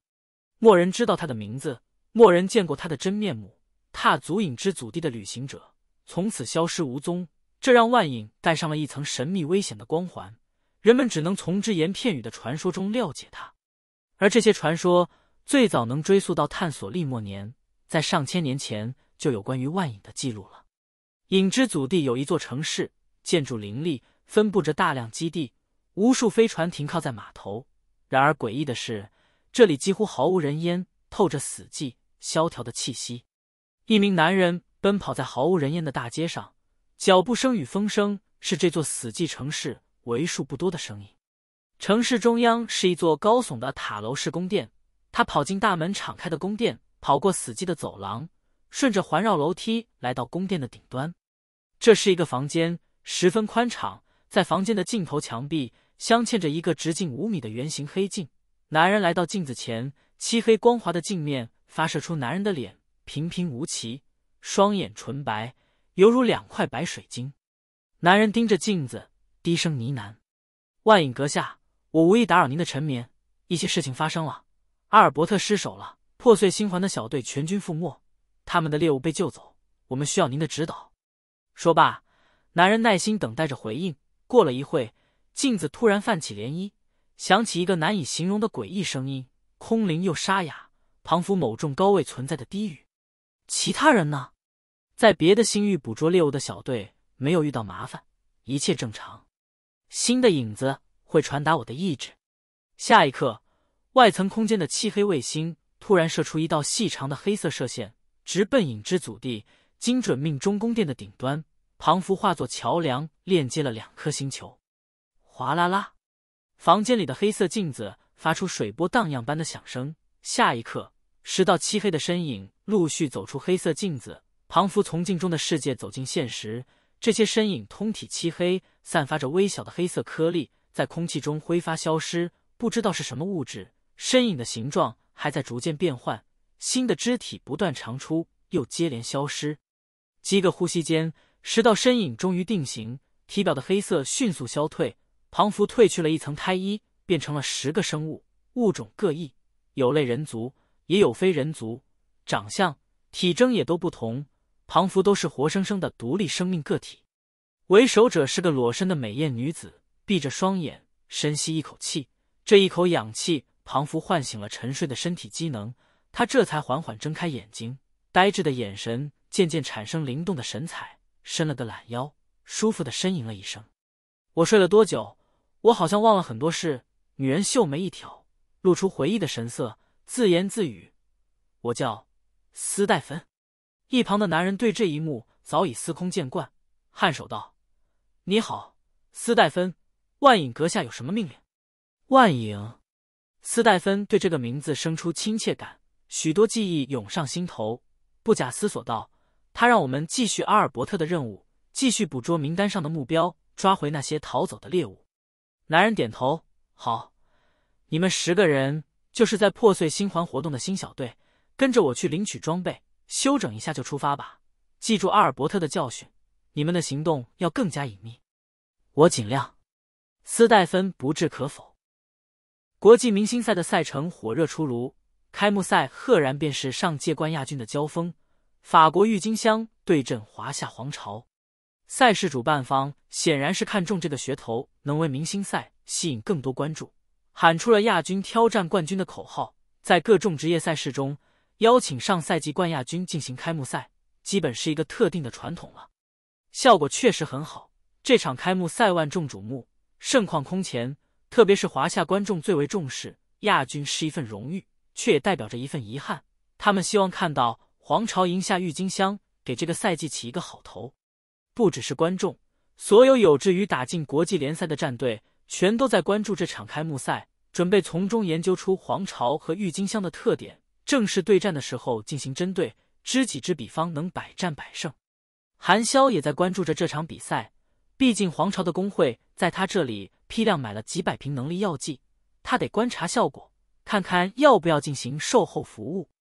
Speaker 1: 莫人知道他的名字，莫人见过他的真面目。踏足影之祖地的旅行者从此消失无踪，这让万影带上了一层神秘危险的光环。人们只能从只言片语的传说中了解他，而这些传说最早能追溯到探索历末年，在上千年前就有关于万影的记录了。影之祖地有一座城市。建筑林立，分布着大量基地，无数飞船停靠在码头。然而诡异的是，这里几乎毫无人烟，透着死寂、萧条的气息。一名男人奔跑在毫无人烟的大街上，脚步声与风声是这座死寂城市为数不多的声音。城市中央是一座高耸的塔楼式宫殿。他跑进大门敞开的宫殿，跑过死寂的走廊，顺着环绕楼梯来到宫殿的顶端。这是一个房间。十分宽敞，在房间的尽头，墙壁镶嵌着一个直径五米的圆形黑镜。男人来到镜子前，漆黑光滑的镜面发射出男人的脸，平平无奇，双眼纯白，犹如两块白水晶。男人盯着镜子，低声呢喃：“万影阁下，我无意打扰您的沉眠。一些事情发生了，阿尔伯特失手了，破碎星环的小队全军覆没，他们的猎物被救走。我们需要您的指导。”说罢。男人耐心等待着回应。过了一会，镜子突然泛起涟漪，响起一个难以形容的诡异声音，空灵又沙哑，仿佛某种高位存在的低语。其他人呢？在别的星域捕捉猎物的小队没有遇到麻烦，一切正常。新的影子会传达我的意志。下一刻，外层空间的漆黑卫星突然射出一道细长的黑色射线，直奔影之祖地，精准命中宫殿的顶端。庞福化作桥梁，链接了两颗星球。哗啦啦，房间里的黑色镜子发出水波荡漾般的响声。下一刻，十道漆黑的身影陆续走出黑色镜子。庞福从镜中的世界走进现实。这些身影通体漆黑，散发着微小的黑色颗粒，在空气中挥发消失。不知道是什么物质，身影的形状还在逐渐变换，新的肢体不断长出，又接连消失。几个呼吸间。十道身影终于定型，体表的黑色迅速消退，庞蝠褪去了一层胎衣，变成了十个生物，物种各异，有类人族，也有非人族，长相、体征也都不同。庞蝠都是活生生的独立生命个体。为首者是个裸身的美艳女子，闭着双眼，深吸一口气，这一口氧气，庞蝠唤醒了沉睡的身体机能，她这才缓缓睁开眼睛，呆滞的眼神渐渐产生灵动的神采。伸了个懒腰，舒服的呻吟了一声。我睡了多久？我好像忘了很多事。女人秀眉一挑，露出回忆的神色，自言自语：“我叫斯戴芬。”一旁的男人对这一幕早已司空见惯，颔首道：“你好，斯戴芬。万影阁下有什么命令？”万影，斯戴芬对这个名字生出亲切感，许多记忆涌上心头，不假思索道。他让我们继续阿尔伯特的任务，继续捕捉名单上的目标，抓回那些逃走的猎物。男人点头，好，你们十个人就是在破碎星环活动的新小队，跟着我去领取装备，休整一下就出发吧。记住阿尔伯特的教训，你们的行动要更加隐秘。我尽量。斯戴芬不置可否。国际明星赛的赛程火热出炉，开幕赛赫然便是上届冠亚军的交锋。法国郁金香对阵华夏皇朝，赛事主办方显然是看中这个噱头，能为明星赛吸引更多关注，喊出了亚军挑战冠军的口号。在各种职业赛事中，邀请上赛季冠亚军进行开幕赛，基本是一个特定的传统了。效果确实很好，这场开幕赛万众瞩目，盛况空前。特别是华夏观众最为重视，亚军是一份荣誉，却也代表着一份遗憾。他们希望看到。皇朝赢下郁金香，给这个赛季起一个好头。不只是观众，所有有志于打进国际联赛的战队，全都在关注这场开幕赛，准备从中研究出皇朝和郁金香的特点，正式对战的时候进行针对。知己知彼，方能百战百胜。韩潇也在关注着这场比赛，毕竟皇朝的工会在他这里批量买了几百瓶能力药剂，他得观察效果，看看要不要进行售后服务。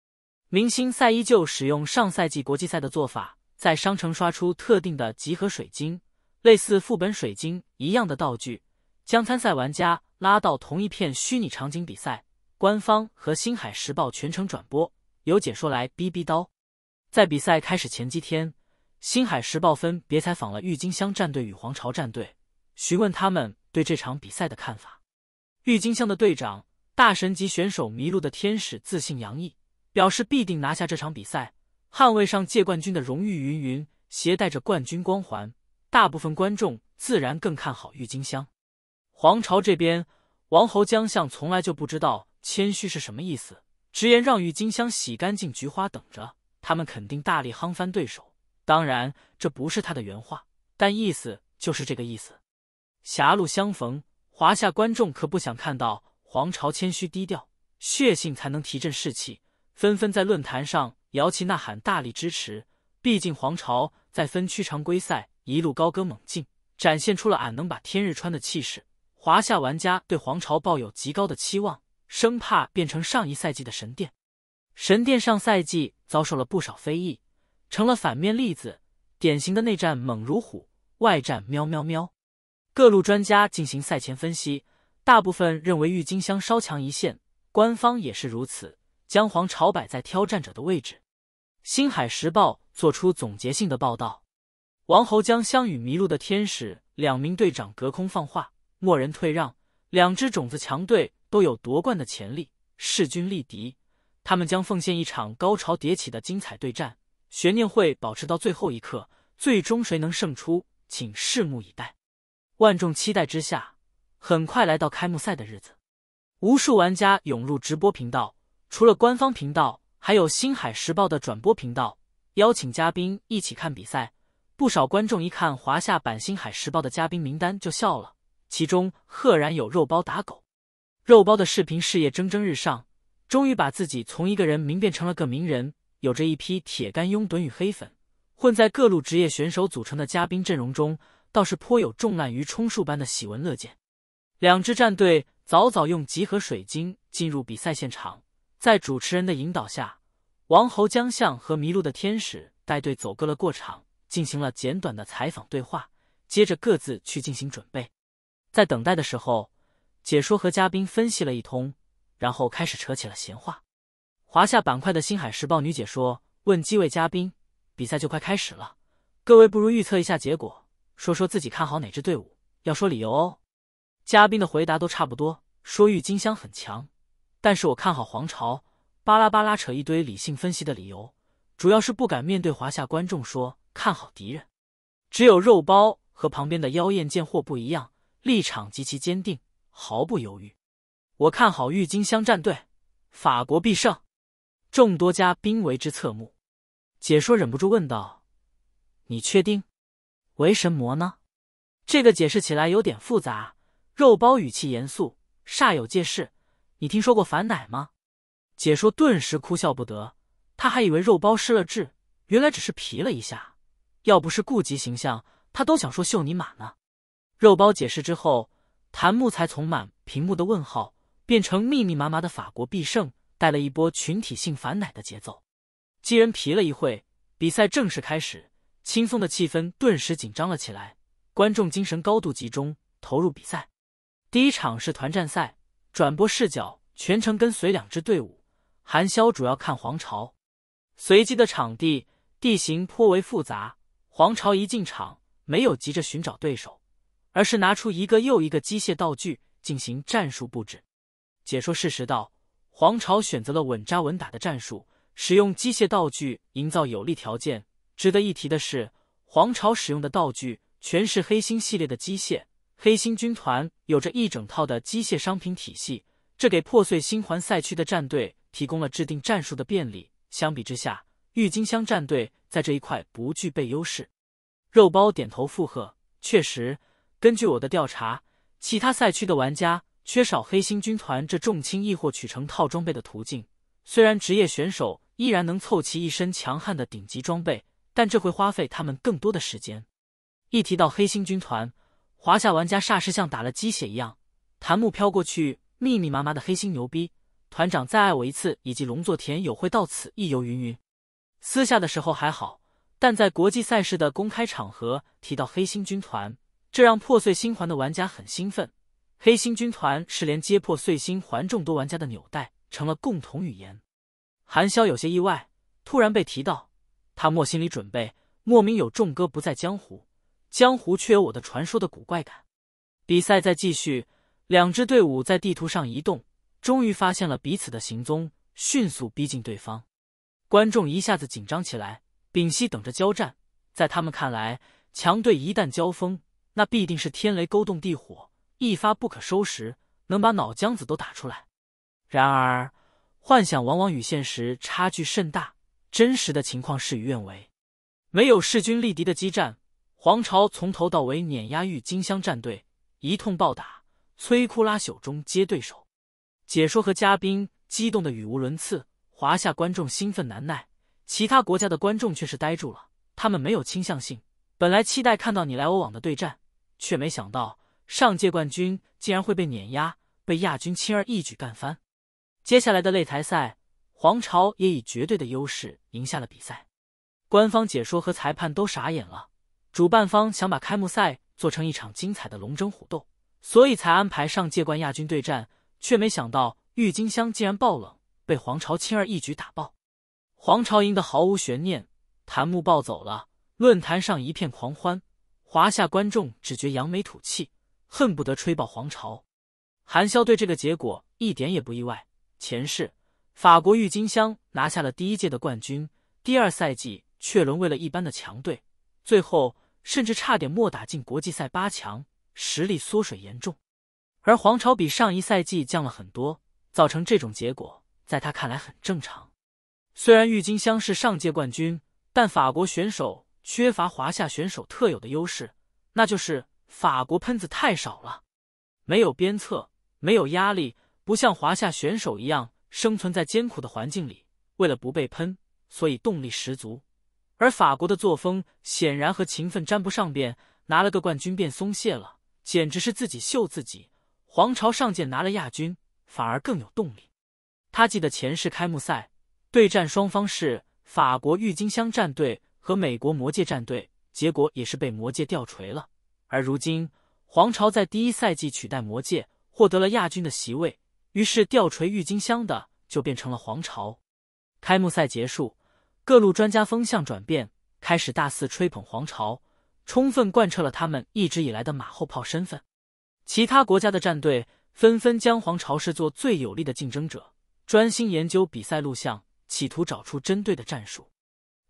Speaker 1: 明星赛依旧使用上赛季国际赛的做法，在商城刷出特定的集合水晶，类似副本水晶一样的道具，将参赛玩家拉到同一片虚拟场景比赛。官方和《星海时报》全程转播，由解说来逼逼刀。在比赛开始前几天，《星海时报》分别采访了郁金香战队与皇朝战队，询问他们对这场比赛的看法。郁金香的队长大神级选手麋鹿的天使自信洋溢。表示必定拿下这场比赛，捍卫上届冠军的荣誉。云云携带着冠军光环，大部分观众自然更看好郁金香。皇朝这边，王侯将相从来就不知道谦虚是什么意思，直言让郁金香洗干净菊花等着，他们肯定大力夯翻对手。当然，这不是他的原话，但意思就是这个意思。狭路相逢，华夏观众可不想看到皇朝谦虚低调，血性才能提振士气。纷纷在论坛上摇旗呐喊，大力支持。毕竟皇朝在分区常规赛一路高歌猛进，展现出了俺能把天日穿的气势。华夏玩家对皇朝抱有极高的期望，生怕变成上一赛季的神殿。神殿上赛季遭受了不少非议，成了反面例子，典型的内战猛如虎，外战喵喵喵。各路专家进行赛前分析，大部分认为郁金香稍强一线，官方也是如此。姜黄朝摆在挑战者的位置，《星海时报》做出总结性的报道。王侯将相与迷路的天使，两名队长隔空放话，默人退让。两支种子强队都有夺冠的潜力，势均力敌。他们将奉献一场高潮迭起的精彩对战，悬念会保持到最后一刻。最终谁能胜出，请拭目以待。万众期待之下，很快来到开幕赛的日子，无数玩家涌入直播频道。除了官方频道，还有《星海时报》的转播频道邀请嘉宾一起看比赛。不少观众一看《华夏版星海时报》的嘉宾名单就笑了，其中赫然有肉包打狗。肉包的视频事业蒸蒸日上，终于把自己从一个人名变成了个名人，有着一批铁杆拥趸与黑粉。混在各路职业选手组成的嘉宾阵容中，倒是颇有众烂于充数般的喜闻乐见。两支战队早早用集合水晶进入比赛现场。在主持人的引导下，王侯将相和迷路的天使带队走过了过场，进行了简短的采访对话。接着各自去进行准备。在等待的时候，解说和嘉宾分析了一通，然后开始扯起了闲话。华夏板块的《星海时报》女解说问几位嘉宾：“比赛就快开始了，各位不如预测一下结果，说说自己看好哪支队伍，要说理由哦。”嘉宾的回答都差不多，说郁金香很强。但是我看好皇朝，巴拉巴拉扯一堆理性分析的理由，主要是不敢面对华夏观众说看好敌人。只有肉包和旁边的妖艳贱货不一样，立场极其坚定，毫不犹豫。我看好郁金香战队，法国必胜。众多嘉宾为之侧目，解说忍不住问道：“你确定？为神魔呢？”这个解释起来有点复杂。肉包语气严肃，煞有介事。你听说过反奶吗？解说顿时哭笑不得，他还以为肉包失了智，原来只是皮了一下。要不是顾及形象，他都想说秀尼玛呢。肉包解释之后，檀木才从满屏幕的问号变成密密麻麻的法国必胜，带了一波群体性反奶的节奏。几人皮了一会，比赛正式开始，轻松的气氛顿时紧张了起来，观众精神高度集中，投入比赛。第一场是团战赛。转播视角全程跟随两支队伍，韩潇主要看皇朝。随机的场地地形颇为复杂，皇朝一进场没有急着寻找对手，而是拿出一个又一个机械道具进行战术布置。解说适时道：“皇朝选择了稳扎稳打的战术，使用机械道具营造有利条件。值得一提的是，皇朝使用的道具全是黑心系列的机械。”黑心军团有着一整套的机械商品体系，这给破碎星环赛区的战队提供了制定战术的便利。相比之下，郁金香战队在这一块不具备优势。肉包点头附和，确实。根据我的调查，其他赛区的玩家缺少黑心军团这重轻易获取成套装备的途径。虽然职业选手依然能凑齐一身强悍的顶级装备，但这会花费他们更多的时间。一提到黑心军团。华夏玩家霎时像打了鸡血一样，檀木飘过去，密密麻麻的黑心牛逼团长再爱我一次，以及龙作田友会到此一游云云。私下的时候还好，但在国际赛事的公开场合提到黑心军团，这让破碎星环的玩家很兴奋。黑心军团是连接破碎星环众多玩家的纽带，成了共同语言。韩潇有些意外，突然被提到，他莫心里准备，莫名有众哥不在江湖。江湖却有我的传说的古怪感。比赛在继续，两支队伍在地图上移动，终于发现了彼此的行踪，迅速逼近对方。观众一下子紧张起来，屏息等着交战。在他们看来，强队一旦交锋，那必定是天雷勾动地火，一发不可收拾，能把脑浆子都打出来。然而，幻想往往与现实差距甚大，真实的情况事与愿违，没有势均力敌的激战。皇朝从头到尾碾压郁金香战队，一通暴打，摧枯拉朽中皆对手。解说和嘉宾激动的语无伦次，华夏观众兴奋难耐，其他国家的观众却是呆住了。他们没有倾向性，本来期待看到你来我往的对战，却没想到上届冠军竟然会被碾压，被亚军轻而易举干翻。接下来的擂台赛，皇朝也以绝对的优势赢下了比赛。官方解说和裁判都傻眼了。主办方想把开幕赛做成一场精彩的龙争虎斗，所以才安排上届冠亚军对战，却没想到郁金香竟然爆冷，被黄朝轻而易举打爆。黄朝赢得毫无悬念，檀木暴走了，论坛上一片狂欢，华夏观众只觉扬眉吐气，恨不得吹爆黄巢。韩潇对这个结果一点也不意外。前世法国郁金香拿下了第一届的冠军，第二赛季却沦为了一般的强队，最后。甚至差点没打进国际赛八强，实力缩水严重。而黄潮比上一赛季降了很多，造成这种结果，在他看来很正常。虽然郁金香是上届冠军，但法国选手缺乏华夏选手特有的优势，那就是法国喷子太少了，没有鞭策，没有压力，不像华夏选手一样生存在艰苦的环境里，为了不被喷，所以动力十足。而法国的作风显然和勤奋沾不上边，拿了个冠军便松懈了，简直是自己秀自己。皇朝上届拿了亚军，反而更有动力。他记得前世开幕赛对战双方是法国郁金香战队和美国魔界战队，结果也是被魔界吊锤了。而如今皇朝在第一赛季取代魔界，获得了亚军的席位，于是吊锤郁金香的就变成了皇朝。开幕赛结束。各路专家风向转变，开始大肆吹捧皇朝，充分贯彻了他们一直以来的马后炮身份。其他国家的战队纷纷将皇朝视作最有力的竞争者，专心研究比赛录像，企图找出针对的战术。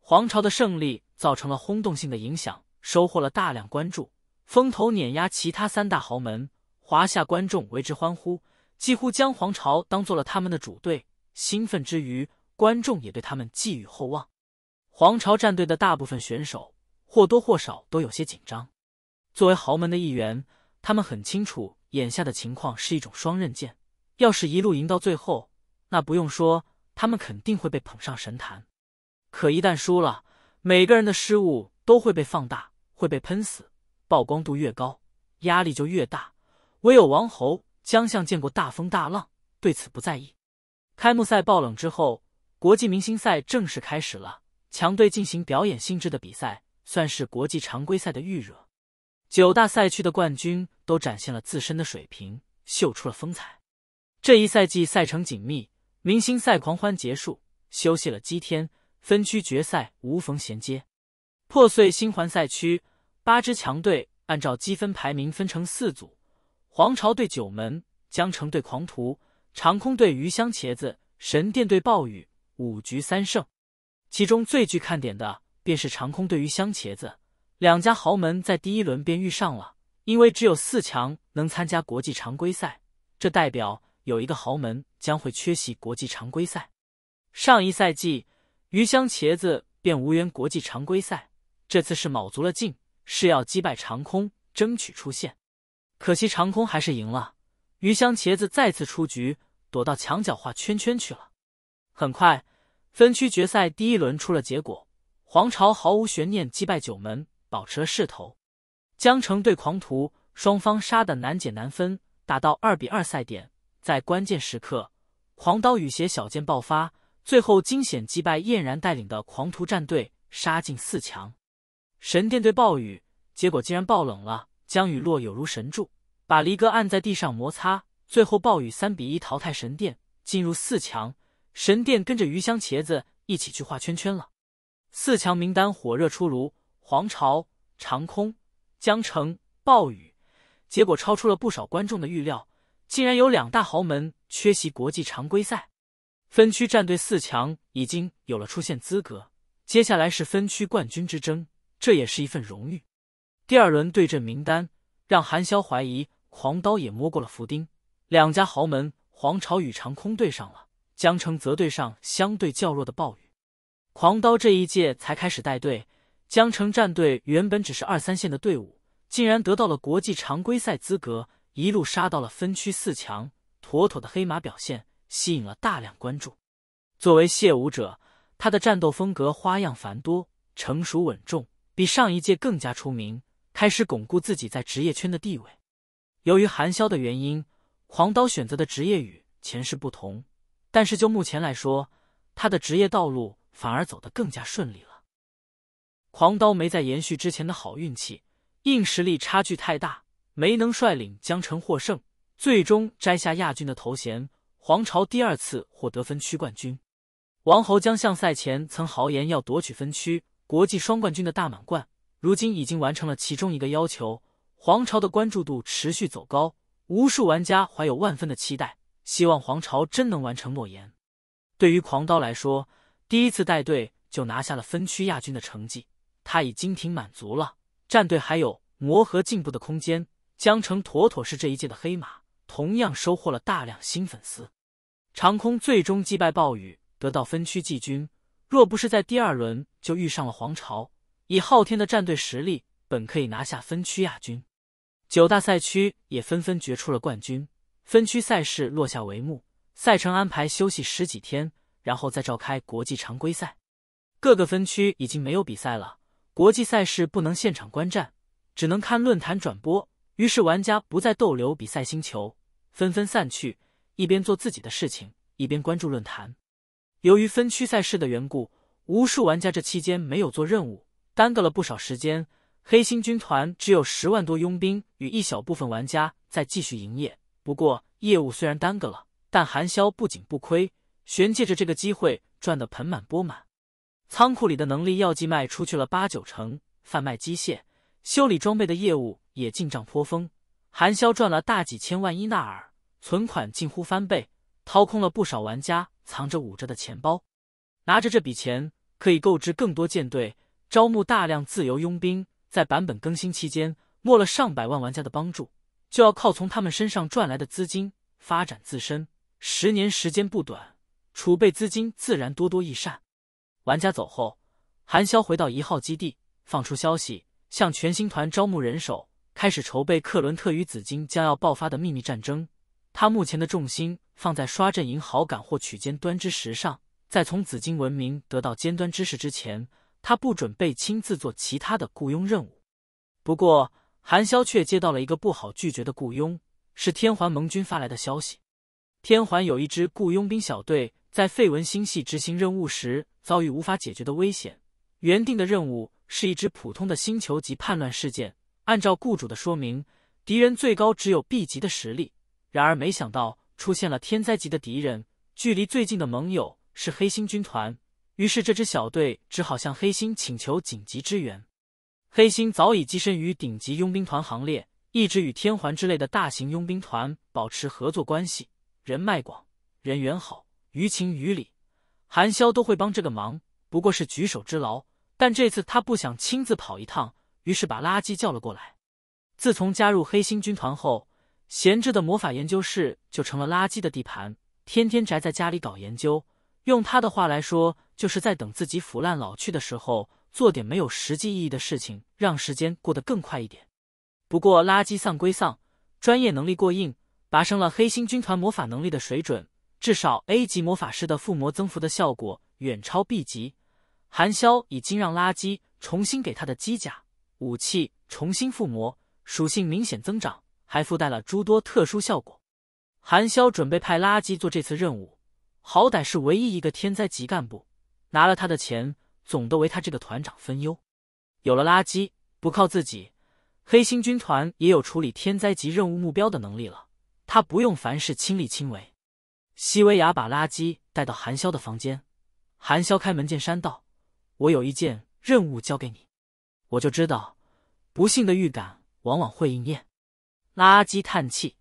Speaker 1: 皇朝的胜利造成了轰动性的影响，收获了大量关注，风头碾压其他三大豪门。华夏观众为之欢呼，几乎将皇朝当做了他们的主队。兴奋之余。观众也对他们寄予厚望。皇朝战队的大部分选手或多或少都有些紧张。作为豪门的一员，他们很清楚眼下的情况是一种双刃剑。要是一路赢到最后，那不用说，他们肯定会被捧上神坛；可一旦输了，每个人的失误都会被放大，会被喷死。曝光度越高，压力就越大。唯有王侯将相见过大风大浪，对此不在意。开幕赛爆冷之后。国际明星赛正式开始了，强队进行表演性质的比赛，算是国际常规赛的预热。九大赛区的冠军都展现了自身的水平，秀出了风采。这一赛季赛程紧密，明星赛狂欢结束，休息了几天，分区决赛无缝衔接，破碎星环赛区。八支强队按照积分排名分成四组：黄朝对九门，江城对狂徒，长空对鱼香茄子，神殿对暴雨。五局三胜，其中最具看点的便是长空对于香茄子两家豪门在第一轮便遇上了，因为只有四强能参加国际常规赛，这代表有一个豪门将会缺席国际常规赛。上一赛季，鱼香茄子便无缘国际常规赛，这次是卯足了劲，是要击败长空，争取出线。可惜长空还是赢了，鱼香茄子再次出局，躲到墙角画圈圈去了。很快。分区决赛第一轮出了结果，黄巢毫无悬念击败九门，保持了势头。江城对狂徒，双方杀的难解难分，打到二比二赛点，在关键时刻，狂刀雨邪小剑爆发，最后惊险击败燕然带领的狂徒战队，杀进四强。神殿对暴雨，结果竟然爆冷了，江雨落有如神助，把离哥按在地上摩擦，最后暴雨三比一淘汰神殿，进入四强。神殿跟着鱼香茄子一起去画圈圈了。四强名单火热出炉，皇朝、长空、江城、暴雨，结果超出了不少观众的预料，竟然有两大豪门缺席国际常规赛。分区战队四强已经有了出现资格，接下来是分区冠军之争，这也是一份荣誉。第二轮对阵名单让韩潇怀疑狂刀也摸过了福钉，两家豪门皇朝与长空对上了。江城则对上相对较弱的暴雨狂刀，这一届才开始带队。江城战队原本只是二三线的队伍，竟然得到了国际常规赛资格，一路杀到了分区四强，妥妥的黑马表现吸引了大量关注。作为谢武者，他的战斗风格花样繁多，成熟稳重，比上一届更加出名，开始巩固自己在职业圈的地位。由于韩潇的原因，狂刀选择的职业与前世不同。但是就目前来说，他的职业道路反而走得更加顺利了。狂刀没再延续之前的好运气，硬实力差距太大，没能率领江城获胜，最终摘下亚军的头衔。黄巢第二次获得分区冠军。王侯将相赛前曾豪言要夺取分区国际双冠军的大满贯，如今已经完成了其中一个要求。黄巢的关注度持续走高，无数玩家怀有万分的期待。希望皇朝真能完成诺言。对于狂刀来说，第一次带队就拿下了分区亚军的成绩，他已经挺满足了。战队还有磨合进步的空间，江城妥妥是这一届的黑马，同样收获了大量新粉丝。长空最终击败暴雨，得到分区季军。若不是在第二轮就遇上了皇朝，以昊天的战队实力，本可以拿下分区亚军。九大赛区也纷纷决出了冠军。分区赛事落下帷幕，赛程安排休息十几天，然后再召开国际常规赛。各个分区已经没有比赛了，国际赛事不能现场观战，只能看论坛转播。于是玩家不再逗留比赛星球，纷纷散去，一边做自己的事情，一边关注论坛。由于分区赛事的缘故，无数玩家这期间没有做任务，耽搁了不少时间。黑星军团只有十万多佣兵与一小部分玩家在继续营业。不过业务虽然耽搁了，但韩潇不仅不亏，还借着这个机会赚得盆满钵满。仓库里的能力药剂卖出去了八九成，贩卖机械、修理装备的业务也进账颇丰，韩潇赚了大几千万伊纳尔，存款近乎翻倍，掏空了不少玩家藏着捂着的钱包。拿着这笔钱，可以购置更多舰队，招募大量自由佣兵，在版本更新期间，没了上百万玩家的帮助。就要靠从他们身上赚来的资金发展自身，十年时间不短，储备资金自然多多益善。玩家走后，韩潇回到一号基地，放出消息，向全星团招募人手，开始筹备克伦特与紫金将要爆发的秘密战争。他目前的重心放在刷阵营好感或取尖端之时上，在从紫金文明得到尖端知识之前，他不准备亲自做其他的雇佣任务。不过。韩萧却接到了一个不好拒绝的雇佣，是天环盟军发来的消息。天环有一支雇佣兵小队在费文星系执行任务时遭遇无法解决的危险，原定的任务是一支普通的星球级叛乱事件。按照雇主的说明，敌人最高只有 B 级的实力，然而没想到出现了天灾级的敌人。距离最近的盟友是黑星军团，于是这支小队只好向黑星请求紧急支援。黑心早已跻身于顶级佣兵团行列，一直与天环之类的大型佣兵团保持合作关系，人脉广，人缘好。于情于理，韩潇都会帮这个忙，不过是举手之劳。但这次他不想亲自跑一趟，于是把垃圾叫了过来。自从加入黑心军团后，闲置的魔法研究室就成了垃圾的地盘，天天宅在家里搞研究。用他的话来说，就是在等自己腐烂老去的时候。做点没有实际意义的事情，让时间过得更快一点。不过垃圾丧归丧，专业能力过硬，拔升了黑心军团魔法能力的水准。至少 A 级魔法师的附魔增幅的效果远超 B 级。韩萧已经让垃圾重新给他的机甲、武器重新附魔，属性明显增长，还附带了诸多特殊效果。韩萧准备派垃圾做这次任务，好歹是唯一一个天灾级干部，拿了他的钱。总得为他这个团长分忧。有了垃圾，不靠自己，黑星军团也有处理天灾级任务目标的能力了。他不用凡事亲力亲为。西维亚把垃圾带到韩萧的房间。韩萧开门见山道：“我有一件任务交给你。”我就知道，不幸的预感往往会应验。垃圾叹气，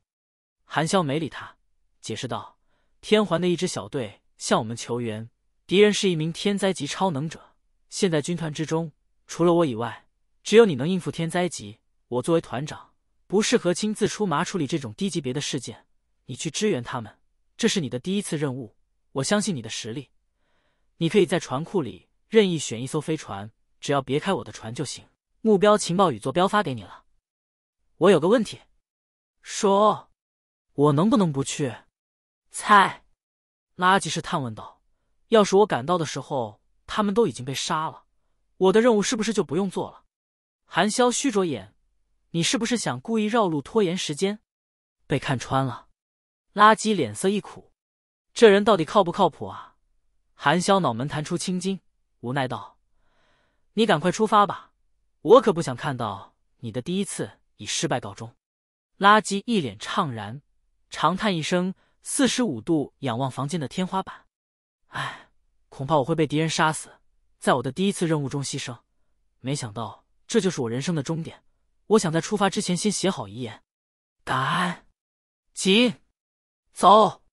Speaker 1: 韩萧没理他，解释道：“天环的一支小队向我们求援，敌人是一名天灾级超能者。”现在军团之中，除了我以外，只有你能应付天灾级。我作为团长，不适合亲自出马处理这种低级别的事件。你去支援他们，这是你的第一次任务。我相信你的实力，你可以在船库里任意选一艘飞船，只要别开我的船就行。目标情报与坐标发给你了。我有个问题，说，我能不能不去？菜，垃圾是探问道。要是我赶到的时候。他们都已经被杀了，我的任务是不是就不用做了？韩潇虚着眼，你是不是想故意绕路拖延时间？被看穿了。垃圾脸色一苦，这人到底靠不靠谱啊？韩潇脑门弹出青筋，无奈道：“你赶快出发吧，我可不想看到你的第一次以失败告终。”垃圾一脸怅然，长叹一声，四十五度仰望房间的天花板，唉。恐怕我会被敌人杀死，在我的第一次任务中牺牲。没想到这就是我人生的终点。我想在出发之前先写好遗言。赶紧走！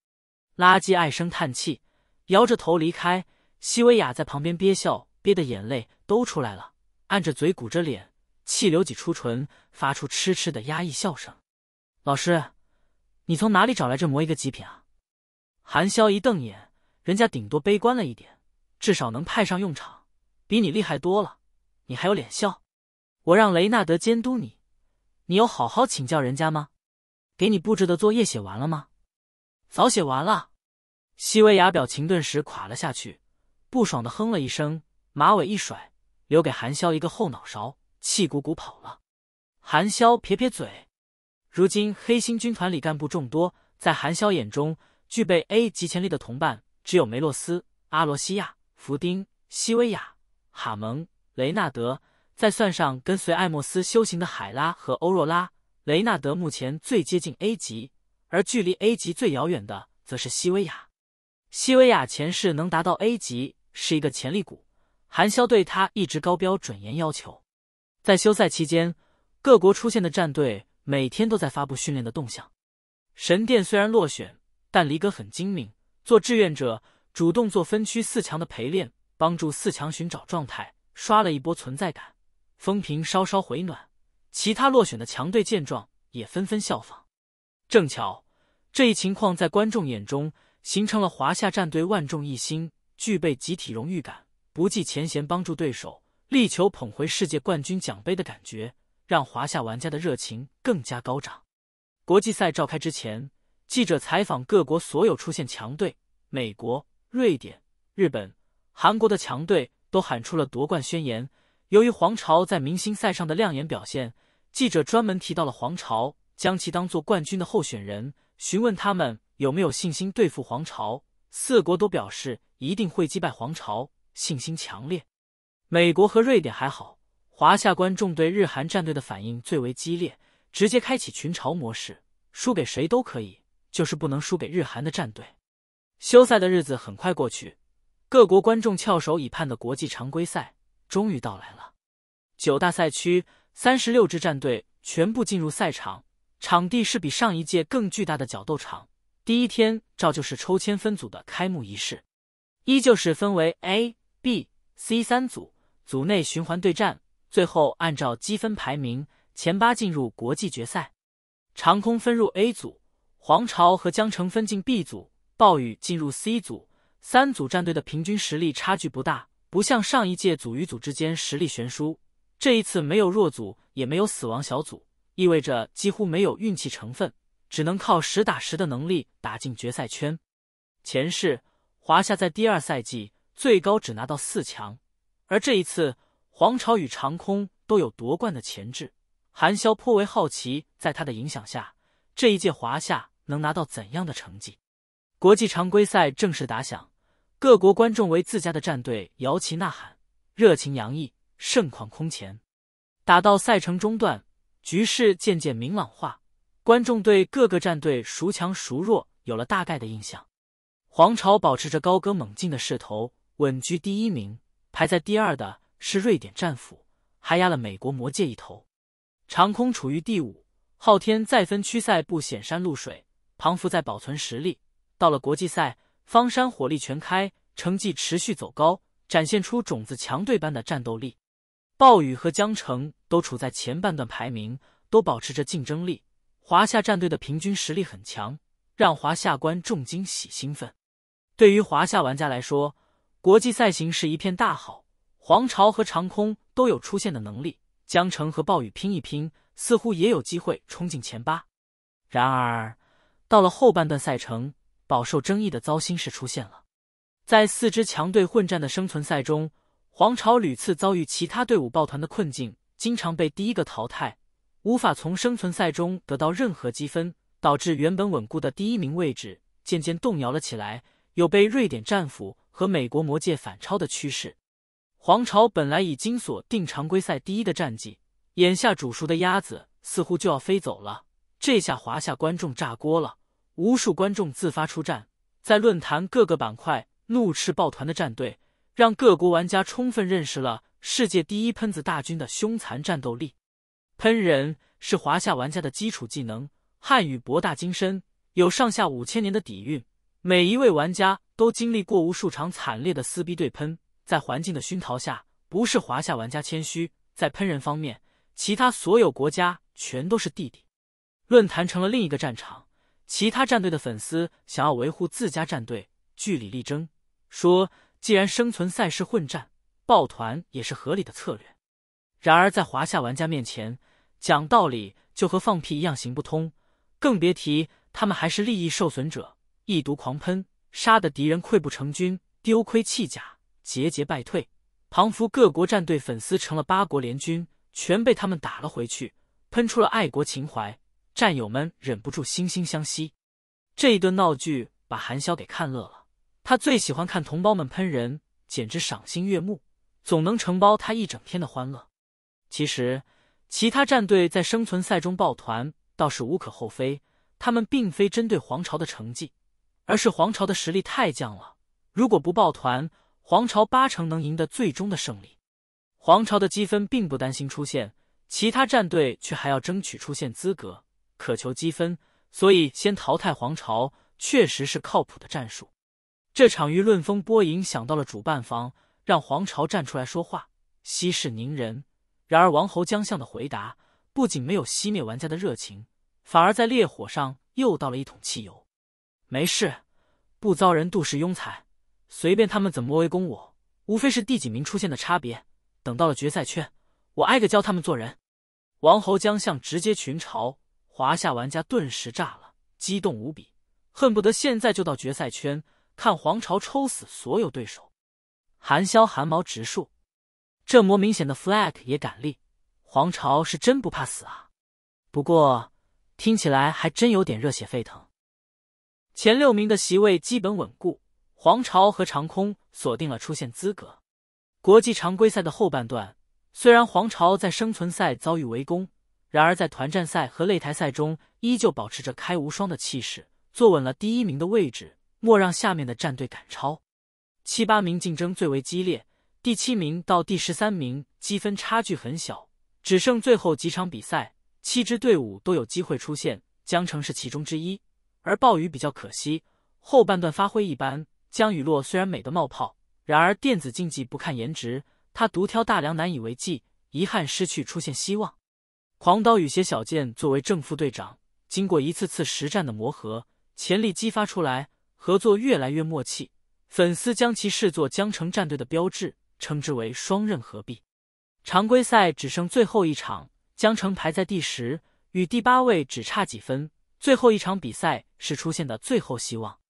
Speaker 1: 垃圾，唉声叹气，摇着头离开。西维亚在旁边憋笑，憋得眼泪都出来了，按着嘴，鼓着脸，气流挤出唇，发出痴痴的压抑笑声。老师，你从哪里找来这魔一个极品啊？韩萧一瞪眼。人家顶多悲观了一点，至少能派上用场，比你厉害多了。你还有脸笑？我让雷纳德监督你，你有好好请教人家吗？给你布置的作业写完了吗？早写完了。西维亚表情顿时垮了下去，不爽的哼了一声，马尾一甩，留给韩萧一个后脑勺，气鼓鼓跑了。韩萧撇撇嘴，如今黑心军团里干部众多，在韩萧眼中，具备 A 级潜力的同伴。只有梅洛斯、阿罗西亚、弗丁、西维亚、哈蒙、雷纳德，再算上跟随艾莫斯修行的海拉和欧若拉，雷纳德目前最接近 A 级，而距离 A 级最遥远的则是西维亚。西维亚前世能达到 A 级是一个潜力股，韩潇对他一直高标准严要求。在休赛期间，各国出现的战队每天都在发布训练的动向。神殿虽然落选，但离哥很精明。做志愿者，主动做分区四强的陪练，帮助四强寻找状态，刷了一波存在感，风评稍稍回暖。其他落选的强队见状，也纷纷效仿。正巧这一情况在观众眼中形成了华夏战队万众一心，具备集体荣誉感，不计前嫌帮助对手，力求捧回世界冠军奖杯的感觉，让华夏玩家的热情更加高涨。国际赛召开之前。记者采访各国所有出现强队，美国、瑞典、日本、韩国的强队都喊出了夺冠宣言。由于黄巢在明星赛上的亮眼表现，记者专门提到了黄巢，将其当做冠军的候选人，询问他们有没有信心对付黄巢。四国都表示一定会击败黄巢，信心强烈。美国和瑞典还好，华夏观众对日韩战队的反应最为激烈，直接开启群嘲模式，输给谁都可以。就是不能输给日韩的战队。休赛的日子很快过去，各国观众翘首以盼的国际常规赛终于到来了。九大赛区三十六支战队全部进入赛场，场地是比上一届更巨大的角斗场。第一天照旧是抽签分组的开幕仪式，依旧是分为 A、B、C 三组，组内循环对战，最后按照积分排名前八进入国际决赛。长空分入 A 组。黄巢和江城分进 B 组，暴雨进入 C 组，三组战队的平均实力差距不大，不像上一届组与组之间实力悬殊。这一次没有弱组，也没有死亡小组，意味着几乎没有运气成分，只能靠实打实的能力打进决赛圈。前世华夏在第二赛季最高只拿到四强，而这一次黄巢与长空都有夺冠的潜质。韩潇颇为好奇，在他的影响下，这一届华夏。能拿到怎样的成绩？国际常规赛正式打响，各国观众为自家的战队摇旗呐喊，热情洋溢，盛况空前。打到赛程中段，局势渐渐明朗化，观众对各个战队孰强孰弱有了大概的印象。皇朝保持着高歌猛进的势头，稳居第一名。排在第二的是瑞典战斧，还压了美国魔界一头。长空处于第五，昊天再分区赛不显山露水。庞福在保存实力，到了国际赛，方山火力全开，成绩持续走高，展现出种子强队般的战斗力。暴雨和江城都处在前半段排名，都保持着竞争力。华夏战队的平均实力很强，让华夏观众惊喜兴奋。对于华夏玩家来说，国际赛形势一片大好，皇朝和长空都有出现的能力。江城和暴雨拼一拼，似乎也有机会冲进前八。然而。到了后半段赛程，饱受争议的糟心事出现了。在四支强队混战的生存赛中，黄巢屡次遭遇其他队伍抱团的困境，经常被第一个淘汰，无法从生存赛中得到任何积分，导致原本稳固的第一名位置渐渐动摇了起来，有被瑞典战斧和美国魔界反超的趋势。黄巢本来已经锁定常规赛第一的战绩，眼下煮熟的鸭子似乎就要飞走了。这下华夏观众炸锅了，无数观众自发出战，在论坛各个板块怒斥抱团的战队，让各国玩家充分认识了世界第一喷子大军的凶残战斗力。喷人是华夏玩家的基础技能，汉语博大精深，有上下五千年的底蕴，每一位玩家都经历过无数场惨烈的撕逼对喷，在环境的熏陶下，不是华夏玩家谦虚，在喷人方面，其他所有国家全都是弟弟。论坛成了另一个战场，其他战队的粉丝想要维护自家战队，据理力争，说既然生存赛事混战，抱团也是合理的策略。然而在华夏玩家面前，讲道理就和放屁一样行不通，更别提他们还是利益受损者，一毒狂喷，杀的敌人溃不成军，丢盔弃甲，节节败退。庞福各国战队粉丝成了八国联军，全被他们打了回去，喷出了爱国情怀。战友们忍不住惺惺相惜，这一顿闹剧把韩潇给看乐了。他最喜欢看同胞们喷人，简直赏心悦目，总能承包他一整天的欢乐。其实，其他战队在生存赛中抱团倒是无可厚非，他们并非针对皇朝的成绩，而是皇朝的实力太强了。如果不抱团，皇朝八成能赢得最终的胜利。皇朝的积分并不担心出现，其他战队却还要争取出现资格。渴求积分，所以先淘汰皇朝确实是靠谱的战术。这场舆论风波影响到了主办方，让皇朝站出来说话，息事宁人。然而王侯将相的回答不仅没有熄灭玩家的热情，反而在烈火上又倒了一桶汽油。没事，不遭人妒是庸才，随便他们怎么围攻我，无非是第几名出现的差别。等到了决赛圈，我挨个教他们做人。王侯将相直接群嘲。华夏玩家顿时炸了，激动无比，恨不得现在就到决赛圈看皇朝抽死所有对手。韩萧汗毛直竖，这么明显的 flag 也敢立，皇朝是真不怕死啊！不过听起来还真有点热血沸腾。前六名的席位基本稳固，皇朝和长空锁定了出线资格。国际常规赛的后半段，虽然皇朝在生存赛遭遇围攻。然而，在团战赛和擂台赛中，依旧保持着开无双的气势，坐稳了第一名的位置，莫让下面的战队赶超。七八名竞争最为激烈，第七名到第十三名积分差距很小，只剩最后几场比赛，七支队伍都有机会出现。江城是其中之一，而暴雨比较可惜，后半段发挥一般。江雨落虽然美得冒泡，然而电子竞技不看颜值，他独挑大梁难以为继，遗憾失去出现希望。狂刀与邪小剑作为正副队长，经过一次次实战的磨合，潜力激发出来，合作越来越默契。粉丝将其视作江城战队的标志，称之为“双刃合璧”。常规赛只剩最后一场，江城排在第十，与第八位只差几分。最后一场比赛是出现的最后希望。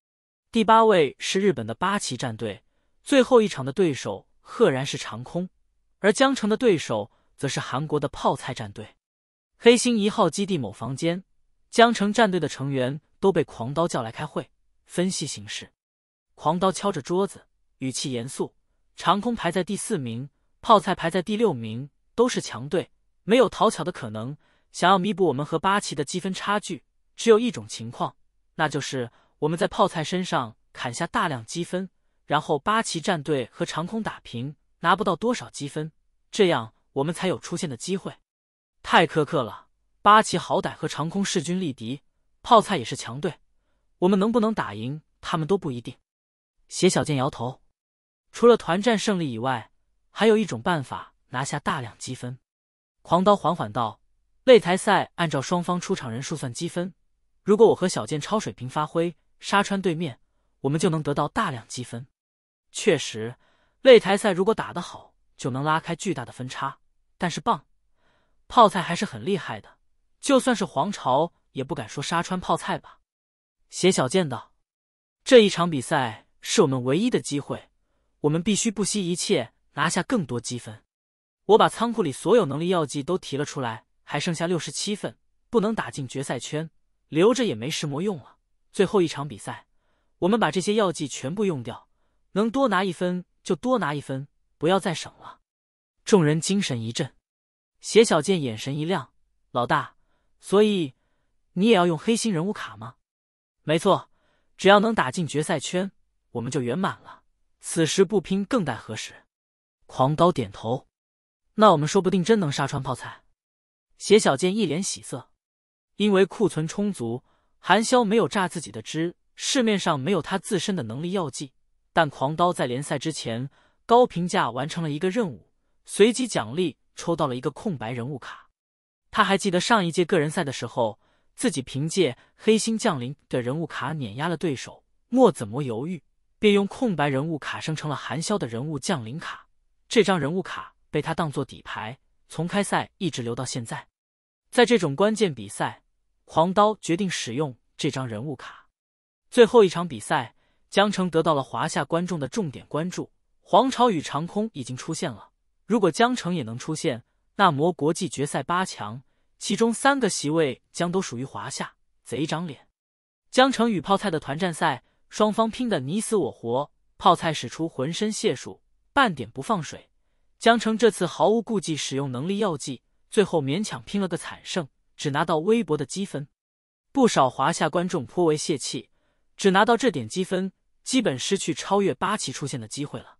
Speaker 1: 第八位是日本的八旗战队，最后一场的对手赫然是长空，而江城的对手则是韩国的泡菜战队。黑星一号基地某房间，江城战队的成员都被狂刀叫来开会，分析形势。狂刀敲着桌子，语气严肃：“长空排在第四名，泡菜排在第六名，都是强队，没有讨巧的可能。想要弥补我们和八旗的积分差距，只有一种情况，那就是我们在泡菜身上砍下大量积分，然后八旗战队和长空打平，拿不到多少积分，这样我们才有出现的机会。”太苛刻了，八旗好歹和长空势均力敌，泡菜也是强队，我们能不能打赢他们都不一定。邪小剑摇头，除了团战胜利以外，还有一种办法拿下大量积分。狂刀缓缓道：“擂台赛按照双方出场人数算积分，如果我和小剑超水平发挥，杀穿对面，我们就能得到大量积分。确实，擂台赛如果打得好，就能拉开巨大的分差。但是棒。”泡菜还是很厉害的，就算是皇朝也不敢说杀穿泡菜吧。邪小剑道，这一场比赛是我们唯一的机会，我们必须不惜一切拿下更多积分。我把仓库里所有能力药剂都提了出来，还剩下六十七份，不能打进决赛圈，留着也没什么用了。最后一场比赛，我们把这些药剂全部用掉，能多拿一分就多拿一分，不要再省了。众人精神一振。邪小剑眼神一亮：“老大，所以你也要用黑心人物卡吗？”“没错，只要能打进决赛圈，我们就圆满了。此时不拼，更待何时？”狂刀点头：“那我们说不定真能杀穿泡菜。”邪小剑一脸喜色，因为库存充足，韩潇没有榨自己的汁，市面上没有他自身的能力药剂。但狂刀在联赛之前高评价完成了一个任务，随机奖励。抽到了一个空白人物卡，他还记得上一届个人赛的时候，自己凭借黑心降临的人物卡碾压了对手。莫怎么犹豫，便用空白人物卡生成了韩潇的人物降临卡。这张人物卡被他当做底牌，从开赛一直留到现在。在这种关键比赛，狂刀决定使用这张人物卡。最后一场比赛，江城得到了华夏观众的重点关注。黄巢与长空已经出现了。如果江城也能出现，那魔国际决赛八强，其中三个席位将都属于华夏。贼长脸！江城与泡菜的团战赛，双方拼得你死我活，泡菜使出浑身解数，半点不放水。江城这次毫无顾忌使用能力药剂，最后勉强拼了个惨胜，只拿到微薄的积分。不少华夏观众颇为泄气，只拿到这点积分，基本失去超越八旗出现的机会了。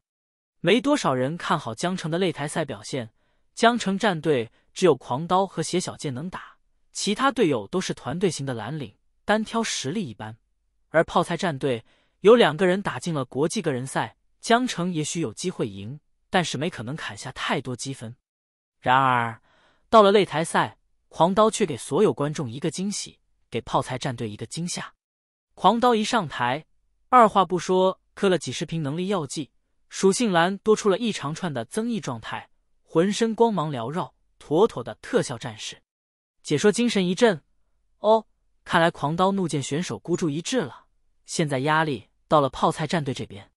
Speaker 1: 没多少人看好江城的擂台赛表现。江城战队只有狂刀和邪小剑能打，其他队友都是团队型的蓝领，单挑实力一般。而泡菜战队有两个人打进了国际个人赛，江城也许有机会赢，但是没可能砍下太多积分。然而到了擂台赛，狂刀却给所有观众一个惊喜，给泡菜战队一个惊吓。狂刀一上台，二话不说，嗑了几十瓶能力药剂。属性栏多出了一长串的增益状态，浑身光芒缭绕，妥妥的特效战士。解说精神一振，哦，看来狂刀怒剑选手孤注一掷了。现在压力到了泡菜战队这边。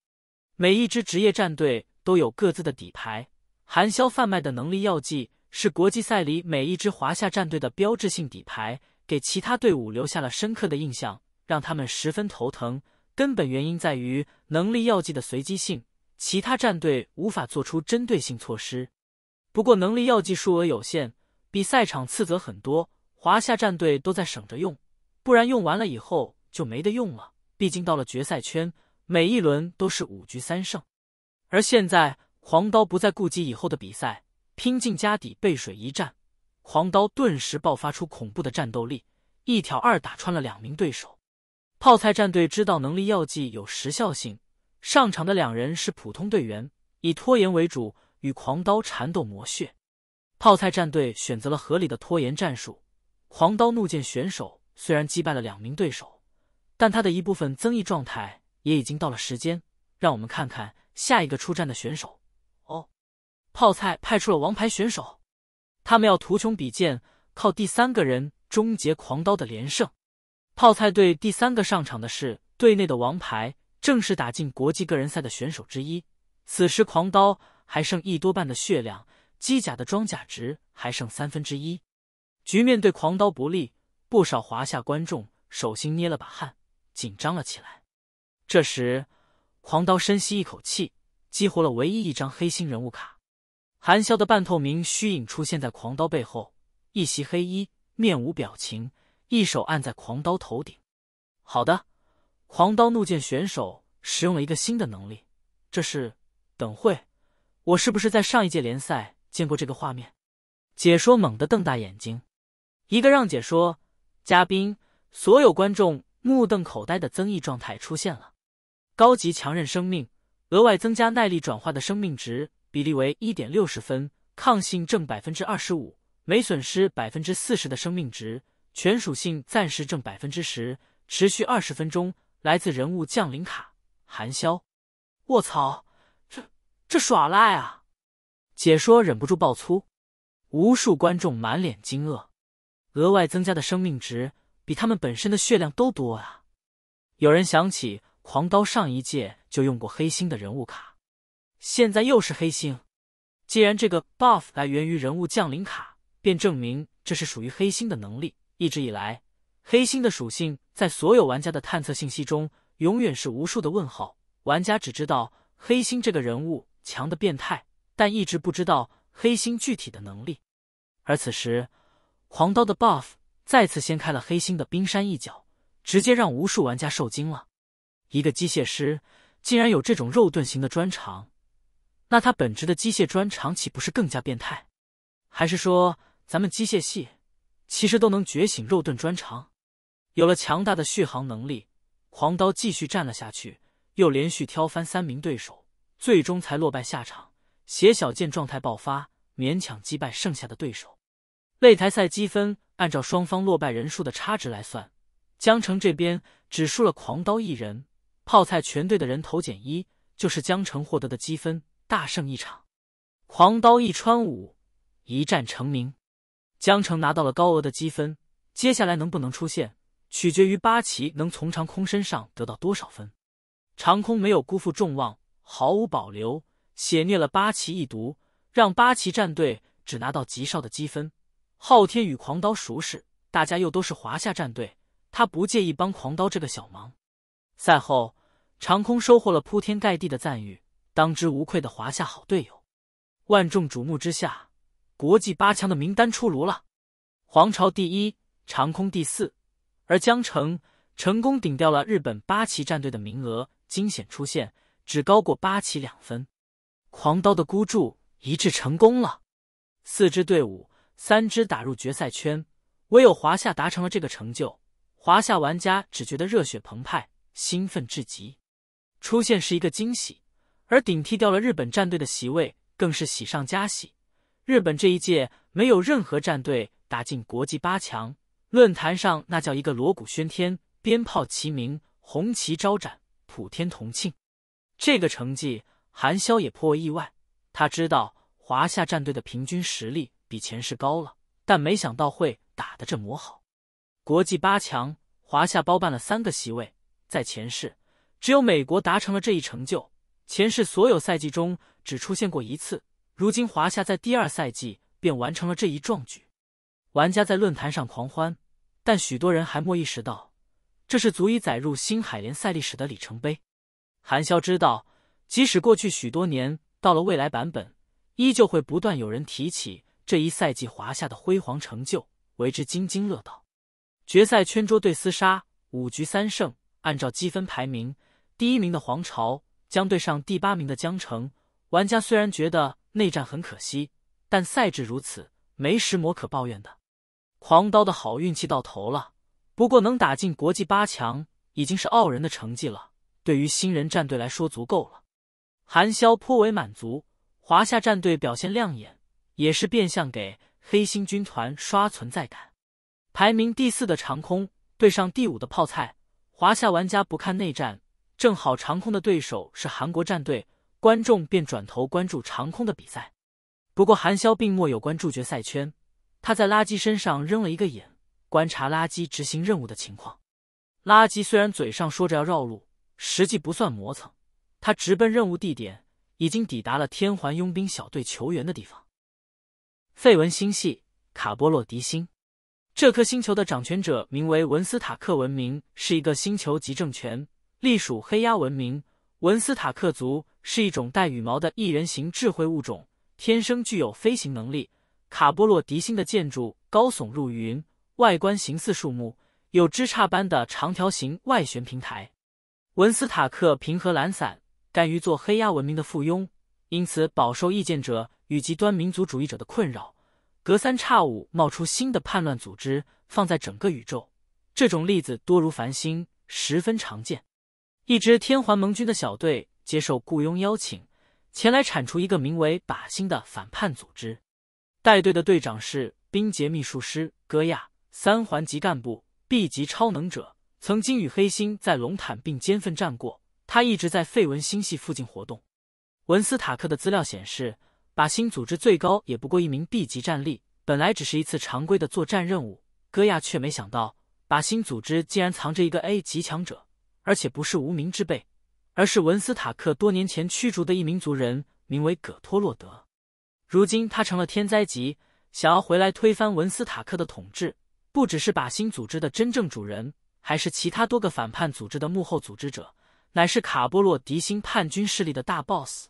Speaker 1: 每一支职业战队都有各自的底牌，韩销贩卖的能力药剂是国际赛里每一支华夏战队的标志性底牌，给其他队伍留下了深刻的印象，让他们十分头疼。根本原因在于能力药剂的随机性。其他战队无法做出针对性措施，不过能力药剂数额有限，比赛场次则很多，华夏战队都在省着用，不然用完了以后就没得用了。毕竟到了决赛圈，每一轮都是五局三胜。而现在狂刀不再顾及以后的比赛，拼尽家底背水一战。狂刀顿时爆发出恐怖的战斗力，一挑二打穿了两名对手。泡菜战队知道能力药剂有时效性。上场的两人是普通队员，以拖延为主，与狂刀缠斗磨血。泡菜战队选择了合理的拖延战术。狂刀怒剑选手虽然击败了两名对手，但他的一部分增益状态也已经到了时间。让我们看看下一个出战的选手。哦，泡菜派出了王牌选手，他们要图穷匕见，靠第三个人终结狂刀的连胜。泡菜队第三个上场的是队内的王牌。正是打进国际个人赛的选手之一。此时，狂刀还剩一多半的血量，机甲的装甲值还剩三分之一，局面对狂刀不利。不少华夏观众手心捏了把汗，紧张了起来。这时，狂刀深吸一口气，激活了唯一一张黑心人物卡。含笑的半透明虚影出现在狂刀背后，一袭黑衣，面无表情，一手按在狂刀头顶。好的。狂刀怒剑选手使用了一个新的能力，这是……等会，我是不是在上一届联赛见过这个画面？解说猛地瞪大眼睛，一个让解说、嘉宾、所有观众目瞪口呆的增益状态出现了：高级强韧生命，额外增加耐力转化的生命值比例为一点六十分，抗性正百分之二十五，每损失百分之四十的生命值，全属性暂时正百分之十，持续二十分钟。来自人物降临卡，韩潇，卧槽，这这耍赖啊！解说忍不住爆粗，无数观众满脸惊愕。额外增加的生命值比他们本身的血量都多啊！有人想起狂刀上一届就用过黑星的人物卡，现在又是黑星。既然这个 buff 来源于人物降临卡，便证明这是属于黑星的能力。一直以来，黑星的属性。在所有玩家的探测信息中，永远是无数的问号。玩家只知道黑心这个人物强的变态，但一直不知道黑心具体的能力。而此时，黄刀的 buff 再次掀开了黑心的冰山一角，直接让无数玩家受惊了。一个机械师竟然有这种肉盾型的专长，那他本职的机械专长岂不是更加变态？还是说，咱们机械系其实都能觉醒肉盾专长？有了强大的续航能力，狂刀继续战了下去，又连续挑翻三名对手，最终才落败下场。邪小剑状态爆发，勉强击败剩下的对手。擂台赛积分按照双方落败人数的差值来算，江城这边只输了狂刀一人，泡菜全队的人头减一，就是江城获得的积分。大胜一场，狂刀一穿五，一战成名。江城拿到了高额的积分，接下来能不能出现？取决于八旗能从长空身上得到多少分。长空没有辜负众望，毫无保留写虐了八旗一毒，让八旗战队只拿到极少的积分。昊天与狂刀熟识，大家又都是华夏战队，他不介意帮狂刀这个小忙。赛后，长空收获了铺天盖地的赞誉，当之无愧的华夏好队友。万众瞩目之下，国际八强的名单出炉了：皇朝第一，长空第四。而江城成功顶掉了日本八旗战队的名额，惊险出现，只高过八旗两分。狂刀的孤注一掷成功了。四支队伍，三支打入决赛圈，唯有华夏达成了这个成就。华夏玩家只觉得热血澎湃，兴奋至极。出现是一个惊喜，而顶替掉了日本战队的席位更是喜上加喜。日本这一届没有任何战队打进国际八强。论坛上那叫一个锣鼓喧天，鞭炮齐鸣，红旗招展，普天同庆。这个成绩，韩潇也颇为意外。他知道华夏战队的平均实力比前世高了，但没想到会打得这么好。国际八强，华夏包办了三个席位。在前世，只有美国达成了这一成就，前世所有赛季中只出现过一次。如今，华夏在第二赛季便完成了这一壮举。玩家在论坛上狂欢，但许多人还没意识到，这是足以载入新海联赛历史的里程碑。韩潇知道，即使过去许多年，到了未来版本，依旧会不断有人提起这一赛季华夏的辉煌成就，为之津津乐道。决赛圈桌对厮杀，五局三胜。按照积分排名，第一名的黄巢将对上第八名的江城。玩家虽然觉得内战很可惜，但赛制如此，没什魔可抱怨的。狂刀的好运气到头了，不过能打进国际八强已经是傲人的成绩了。对于新人战队来说足够了。韩潇颇为满足，华夏战队表现亮眼，也是变相给黑星军团刷存在感。排名第四的长空对上第五的泡菜，华夏玩家不看内战，正好长空的对手是韩国战队，观众便转头关注长空的比赛。不过韩潇并末有关注决赛圈。他在垃圾身上扔了一个眼，观察垃圾执行任务的情况。垃圾虽然嘴上说着要绕路，实际不算磨蹭，他直奔任务地点，已经抵达了天环佣兵小队求援的地方。费文星系卡波洛迪星，这颗星球的掌权者名为文斯塔克文明，是一个星球级政权，隶属黑鸦文明。文斯塔克族是一种带羽毛的异人型智慧物种，天生具有飞行能力。卡波洛迪星的建筑高耸入云，外观形似树木，有枝杈般的长条形外旋平台。文斯塔克平和懒散，甘于做黑鸦文明的附庸，因此饱受意见者与极端民族主义者的困扰。隔三差五冒出新的叛乱组织，放在整个宇宙，这种例子多如繁星，十分常见。一支天环盟军的小队接受雇佣邀请，前来铲除一个名为靶心的反叛组织。带队的队长是冰结秘术师戈亚，三环级干部，B 级超能者，曾经与黑星在龙坦并肩奋战过。他一直在费文星系附近活动。文斯塔克的资料显示，靶心组织最高也不过一名 B 级战力，本来只是一次常规的作战任务。戈亚却没想到，靶心组织竟然藏着一个 A 级强者，而且不是无名之辈，而是文斯塔克多年前驱逐的一名族人，名为葛托洛德。如今他成了天灾级，想要回来推翻文斯塔克的统治，不只是把新组织的真正主人，还是其他多个反叛组织的幕后组织者，乃是卡波洛迪星叛军势力的大 boss。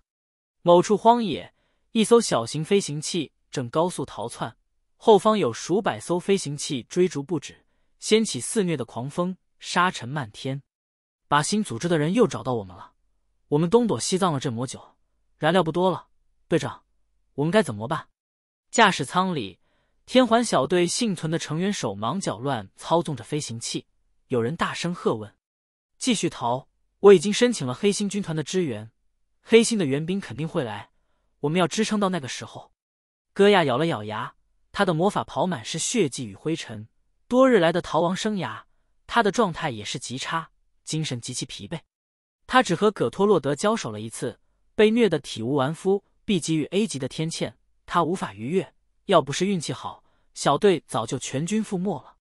Speaker 1: 某处荒野，一艘小型飞行器正高速逃窜，后方有数百艘飞行器追逐不止，掀起肆虐的狂风，沙尘漫天。把新组织的人又找到我们了，我们东躲西藏了这么久，燃料不多了，队长。我们该怎么办？驾驶舱里，天环小队幸存的成员手忙脚乱操纵着飞行器，有人大声喝问：“继续逃！我已经申请了黑星军团的支援，黑星的援兵肯定会来，我们要支撑到那个时候。”戈亚咬了咬牙，他的魔法袍满是血迹与灰尘，多日来的逃亡生涯，他的状态也是极差，精神极其疲惫。他只和葛托洛德交手了一次，被虐得体无完肤。B 级与 A 级的天堑，他无法逾越。要不是运气好，小队早就全军覆没了。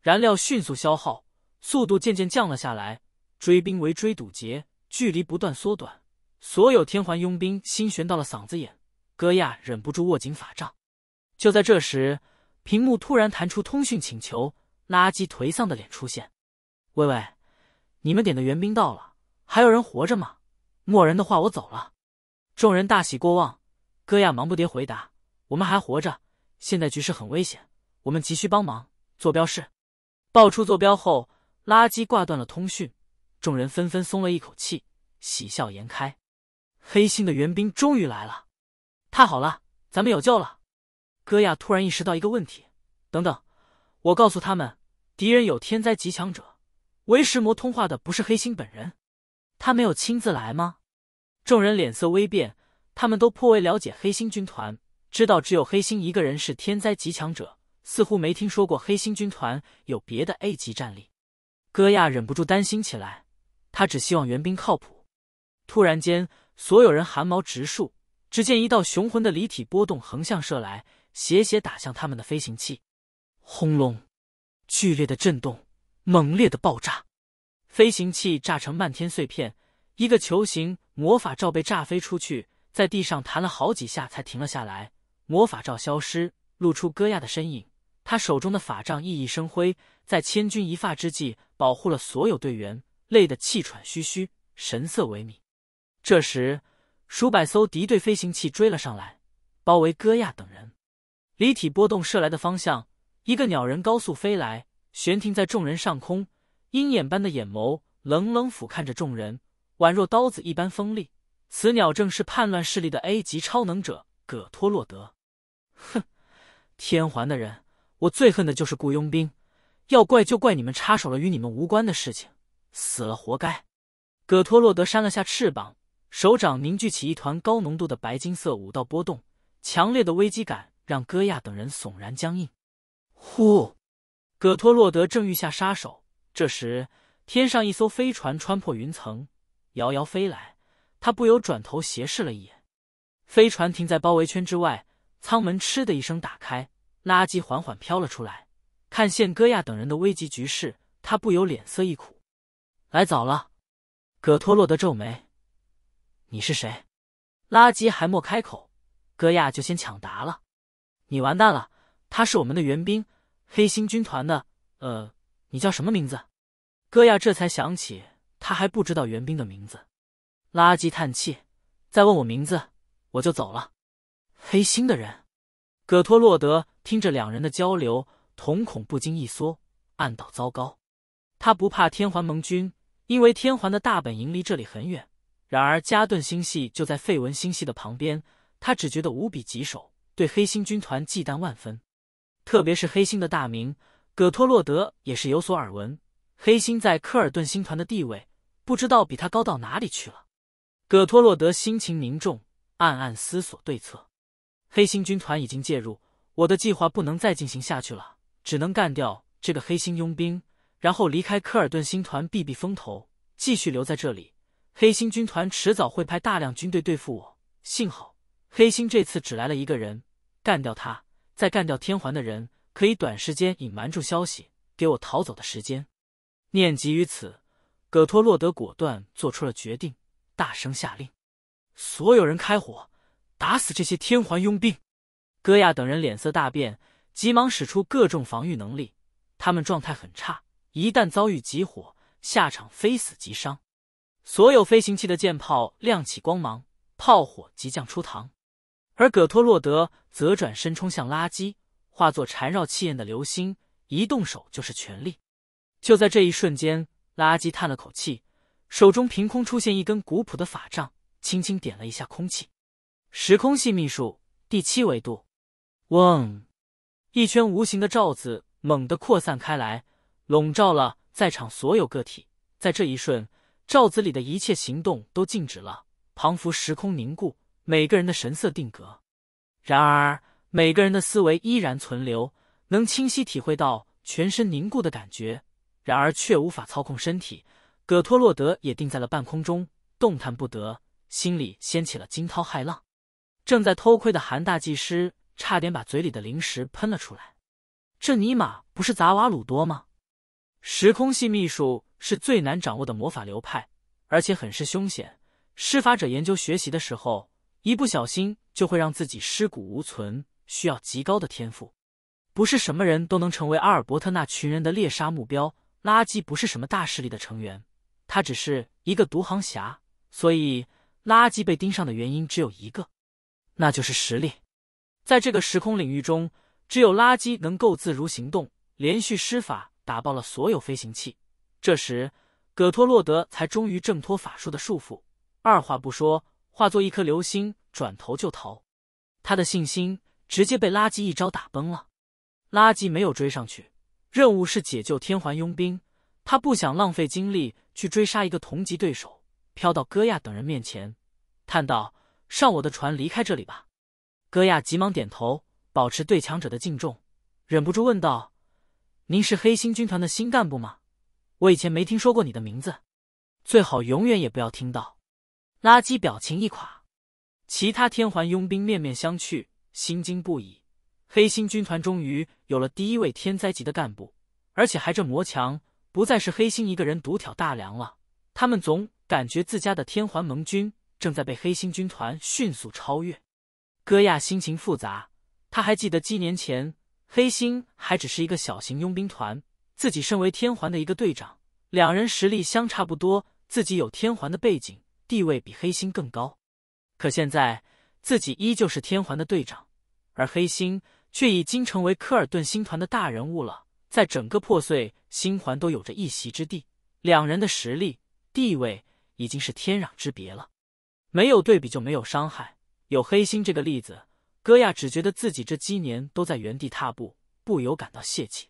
Speaker 1: 燃料迅速消耗，速度渐渐降了下来。追兵围追堵截，距离不断缩短。所有天环佣兵心悬到了嗓子眼，戈亚忍不住握紧法杖。就在这时，屏幕突然弹出通讯请求，垃圾颓丧的脸出现：“喂喂，你们点的援兵到了，还有人活着吗？没人的话，我走了。”众人大喜过望，戈亚忙不迭回答：“我们还活着，现在局势很危险，我们急需帮忙。”坐标是，报出坐标后，垃圾挂断了通讯，众人纷纷松了一口气，喜笑颜开。黑心的援兵终于来了，太好了，咱们有救了。戈亚突然意识到一个问题：“等等，我告诉他们，敌人有天灾极强者，为石魔通话的不是黑心本人，他没有亲自来吗？”众人脸色微变，他们都颇为了解黑心军团，知道只有黑心一个人是天灾极强者，似乎没听说过黑心军团有别的 A 级战力。戈亚忍不住担心起来，他只希望援兵靠谱。突然间，所有人汗毛直竖，只见一道雄浑的离体波动横向射来，斜斜打向他们的飞行器。轰隆！剧烈的震动，猛烈的爆炸，飞行器炸成漫天碎片，一个球形。魔法罩被炸飞出去，在地上弹了好几下才停了下来。魔法罩消失，露出戈亚的身影。他手中的法杖熠熠生辉，在千钧一发之际保护了所有队员，累得气喘吁吁，神色萎靡。这时，数百艘敌对飞行器追了上来，包围戈亚等人。离体波动射来的方向，一个鸟人高速飞来，悬停在众人上空，鹰眼般的眼眸冷冷俯瞰着众人。宛若刀子一般锋利，此鸟正是叛乱势力的 A 级超能者葛托洛德。哼，天环的人，我最恨的就是雇佣兵，要怪就怪你们插手了与你们无关的事情，死了活该。葛托洛德扇了下翅膀，手掌凝聚起一团高浓度的白金色武道波动，强烈的危机感让戈亚等人悚然僵硬。呼，葛托洛德正欲下杀手，这时天上一艘飞船穿破云层。遥遥飞来，他不由转头斜视了一眼。飞船停在包围圈之外，舱门“嗤”的一声打开，垃圾缓缓飘了出来。看现戈亚等人的危急局势，他不由脸色一苦。来早了，葛托洛德皱眉：“你是谁？”垃圾还没开口，戈亚就先抢答了：“你完蛋了，他是我们的援兵，黑星军团的。呃，你叫什么名字？”戈亚这才想起。他还不知道援兵的名字，垃圾叹气，再问我名字我就走了。黑心的人，葛托洛德听着两人的交流，瞳孔不禁一缩，暗道糟糕。他不怕天环盟军，因为天环的大本营离这里很远。然而加顿星系就在费文星系的旁边，他只觉得无比棘手，对黑心军团忌惮万分。特别是黑心的大名，葛托洛德也是有所耳闻。黑心在科尔顿星团的地位。不知道比他高到哪里去了。葛托洛德心情凝重，暗暗思索对策。黑心军团已经介入，我的计划不能再进行下去了，只能干掉这个黑心佣兵，然后离开科尔顿星团避避风头，继续留在这里。黑心军团迟早会派大量军队对付我，幸好黑心这次只来了一个人，干掉他，再干掉天环的人，可以短时间隐瞒住消息，给我逃走的时间。念及于此。戈托洛德果断做出了决定，大声下令：“所有人开火，打死这些天环佣兵！”戈亚等人脸色大变，急忙使出各种防御能力。他们状态很差，一旦遭遇急火，下场非死即伤。所有飞行器的舰炮亮起光芒，炮火即将出膛。而戈托洛德则转身冲向垃圾，化作缠绕气焰的流星，一动手就是全力。就在这一瞬间。垃圾叹了口气，手中凭空出现一根古朴的法杖，轻轻点了一下空气。时空系秘术第七维度，嗡，一圈无形的罩子猛地扩散开来，笼罩了在场所有个体。在这一瞬，罩子里的一切行动都静止了，彷佛时空凝固，每个人的神色定格。然而，每个人的思维依然存留，能清晰体会到全身凝固的感觉。然而却无法操控身体，葛托洛德也定在了半空中，动弹不得，心里掀起了惊涛骇浪。正在偷窥的韩大技师差点把嘴里的零食喷了出来。这尼玛不是杂瓦鲁多吗？时空系秘术是最难掌握的魔法流派，而且很是凶险。施法者研究学习的时候，一不小心就会让自己尸骨无存，需要极高的天赋，不是什么人都能成为阿尔伯特那群人的猎杀目标。垃圾不是什么大势力的成员，他只是一个独行侠，所以垃圾被盯上的原因只有一个，那就是实力。在这个时空领域中，只有垃圾能够自如行动，连续施法打爆了所有飞行器。这时，葛托洛德才终于挣脱法术的束缚，二话不说化作一颗流星，转头就逃。他的信心直接被垃圾一招打崩了。垃圾没有追上去。任务是解救天环佣兵，他不想浪费精力去追杀一个同级对手。飘到戈亚等人面前，叹道：“上我的船，离开这里吧。”戈亚急忙点头，保持对强者的敬重，忍不住问道：“您是黑心军团的新干部吗？我以前没听说过你的名字，最好永远也不要听到。”垃圾表情一垮，其他天环佣兵面面相觑，心惊不已。黑心军团终于有了第一位天灾级的干部，而且还这魔强，不再是黑心一个人独挑大梁了。他们总感觉自家的天环盟军正在被黑心军团迅速超越。戈亚心情复杂，他还记得几年前黑心还只是一个小型佣兵团，自己身为天环的一个队长，两人实力相差不多，自己有天环的背景，地位比黑心更高。可现在自己依旧是天环的队长，而黑心。却已经成为科尔顿星团的大人物了，在整个破碎星环都有着一席之地。两人的实力地位已经是天壤之别了，没有对比就没有伤害。有黑心这个例子，戈亚只觉得自己这几年都在原地踏步，不由感到泄气。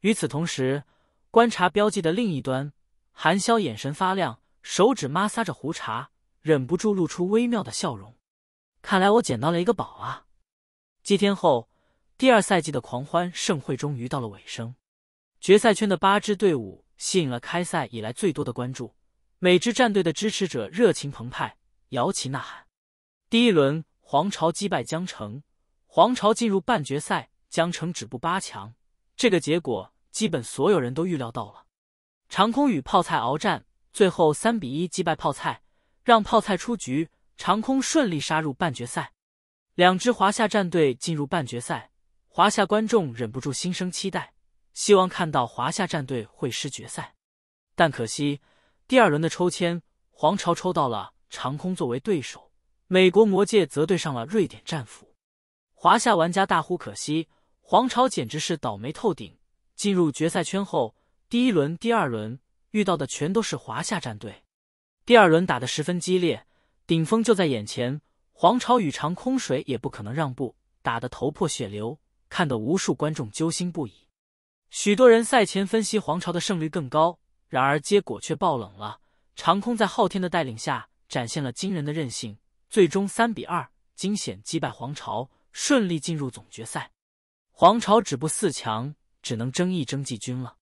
Speaker 1: 与此同时，观察标记的另一端，韩萧眼神发亮，手指摩挲着胡茬，忍不住露出微妙的笑容。看来我捡到了一个宝啊！几天后。第二赛季的狂欢盛会终于到了尾声，决赛圈的八支队伍吸引了开赛以来最多的关注，每支战队的支持者热情澎湃，摇旗呐喊。第一轮，皇朝击败江城，皇朝进入半决赛，江城止步八强。这个结果基本所有人都预料到了。长空与泡菜鏖战，最后三比一击败泡菜，让泡菜出局，长空顺利杀入半决赛。两支华夏战队进入半决赛。华夏观众忍不住心生期待，希望看到华夏战队会师决赛。但可惜，第二轮的抽签，黄巢抽到了长空作为对手，美国魔界则对上了瑞典战斧。华夏玩家大呼可惜，黄巢简直是倒霉透顶。进入决赛圈后，第一轮、第二轮遇到的全都是华夏战队。第二轮打得十分激烈，顶峰就在眼前，黄巢与长空谁也不可能让步，打得头破血流。看得无数观众揪心不已，许多人赛前分析皇朝的胜率更高，然而结果却爆冷了。长空在昊天的带领下展现了惊人的韧性，最终三比二惊险击败皇朝，顺利进入总决赛。皇朝止步四强，只能争一争季军了。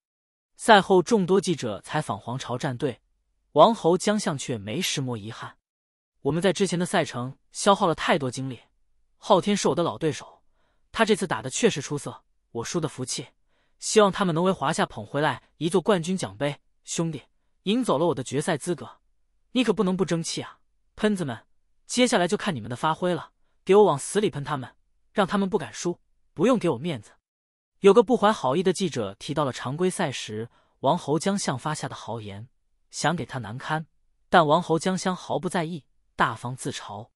Speaker 1: 赛后，众多记者采访皇朝战队，王侯将相却没石磨遗憾，我们在之前的赛程消耗了太多精力，昊天是我的老对手。他这次打的确实出色，我输的服气。希望他们能为华夏捧回来一座冠军奖杯。兄弟，赢走了我的决赛资格，你可不能不争气啊！喷子们，接下来就看你们的发挥了，给我往死里喷他们，让他们不敢输。不用给我面子。有个不怀好意的记者提到了常规赛时王侯将相发下的豪言，想给他难堪，但王侯将相毫不在意，大方自嘲：“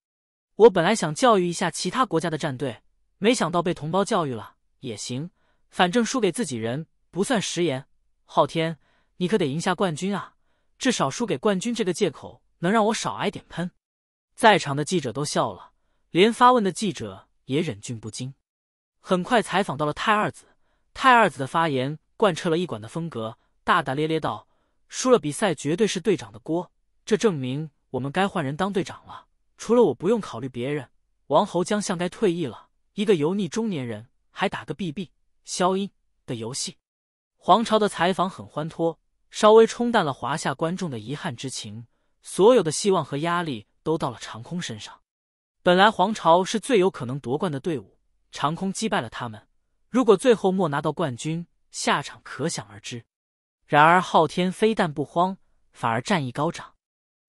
Speaker 1: 我本来想教育一下其他国家的战队。”没想到被同胞教育了也行，反正输给自己人不算食言。昊天，你可得赢下冠军啊！至少输给冠军这个借口能让我少挨点喷。在场的记者都笑了，连发问的记者也忍俊不禁。很快采访到了太二子，太二子的发言贯彻了一管的风格，大大咧咧道：“输了比赛绝对是队长的锅，这证明我们该换人当队长了。除了我不用考虑别人，王侯将相该退役了。”一个油腻中年人还打个 B B 消音的游戏，皇朝的采访很欢脱，稍微冲淡了华夏观众的遗憾之情。所有的希望和压力都到了长空身上。本来皇朝是最有可能夺冠的队伍，长空击败了他们。如果最后莫拿到冠军，下场可想而知。然而昊天非但不慌，反而战意高涨。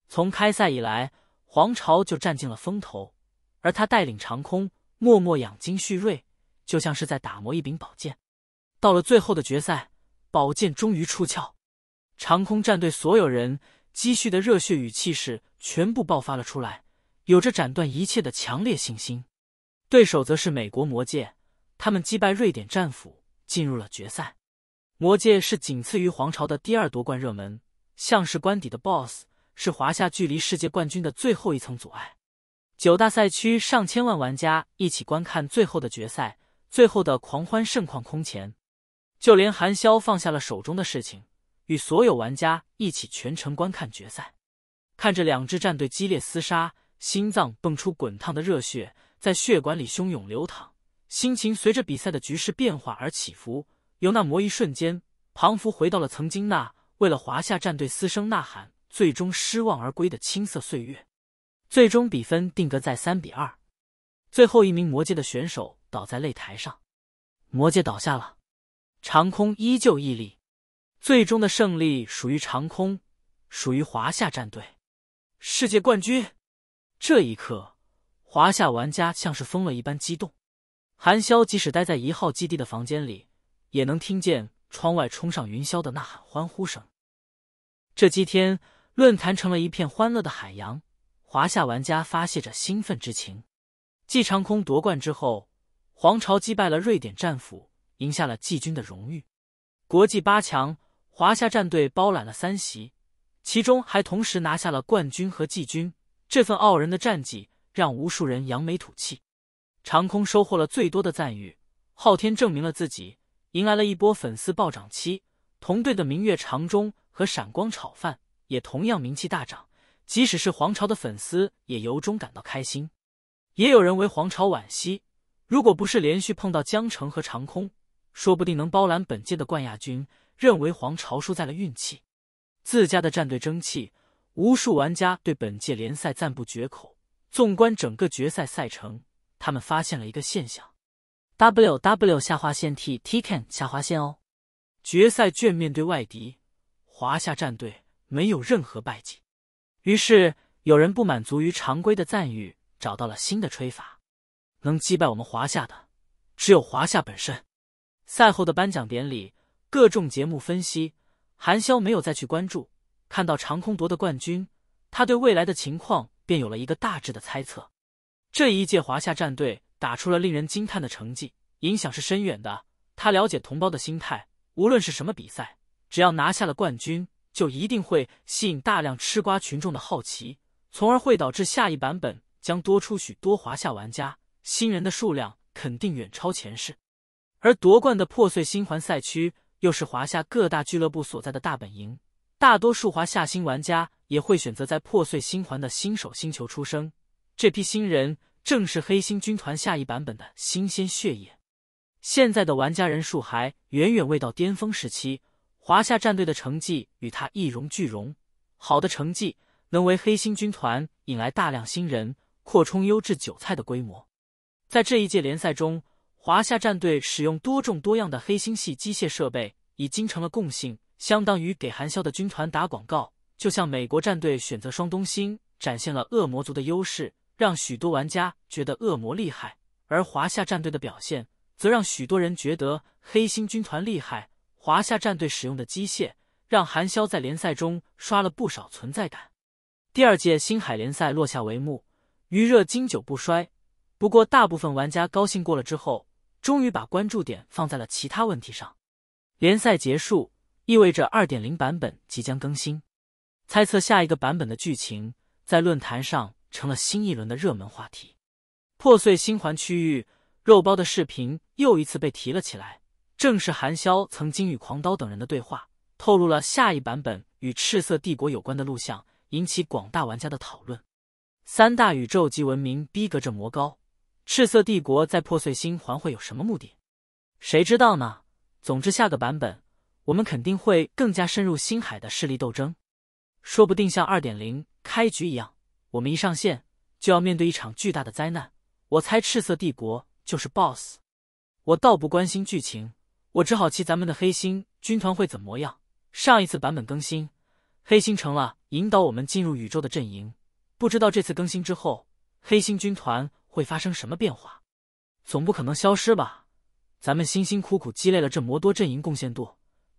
Speaker 1: 从开赛以来，皇朝就占尽了风头，而他带领长空。默默养精蓄锐，就像是在打磨一柄宝剑。到了最后的决赛，宝剑终于出鞘。长空战队所有人积蓄的热血与气势全部爆发了出来，有着斩断一切的强烈信心。对手则是美国魔界，他们击败瑞典战斧进入了决赛。魔界是仅次于皇朝的第二夺冠热门，像是关底的 BOSS，是华夏距离世界冠军的最后一层阻碍。九大赛区上千万玩家一起观看最后的决赛，最后的狂欢盛况空前。就连韩潇放下了手中的事情，与所有玩家一起全程观看决赛，看着两支战队激烈厮杀，心脏蹦出滚烫的热血，在血管里汹涌流淌，心情随着比赛的局势变化而起伏。由那么一瞬间，庞福回到了曾经那为了华夏战队嘶声呐喊，最终失望而归的青涩岁月。最终比分定格在三比二，最后一名魔界的选手倒在擂台上，魔界倒下了，长空依旧屹立，最终的胜利属于长空，属于华夏战队，世界冠军！这一刻，华夏玩家像是疯了一般激动。韩潇即使待在一号基地的房间里，也能听见窗外冲上云霄的呐喊欢呼声。这七天，论坛成了一片欢乐的海洋。华夏玩家发泄着兴奋之情，季长空夺冠之后，皇朝击败了瑞典战斧，赢下了季军的荣誉。国际八强，华夏战队包揽了三席，其中还同时拿下了冠军和季军。这份傲人的战绩让无数人扬眉吐气。长空收获了最多的赞誉，昊天证明了自己，迎来了一波粉丝暴涨期。同队的明月长中和闪光炒饭也同样名气大涨。即使是皇朝的粉丝也由衷感到开心，也有人为皇朝惋惜。如果不是连续碰到江城和长空，说不定能包揽本届的冠亚军。认为皇朝输在了运气，自家的战队争气，无数玩家对本届联赛赞不绝口。纵观整个决赛赛程，他们发现了一个现象：W W 下划线 T T can 下划线哦。决赛圈面对外敌，华夏战队没有任何败绩。于是有人不满足于常规的赞誉，找到了新的吹法。能击败我们华夏的，只有华夏本身。赛后的颁奖典礼，各种节目分析，韩潇没有再去关注。看到长空夺得冠军，他对未来的情况便有了一个大致的猜测。这一届华夏战队打出了令人惊叹的成绩，影响是深远的。他了解同胞的心态，无论是什么比赛，只要拿下了冠军。就一定会吸引大量吃瓜群众的好奇，从而会导致下一版本将多出许多华夏玩家，新人的数量肯定远超前世。而夺冠的破碎星环赛区又是华夏各大俱乐部所在的大本营，大多数华夏新玩家也会选择在破碎星环的新手星球出生。这批新人正是黑星军团下一版本的新鲜血液。现在的玩家人数还远远未到巅峰时期。华夏战队的成绩与他一荣俱荣，好的成绩能为黑心军团引来大量新人，扩充优质韭菜的规模。在这一届联赛中，华夏战队使用多种多样的黑心系机械设备，已经成了共性，相当于给韩潇的军团打广告。就像美国战队选择双东星，展现了恶魔族的优势，让许多玩家觉得恶魔厉害；而华夏战队的表现，则让许多人觉得黑心军团厉害。华夏战队使用的机械让韩潇在联赛中刷了不少存在感。第二届星海联赛落下帷幕，余热经久不衰。不过，大部分玩家高兴过了之后，终于把关注点放在了其他问题上。联赛结束意味着2.0版本即将更新，猜测下一个版本的剧情在论坛上成了新一轮的热门话题。破碎星环区域肉包的视频又一次被提了起来。正是韩萧曾经与狂刀等人的对话，透露了下一版本与赤色帝国有关的录像，引起广大玩家的讨论。三大宇宙级文明逼格着魔高，赤色帝国在破碎星环会有什么目的？谁知道呢？总之，下个版本我们肯定会更加深入星海的势力斗争。说不定像二点零开局一样，我们一上线就要面对一场巨大的灾难。我猜赤色帝国就是 BOSS。我倒不关心剧情。我只好奇咱们的黑星军团会怎么样？上一次版本更新，黑星成了引导我们进入宇宙的阵营，不知道这次更新之后，黑星军团会发生什么变化？总不可能消失吧？咱们辛辛苦苦积累了这魔多阵营贡献度，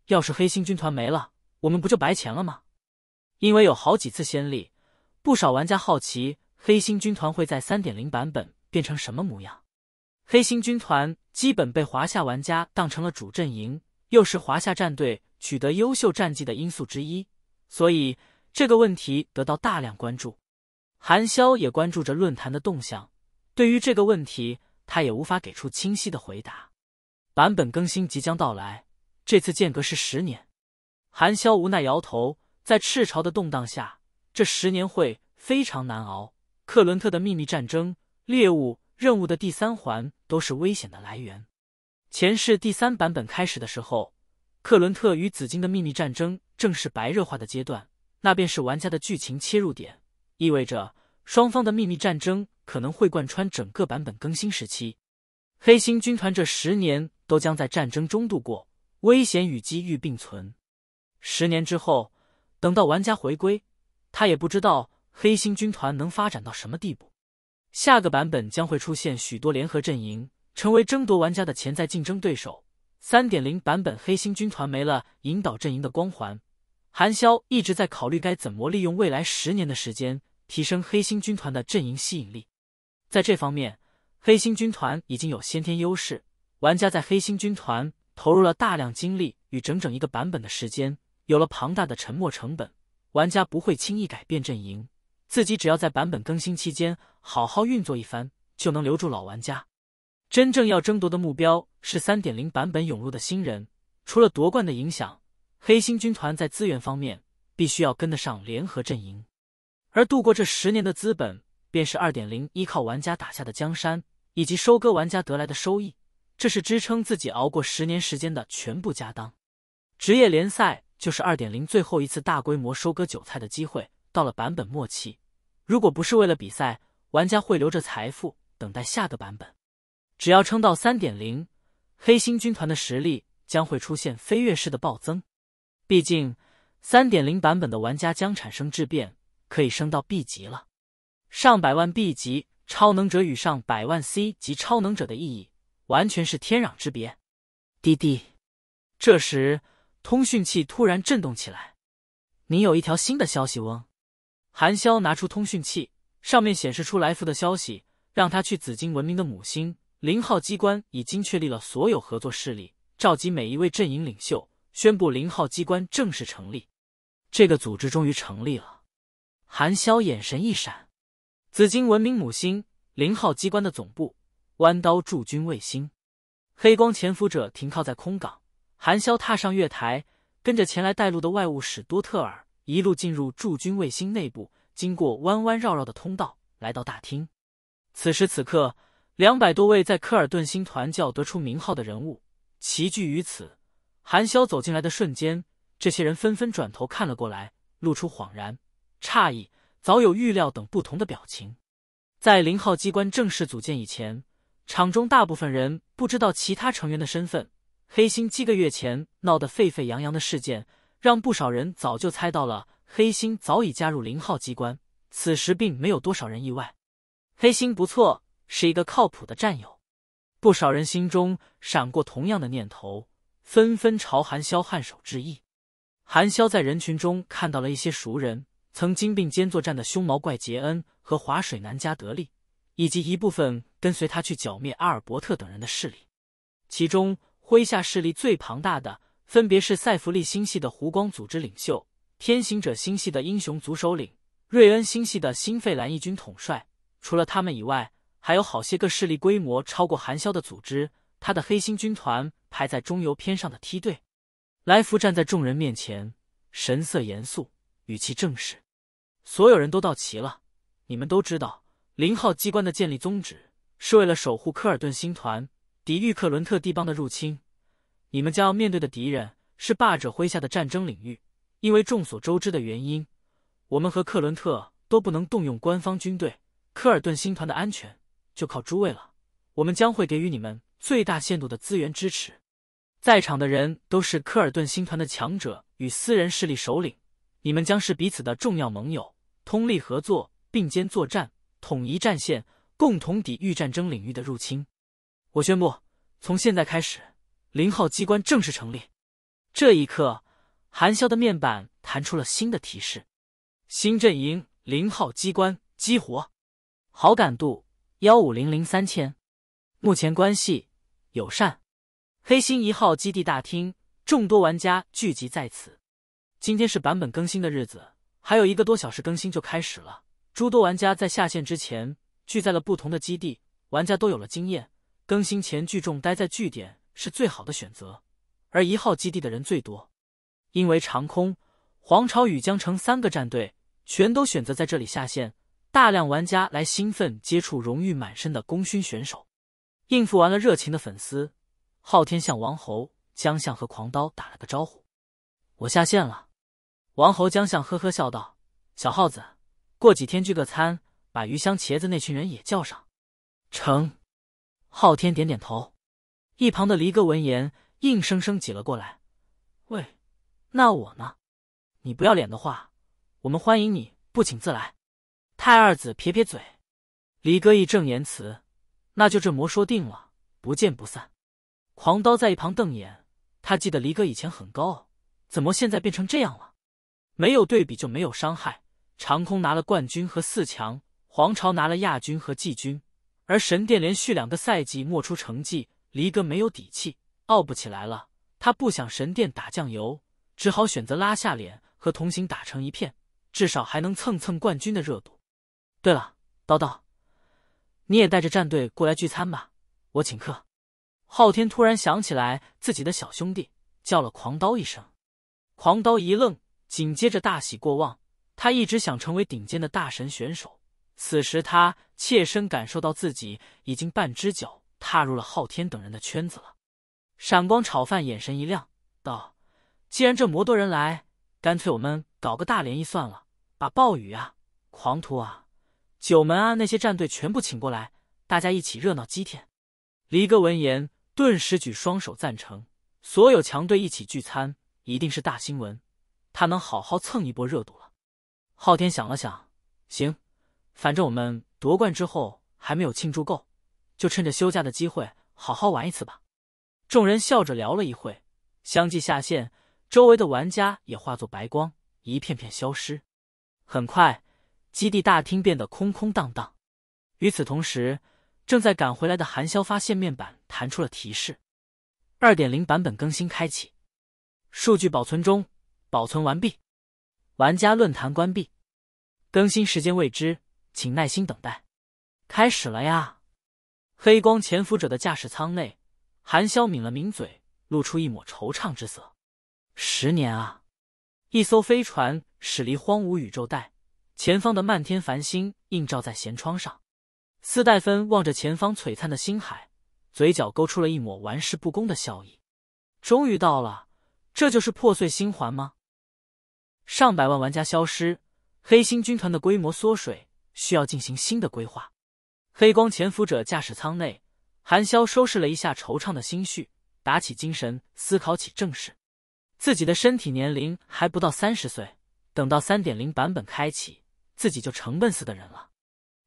Speaker 1: 要是黑星军团没了，我们不就白钱了吗？因为有好几次先例，不少玩家好奇黑星军团会在3.0版本变成什么模样？黑星军团。基本被华夏玩家当成了主阵营，又是华夏战队取得优秀战绩的因素之一，所以这个问题得到大量关注。韩潇也关注着论坛的动向，对于这个问题，他也无法给出清晰的回答。版本更新即将到来，这次间隔是十年。韩潇无奈摇头，在赤潮的动荡下，这十年会非常难熬。克伦特的秘密战争猎物任务的第三环。都是危险的来源。前世第三版本开始的时候，克伦特与紫金的秘密战争正是白热化的阶段，那便是玩家的剧情切入点，意味着双方的秘密战争可能会贯穿整个版本更新时期。黑星军团这十年都将在战争中度过，危险与机遇并存。十年之后，等到玩家回归，他也不知道黑星军团能发展到什么地步。下个版本将会出现许多联合阵营，成为争夺玩家的潜在竞争对手。3.0版本黑星军团没了引导阵营的光环，韩潇一直在考虑该怎么利用未来十年的时间提升黑星军团的阵营吸引力。在这方面，黑星军团已经有先天优势。玩家在黑星军团投入了大量精力与整整一个版本的时间，有了庞大的沉没成本，玩家不会轻易改变阵营。自己只要在版本更新期间好好运作一番，就能留住老玩家。真正要争夺的目标是三点零版本涌入的新人。除了夺冠的影响，黑心军团在资源方面必须要跟得上联合阵营。而度过这十年的资本，便是二点零依靠玩家打下的江山，以及收割玩家得来的收益。这是支撑自己熬过十年时间的全部家当。职业联赛就是二点零最后一次大规模收割韭菜的机会。到了版本末期。如果不是为了比赛，玩家会留着财富等待下个版本。只要撑到三点零，黑心军团的实力将会出现飞跃式的暴增。毕竟，三点零版本的玩家将产生质变，可以升到 B 级了。上百万 B 级超能者与上百万 C 级超能者的意义完全是天壤之别。滴滴，这时通讯器突然震动起来，你有一条新的消息，翁。韩潇拿出通讯器，上面显示出来复的消息，让他去紫金文明的母星。零号机关已经确立了所有合作势力，召集每一位阵营领袖，宣布零号机关正式成立。这个组织终于成立了。韩潇眼神一闪，紫金文明母星零号机关的总部——弯刀驻军卫星，黑光潜伏者停靠在空港。韩潇踏上月台，跟着前来带路的外务使多特尔。一路进入驻军卫星内部，经过弯弯绕绕的通道，来到大厅。此时此刻，两百多位在科尔顿星团教得出名号的人物齐聚于此。韩潇走进来的瞬间，这些人纷纷转头看了过来，露出恍然、诧异、早有预料等不同的表情。在零号机关正式组建以前，场中大部分人不知道其他成员的身份。黑星几个月前闹得沸沸扬扬的事件。让不少人早就猜到了，黑心早已加入零号机关。此时并没有多少人意外，黑心不错，是一个靠谱的战友。不少人心中闪过同样的念头，纷纷朝韩萧颔首致意。韩萧在人群中看到了一些熟人，曾经并肩作战的凶毛怪杰恩和滑水男加德利，以及一部分跟随他去剿灭阿尔伯特等人的势力。其中麾下势力最庞大的。分别是塞弗利星系的湖光组织领袖，天行者星系的英雄族首领，瑞恩星系的新费兰义军统帅。除了他们以外，还有好些个势力规模超过韩萧的组织。他的黑星军团排在中游偏上的梯队。来福站在众人面前，神色严肃，语气正式：“所有人都到齐了。你们都知道，零号机关的建立宗旨是为了守护科尔顿星团，抵御克伦特地邦的入侵。”你们将要面对的敌人是霸者麾下的战争领域。因为众所周知的原因，我们和克伦特都不能动用官方军队。科尔顿星团的安全就靠诸位了。我们将会给予你们最大限度的资源支持。在场的人都是科尔顿星团的强者与私人势力首领，你们将是彼此的重要盟友，通力合作，并肩作战，统一战线，共同抵御战争领域的入侵。我宣布，从现在开始。零号机关正式成立，这一刻，韩潇的面板弹出了新的提示：新阵营零号机关激活，好感度幺五零零三千，目前关系友善。黑星一号基地大厅，众多玩家聚集在此。今天是版本更新的日子，还有一个多小时更新就开始了。诸多玩家在下线之前聚在了不同的基地，玩家都有了经验。更新前聚众待在据点。是最好的选择，而一号基地的人最多，因为长空、黄朝宇、江城三个战队全都选择在这里下线，大量玩家来兴奋接触荣誉满身的功勋选手。应付完了热情的粉丝，昊天向王侯、江相和狂刀打了个招呼：“我下线了。”王侯江相呵呵笑道：“小耗子，过几天聚个餐，把鱼香茄子那群人也叫上。”成，昊天点点头。一旁的黎哥闻言，硬生生挤了过来。“喂，那我呢？你不要脸的话，我们欢迎你不请自来。”太二子撇撇嘴。黎哥义正言辞：“那就这魔说定了，不见不散。”狂刀在一旁瞪眼，他记得黎哥以前很高傲，怎么现在变成这样了？没有对比就没有伤害。长空拿了冠军和四强，皇朝拿了亚军和季军，而神殿连续两个赛季没出成绩。离哥没有底气，傲不起来了。他不想神殿打酱油，只好选择拉下脸和同行打成一片，至少还能蹭蹭冠军的热度。对了，刀刀，你也带着战队过来聚餐吧，我请客。昊天突然想起来自己的小兄弟，叫了狂刀一声。狂刀一愣，紧接着大喜过望。他一直想成为顶尖的大神选手，此时他切身感受到自己已经半只脚。踏入了昊天等人的圈子了，闪光炒饭眼神一亮，道：“既然这么多人来，干脆我们搞个大联谊算了，把暴雨啊、狂徒啊、九门啊那些战队全部请过来，大家一起热闹几天。”离哥闻言，顿时举双手赞成。所有强队一起聚餐，一定是大新闻，他能好好蹭一波热度了。昊天想了想，行，反正我们夺冠之后还没有庆祝够。就趁着休假的机会好好玩一次吧。众人笑着聊了一会，相继下线，周围的玩家也化作白光，一片片消失。很快，基地大厅变得空空荡荡。与此同时，正在赶回来的韩潇发现面板弹出了提示：“二点零版本更新开启，数据保存中，保存完毕，玩家论坛关闭，更新时间未知，请耐心等待。”开始了呀！黑光潜伏者的驾驶舱内，韩潇抿了抿嘴，露出一抹惆怅之色。十年啊！一艘飞船驶离荒芜宇宙带，前方的漫天繁星映照在舷窗上。斯戴芬望着前方璀璨的星海，嘴角勾出了一抹玩世不恭的笑意。终于到了，这就是破碎星环吗？上百万玩家消失，黑星军团的规模缩水，需要进行新的规划。黑光潜伏者驾驶舱内，韩潇收拾了一下惆怅的心绪，打起精神思考起正事。自己的身体年龄还不到三十岁，等到三点零版本开启，自己就成笨死的人了。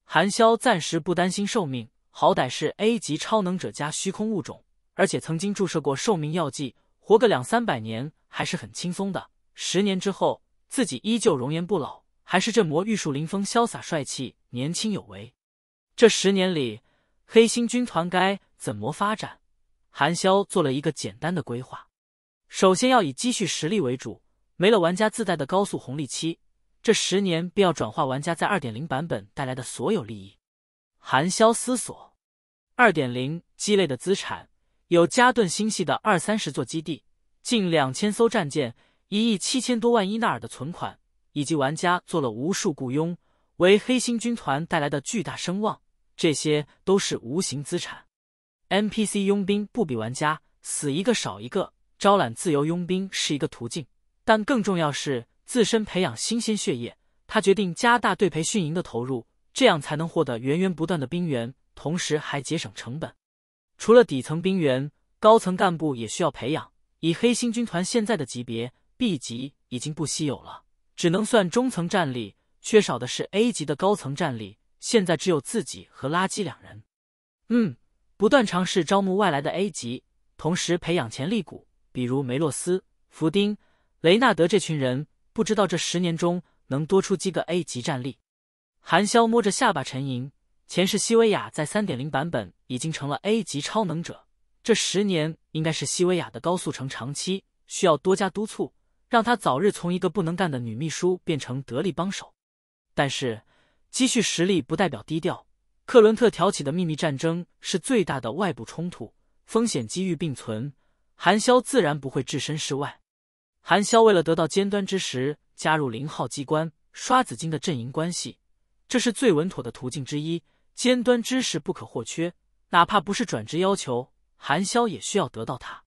Speaker 1: 韩潇暂时不担心寿命，好歹是 A 级超能者加虚空物种，而且曾经注射过寿命药剂，活个两三百年还是很轻松的。十年之后，自己依旧容颜不老，还是这模玉树临风、潇洒帅气、年轻有为。这十年里，黑星军团该怎么发展？韩潇做了一个简单的规划。首先要以积蓄实力为主，没了玩家自带的高速红利期，这十年便要转化玩家在二点零版本带来的所有利益。韩潇思索，二点零积累的资产有加顿星系的二三十座基地、近两千艘战舰、一亿七千多万伊纳尔的存款，以及玩家做了无数雇佣，为黑星军团带来的巨大声望。这些都是无形资产。NPC 佣兵不比玩家，死一个少一个。招揽自由佣兵是一个途径，但更重要是自身培养新鲜血液。他决定加大对培训营的投入，这样才能获得源源不断的兵源，同时还节省成本。除了底层兵员，高层干部也需要培养。以黑心军团现在的级别，B 级已经不稀有了，只能算中层战力，缺少的是 A 级的高层战力。现在只有自己和垃圾两人，嗯，不断尝试招募外来的 A 级，同时培养潜力股，比如梅洛斯、弗丁、雷纳德这群人，不知道这十年中能多出几个 A 级战力。韩潇摸着下巴沉吟，前世西维亚在三点零版本已经成了 A 级超能者，这十年应该是西维亚的高速成长期，需要多加督促，让她早日从一个不能干的女秘书变成得力帮手。但是。积蓄实力不代表低调。克伦特挑起的秘密战争是最大的外部冲突，风险机遇并存。韩萧自然不会置身事外。韩萧为了得到尖端知识，加入零号机关刷紫金的阵营关系，这是最稳妥的途径之一。尖端知识不可或缺，哪怕不是转职要求，韩萧也需要得到它。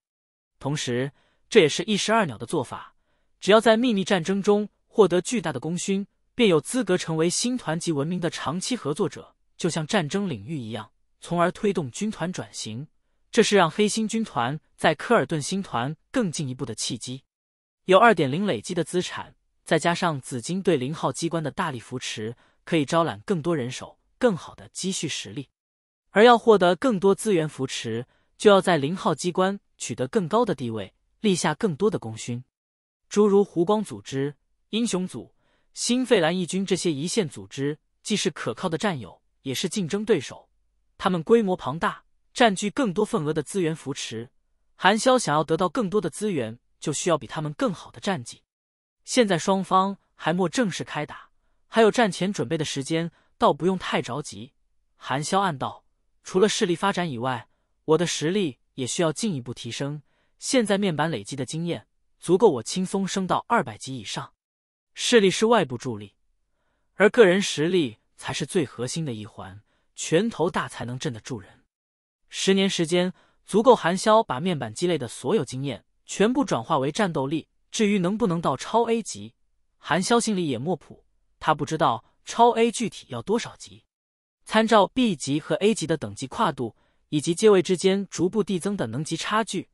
Speaker 1: 同时，这也是一石二鸟的做法。只要在秘密战争中获得巨大的功勋。便有资格成为星团级文明的长期合作者，就像战争领域一样，从而推动军团转型。这是让黑星军团在科尔顿星团更进一步的契机。有二点零累积的资产，再加上紫金对零号机关的大力扶持，可以招揽更多人手，更好的积蓄实力。而要获得更多资源扶持，就要在零号机关取得更高的地位，立下更多的功勋。诸如湖光组织、英雄组。新费兰义军这些一线组织既是可靠的战友，也是竞争对手。他们规模庞大，占据更多份额的资源扶持。韩潇想要得到更多的资源，就需要比他们更好的战绩。现在双方还没正式开打，还有战前准备的时间，倒不用太着急。韩潇暗道：除了势力发展以外，我的实力也需要进一步提升。现在面板累积的经验足够我轻松升到二百级以上。势力是外部助力，而个人实力才是最核心的一环。拳头大才能镇得住人。十年时间足够韩潇把面板积累的所有经验全部转化为战斗力。至于能不能到超 A 级，韩潇心里也默谱，他不知道超 A 具体要多少级。参照 B 级和 A 级的等级跨度，以及阶位之间逐步递增的能级差距，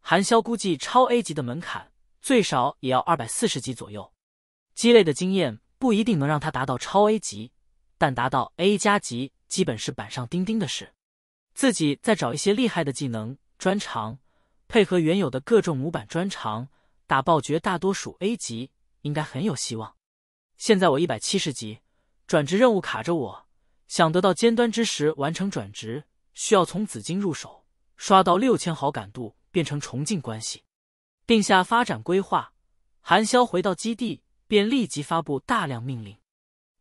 Speaker 1: 韩潇估计超 A 级的门槛最少也要二百四十级左右。积累的经验不一定能让他达到超 A 级，但达到 A 加级基本是板上钉钉的事。自己再找一些厉害的技能专长，配合原有的各种模板专长，打爆绝大多数 A 级应该很有希望。现在我一百七十级，转职任务卡着我，想得到尖端之时完成转职，需要从紫金入手，刷到六千好感度变成崇敬关系，定下发展规划。韩潇回到基地。便立即发布大量命令，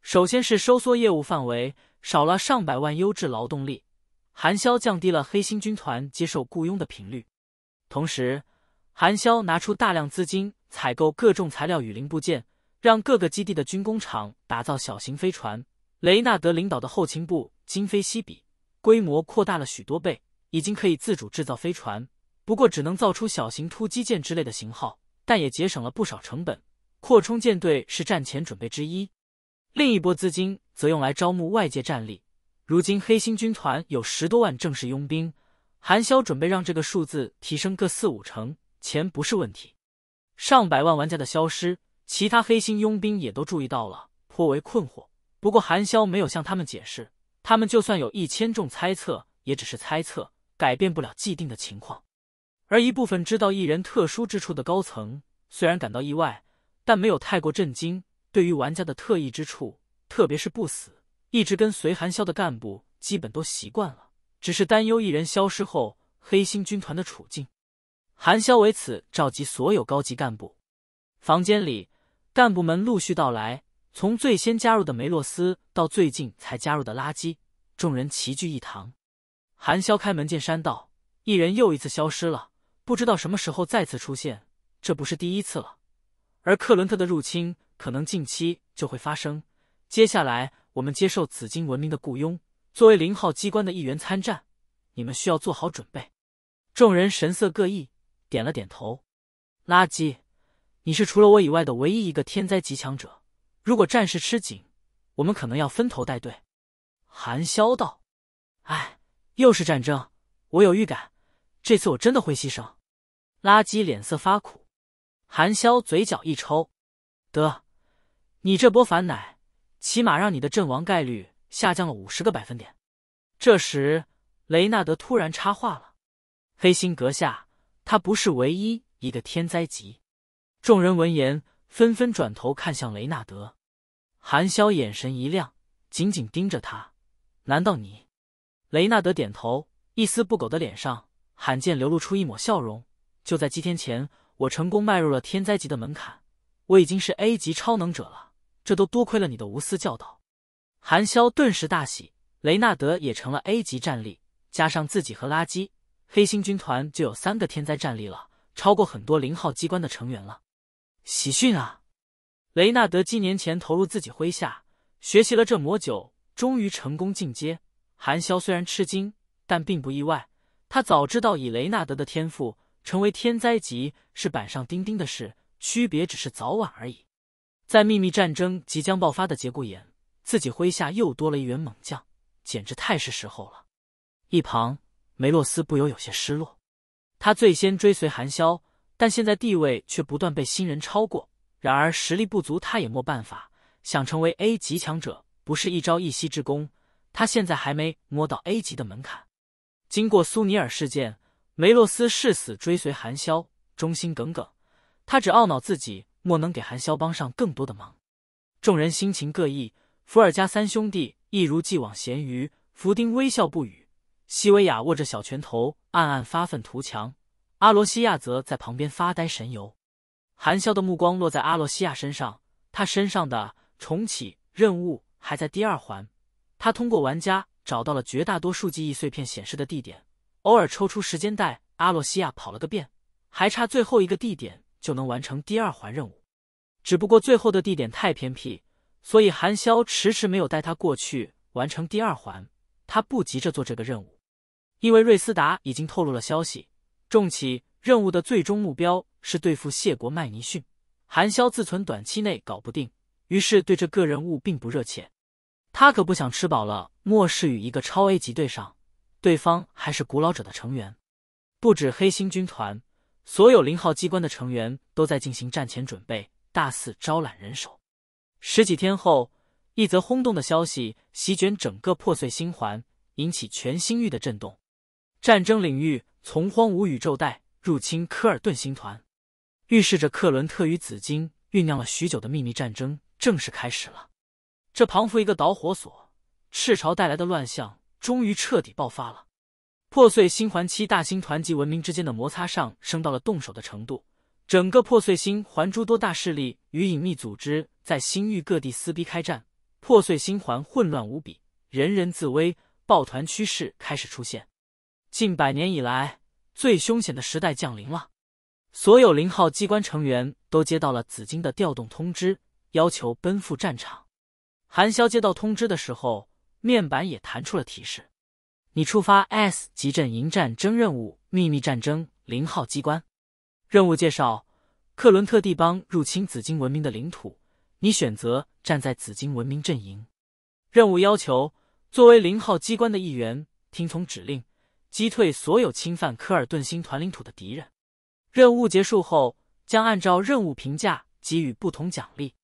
Speaker 1: 首先是收缩业务范围，少了上百万优质劳动力，韩潇降低了黑心军团接受雇佣的频率。同时，韩潇拿出大量资金采购各种材料与零部件，让各个基地的军工厂打造小型飞船。雷纳德领导的后勤部今非昔比，规模扩大了许多倍，已经可以自主制造飞船，不过只能造出小型突击舰之类的型号，但也节省了不少成本。扩充舰队是战前准备之一，另一波资金则用来招募外界战力。如今黑心军团有十多万正式佣兵，韩萧准备让这个数字提升个四五成，钱不是问题。上百万玩家的消失，其他黑心佣兵也都注意到了，颇为困惑。不过韩萧没有向他们解释，他们就算有一千种猜测，也只是猜测，改变不了既定的情况。而一部分知道一人特殊之处的高层，虽然感到意外。但没有太过震惊，对于玩家的特异之处，特别是不死一直跟随韩萧的干部，基本都习惯了。只是担忧一人消失后黑心军团的处境。韩萧为此召集所有高级干部。房间里，干部们陆续到来，从最先加入的梅洛斯到最近才加入的垃圾，众人齐聚一堂。韩萧开门见山道：“一人又一次消失了，不知道什么时候再次出现。这不是第一次了。”而克伦特的入侵可能近期就会发生。接下来，我们接受紫金文明的雇佣，作为零号机关的一员参战。你们需要做好准备。众人神色各异，点了点头。垃圾，你是除了我以外的唯一一个天灾级强者。如果战事吃紧，我们可能要分头带队。韩笑道：“哎，又是战争。我有预感，这次我真的会牺牲。”垃圾脸色发苦。韩潇嘴角一抽，得，你这波反奶，起码让你的阵亡概率下降了五十个百分点。这时，雷纳德突然插话了：“黑心阁下，他不是唯一一个天灾级。”众人闻言纷纷转头看向雷纳德，韩潇眼神一亮，紧紧盯着他。难道你？雷纳德点头，一丝不苟的脸上罕见流露出一抹笑容。就在几天前。我成功迈入了天灾级的门槛，我已经是 A 级超能者了，这都多亏了你的无私教导。韩潇顿时大喜，雷纳德也成了 A 级战力，加上自己和垃圾黑星军团，就有三个天灾战力了，超过很多零号机关的成员了。喜讯啊！雷纳德几年前投入自己麾下，学习了这魔酒，终于成功进阶。韩潇虽然吃惊，但并不意外，他早知道以雷纳德的天赋。成为天灾级是板上钉钉的事，区别只是早晚而已。在秘密战争即将爆发的节骨眼，自己麾下又多了一员猛将，简直太是时候了。一旁梅洛斯不由有些失落，他最先追随韩萧，但现在地位却不断被新人超过。然而实力不足，他也没办法。想成为 A 级强者，不是一朝一夕之功，他现在还没摸到 A 级的门槛。经过苏尼尔事件。梅洛斯誓死追随韩萧，忠心耿耿。他只懊恼自己莫能给韩萧帮上更多的忙。众人心情各异。伏尔加三兄弟一如既往咸鱼。弗丁微笑不语。西维亚握着小拳头，暗暗发愤图强。阿罗西亚则在旁边发呆神游。韩萧的目光落在阿罗西亚身上，他身上的重启任务还在第二环。他通过玩家找到了绝大多数记忆碎片显示的地点。偶尔抽出时间带阿洛西亚跑了个遍，还差最后一个地点就能完成第二环任务。只不过最后的地点太偏僻，所以韩潇迟迟没有带他过去完成第二环。他不急着做这个任务，因为瑞斯达已经透露了消息，重启任务的最终目标是对付谢国麦尼逊。韩潇自存短期内搞不定，于是对这个任务并不热切。他可不想吃饱了末世与一个超 A 级对上。对方还是古老者的成员，不止黑星军团，所有零号机关的成员都在进行战前准备，大肆招揽人手。十几天后，一则轰动的消息席卷整个破碎星环，引起全星域的震动。战争领域从荒芜宇宙带入侵科尔顿星团，预示着克伦特与紫金酝酿了许久的秘密战争正式开始了。这彷佛一个导火索，赤潮带来的乱象。终于彻底爆发了，破碎星环七大星团级文明之间的摩擦上升到了动手的程度，整个破碎星环诸多大势力与隐秘组织在星域各地撕逼开战，破碎星环混乱无比，人人自危，抱团趋势开始出现。近百年以来最凶险的时代降临了，所有零号机关成员都接到了紫金的调动通知，要求奔赴战场。韩潇接到通知的时候。面板也弹出了提示：你触发 S 级阵营战争任务——秘密战争零号机关。任务介绍：克伦特地邦入侵紫金文明的领土，你选择站在紫金文明阵营。任务要求：作为零号机关的一员，听从指令，击退所有侵犯科尔顿星团领土的敌人。任务结束后，将按照任务评价给予不同奖励。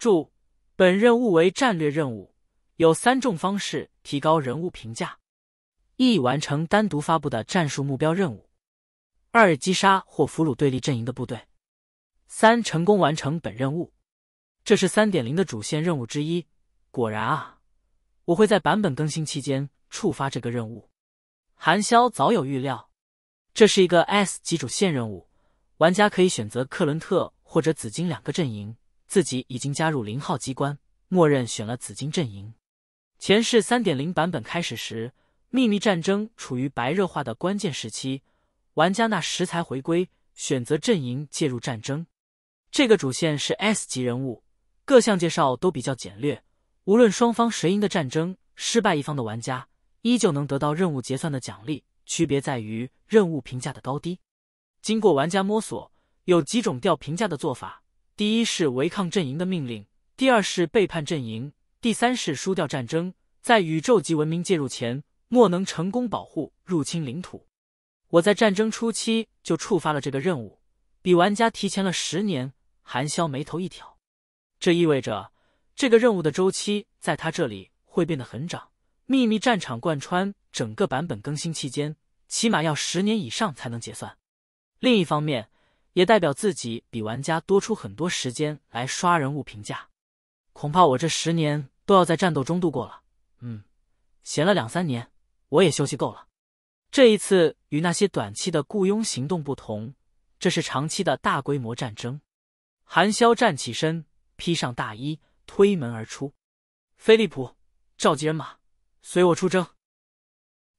Speaker 1: 注：本任务为战略任务。有三种方式提高人物评价：一、完成单独发布的战术目标任务；二、击杀或俘虏对立阵营的部队；三、成功完成本任务。这是三点零的主线任务之一。果然啊，我会在版本更新期间触发这个任务。韩潇早有预料，这是一个 S 级主线任务，玩家可以选择克伦特或者紫金两个阵营。自己已经加入零号机关，默认选了紫金阵营。前世三点零版本开始时，秘密战争处于白热化的关键时期，玩家那食材回归，选择阵营介入战争。这个主线是 S 级人物，各项介绍都比较简略。无论双方谁赢的战争，失败一方的玩家依旧能得到任务结算的奖励，区别在于任务评价的高低。经过玩家摸索，有几种掉评价的做法：第一是违抗阵营的命令，第二是背叛阵营。第三是输掉战争，在宇宙级文明介入前，莫能成功保护入侵领土。我在战争初期就触发了这个任务，比玩家提前了十年。韩萧眉头一挑，这意味着这个任务的周期在他这里会变得很长。秘密战场贯穿整个版本更新期间，起码要十年以上才能结算。另一方面，也代表自己比玩家多出很多时间来刷人物评价。恐怕我这十年。都要在战斗中度过了，嗯，闲了两三年，我也休息够了。这一次与那些短期的雇佣行动不同，这是长期的大规模战争。韩萧站起身，披上大衣，推门而出。菲利普，召集人马，随我出征。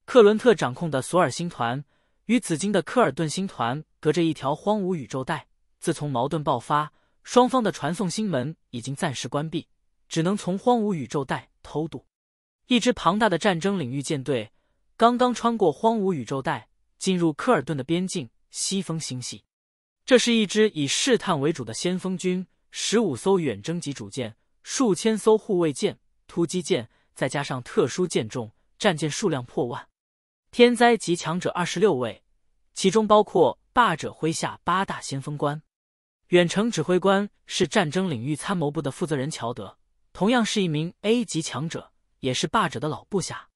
Speaker 1: 克伦特掌控的索尔星团与紫金的科尔顿星团隔着一条荒芜宇宙带。自从矛盾爆发，双方的传送星门已经暂时关闭。只能从荒芜宇宙带偷渡。一支庞大的战争领域舰队刚刚穿过荒芜宇宙带，进入科尔顿的边境西风星系。这是一支以试探为主的先锋军，十五艘远征级主舰，数千艘护卫舰、突击舰，再加上特殊舰种战舰数量破万。天灾级强者二十六位，其中包括霸者麾下八大先锋官。远程指挥官是战争领域参谋部的负责人乔德。同样是一名 A 级强者，也是霸者的老部下。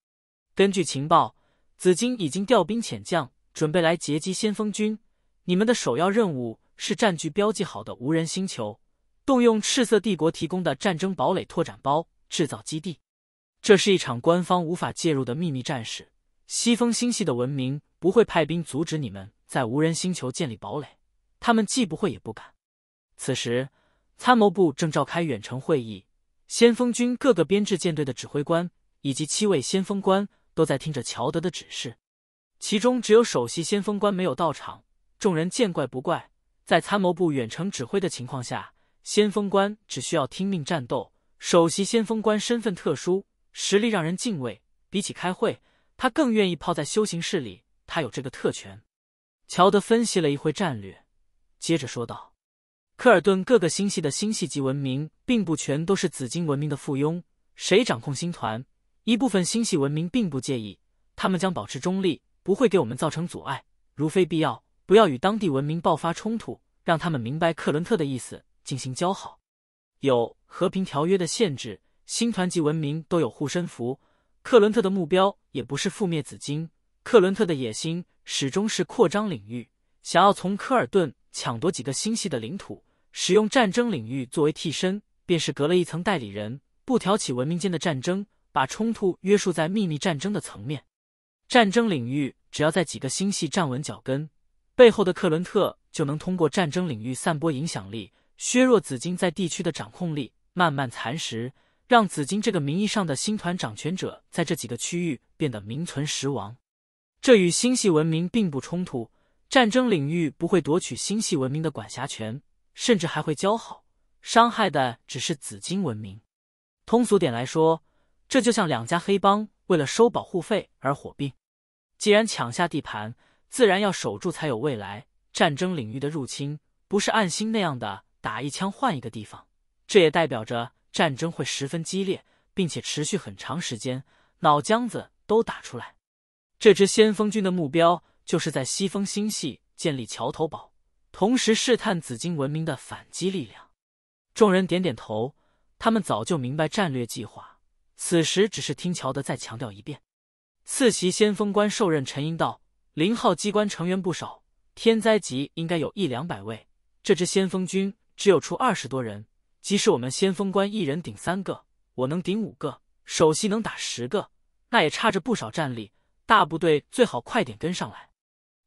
Speaker 1: 根据情报，紫金已经调兵遣将，准备来截击先锋军。你们的首要任务是占据标记好的无人星球，动用赤色帝国提供的战争堡垒拓展包制造基地。这是一场官方无法介入的秘密战事。西风星系的文明不会派兵阻止你们在无人星球建立堡垒，他们既不会也不敢。此时，参谋部正召开远程会议。先锋军各个编制舰队的指挥官以及七位先锋官都在听着乔德的指示，其中只有首席先锋官没有到场。众人见怪不怪，在参谋部远程指挥的情况下，先锋官只需要听命战斗。首席先锋官身份特殊，实力让人敬畏。比起开会，他更愿意泡在修行室里，他有这个特权。乔德分析了一会战略，接着说道。科尔顿各个星系的星系级文明，并不全都是紫金文明的附庸。谁掌控星团，一部分星系文明并不介意，他们将保持中立，不会给我们造成阻碍。如非必要，不要与当地文明爆发冲突，让他们明白克伦特的意思，进行交好。有和平条约的限制，星团级文明都有护身符。克伦特的目标也不是覆灭紫金，克伦特的野心始终是扩张领域，想要从科尔顿抢夺几个星系的领土。使用战争领域作为替身，便是隔了一层代理人，不挑起文明间的战争，把冲突约束在秘密战争的层面。战争领域只要在几个星系站稳脚跟，背后的克伦特就能通过战争领域散播影响力，削弱紫金在地区的掌控力，慢慢蚕食，让紫金这个名义上的星团掌权者在这几个区域变得名存实亡。这与星系文明并不冲突，战争领域不会夺取星系文明的管辖权。甚至还会交好，伤害的只是紫金文明。通俗点来说，这就像两家黑帮为了收保护费而火并。既然抢下地盘，自然要守住才有未来。战争领域的入侵，不是暗星那样的打一枪换一个地方，这也代表着战争会十分激烈，并且持续很长时间，脑浆子都打出来。这支先锋军的目标，就是在西风星系建立桥头堡。同时试探紫金文明的反击力量，众人点点头。他们早就明白战略计划，此时只是听乔德再强调一遍。次席先锋官受任陈英道：“零号机关成员不少，天灾级应该有一两百位。这支先锋军只有出二十多人，即使我们先锋官一人顶三个，我能顶五个，首席能打十个，那也差着不少战力。大部队最好快点跟上来。”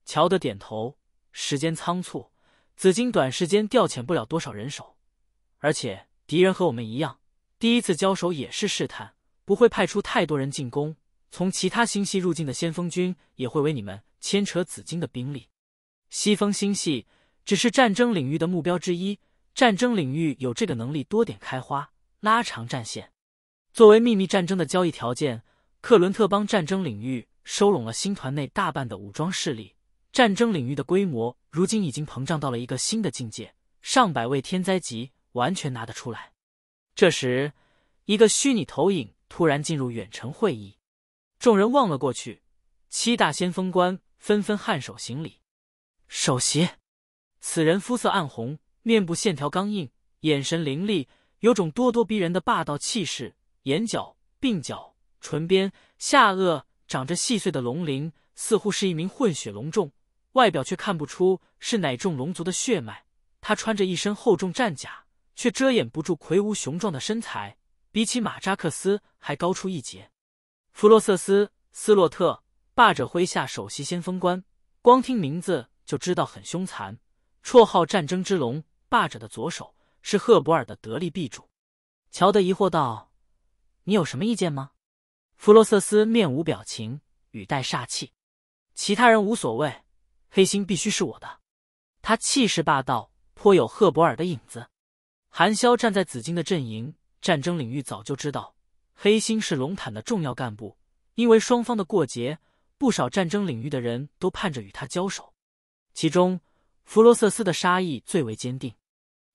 Speaker 1: 乔德点头，时间仓促。紫金短时间调遣不了多少人手，而且敌人和我们一样，第一次交手也是试探，不会派出太多人进攻。从其他星系入境的先锋军也会为你们牵扯紫金的兵力。西风星系只是战争领域的目标之一，战争领域有这个能力多点开花，拉长战线。作为秘密战争的交易条件，克伦特邦战争领域收拢了星团内大半的武装势力，战争领域的规模。如今已经膨胀到了一个新的境界，上百位天灾级完全拿得出来。这时，一个虚拟投影突然进入远程会议，众人望了过去，七大先锋官纷纷颔首行礼。首席，此人肤色暗红，面部线条刚硬，眼神凌厉，有种咄咄逼人的霸道气势。眼角、鬓角、唇边、下颚长着细碎的龙鳞，似乎是一名混血龙种。外表却看不出是哪种龙族的血脉。他穿着一身厚重战甲，却遮掩不住魁梧雄壮的身材，比起马扎克斯还高出一截。弗洛瑟斯·斯洛特，霸者麾下首席先锋官，光听名字就知道很凶残，绰号“战争之龙”。霸者的左手是赫伯尔的得力臂助。乔德疑惑道：“你有什么意见吗？”弗洛瑟斯面无表情，语带煞气：“其他人无所谓。”黑心必须是我的，他气势霸道，颇有赫伯尔的影子。韩萧站在紫金的阵营，战争领域早就知道黑心是龙坦的重要干部，因为双方的过节，不少战争领域的人都盼着与他交手。其中，弗罗瑟斯的杀意最为坚定。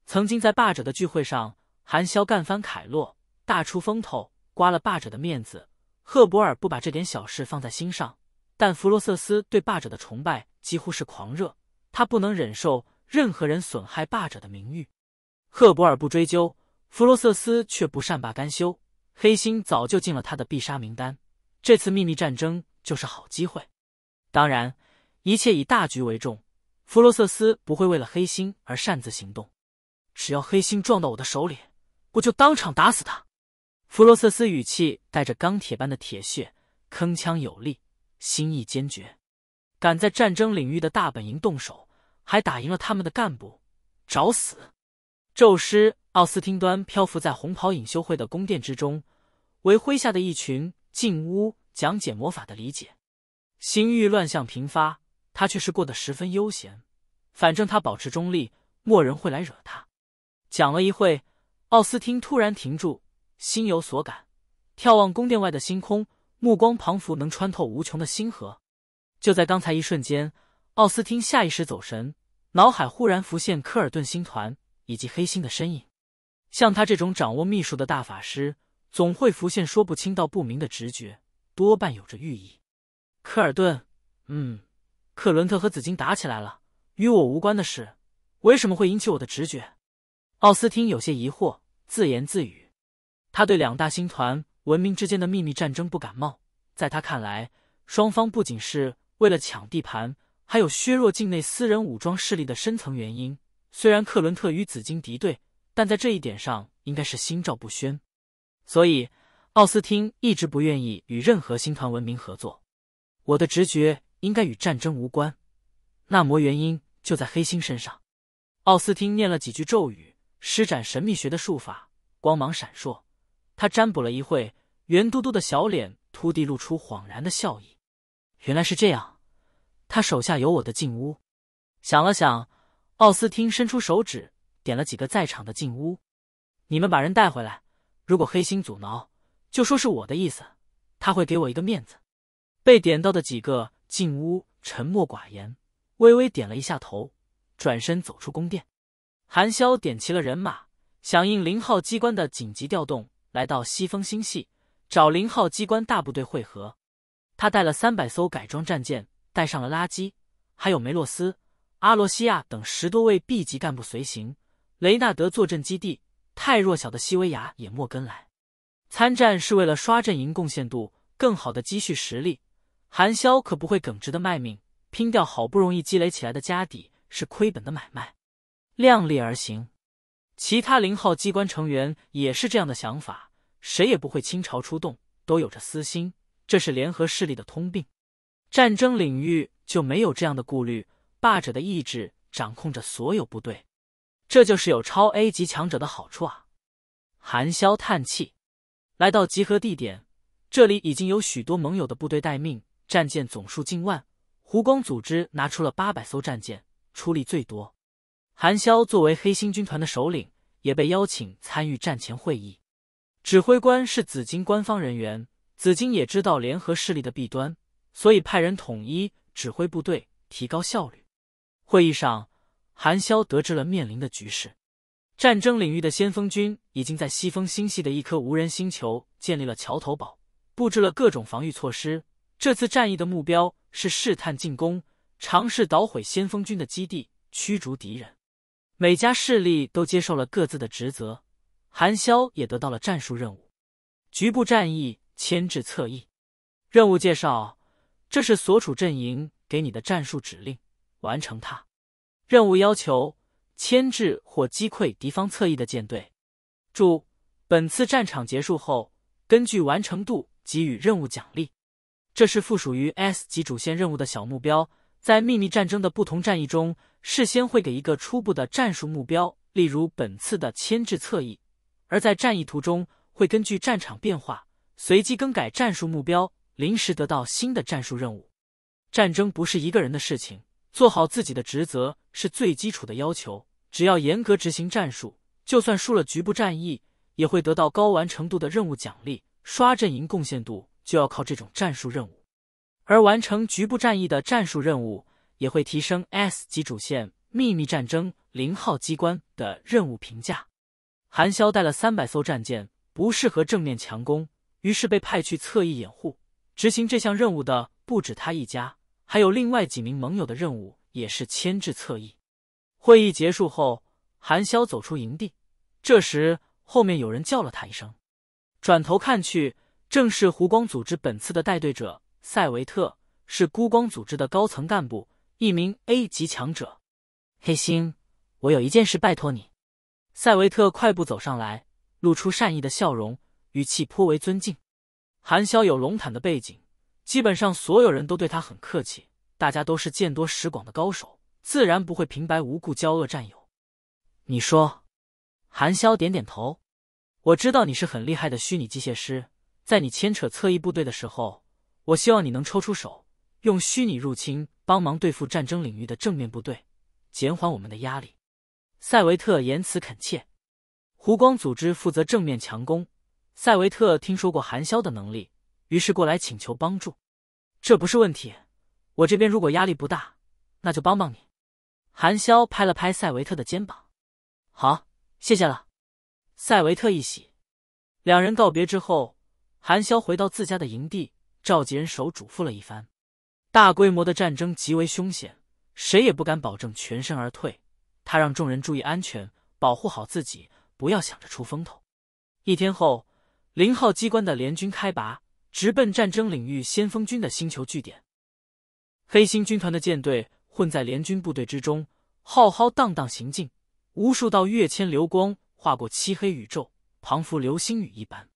Speaker 1: 曾经在霸者的聚会上，韩萧干翻凯洛，大出风头，刮了霸者的面子。赫伯尔不把这点小事放在心上，但弗罗瑟斯对霸者的崇拜。几乎是狂热，他不能忍受任何人损害霸者的名誉。赫伯尔不追究，弗罗瑟斯却不善罢甘休。黑心早就进了他的必杀名单，这次秘密战争就是好机会。当然，一切以大局为重，弗罗瑟斯不会为了黑心而擅自行动。只要黑心撞到我的手里，我就当场打死他。弗罗瑟斯语气带着钢铁般的铁血，铿锵有力，心意坚决。敢在战争领域的大本营动手，还打赢了他们的干部，找死！宙师奥斯汀端漂浮在红袍隐修会的宫殿之中，为麾下的一群进屋讲解魔法的理解。星域乱象频发，他却是过得十分悠闲。反正他保持中立，没人会来惹他。讲了一会，奥斯汀突然停住，心有所感，眺望宫殿外的星空，目光彷佛能穿透无穷的星河。就在刚才一瞬间，奥斯汀下意识走神，脑海忽然浮现科尔顿星团以及黑星的身影。像他这种掌握秘术的大法师，总会浮现说不清道不明的直觉，多半有着寓意。科尔顿，嗯，克伦特和紫金打起来了，与我无关的事，为什么会引起我的直觉？奥斯汀有些疑惑，自言自语。他对两大星团文明之间的秘密战争不感冒，在他看来，双方不仅是。为了抢地盘，还有削弱境内私人武装势力的深层原因。虽然克伦特与紫金敌对，但在这一点上应该是心照不宣。所以，奥斯汀一直不愿意与任何星团文明合作。我的直觉应该与战争无关，那魔原因就在黑星身上。奥斯汀念了几句咒语，施展神秘学的术法，光芒闪烁。他占卜了一会，圆嘟嘟的小脸突地露出恍然的笑意。原来是这样，他手下有我的进屋。想了想，奥斯汀伸出手指点了几个在场的进屋，你们把人带回来。如果黑心阻挠，就说是我的意思，他会给我一个面子。被点到的几个进屋沉默寡言，微微点了一下头，转身走出宫殿。韩潇点齐了人马，响应零号机关的紧急调动，来到西风星系，找零号机关大部队汇合。他带了三百艘改装战舰，带上了垃圾，还有梅洛斯、阿罗西亚等十多位 B 级干部随行。雷纳德坐镇基地，太弱小的西维亚也莫跟来。参战是为了刷阵营贡献度，更好的积蓄实力。韩潇可不会耿直的卖命，拼掉好不容易积累起来的家底是亏本的买卖，量力而行。其他零号机关成员也是这样的想法，谁也不会倾巢出动，都有着私心。这是联合势力的通病，战争领域就没有这样的顾虑。霸者的意志掌控着所有部队，这就是有超 A 级强者的好处啊！韩萧叹气，来到集合地点，这里已经有许多盟友的部队待命，战舰总数近万。湖光组织拿出了八百艘战舰，出力最多。韩萧作为黑星军团的首领，也被邀请参与战前会议。指挥官是紫金官方人员。紫金也知道联合势力的弊端，所以派人统一指挥部队，提高效率。会议上，韩萧得知了面临的局势：战争领域的先锋军已经在西风星系的一颗无人星球建立了桥头堡，布置了各种防御措施。这次战役的目标是试探进攻，尝试捣毁先锋军的基地，驱逐敌人。每家势力都接受了各自的职责，韩萧也得到了战术任务：局部战役。牵制侧翼。任务介绍：这是所处阵营给你的战术指令，完成它。任务要求：牵制或击溃敌方侧翼的舰队。注：本次战场结束后，根据完成度给予任务奖励。这是附属于 S 级主线任务的小目标。在秘密战争的不同战役中，事先会给一个初步的战术目标，例如本次的牵制侧翼，而在战役途中会根据战场变化。随机更改战术目标，临时得到新的战术任务。战争不是一个人的事情，做好自己的职责是最基础的要求。只要严格执行战术，就算输了局部战役，也会得到高完成度的任务奖励。刷阵营贡献度就要靠这种战术任务，而完成局部战役的战术任务也会提升 S 级主线秘密战争零号机关的任务评价。韩萧带了三百艘战舰，不适合正面强攻。于是被派去侧翼掩护。执行这项任务的不止他一家，还有另外几名盟友的任务也是牵制侧翼。会议结束后，韩潇走出营地，这时后面有人叫了他一声，转头看去，正是湖光组织本次的带队者塞维特，是孤光组织的高层干部，一名 A 级强者。黑星，我有一件事拜托你。塞维特快步走上来，露出善意的笑容。语气颇为尊敬。韩萧有龙坦的背景，基本上所有人都对他很客气。大家都是见多识广的高手，自然不会平白无故交恶战友。你说？韩萧点点头。我知道你是很厉害的虚拟机械师，在你牵扯侧翼部队的时候，我希望你能抽出手，用虚拟入侵帮忙对付战争领域的正面部队，减缓我们的压力。塞维特言辞恳切。湖光组织负责正面强攻。塞维特听说过韩萧的能力，于是过来请求帮助。这不是问题，我这边如果压力不大，那就帮帮你。韩萧拍了拍塞维特的肩膀：“好，谢谢了。”塞维特一喜。两人告别之后，韩萧回到自家的营地，召集人手，嘱咐了一番。大规模的战争极为凶险，谁也不敢保证全身而退。他让众人注意安全，保护好自己，不要想着出风头。一天后。零号机关的联军开拔，直奔战争领域先锋军的星球据点。黑星军团的舰队混在联军部队之中，浩浩荡荡行进，无数道跃迁流光划过漆黑宇宙，彷佛流星雨一般。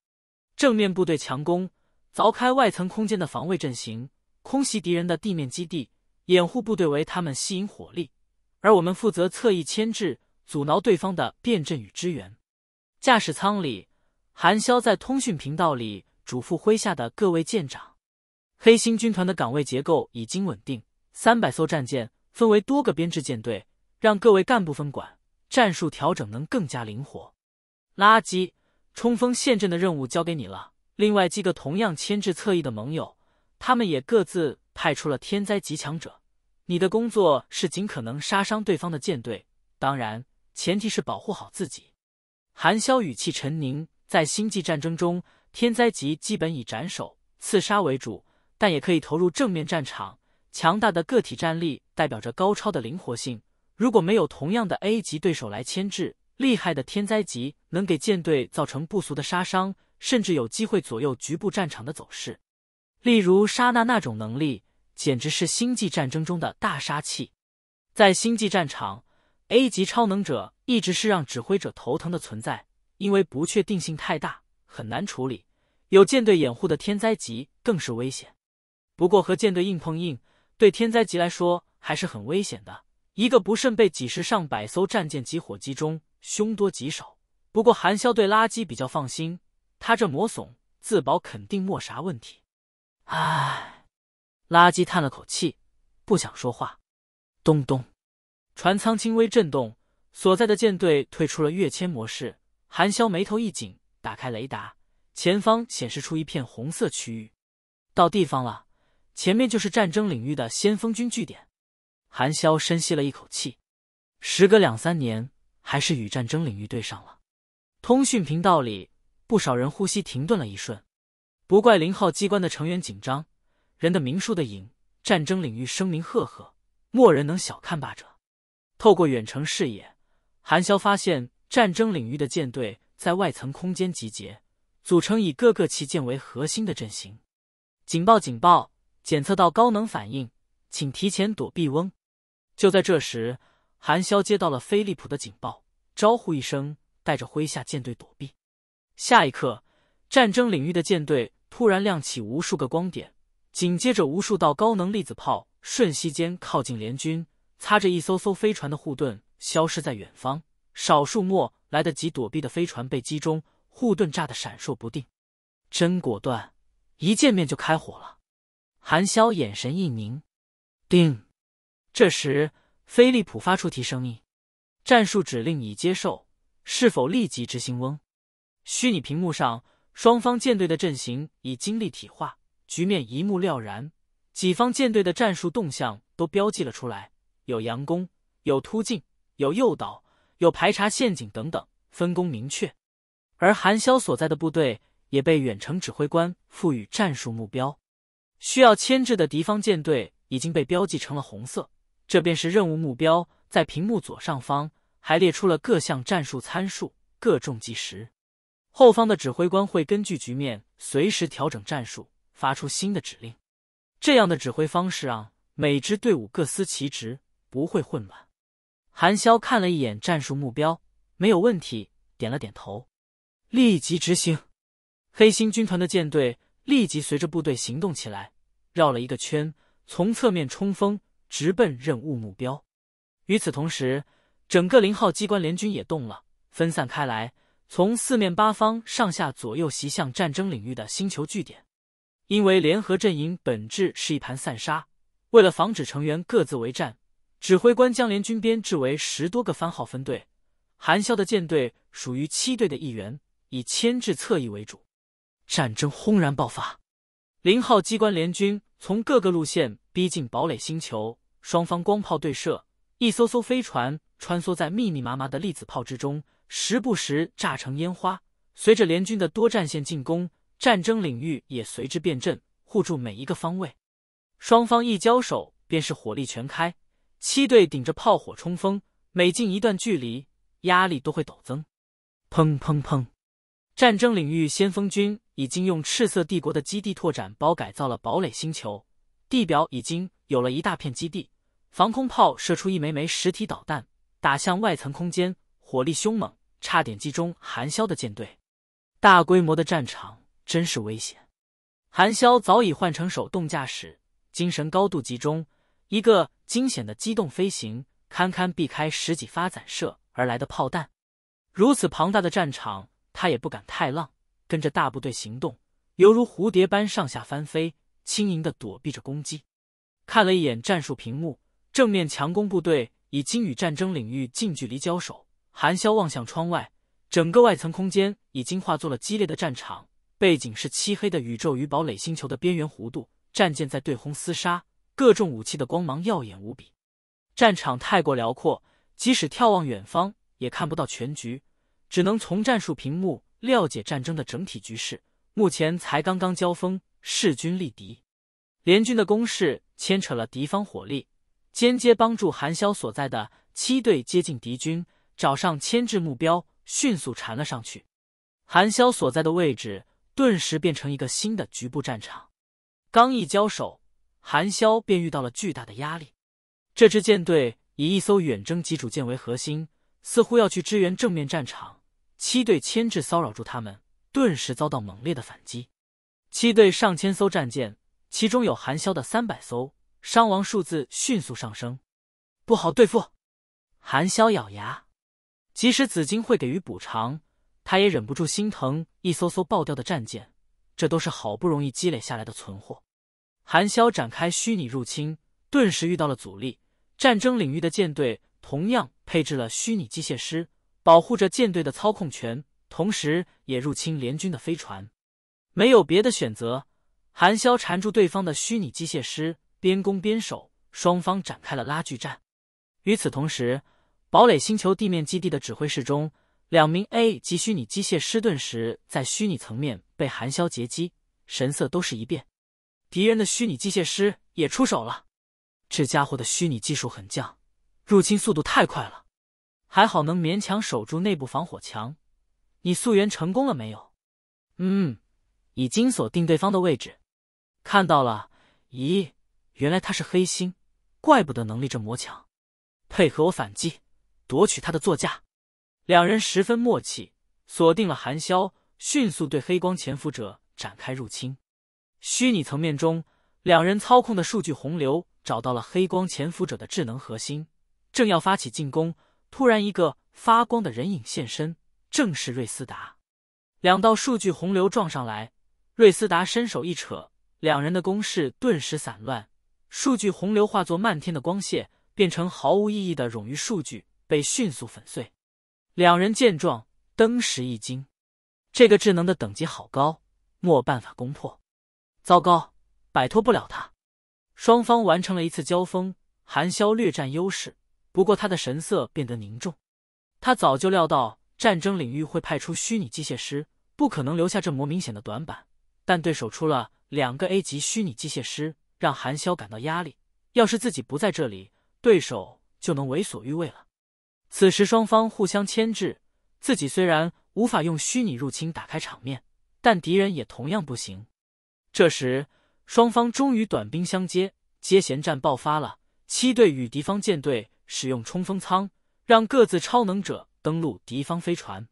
Speaker 1: 正面部队强攻，凿开外层空间的防卫阵型，空袭敌人的地面基地；掩护部队为他们吸引火力，而我们负责侧翼牵制，阻挠对方的变阵与支援。驾驶舱里。韩潇在通讯频道里嘱咐麾下的各位舰长：“黑星军团的岗位结构已经稳定，三百艘战舰分为多个编制舰队，让各位干部分管，战术调整能更加灵活。垃圾冲锋陷阵的任务交给你了。另外几个同样牵制侧翼的盟友，他们也各自派出了天灾极强者。你的工作是尽可能杀伤对方的舰队，当然前提是保护好自己。”韩潇语气沉凝。在星际战争中，天灾级基本以斩首、刺杀为主，但也可以投入正面战场。强大的个体战力代表着高超的灵活性。如果没有同样的 A 级对手来牵制，厉害的天灾级能给舰队造成不俗的杀伤，甚至有机会左右局部战场的走势。例如沙纳那种能力，简直是星际战争中的大杀器。在星际战场，A 级超能者一直是让指挥者头疼的存在。因为不确定性太大，很难处理。有舰队掩护的天灾级更是危险。不过和舰队硬碰硬，对天灾级来说还是很危险的。一个不慎，被几十上百艘战舰及火击中，凶多吉少。不过韩萧对垃圾比较放心，他这魔怂自保肯定没啥问题。唉，垃圾叹了口气，不想说话。咚咚，船舱轻微震动，所在的舰队退出了跃迁模式。韩萧眉头一紧，打开雷达，前方显示出一片红色区域。到地方了，前面就是战争领域的先锋军据点。韩萧深吸了一口气，时隔两三年，还是与战争领域对上了。通讯频道里，不少人呼吸停顿了一瞬。不怪零号机关的成员紧张，人的名，树的影，战争领域声名赫赫，莫人能小看霸者。透过远程视野，韩萧发现。战争领域的舰队在外层空间集结，组成以各个旗舰为核心的阵型。警报！警报！检测到高能反应，请提前躲避！嗡！就在这时，韩潇接到了飞利浦的警报，招呼一声，带着麾下舰队躲避。下一刻，战争领域的舰队突然亮起无数个光点，紧接着无数道高能粒子炮瞬息间靠近联军，擦着一艘艘飞船的护盾消失在远方。少数末来得及躲避的飞船被击中，护盾炸得闪烁不定。真果断，一见面就开火了。韩潇眼神一凝。定。这时，飞利浦发出提示音：“战术指令已接受，是否立即执行？”嗡。虚拟屏幕上，双方舰队的阵型已经立体化，局面一目了然。己方舰队的战术动向都标记了出来，有佯攻，有突进，有诱导。有排查陷阱等等，分工明确，而韩潇所在的部队也被远程指挥官赋予战术目标，需要牵制的敌方舰队已经被标记成了红色，这便是任务目标。在屏幕左上方还列出了各项战术参数，各重计时。后方的指挥官会根据局面随时调整战术，发出新的指令。这样的指挥方式让每支队伍各司其职，不会混乱。韩潇看了一眼战术目标，没有问题，点了点头，立即执行。黑心军团的舰队立即随着部队行动起来，绕了一个圈，从侧面冲锋，直奔任务目标。与此同时，整个零号机关联军也动了，分散开来，从四面八方、上下左右袭向战争领域的星球据点。因为联合阵营本质是一盘散沙，为了防止成员各自为战。指挥官将联军编制为十多个番号分队，韩萧的舰队属于七队的一员，以牵制侧翼为主。战争轰然爆发，零号机关联军从各个路线逼近堡垒星球，双方光炮对射，一艘艘飞船穿梭在密密麻麻的粒子炮之中，时不时炸成烟花。随着联军的多战线进攻，战争领域也随之变阵，护住每一个方位。双方一交手，便是火力全开。七队顶着炮火冲锋，每进一段距离，压力都会陡增。砰砰砰！战争领域先锋军已经用赤色帝国的基地拓展包改造了堡垒星球，地表已经有了一大片基地。防空炮射出一枚枚实体导弹，打向外层空间，火力凶猛，差点击中韩萧的舰队。大规模的战场真是危险。韩萧早已换成手动驾驶，精神高度集中，一个。惊险的机动飞行，堪堪避开十几发散射而来的炮弹。如此庞大的战场，他也不敢太浪，跟着大部队行动，犹如蝴蝶般上下翻飞，轻盈的躲避着攻击。看了一眼战术屏幕，正面强攻部队已经与战争领域近距离交手。韩萧望向窗外，整个外层空间已经化作了激烈的战场，背景是漆黑的宇宙与堡垒星球的边缘弧度，战舰在对轰厮杀。各种武器的光芒耀眼无比，战场太过辽阔，即使眺望远方也看不到全局，只能从战术屏幕了解战争的整体局势。目前才刚刚交锋，势均力敌。联军的攻势牵扯了敌方火力，间接帮助韩萧所在的七队接近敌军，找上牵制目标，迅速缠了上去。韩萧所在的位置顿时变成一个新的局部战场，刚一交手。韩萧便遇到了巨大的压力。这支舰队以一艘远征级主舰为核心，似乎要去支援正面战场。七队牵制骚扰住他们，顿时遭到猛烈的反击。七队上千艘战舰，其中有韩萧的三百艘，伤亡数字迅速上升，不好对付。韩萧咬牙，即使紫金会给予补偿，他也忍不住心疼一艘艘爆掉的战舰，这都是好不容易积累下来的存货。韩萧展开虚拟入侵，顿时遇到了阻力。战争领域的舰队同样配置了虚拟机械师，保护着舰队的操控权，同时也入侵联军的飞船。没有别的选择，韩萧缠住对方的虚拟机械师，边攻边守，双方展开了拉锯战。与此同时，堡垒星球地面基地的指挥室中，两名 A 级虚拟机械师顿时在虚拟层面被韩萧截击，神色都是一变。敌人的虚拟机械师也出手了，这家伙的虚拟技术很强，入侵速度太快了，还好能勉强守住内部防火墙。你溯源成功了没有？嗯，已经锁定对方的位置，看到了。咦，原来他是黑心，怪不得能力这么强。配合我反击，夺取他的座驾。两人十分默契，锁定了韩萧，迅速对黑光潜伏者展开入侵。虚拟层面中，两人操控的数据洪流找到了黑光潜伏者的智能核心，正要发起进攻，突然一个发光的人影现身，正是瑞斯达。两道数据洪流撞上来，瑞斯达伸手一扯，两人的攻势顿时散乱，数据洪流化作漫天的光线，变成毫无意义的冗余数据，被迅速粉碎。两人见状，登时一惊，这个智能的等级好高，莫办法攻破。糟糕，摆脱不了他。双方完成了一次交锋，韩萧略占优势。不过他的神色变得凝重，他早就料到战争领域会派出虚拟机械师，不可能留下这么明显的短板。但对手出了两个 A 级虚拟机械师，让韩萧感到压力。要是自己不在这里，对手就能为所欲为了。此时双方互相牵制，自己虽然无法用虚拟入侵打开场面，但敌人也同样不行。这时，双方终于短兵相接，接舷战爆发了。七队与敌方舰队使用冲锋舱，让各自超能者登陆敌方飞船。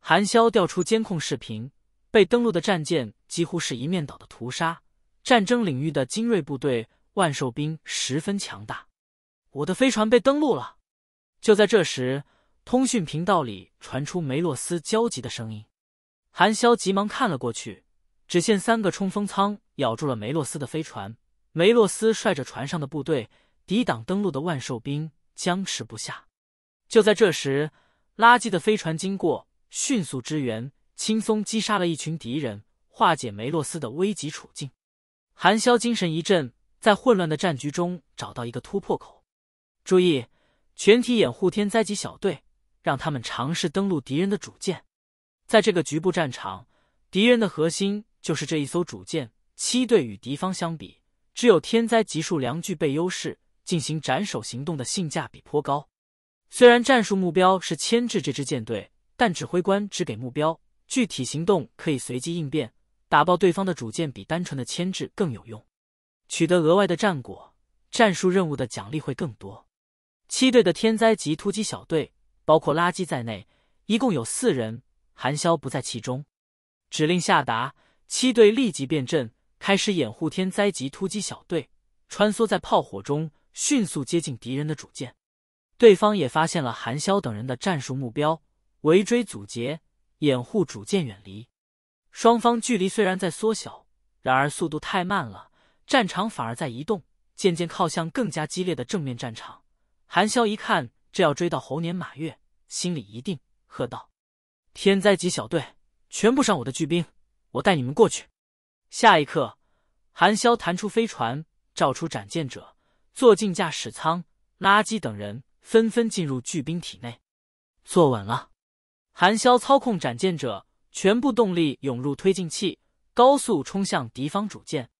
Speaker 1: 韩潇调出监控视频，被登陆的战舰几乎是一面倒的屠杀。战争领域的精锐部队万寿兵十分强大，我的飞船被登陆了！就在这时，通讯频道里传出梅洛斯焦急的声音，韩潇急忙看了过去。只见三个冲锋舱咬住了梅洛斯的飞船，梅洛斯率着船上的部队抵挡登陆的万寿兵，僵持不下。就在这时，垃圾的飞船经过，迅速支援，轻松击杀了一群敌人，化解梅洛斯的危急处境。韩潇精神一振，在混乱的战局中找到一个突破口。注意，全体掩护天灾级小队，让他们尝试登陆敌人的主舰。在这个局部战场，敌人的核心。就是这一艘主舰，七队与敌方相比，只有天灾级数量具备优势，进行斩首行动的性价比颇高。虽然战术目标是牵制这支舰队，但指挥官只给目标，具体行动可以随机应变。打爆对方的主舰比单纯的牵制更有用，取得额外的战果，战术任务的奖励会更多。七队的天灾级突击小队，包括垃圾在内，一共有四人，韩潇不在其中。指令下达。七队立即变阵，开始掩护天灾级突击小队，穿梭在炮火中，迅速接近敌人的主舰。对方也发现了韩潇等人的战术目标，围追阻截，掩护主舰远离。双方距离虽然在缩小，然而速度太慢了，战场反而在移动，渐渐靠向更加激烈的正面战场。韩潇一看这要追到猴年马月，心里一定，喝道：“天灾级小队，全部上我的巨兵！”我带你们过去。下一刻，韩潇弹出飞船，召出斩剑者，坐进驾驶舱。垃圾等人纷纷进入巨兵体内，坐稳了。韩潇操控斩剑者，全部动力涌入推进器，高速冲向敌方主舰。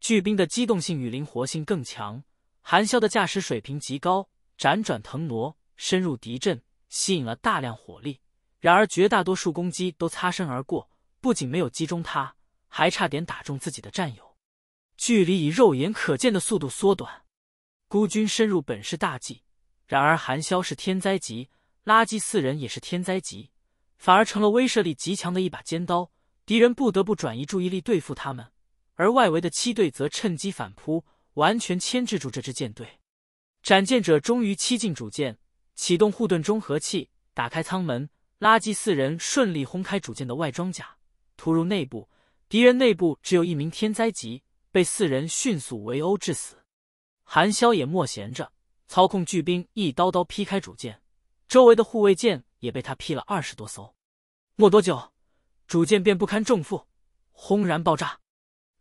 Speaker 1: 巨兵的机动性与灵活性更强，韩潇的驾驶水平极高，辗转腾挪，深入敌阵，吸引了大量火力。然而，绝大多数攻击都擦身而过。不仅没有击中他，还差点打中自己的战友。距离以肉眼可见的速度缩短。孤军深入本是大忌，然而韩萧是天灾级，垃圾四人也是天灾级，反而成了威慑力极强的一把尖刀。敌人不得不转移注意力对付他们，而外围的七队则趁机反扑，完全牵制住这支舰队。斩剑者终于七进主舰，启动护盾中和器，打开舱门，垃圾四人顺利轰开主舰的外装甲。突入内部，敌人内部只有一名天灾级，被四人迅速围殴致死。韩萧也莫闲着，操控巨兵一刀刀劈开主舰，周围的护卫舰也被他劈了二十多艘。没多久，主舰便不堪重负，轰然爆炸。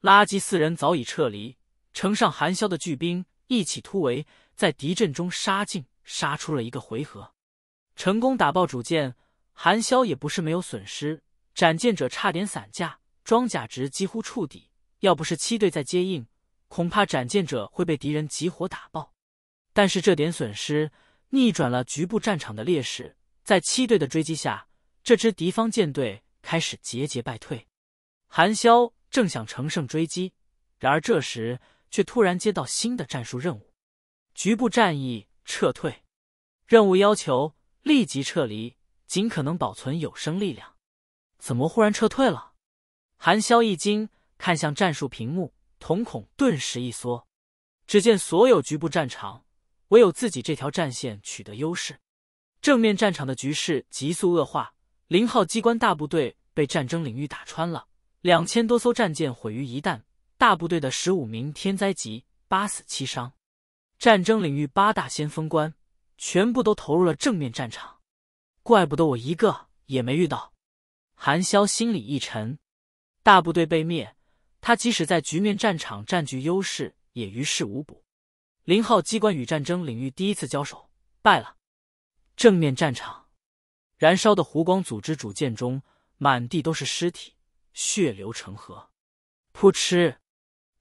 Speaker 1: 垃圾四人早已撤离，乘上韩萧的巨兵一起突围，在敌阵中杀进，杀出了一个回合，成功打爆主舰。韩萧也不是没有损失。斩剑者差点散架，装甲值几乎触底，要不是七队在接应，恐怕斩剑者会被敌人集火打爆。但是这点损失逆转了局部战场的劣势，在七队的追击下，这支敌方舰队开始节节败退。韩萧正想乘胜追击，然而这时却突然接到新的战术任务：局部战役撤退。任务要求立即撤离，尽可能保存有生力量。怎么忽然撤退了？韩萧一惊，看向战术屏幕，瞳孔顿时一缩。只见所有局部战场，唯有自己这条战线取得优势。正面战场的局势急速恶化，零号机关大部队被战争领域打穿了，两千多艘战舰毁于一旦，大部队的十五名天灾级八死七伤。战争领域八大先锋官全部都投入了正面战场，怪不得我一个也没遇到。韩潇心里一沉，大部队被灭，他即使在局面战场占据优势也于事无补。林浩机关与战争领域第一次交手，败了。正面战场，燃烧的湖光组织主舰中满地都是尸体，血流成河。扑哧，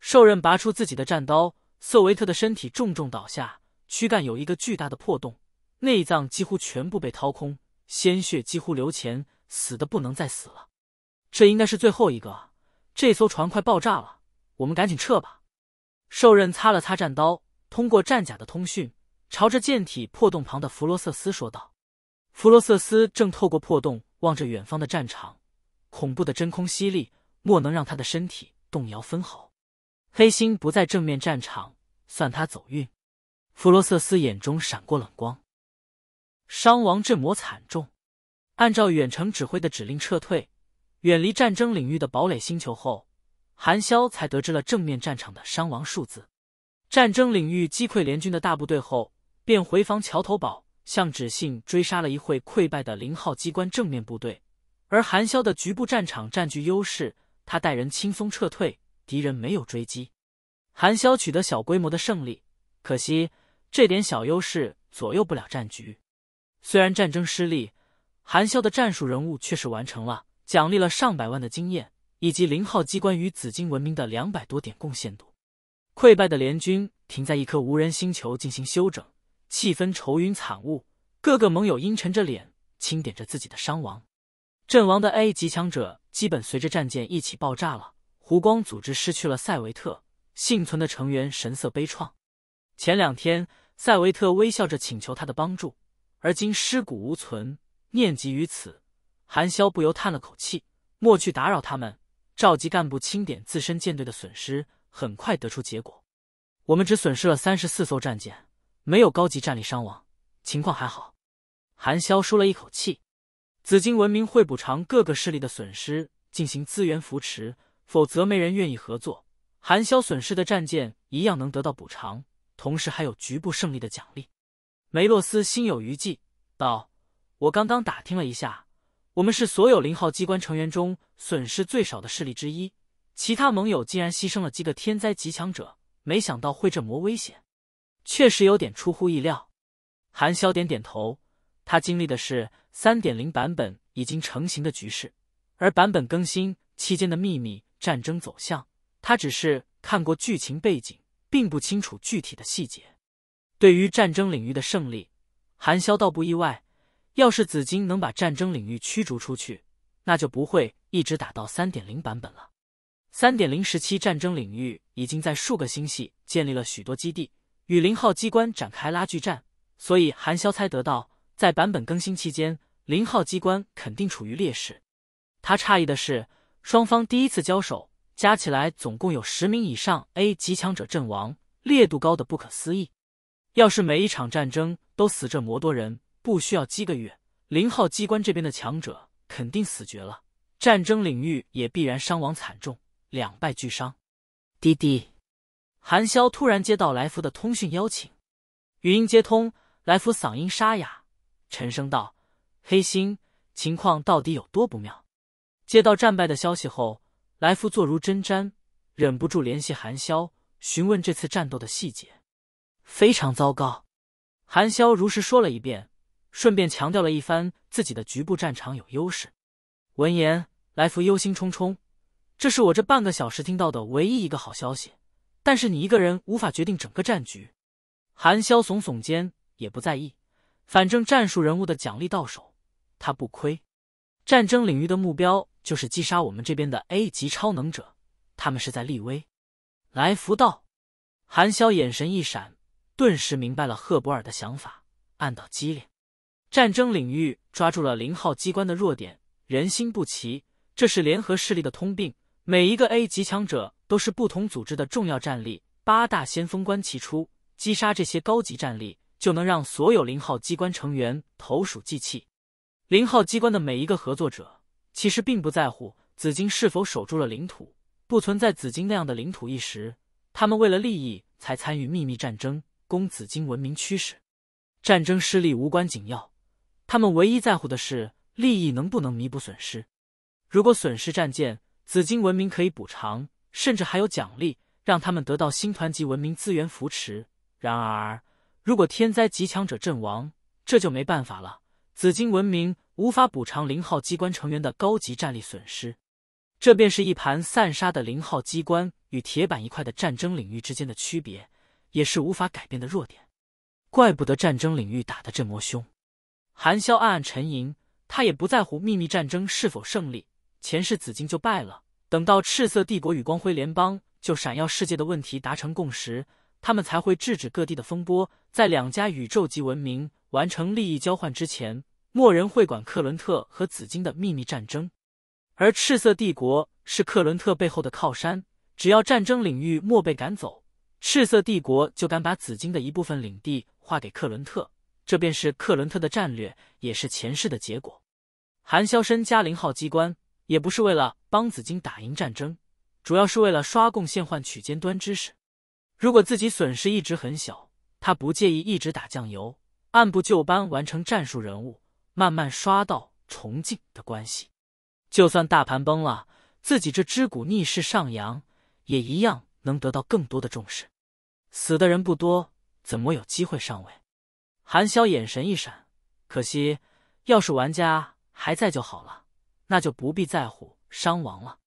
Speaker 1: 兽人拔出自己的战刀，瑟维特的身体重重倒下，躯干有一个巨大的破洞，内脏几乎全部被掏空，鲜血几乎流前。死的不能再死了，这应该是最后一个。这艘船快爆炸了，我们赶紧撤吧。兽刃擦了擦战刀，通过战甲的通讯，朝着舰体破洞旁的弗罗瑟斯说道。弗罗瑟斯正透过破洞望着远方的战场，恐怖的真空吸力莫能让他的身体动摇分毫。黑星不在正面战场，算他走运。弗罗瑟斯眼中闪过冷光，伤亡阵魔惨重。按照远程指挥的指令撤退，远离战争领域的堡垒星球后，韩萧才得知了正面战场的伤亡数字。战争领域击溃联军的大部队后，便回防桥头堡，向指信追杀了一会溃败的零号机关正面部队。而韩萧的局部战场占据优势，他带人轻松撤退，敌人没有追击。韩萧取得小规模的胜利，可惜这点小优势左右不了战局。虽然战争失利。韩潇的战术人物却是完成了，奖励了上百万的经验以及零号机关与紫金文明的两百多点贡献度。溃败的联军停在一颗无人星球进行休整，气氛愁云惨雾，各个盟友阴沉着脸清点着自己的伤亡。阵亡的 A 级强者基本随着战舰一起爆炸了。湖光组织失去了塞维特，幸存的成员神色悲怆。前两天，塞维特微笑着请求他的帮助，而今尸骨无存。念及于此，韩萧不由叹了口气，莫去打扰他们，召集干部清点自身舰队的损失，很快得出结果。我们只损失了三十四艘战舰，没有高级战力伤亡，情况还好。韩萧舒了一口气。紫金文明会补偿各个势力的损失，进行资源扶持，否则没人愿意合作。韩萧损失的战舰一样能得到补偿，同时还有局部胜利的奖励。梅洛斯心有余悸道。我刚刚打听了一下，我们是所有零号机关成员中损失最少的势力之一。其他盟友竟然牺牲了几个天灾极强者，没想到会这么危险，确实有点出乎意料。韩萧点点头，他经历的是三点零版本已经成型的局势，而版本更新期间的秘密战争走向，他只是看过剧情背景，并不清楚具体的细节。对于战争领域的胜利，韩萧倒不意外。要是紫金能把战争领域驱逐出去，那就不会一直打到三点零版本了。三点零时期，战争领域已经在数个星系建立了许多基地，与零号机关展开拉锯战。所以韩潇猜得到，在版本更新期间，零号机关肯定处于劣势。他诧异的是，双方第一次交手，加起来总共有十名以上 A 级强者阵亡，烈度高的不可思议。要是每一场战争都死这么多人。不需要几个月，零号机关这边的强者肯定死绝了，战争领域也必然伤亡惨重，两败俱伤。滴滴，韩潇突然接到来福的通讯邀请，语音接通，来福嗓音沙哑，沉声道：“黑星，情况到底有多不妙？”接到战败的消息后，来福坐如针毡，忍不住联系韩潇，询问这次战斗的细节。非常糟糕，韩潇如实说了一遍。顺便强调了一番自己的局部战场有优势。闻言，来福忧心忡忡。这是我这半个小时听到的唯一一个好消息。但是你一个人无法决定整个战局。韩潇耸耸肩，也不在意，反正战术人物的奖励到手，他不亏。战争领域的目标就是击杀我们这边的 A 级超能者，他们是在立威。来福道。韩潇眼神一闪，顿时明白了赫伯尔的想法，暗道机灵。战争领域抓住了零号机关的弱点，人心不齐，这是联合势力的通病。每一个 A 级强者都是不同组织的重要战力。八大先锋官齐出，击杀这些高级战力，就能让所有零号机关成员投鼠忌器。零号机关的每一个合作者其实并不在乎紫金是否守住了领土，不存在紫金那样的领土意识。他们为了利益才参与秘密战争，供紫金文明驱使。战争失利无关紧要。他们唯一在乎的是利益能不能弥补损失。如果损失战舰，紫金文明可以补偿，甚至还有奖励，让他们得到星团级文明资源扶持。然而，如果天灾极强者阵亡，这就没办法了。紫金文明无法补偿零号机关成员的高级战力损失。这便是一盘散沙的零号机关与铁板一块的战争领域之间的区别，也是无法改变的弱点。怪不得战争领域打得这么凶。韩萧暗暗沉吟，他也不在乎秘密战争是否胜利。前世紫金就败了，等到赤色帝国与光辉联邦就闪耀世界的问题达成共识，他们才会制止各地的风波。在两家宇宙级文明完成利益交换之前，没人会管克伦特和紫金的秘密战争。而赤色帝国是克伦特背后的靠山，只要战争领域莫被赶走，赤色帝国就敢把紫金的一部分领地划给克伦特。这便是克伦特的战略，也是前世的结果。韩萧申加零号机关也不是为了帮紫金打赢战争，主要是为了刷贡献换取尖端知识。如果自己损失一直很小，他不介意一直打酱油，按部就班完成战术任务，慢慢刷到崇敬的关系。就算大盘崩了，自己这支股逆势上扬，也一样能得到更多的重视。死的人不多，怎么有机会上位？韩潇眼神一闪，可惜，要是玩家还在就好了，那就不必在乎伤亡了。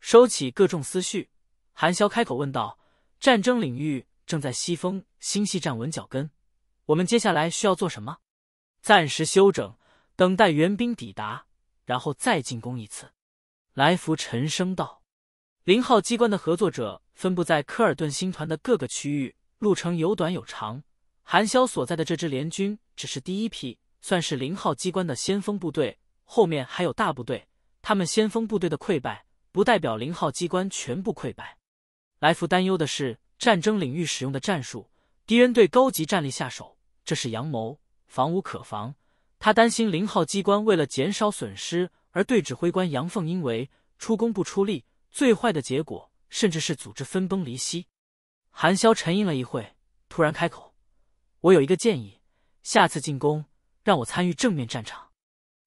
Speaker 1: 收起各种思绪，韩潇开口问道：“战争领域正在西风星系站稳脚跟，我们接下来需要做什么？”“暂时休整，等待援兵抵达，然后再进攻一次。”来福沉声道：“零号机关的合作者分布在科尔顿星团的各个区域，路程有短有长。”韩潇所在的这支联军只是第一批，算是零号机关的先锋部队，后面还有大部队。他们先锋部队的溃败，不代表零号机关全部溃败。来福担忧的是战争领域使用的战术，敌人对高级战力下手，这是阳谋，防无可防。他担心零号机关为了减少损失而对指挥官杨凤英为出工不出力。最坏的结果，甚至是组织分崩离析。韩潇沉吟了一会，突然开口。我有一个建议，下次进攻让我参与正面战场。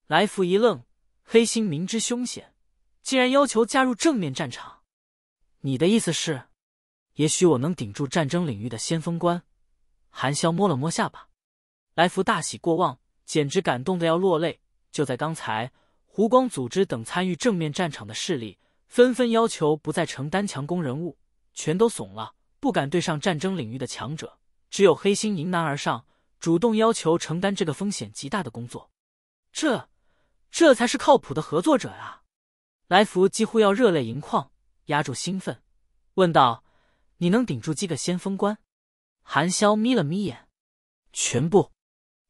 Speaker 1: 来福一愣，黑心明知凶险，竟然要求加入正面战场。你的意思是，也许我能顶住战争领域的先锋官？韩潇摸了摸下巴。来福大喜过望，简直感动的要落泪。就在刚才，湖光组织等参与正面战场的势力纷纷要求不再承担强攻人物，全都怂了，不敢对上战争领域的强者。只有黑心迎难而上，主动要求承担这个风险极大的工作，这，这才是靠谱的合作者啊！来福几乎要热泪盈眶，压住兴奋，问道：“你能顶住几个先锋官？”韩潇眯了眯眼：“全部。”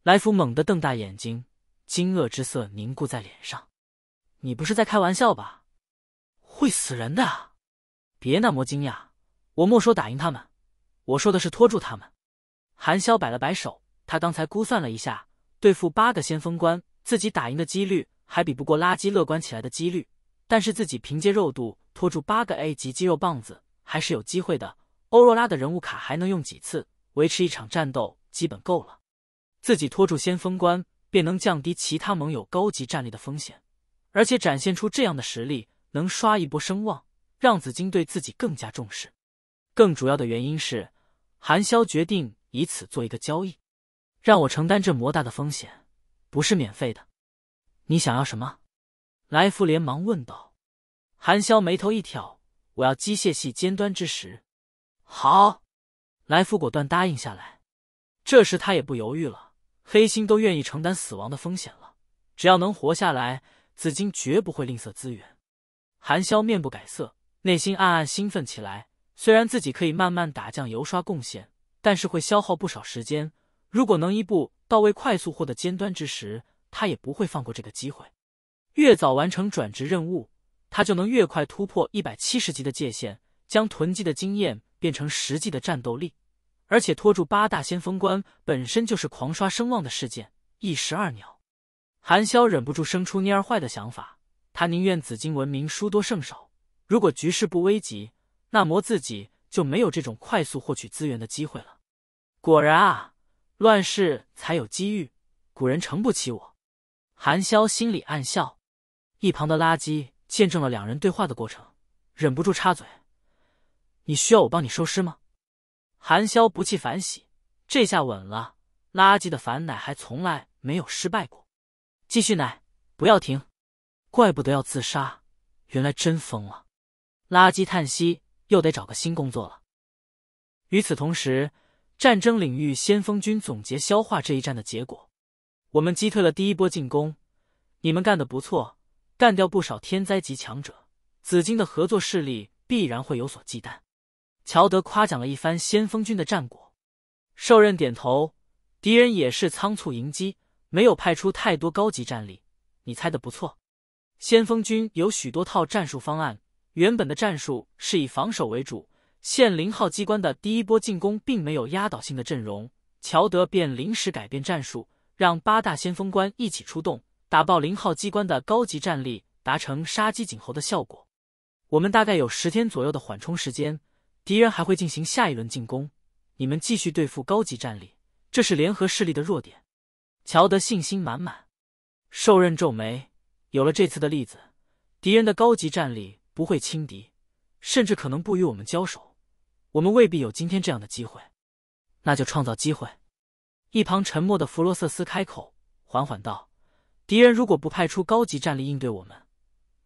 Speaker 1: 来福猛地瞪大眼睛，惊愕之色凝固在脸上：“你不是在开玩笑吧？会死人的！别那么惊讶，我莫说打赢他们，我说的是拖住他们。”韩潇摆了摆手，他刚才估算了一下，对付八个先锋官，自己打赢的几率还比不过垃圾乐观起来的几率。但是自己凭借肉度拖住八个 A 级肌肉棒子，还是有机会的。欧若拉的人物卡还能用几次，维持一场战斗基本够了。自己拖住先锋官，便能降低其他盟友高级战力的风险，而且展现出这样的实力，能刷一波声望，让紫金对自己更加重视。更主要的原因是，韩潇决定。以此做一个交易，让我承担这莫大的风险，不是免费的。你想要什么？来福连忙问道。韩潇眉头一挑：“我要机械系尖端之石。”好，来福果断答应下来。这时他也不犹豫了，黑心都愿意承担死亡的风险了，只要能活下来，紫金绝不会吝啬资源。韩潇面不改色，内心暗暗兴奋起来。虽然自己可以慢慢打酱油刷贡献。但是会消耗不少时间，如果能一步到位快速获得尖端之石，他也不会放过这个机会。越早完成转职任务，他就能越快突破一百七十级的界限，将囤积的经验变成实际的战斗力。而且拖住八大先锋关本身就是狂刷声望的事件，一石二鸟。韩萧忍不住生出蔫儿坏的想法，他宁愿紫金文明输多胜少。如果局势不危急，那么自己就没有这种快速获取资源的机会了。果然啊，乱世才有机遇。古人诚不欺我，韩潇心里暗笑。一旁的垃圾见证了两人对话的过程，忍不住插嘴：“你需要我帮你收尸吗？”韩潇不气反喜，这下稳了。垃圾的反奶还从来没有失败过，继续奶，不要停。怪不得要自杀，原来真疯了。垃圾叹息，又得找个新工作了。与此同时。战争领域先锋军总结消化这一战的结果，我们击退了第一波进攻，你们干得不错，干掉不少天灾级强者。紫金的合作势力必然会有所忌惮。乔德夸奖了一番先锋军的战果，受任点头。敌人也是仓促迎击，没有派出太多高级战力。你猜的不错，先锋军有许多套战术方案，原本的战术是以防守为主。现零号机关的第一波进攻并没有压倒性的阵容，乔德便临时改变战术，让八大先锋官一起出动，打爆零号机关的高级战力，达成杀鸡儆猴的效果。我们大概有十天左右的缓冲时间，敌人还会进行下一轮进攻，你们继续对付高级战力，这是联合势力的弱点。乔德信心满满。受任皱眉，有了这次的例子，敌人的高级战力不会轻敌，甚至可能不与我们交手。我们未必有今天这样的机会，那就创造机会。一旁沉默的弗罗瑟斯开口，缓缓道：“敌人如果不派出高级战力应对我们，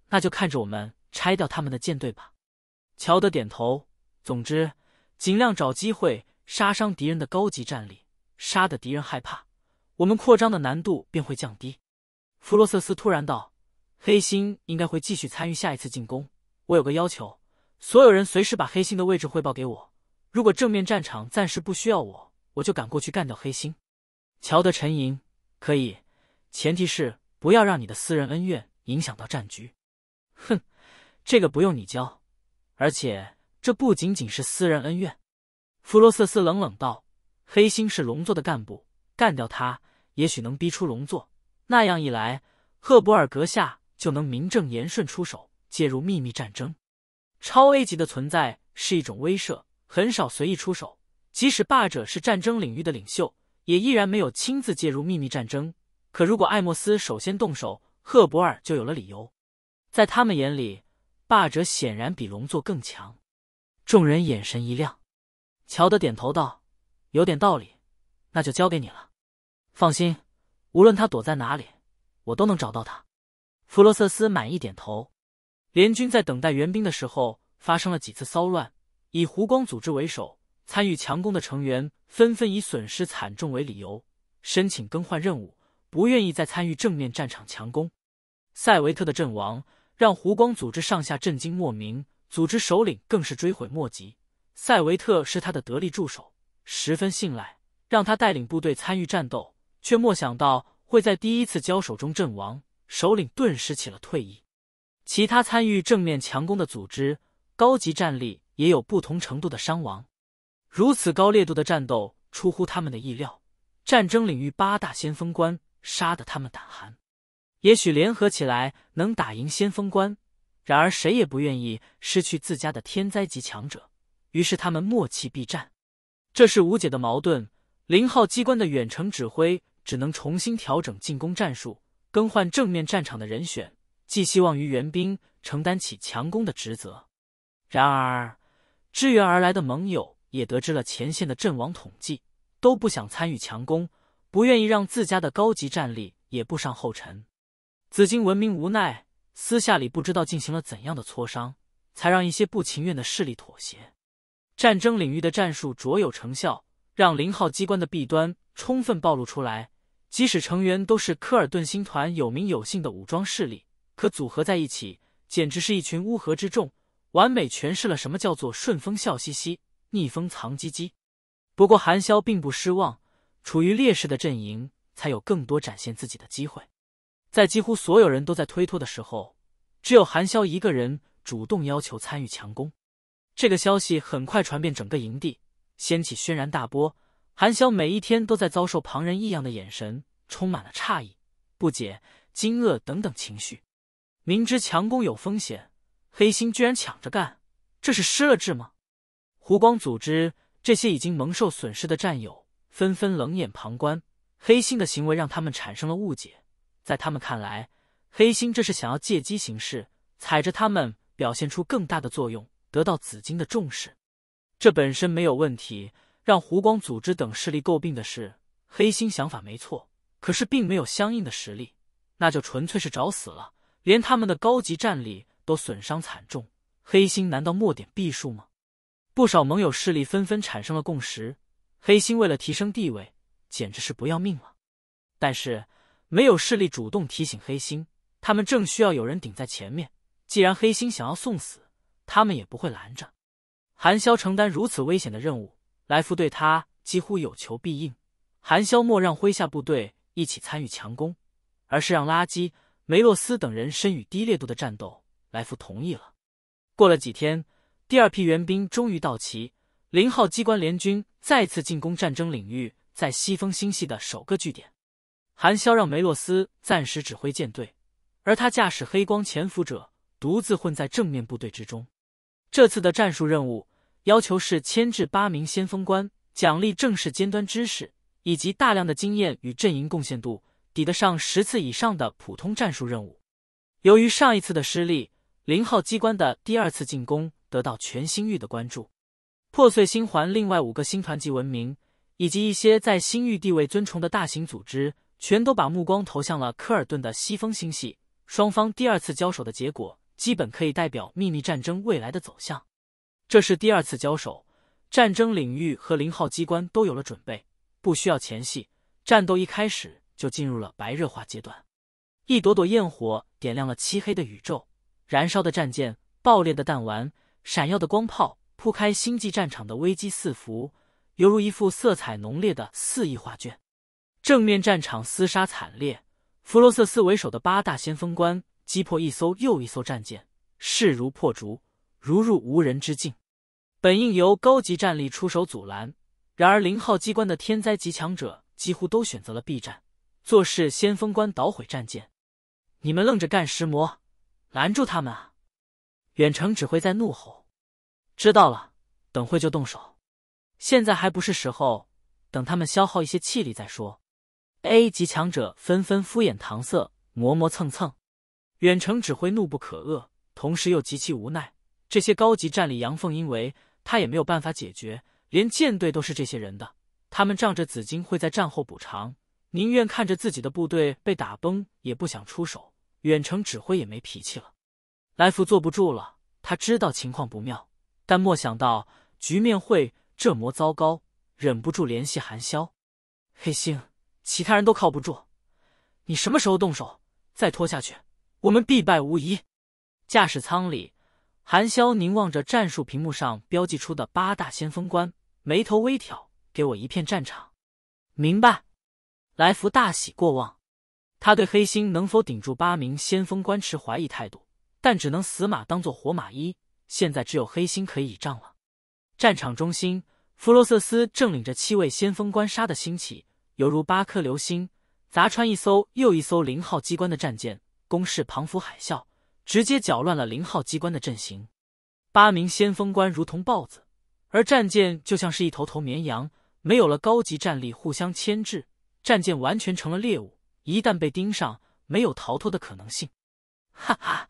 Speaker 1: 那就看着我们拆掉他们的舰队吧。”乔德点头。总之，尽量找机会杀伤敌人的高级战力，杀得敌人害怕，我们扩张的难度便会降低。弗罗瑟斯突然道：“黑心应该会继续参与下一次进攻，我有个要求。”所有人随时把黑心的位置汇报给我。如果正面战场暂时不需要我，我就赶过去干掉黑心。乔德沉吟：“可以，前提是不要让你的私人恩怨影响到战局。”哼，这个不用你教。而且这不仅仅是私人恩怨。”弗罗瑟斯冷冷道：“黑心是龙座的干部，干掉他也许能逼出龙座。那样一来，赫伯尔阁下就能名正言顺出手介入秘密战争。”超 A 级的存在是一种威慑，很少随意出手。即使霸者是战争领域的领袖，也依然没有亲自介入秘密战争。可如果艾莫斯首先动手，赫伯尔就有了理由。在他们眼里，霸者显然比龙座更强。众人眼神一亮，乔德点头道：“有点道理，那就交给你了。放心，无论他躲在哪里，我都能找到他。”弗罗瑟斯满意点头。联军在等待援兵的时候，发生了几次骚乱。以湖光组织为首，参与强攻的成员纷纷以损失惨重为理由，申请更换任务，不愿意再参与正面战场强攻。塞维特的阵亡让湖光组织上下震惊莫名，组织首领更是追悔莫及。塞维特是他的得力助手，十分信赖，让他带领部队参与战斗，却没想到会在第一次交手中阵亡。首领顿时起了退意。其他参与正面强攻的组织高级战力也有不同程度的伤亡。如此高烈度的战斗出乎他们的意料，战争领域八大先锋官杀得他们胆寒。也许联合起来能打赢先锋官，然而谁也不愿意失去自家的天灾级强者，于是他们默契避战。这是无解的矛盾。零号机关的远程指挥只能重新调整进攻战术，更换正面战场的人选。寄希望于援兵承担起强攻的职责，然而支援而来的盟友也得知了前线的阵亡统计，都不想参与强攻，不愿意让自家的高级战力也步上后尘。紫金文明无奈，私下里不知道进行了怎样的磋商，才让一些不情愿的势力妥协。战争领域的战术卓有成效，让零号机关的弊端充分暴露出来。即使成员都是科尔顿星团有名有姓的武装势力。可组合在一起，简直是一群乌合之众，完美诠释了什么叫做顺风笑嘻嘻，逆风藏唧唧。不过韩萧并不失望，处于劣势的阵营才有更多展现自己的机会。在几乎所有人都在推脱的时候，只有韩萧一个人主动要求参与强攻。这个消息很快传遍整个营地，掀起轩然大波。韩萧每一天都在遭受旁人异样的眼神，充满了诧异、不解、惊愕等等情绪。明知强攻有风险，黑心居然抢着干，这是失了智吗？湖光组织这些已经蒙受损失的战友纷纷冷眼旁观，黑心的行为让他们产生了误解。在他们看来，黑心这是想要借机行事，踩着他们表现出更大的作用，得到紫金的重视。这本身没有问题。让湖光组织等势力诟病的是，黑心想法没错，可是并没有相应的实力，那就纯粹是找死了。连他们的高级战力都损伤惨重，黑心难道末点必输吗？不少盟友势力纷纷产生了共识。黑心为了提升地位，简直是不要命了。但是没有势力主动提醒黑心，他们正需要有人顶在前面。既然黑心想要送死，他们也不会拦着。韩萧承担如此危险的任务，来福对他几乎有求必应。韩萧莫让麾下部队一起参与强攻，而是让垃圾。梅洛斯等人身与低烈度的战斗，莱夫同意了。过了几天，第二批援兵终于到齐，零号机关联军再次进攻战争领域在西风星系的首个据点。韩萧让梅洛斯暂时指挥舰队，而他驾驶黑光潜伏者，独自混在正面部队之中。这次的战术任务要求是牵制八名先锋官，奖励正式尖端知识以及大量的经验与阵营贡献度。抵得上十次以上的普通战术任务。由于上一次的失利，零号机关的第二次进攻得到全星域的关注。破碎星环另外五个星团级文明以及一些在星域地位尊崇的大型组织，全都把目光投向了科尔顿的西风星系。双方第二次交手的结果，基本可以代表秘密战争未来的走向。这是第二次交手，战争领域和零号机关都有了准备，不需要前戏。战斗一开始。就进入了白热化阶段，一朵朵焰火点亮了漆黑的宇宙，燃烧的战舰、爆裂的弹丸、闪耀的光炮，铺开星际战场的危机四伏，犹如一幅色彩浓烈的四意画卷。正面战场厮杀惨烈，弗罗斯为首的八大先锋官击破一艘又一艘战舰，势如破竹，如入无人之境。本应由高级战力出手阻拦，然而零号机关的天灾级强者几乎都选择了避战。做事先锋官捣毁战舰，你们愣着干石魔，拦住他们啊！远程指挥在怒吼：“知道了，等会就动手。现在还不是时候，等他们消耗一些气力再说。”A 级强者纷纷敷衍搪塞，磨磨蹭蹭。远程指挥怒不可遏，同时又极其无奈。这些高级战力阳奉阴违，他也没有办法解决。连舰队都是这些人的，他们仗着紫金会在战后补偿。宁愿看着自己的部队被打崩，也不想出手。远程指挥也没脾气了。来福坐不住了，他知道情况不妙，但莫想到局面会这么糟糕，忍不住联系韩潇。黑星，其他人都靠不住，你什么时候动手？再拖下去，我们必败无疑。驾驶舱里，韩潇凝望着战术屏幕上标记出的八大先锋官，眉头微挑：“给我一片战场。”明白。来福大喜过望，他对黑心能否顶住八名先锋官持怀疑态度，但只能死马当做活马医。现在只有黑心可以倚仗了。战场中心，弗罗瑟斯正领着七位先锋官杀的兴起，犹如八颗流星砸穿一艘又一艘零号机关的战舰，攻势庞幅海啸，直接搅乱了零号机关的阵型。八名先锋官如同豹子，而战舰就像是一头头绵羊，没有了高级战力互相牵制。战舰完全成了猎物，一旦被盯上，没有逃脱的可能性。哈哈，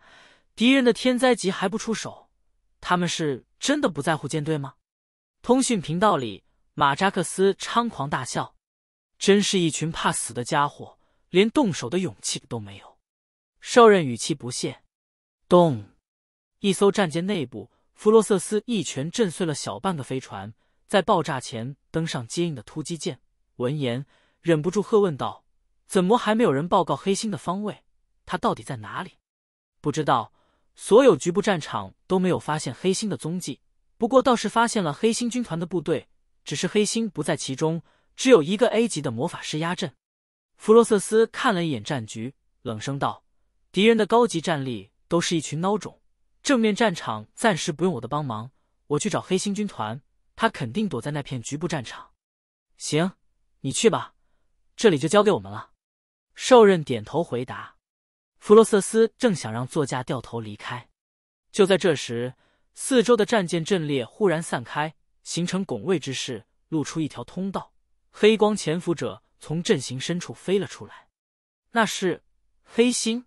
Speaker 1: 敌人的天灾级还不出手，他们是真的不在乎舰队吗？通讯频道里，马扎克斯猖狂大笑：“真是一群怕死的家伙，连动手的勇气都没有。”兽人语气不屑。动！”一艘战舰内部，弗洛瑟斯一拳震碎了小半个飞船，在爆炸前登上接应的突击舰。闻言。忍不住喝问道：“怎么还没有人报告黑心的方位？他到底在哪里？”“不知道，所有局部战场都没有发现黑心的踪迹。不过倒是发现了黑心军团的部队，只是黑心不在其中，只有一个 A 级的魔法师压阵。”弗洛瑟斯看了一眼战局，冷声道：“敌人的高级战力都是一群孬种，正面战场暂时不用我的帮忙，我去找黑心军团，他肯定躲在那片局部战场。”“行，你去吧。”这里就交给我们了，兽刃点头回答。弗洛瑟斯正想让座驾掉头离开，就在这时，四周的战舰阵列忽然散开，形成拱卫之势，露出一条通道。黑光潜伏者从阵型深处飞了出来，那是黑星。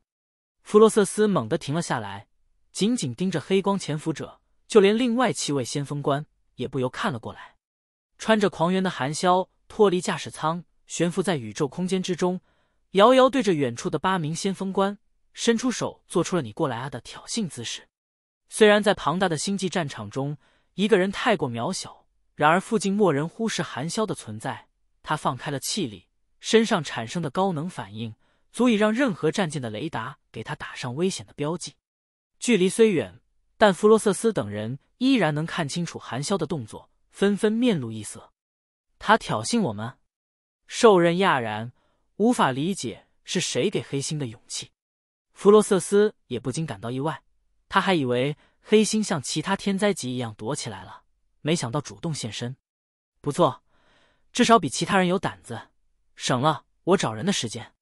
Speaker 1: 弗洛瑟斯猛地停了下来，紧紧盯着黑光潜伏者，就连另外七位先锋官也不由看了过来。穿着狂猿的寒萧脱离驾驶舱。悬浮在宇宙空间之中，遥遥对着远处的八名先锋官伸出手，做出了“你过来啊”的挑衅姿势。虽然在庞大的星际战场中，一个人太过渺小，然而附近莫人忽视寒潇的存在。他放开了气力，身上产生的高能反应足以让任何战舰的雷达给他打上危险的标记。距离虽远，但弗罗瑟斯等人依然能看清楚寒潇的动作，纷纷面露异色。他挑衅我们？兽刃讶然，无法理解是谁给黑心的勇气。弗罗瑟斯也不禁感到意外，他还以为黑心像其他天灾级一样躲起来了，没想到主动现身。不错，至少比其他人有胆子，省了我找人的时间。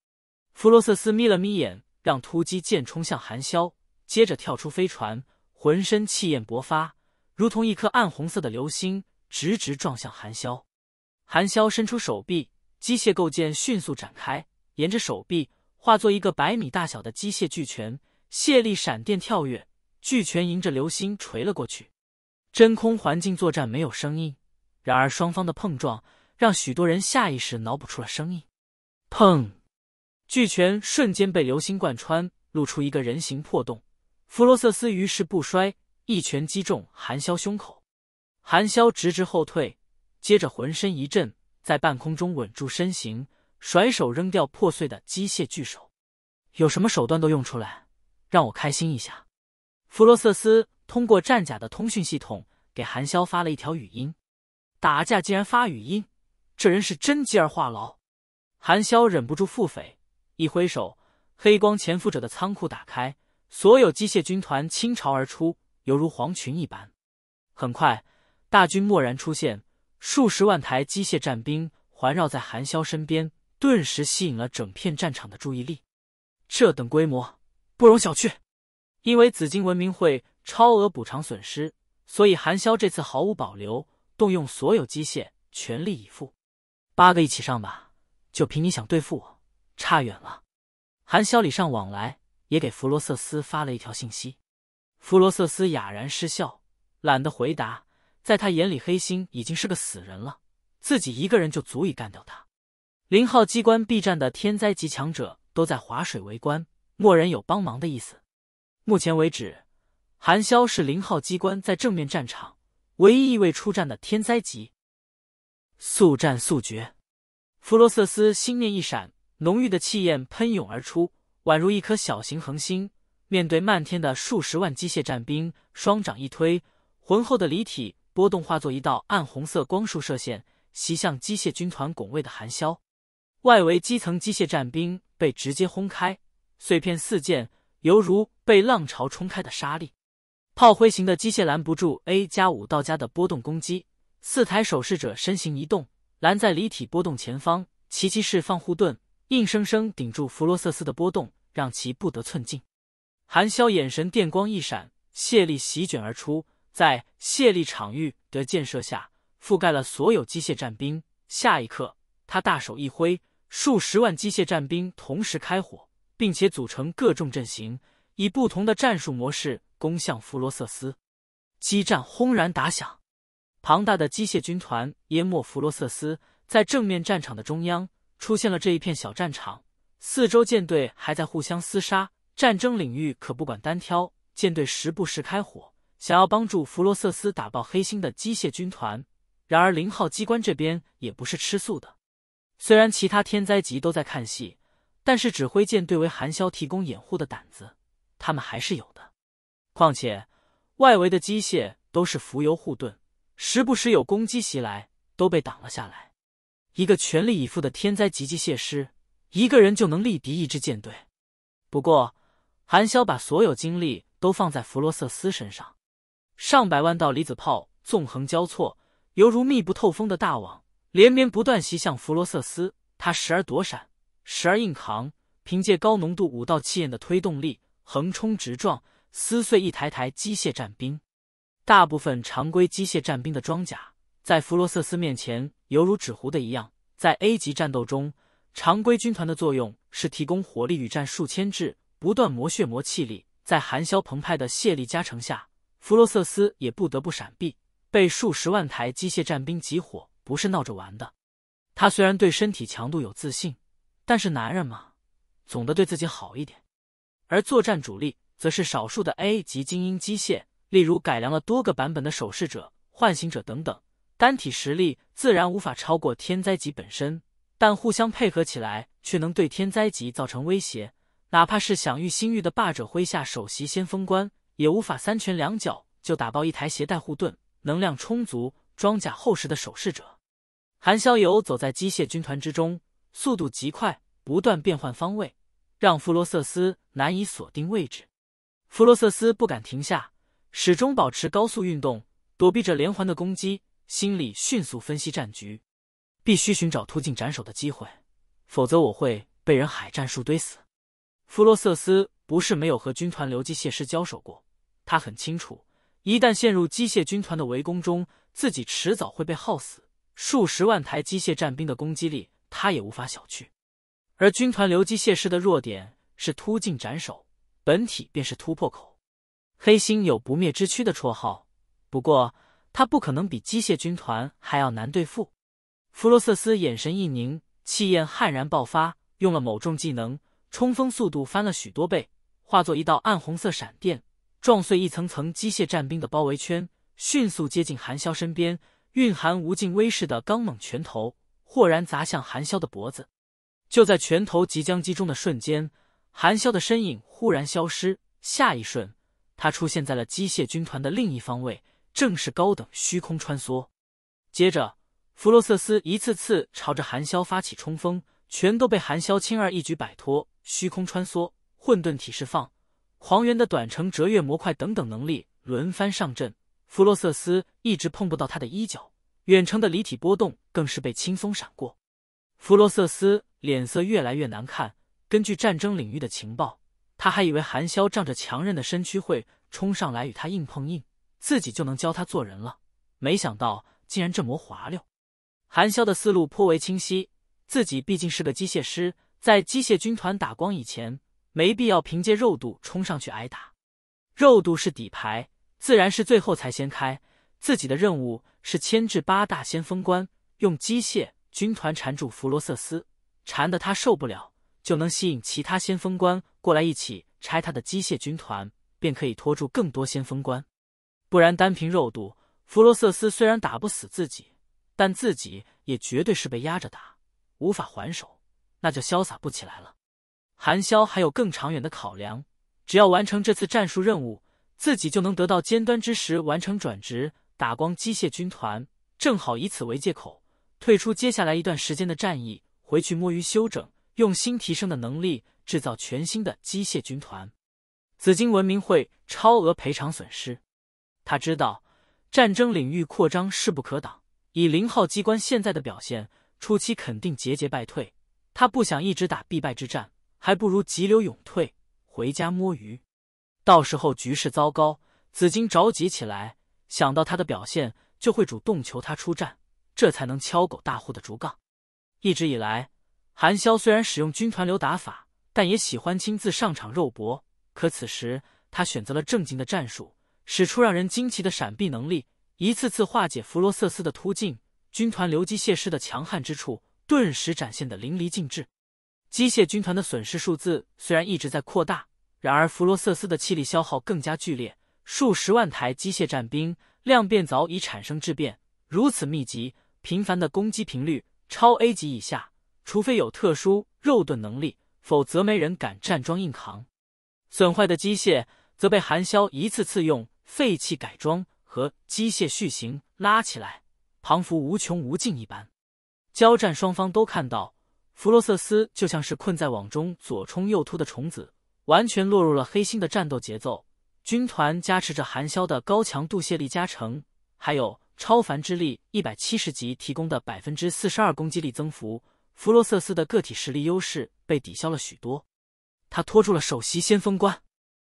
Speaker 1: 弗罗瑟斯眯了眯眼，让突击剑冲向韩萧，接着跳出飞船，浑身气焰勃发，如同一颗暗红色的流星，直直撞向韩萧。韩萧伸出手臂。机械构件迅速展开，沿着手臂化作一个百米大小的机械巨拳，泄力闪电跳跃，巨拳迎着流星锤了过去。真空环境作战没有声音，然而双方的碰撞让许多人下意识脑补出了声音。砰！巨拳瞬间被流星贯穿，露出一个人形破洞。弗罗瑟斯于是不衰，一拳击中韩潇胸口，韩潇直直后退，接着浑身一震。在半空中稳住身形，甩手扔掉破碎的机械巨手，有什么手段都用出来，让我开心一下。弗罗瑟斯通过战甲的通讯系统给韩潇发了一条语音：打架竟然发语音，这人是真鸡儿话痨。韩潇忍不住腹诽，一挥手，黑光潜伏者的仓库打开，所有机械军团倾巢而出，犹如蝗群一般。很快，大军蓦然出现。数十万台机械战兵环绕在韩萧身边，顿时吸引了整片战场的注意力。这等规模不容小觑。因为紫金文明会超额补偿损失，所以韩萧这次毫无保留，动用所有机械，全力以赴。八个一起上吧！就凭你想对付我，差远了。韩萧礼尚往来，也给弗罗瑟斯发了一条信息。弗罗瑟斯哑然失笑，懒得回答。在他眼里，黑心已经是个死人了，自己一个人就足以干掉他。零号机关 B 站的天灾级强者都在划水围观，默然有帮忙的意思。目前为止，韩潇是零号机关在正面战场唯一一位出战的天灾级。速战速决！弗罗瑟斯心念一闪，浓郁的气焰喷涌而出，宛如一颗小型恒星。面对漫天的数十万机械战兵，双掌一推，浑厚的离体。波动化作一道暗红色光束射线，袭向机械军团拱卫的韩萧。外围基层机械战兵被直接轰开，碎片四溅，犹如被浪潮冲开的沙粒。炮灰型的机械拦不住 A 加五到加的波动攻击。四台守势者身形一动，拦在离体波动前方，齐齐释放护盾，硬生生顶住弗罗瑟斯的波动，让其不得寸进。韩萧眼神电光一闪，泄力席卷而出。在谢力场域的建设下，覆盖了所有机械战兵。下一刻，他大手一挥，数十万机械战兵同时开火，并且组成各种阵型，以不同的战术模式攻向弗罗瑟斯。激战轰然打响，庞大的机械军团淹没弗罗瑟斯。在正面战场的中央，出现了这一片小战场，四周舰队还在互相厮杀。战争领域可不管单挑，舰队时不时开火。想要帮助弗罗瑟斯打爆黑星的机械军团，然而零号机关这边也不是吃素的。虽然其他天灾级都在看戏，但是指挥舰队为韩萧提供掩护的胆子，他们还是有的。况且外围的机械都是浮游护盾，时不时有攻击袭来，都被挡了下来。一个全力以赴的天灾级机械师，一个人就能力敌一支舰队。不过，韩萧把所有精力都放在弗罗瑟斯身上。上百万道离子炮纵横交错，犹如密不透风的大网，连绵不断袭向弗罗瑟斯。他时而躲闪，时而硬扛，凭借高浓度五道气焰的推动力，横冲直撞，撕碎一台台机械战兵。大部分常规机械战兵的装甲，在弗罗瑟斯面前犹如纸糊的一样。在 A 级战斗中，常规军团的作用是提供火力与战术牵制，不断磨血磨气力。在含硝澎湃的泄力加成下。弗洛瑟斯也不得不闪避，被数十万台机械战兵集火不是闹着玩的。他虽然对身体强度有自信，但是男人嘛，总得对自己好一点。而作战主力则是少数的 A 级精英机械，例如改良了多个版本的守视者、唤醒者等等，单体实力自然无法超过天灾级本身，但互相配合起来却能对天灾级造成威胁。哪怕是享誉星域的霸者麾下首席先锋官。也无法三拳两脚就打爆一台携带护盾、能量充足、装甲厚实的守势者。韩逍游走在机械军团之中，速度极快，不断变换方位，让弗罗瑟斯难以锁定位置。弗罗瑟斯不敢停下，始终保持高速运动，躲避着连环的攻击，心里迅速分析战局，必须寻找突进斩首的机会，否则我会被人海战术堆死。弗罗瑟斯不是没有和军团流机械师交手过。他很清楚，一旦陷入机械军团的围攻中，自己迟早会被耗死。数十万台机械战兵的攻击力，他也无法小觑。而军团流机械师的弱点是突进斩首，本体便是突破口。黑星有不灭之躯的绰号，不过他不可能比机械军团还要难对付。弗罗瑟斯眼神一凝，气焰悍然爆发，用了某种技能，冲锋速度翻了许多倍，化作一道暗红色闪电。撞碎一层层机械战兵的包围圈，迅速接近韩萧身边，蕴含无尽威势的刚猛拳头豁然砸向韩萧的脖子。就在拳头即将击中的瞬间，韩萧的身影忽然消失，下一瞬，他出现在了机械军团的另一方位，正是高等虚空穿梭。接着，弗洛瑟斯一次次朝着韩萧发起冲锋，全都被韩萧轻而易举摆脱。虚空穿梭，混沌体释放。黄猿的短程折跃模块等等能力轮番上阵，弗洛瑟斯一直碰不到他的衣角，远程的离体波动更是被轻松闪过。弗洛瑟斯脸色越来越难看。根据战争领域的情报，他还以为韩萧仗着强韧的身躯会冲上来与他硬碰硬，自己就能教他做人了。没想到竟然这么滑溜。韩萧的思路颇为清晰，自己毕竟是个机械师，在机械军团打光以前。没必要凭借肉度冲上去挨打，肉度是底牌，自然是最后才掀开。自己的任务是牵制八大先锋官，用机械军团缠住弗罗瑟斯，缠得他受不了，就能吸引其他先锋官过来一起拆他的机械军团，便可以拖住更多先锋官。不然单凭肉度，弗罗瑟斯虽然打不死自己，但自己也绝对是被压着打，无法还手，那就潇洒不起来了。韩潇还有更长远的考量，只要完成这次战术任务，自己就能得到尖端之时完成转职，打光机械军团，正好以此为借口退出接下来一段时间的战役，回去摸鱼休整，用新提升的能力制造全新的机械军团。紫金文明会超额赔偿损失。他知道战争领域扩张势不可挡，以零号机关现在的表现，初期肯定节节败退，他不想一直打必败之战。还不如急流勇退，回家摸鱼。到时候局势糟糕，紫金着急起来，想到他的表现，就会主动求他出战，这才能敲狗大户的竹杠。一直以来，韩萧虽然使用军团流打法，但也喜欢亲自上场肉搏。可此时，他选择了正经的战术，使出让人惊奇的闪避能力，一次次化解弗罗瑟斯的突进。军团流机械师的强悍之处，顿时展现的淋漓尽致。机械军团的损失数字虽然一直在扩大，然而弗罗瑟斯的气力消耗更加剧烈。数十万台机械战兵量变早已产生质变，如此密集、频繁的攻击频率，超 A 级以下，除非有特殊肉盾能力，否则没人敢站桩硬扛。损坏的机械则被韩萧一次次用废弃改装和机械续型拉起来，庞幅无穷无尽一般。交战双方都看到。弗洛瑟斯就像是困在网中左冲右突的虫子，完全落入了黑心的战斗节奏。军团加持着寒萧的高强度卸力加成，还有超凡之力一百七十级提供的百分之四十二攻击力增幅，弗洛瑟斯的个体实力优势被抵消了许多。他拖住了首席先锋官，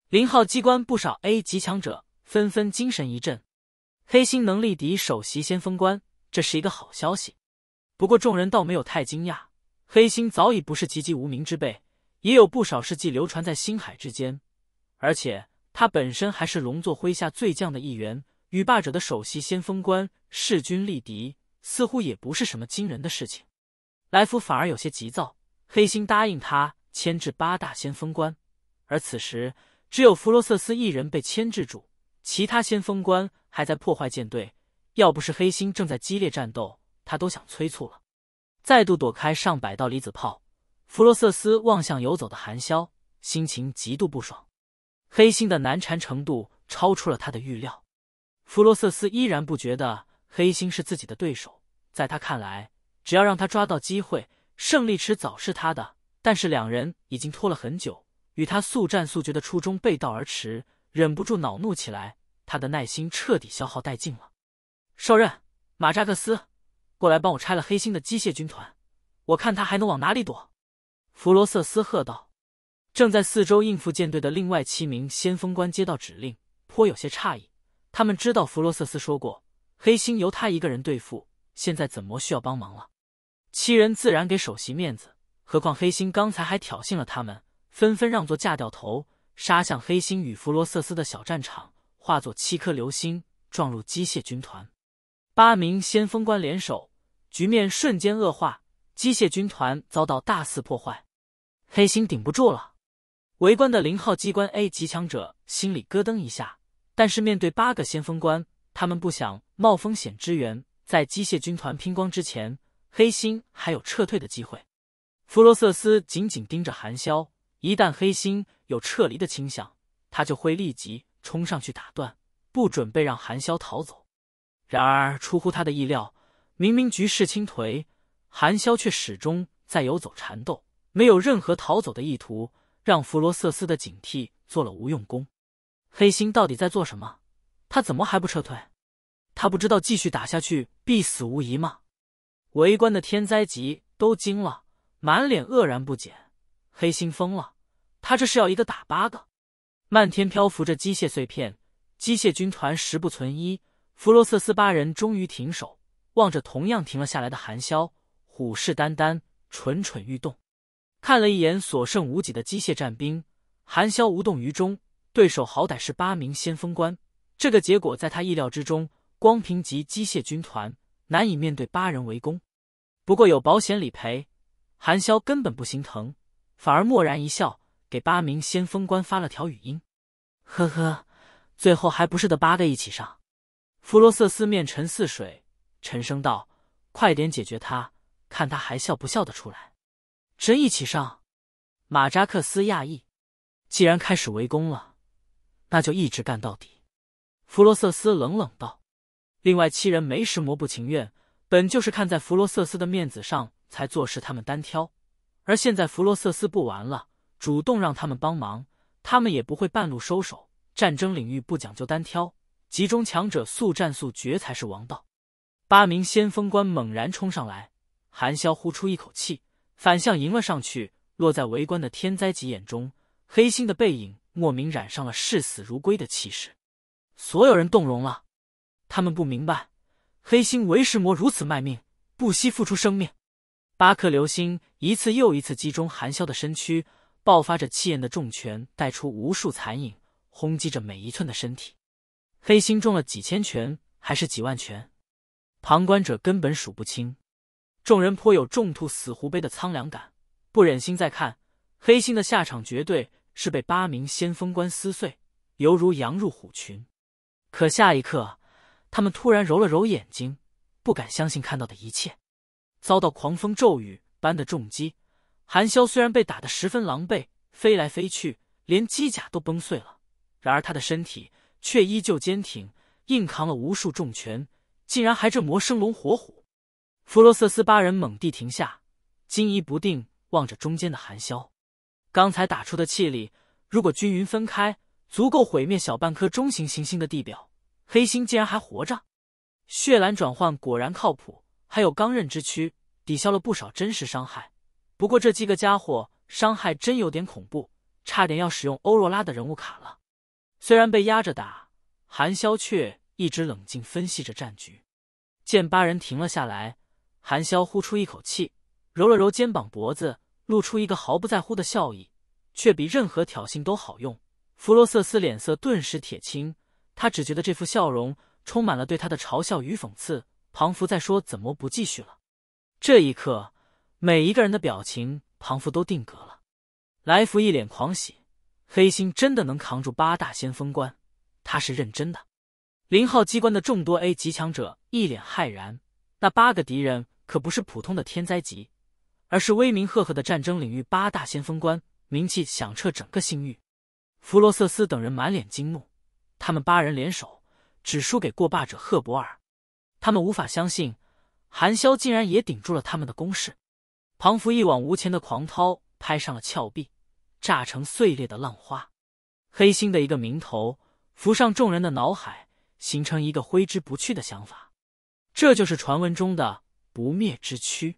Speaker 1: 零号机关不少 A 级强者纷纷精神一振。黑心能力敌首席先锋官，这是一个好消息。不过众人倒没有太惊讶。黑心早已不是籍籍无名之辈，也有不少事迹流传在星海之间，而且他本身还是龙座麾下最将的一员，与霸者的首席先锋官势均力敌，似乎也不是什么惊人的事情。来福反而有些急躁，黑心答应他牵制八大先锋官，而此时只有弗罗瑟斯一人被牵制住，其他先锋官还在破坏舰队。要不是黑心正在激烈战斗，他都想催促了。再度躲开上百道离子炮，弗罗瑟斯望向游走的寒萧，心情极度不爽。黑心的难缠程度超出了他的预料。弗罗瑟斯依然不觉得黑心是自己的对手，在他看来，只要让他抓到机会，胜利迟早是他的。但是两人已经拖了很久，与他速战速决的初衷背道而驰，忍不住恼怒起来。他的耐心彻底消耗殆尽了。受刃马扎克斯。过来帮我拆了黑心的机械军团，我看他还能往哪里躲？弗罗瑟斯喝道：“正在四周应付舰队的另外七名先锋官接到指令，颇有些诧异。他们知道弗罗瑟斯说过黑心由他一个人对付，现在怎么需要帮忙了？七人自然给首席面子，何况黑心刚才还挑衅了他们，纷纷让座架掉头，杀向黑心与弗罗瑟斯的小战场，化作七颗流星撞入机械军团。八名先锋官联手。”局面瞬间恶化，机械军团遭到大肆破坏，黑心顶不住了。围观的零号机关 A 级强者心里咯噔一下，但是面对八个先锋官，他们不想冒风险支援，在机械军团拼光之前，黑心还有撤退的机会。弗罗瑟斯紧紧盯着韩萧，一旦黑心有撤离的倾向，他就会立即冲上去打断，不准备让韩萧逃走。然而，出乎他的意料。明明局势倾颓，韩萧却始终在游走缠斗，没有任何逃走的意图，让弗罗瑟斯的警惕做了无用功。黑心到底在做什么？他怎么还不撤退？他不知道继续打下去必死无疑吗？围观的天灾级都惊了，满脸愕然不解。黑心疯了，他这是要一个打八个？漫天漂浮着机械碎片，机械军团十不存一，弗罗瑟斯八人终于停手。望着同样停了下来的韩萧，虎视眈眈，蠢蠢欲动。看了一眼所剩无几的机械战兵，韩萧无动于衷。对手好歹是八名先锋官，这个结果在他意料之中。光凭级机械军团难以面对八人围攻，不过有保险理赔，韩萧根本不心疼，反而默然一笑，给八名先锋官发了条语音：“呵呵，最后还不是得八个一起上？”弗罗瑟斯面沉似水。沉声道：“快点解决他，看他还笑不笑得出来。”“真一起上？”马扎克斯讶异。“既然开始围攻了，那就一直干到底。”弗罗瑟斯冷冷道。“另外七人没石魔不情愿，本就是看在弗罗瑟斯的面子上才做事。他们单挑，而现在弗罗瑟斯不玩了，主动让他们帮忙，他们也不会半路收手。战争领域不讲究单挑，集中强者速战速决才是王道。”八名先锋官猛然冲上来，韩萧呼出一口气，反向迎了上去。落在围观的天灾级眼中，黑心的背影莫名染上了视死如归的气势。所有人动容了，他们不明白，黑心为什魔如此卖命，不惜付出生命。八颗流星一次又一次击中韩萧的身躯，爆发着气焰的重拳带出无数残影，轰击着每一寸的身体。黑心中了几千拳，还是几万拳？旁观者根本数不清，众人颇有众兔死狐悲的苍凉感，不忍心再看黑心的下场，绝对是被八名先锋官撕碎，犹如羊入虎群。可下一刻，他们突然揉了揉眼睛，不敢相信看到的一切。遭到狂风骤雨般的重击，韩潇虽然被打得十分狼狈，飞来飞去，连机甲都崩碎了，然而他的身体却依旧坚挺，硬扛了无数重拳。竟然还这魔生龙活虎，弗罗瑟斯八人猛地停下，惊疑不定望着中间的韩潇。刚才打出的气力，如果均匀分开，足够毁灭小半颗中型行星的地表。黑星竟然还活着？血蓝转换果然靠谱，还有钢刃之躯，抵消了不少真实伤害。不过这几个家伙伤害真有点恐怖，差点要使用欧若拉的人物卡了。虽然被压着打，韩萧却一直冷静分析着战局。见八人停了下来，韩潇呼出一口气，揉了揉肩膀脖子，露出一个毫不在乎的笑意，却比任何挑衅都好用。弗罗瑟斯脸色顿时铁青，他只觉得这副笑容充满了对他的嘲笑与讽刺。庞佛在说怎么不继续了？这一刻，每一个人的表情，庞佛都定格了。来福一脸狂喜，黑心真的能扛住八大先锋官，他是认真的。零号机关的众多 A 级强者一脸骇然，那八个敌人可不是普通的天灾级，而是威名赫赫的战争领域八大先锋官，名气响彻整个星域。弗罗瑟斯等人满脸惊怒，他们八人联手只输给过霸者赫伯尔，他们无法相信，韩萧竟然也顶住了他们的攻势。庞福一往无前的狂涛拍上了峭壁，炸成碎裂的浪花。黑心的一个名头浮上众人的脑海。形成一个挥之不去的想法，这就是传闻中的不灭之躯。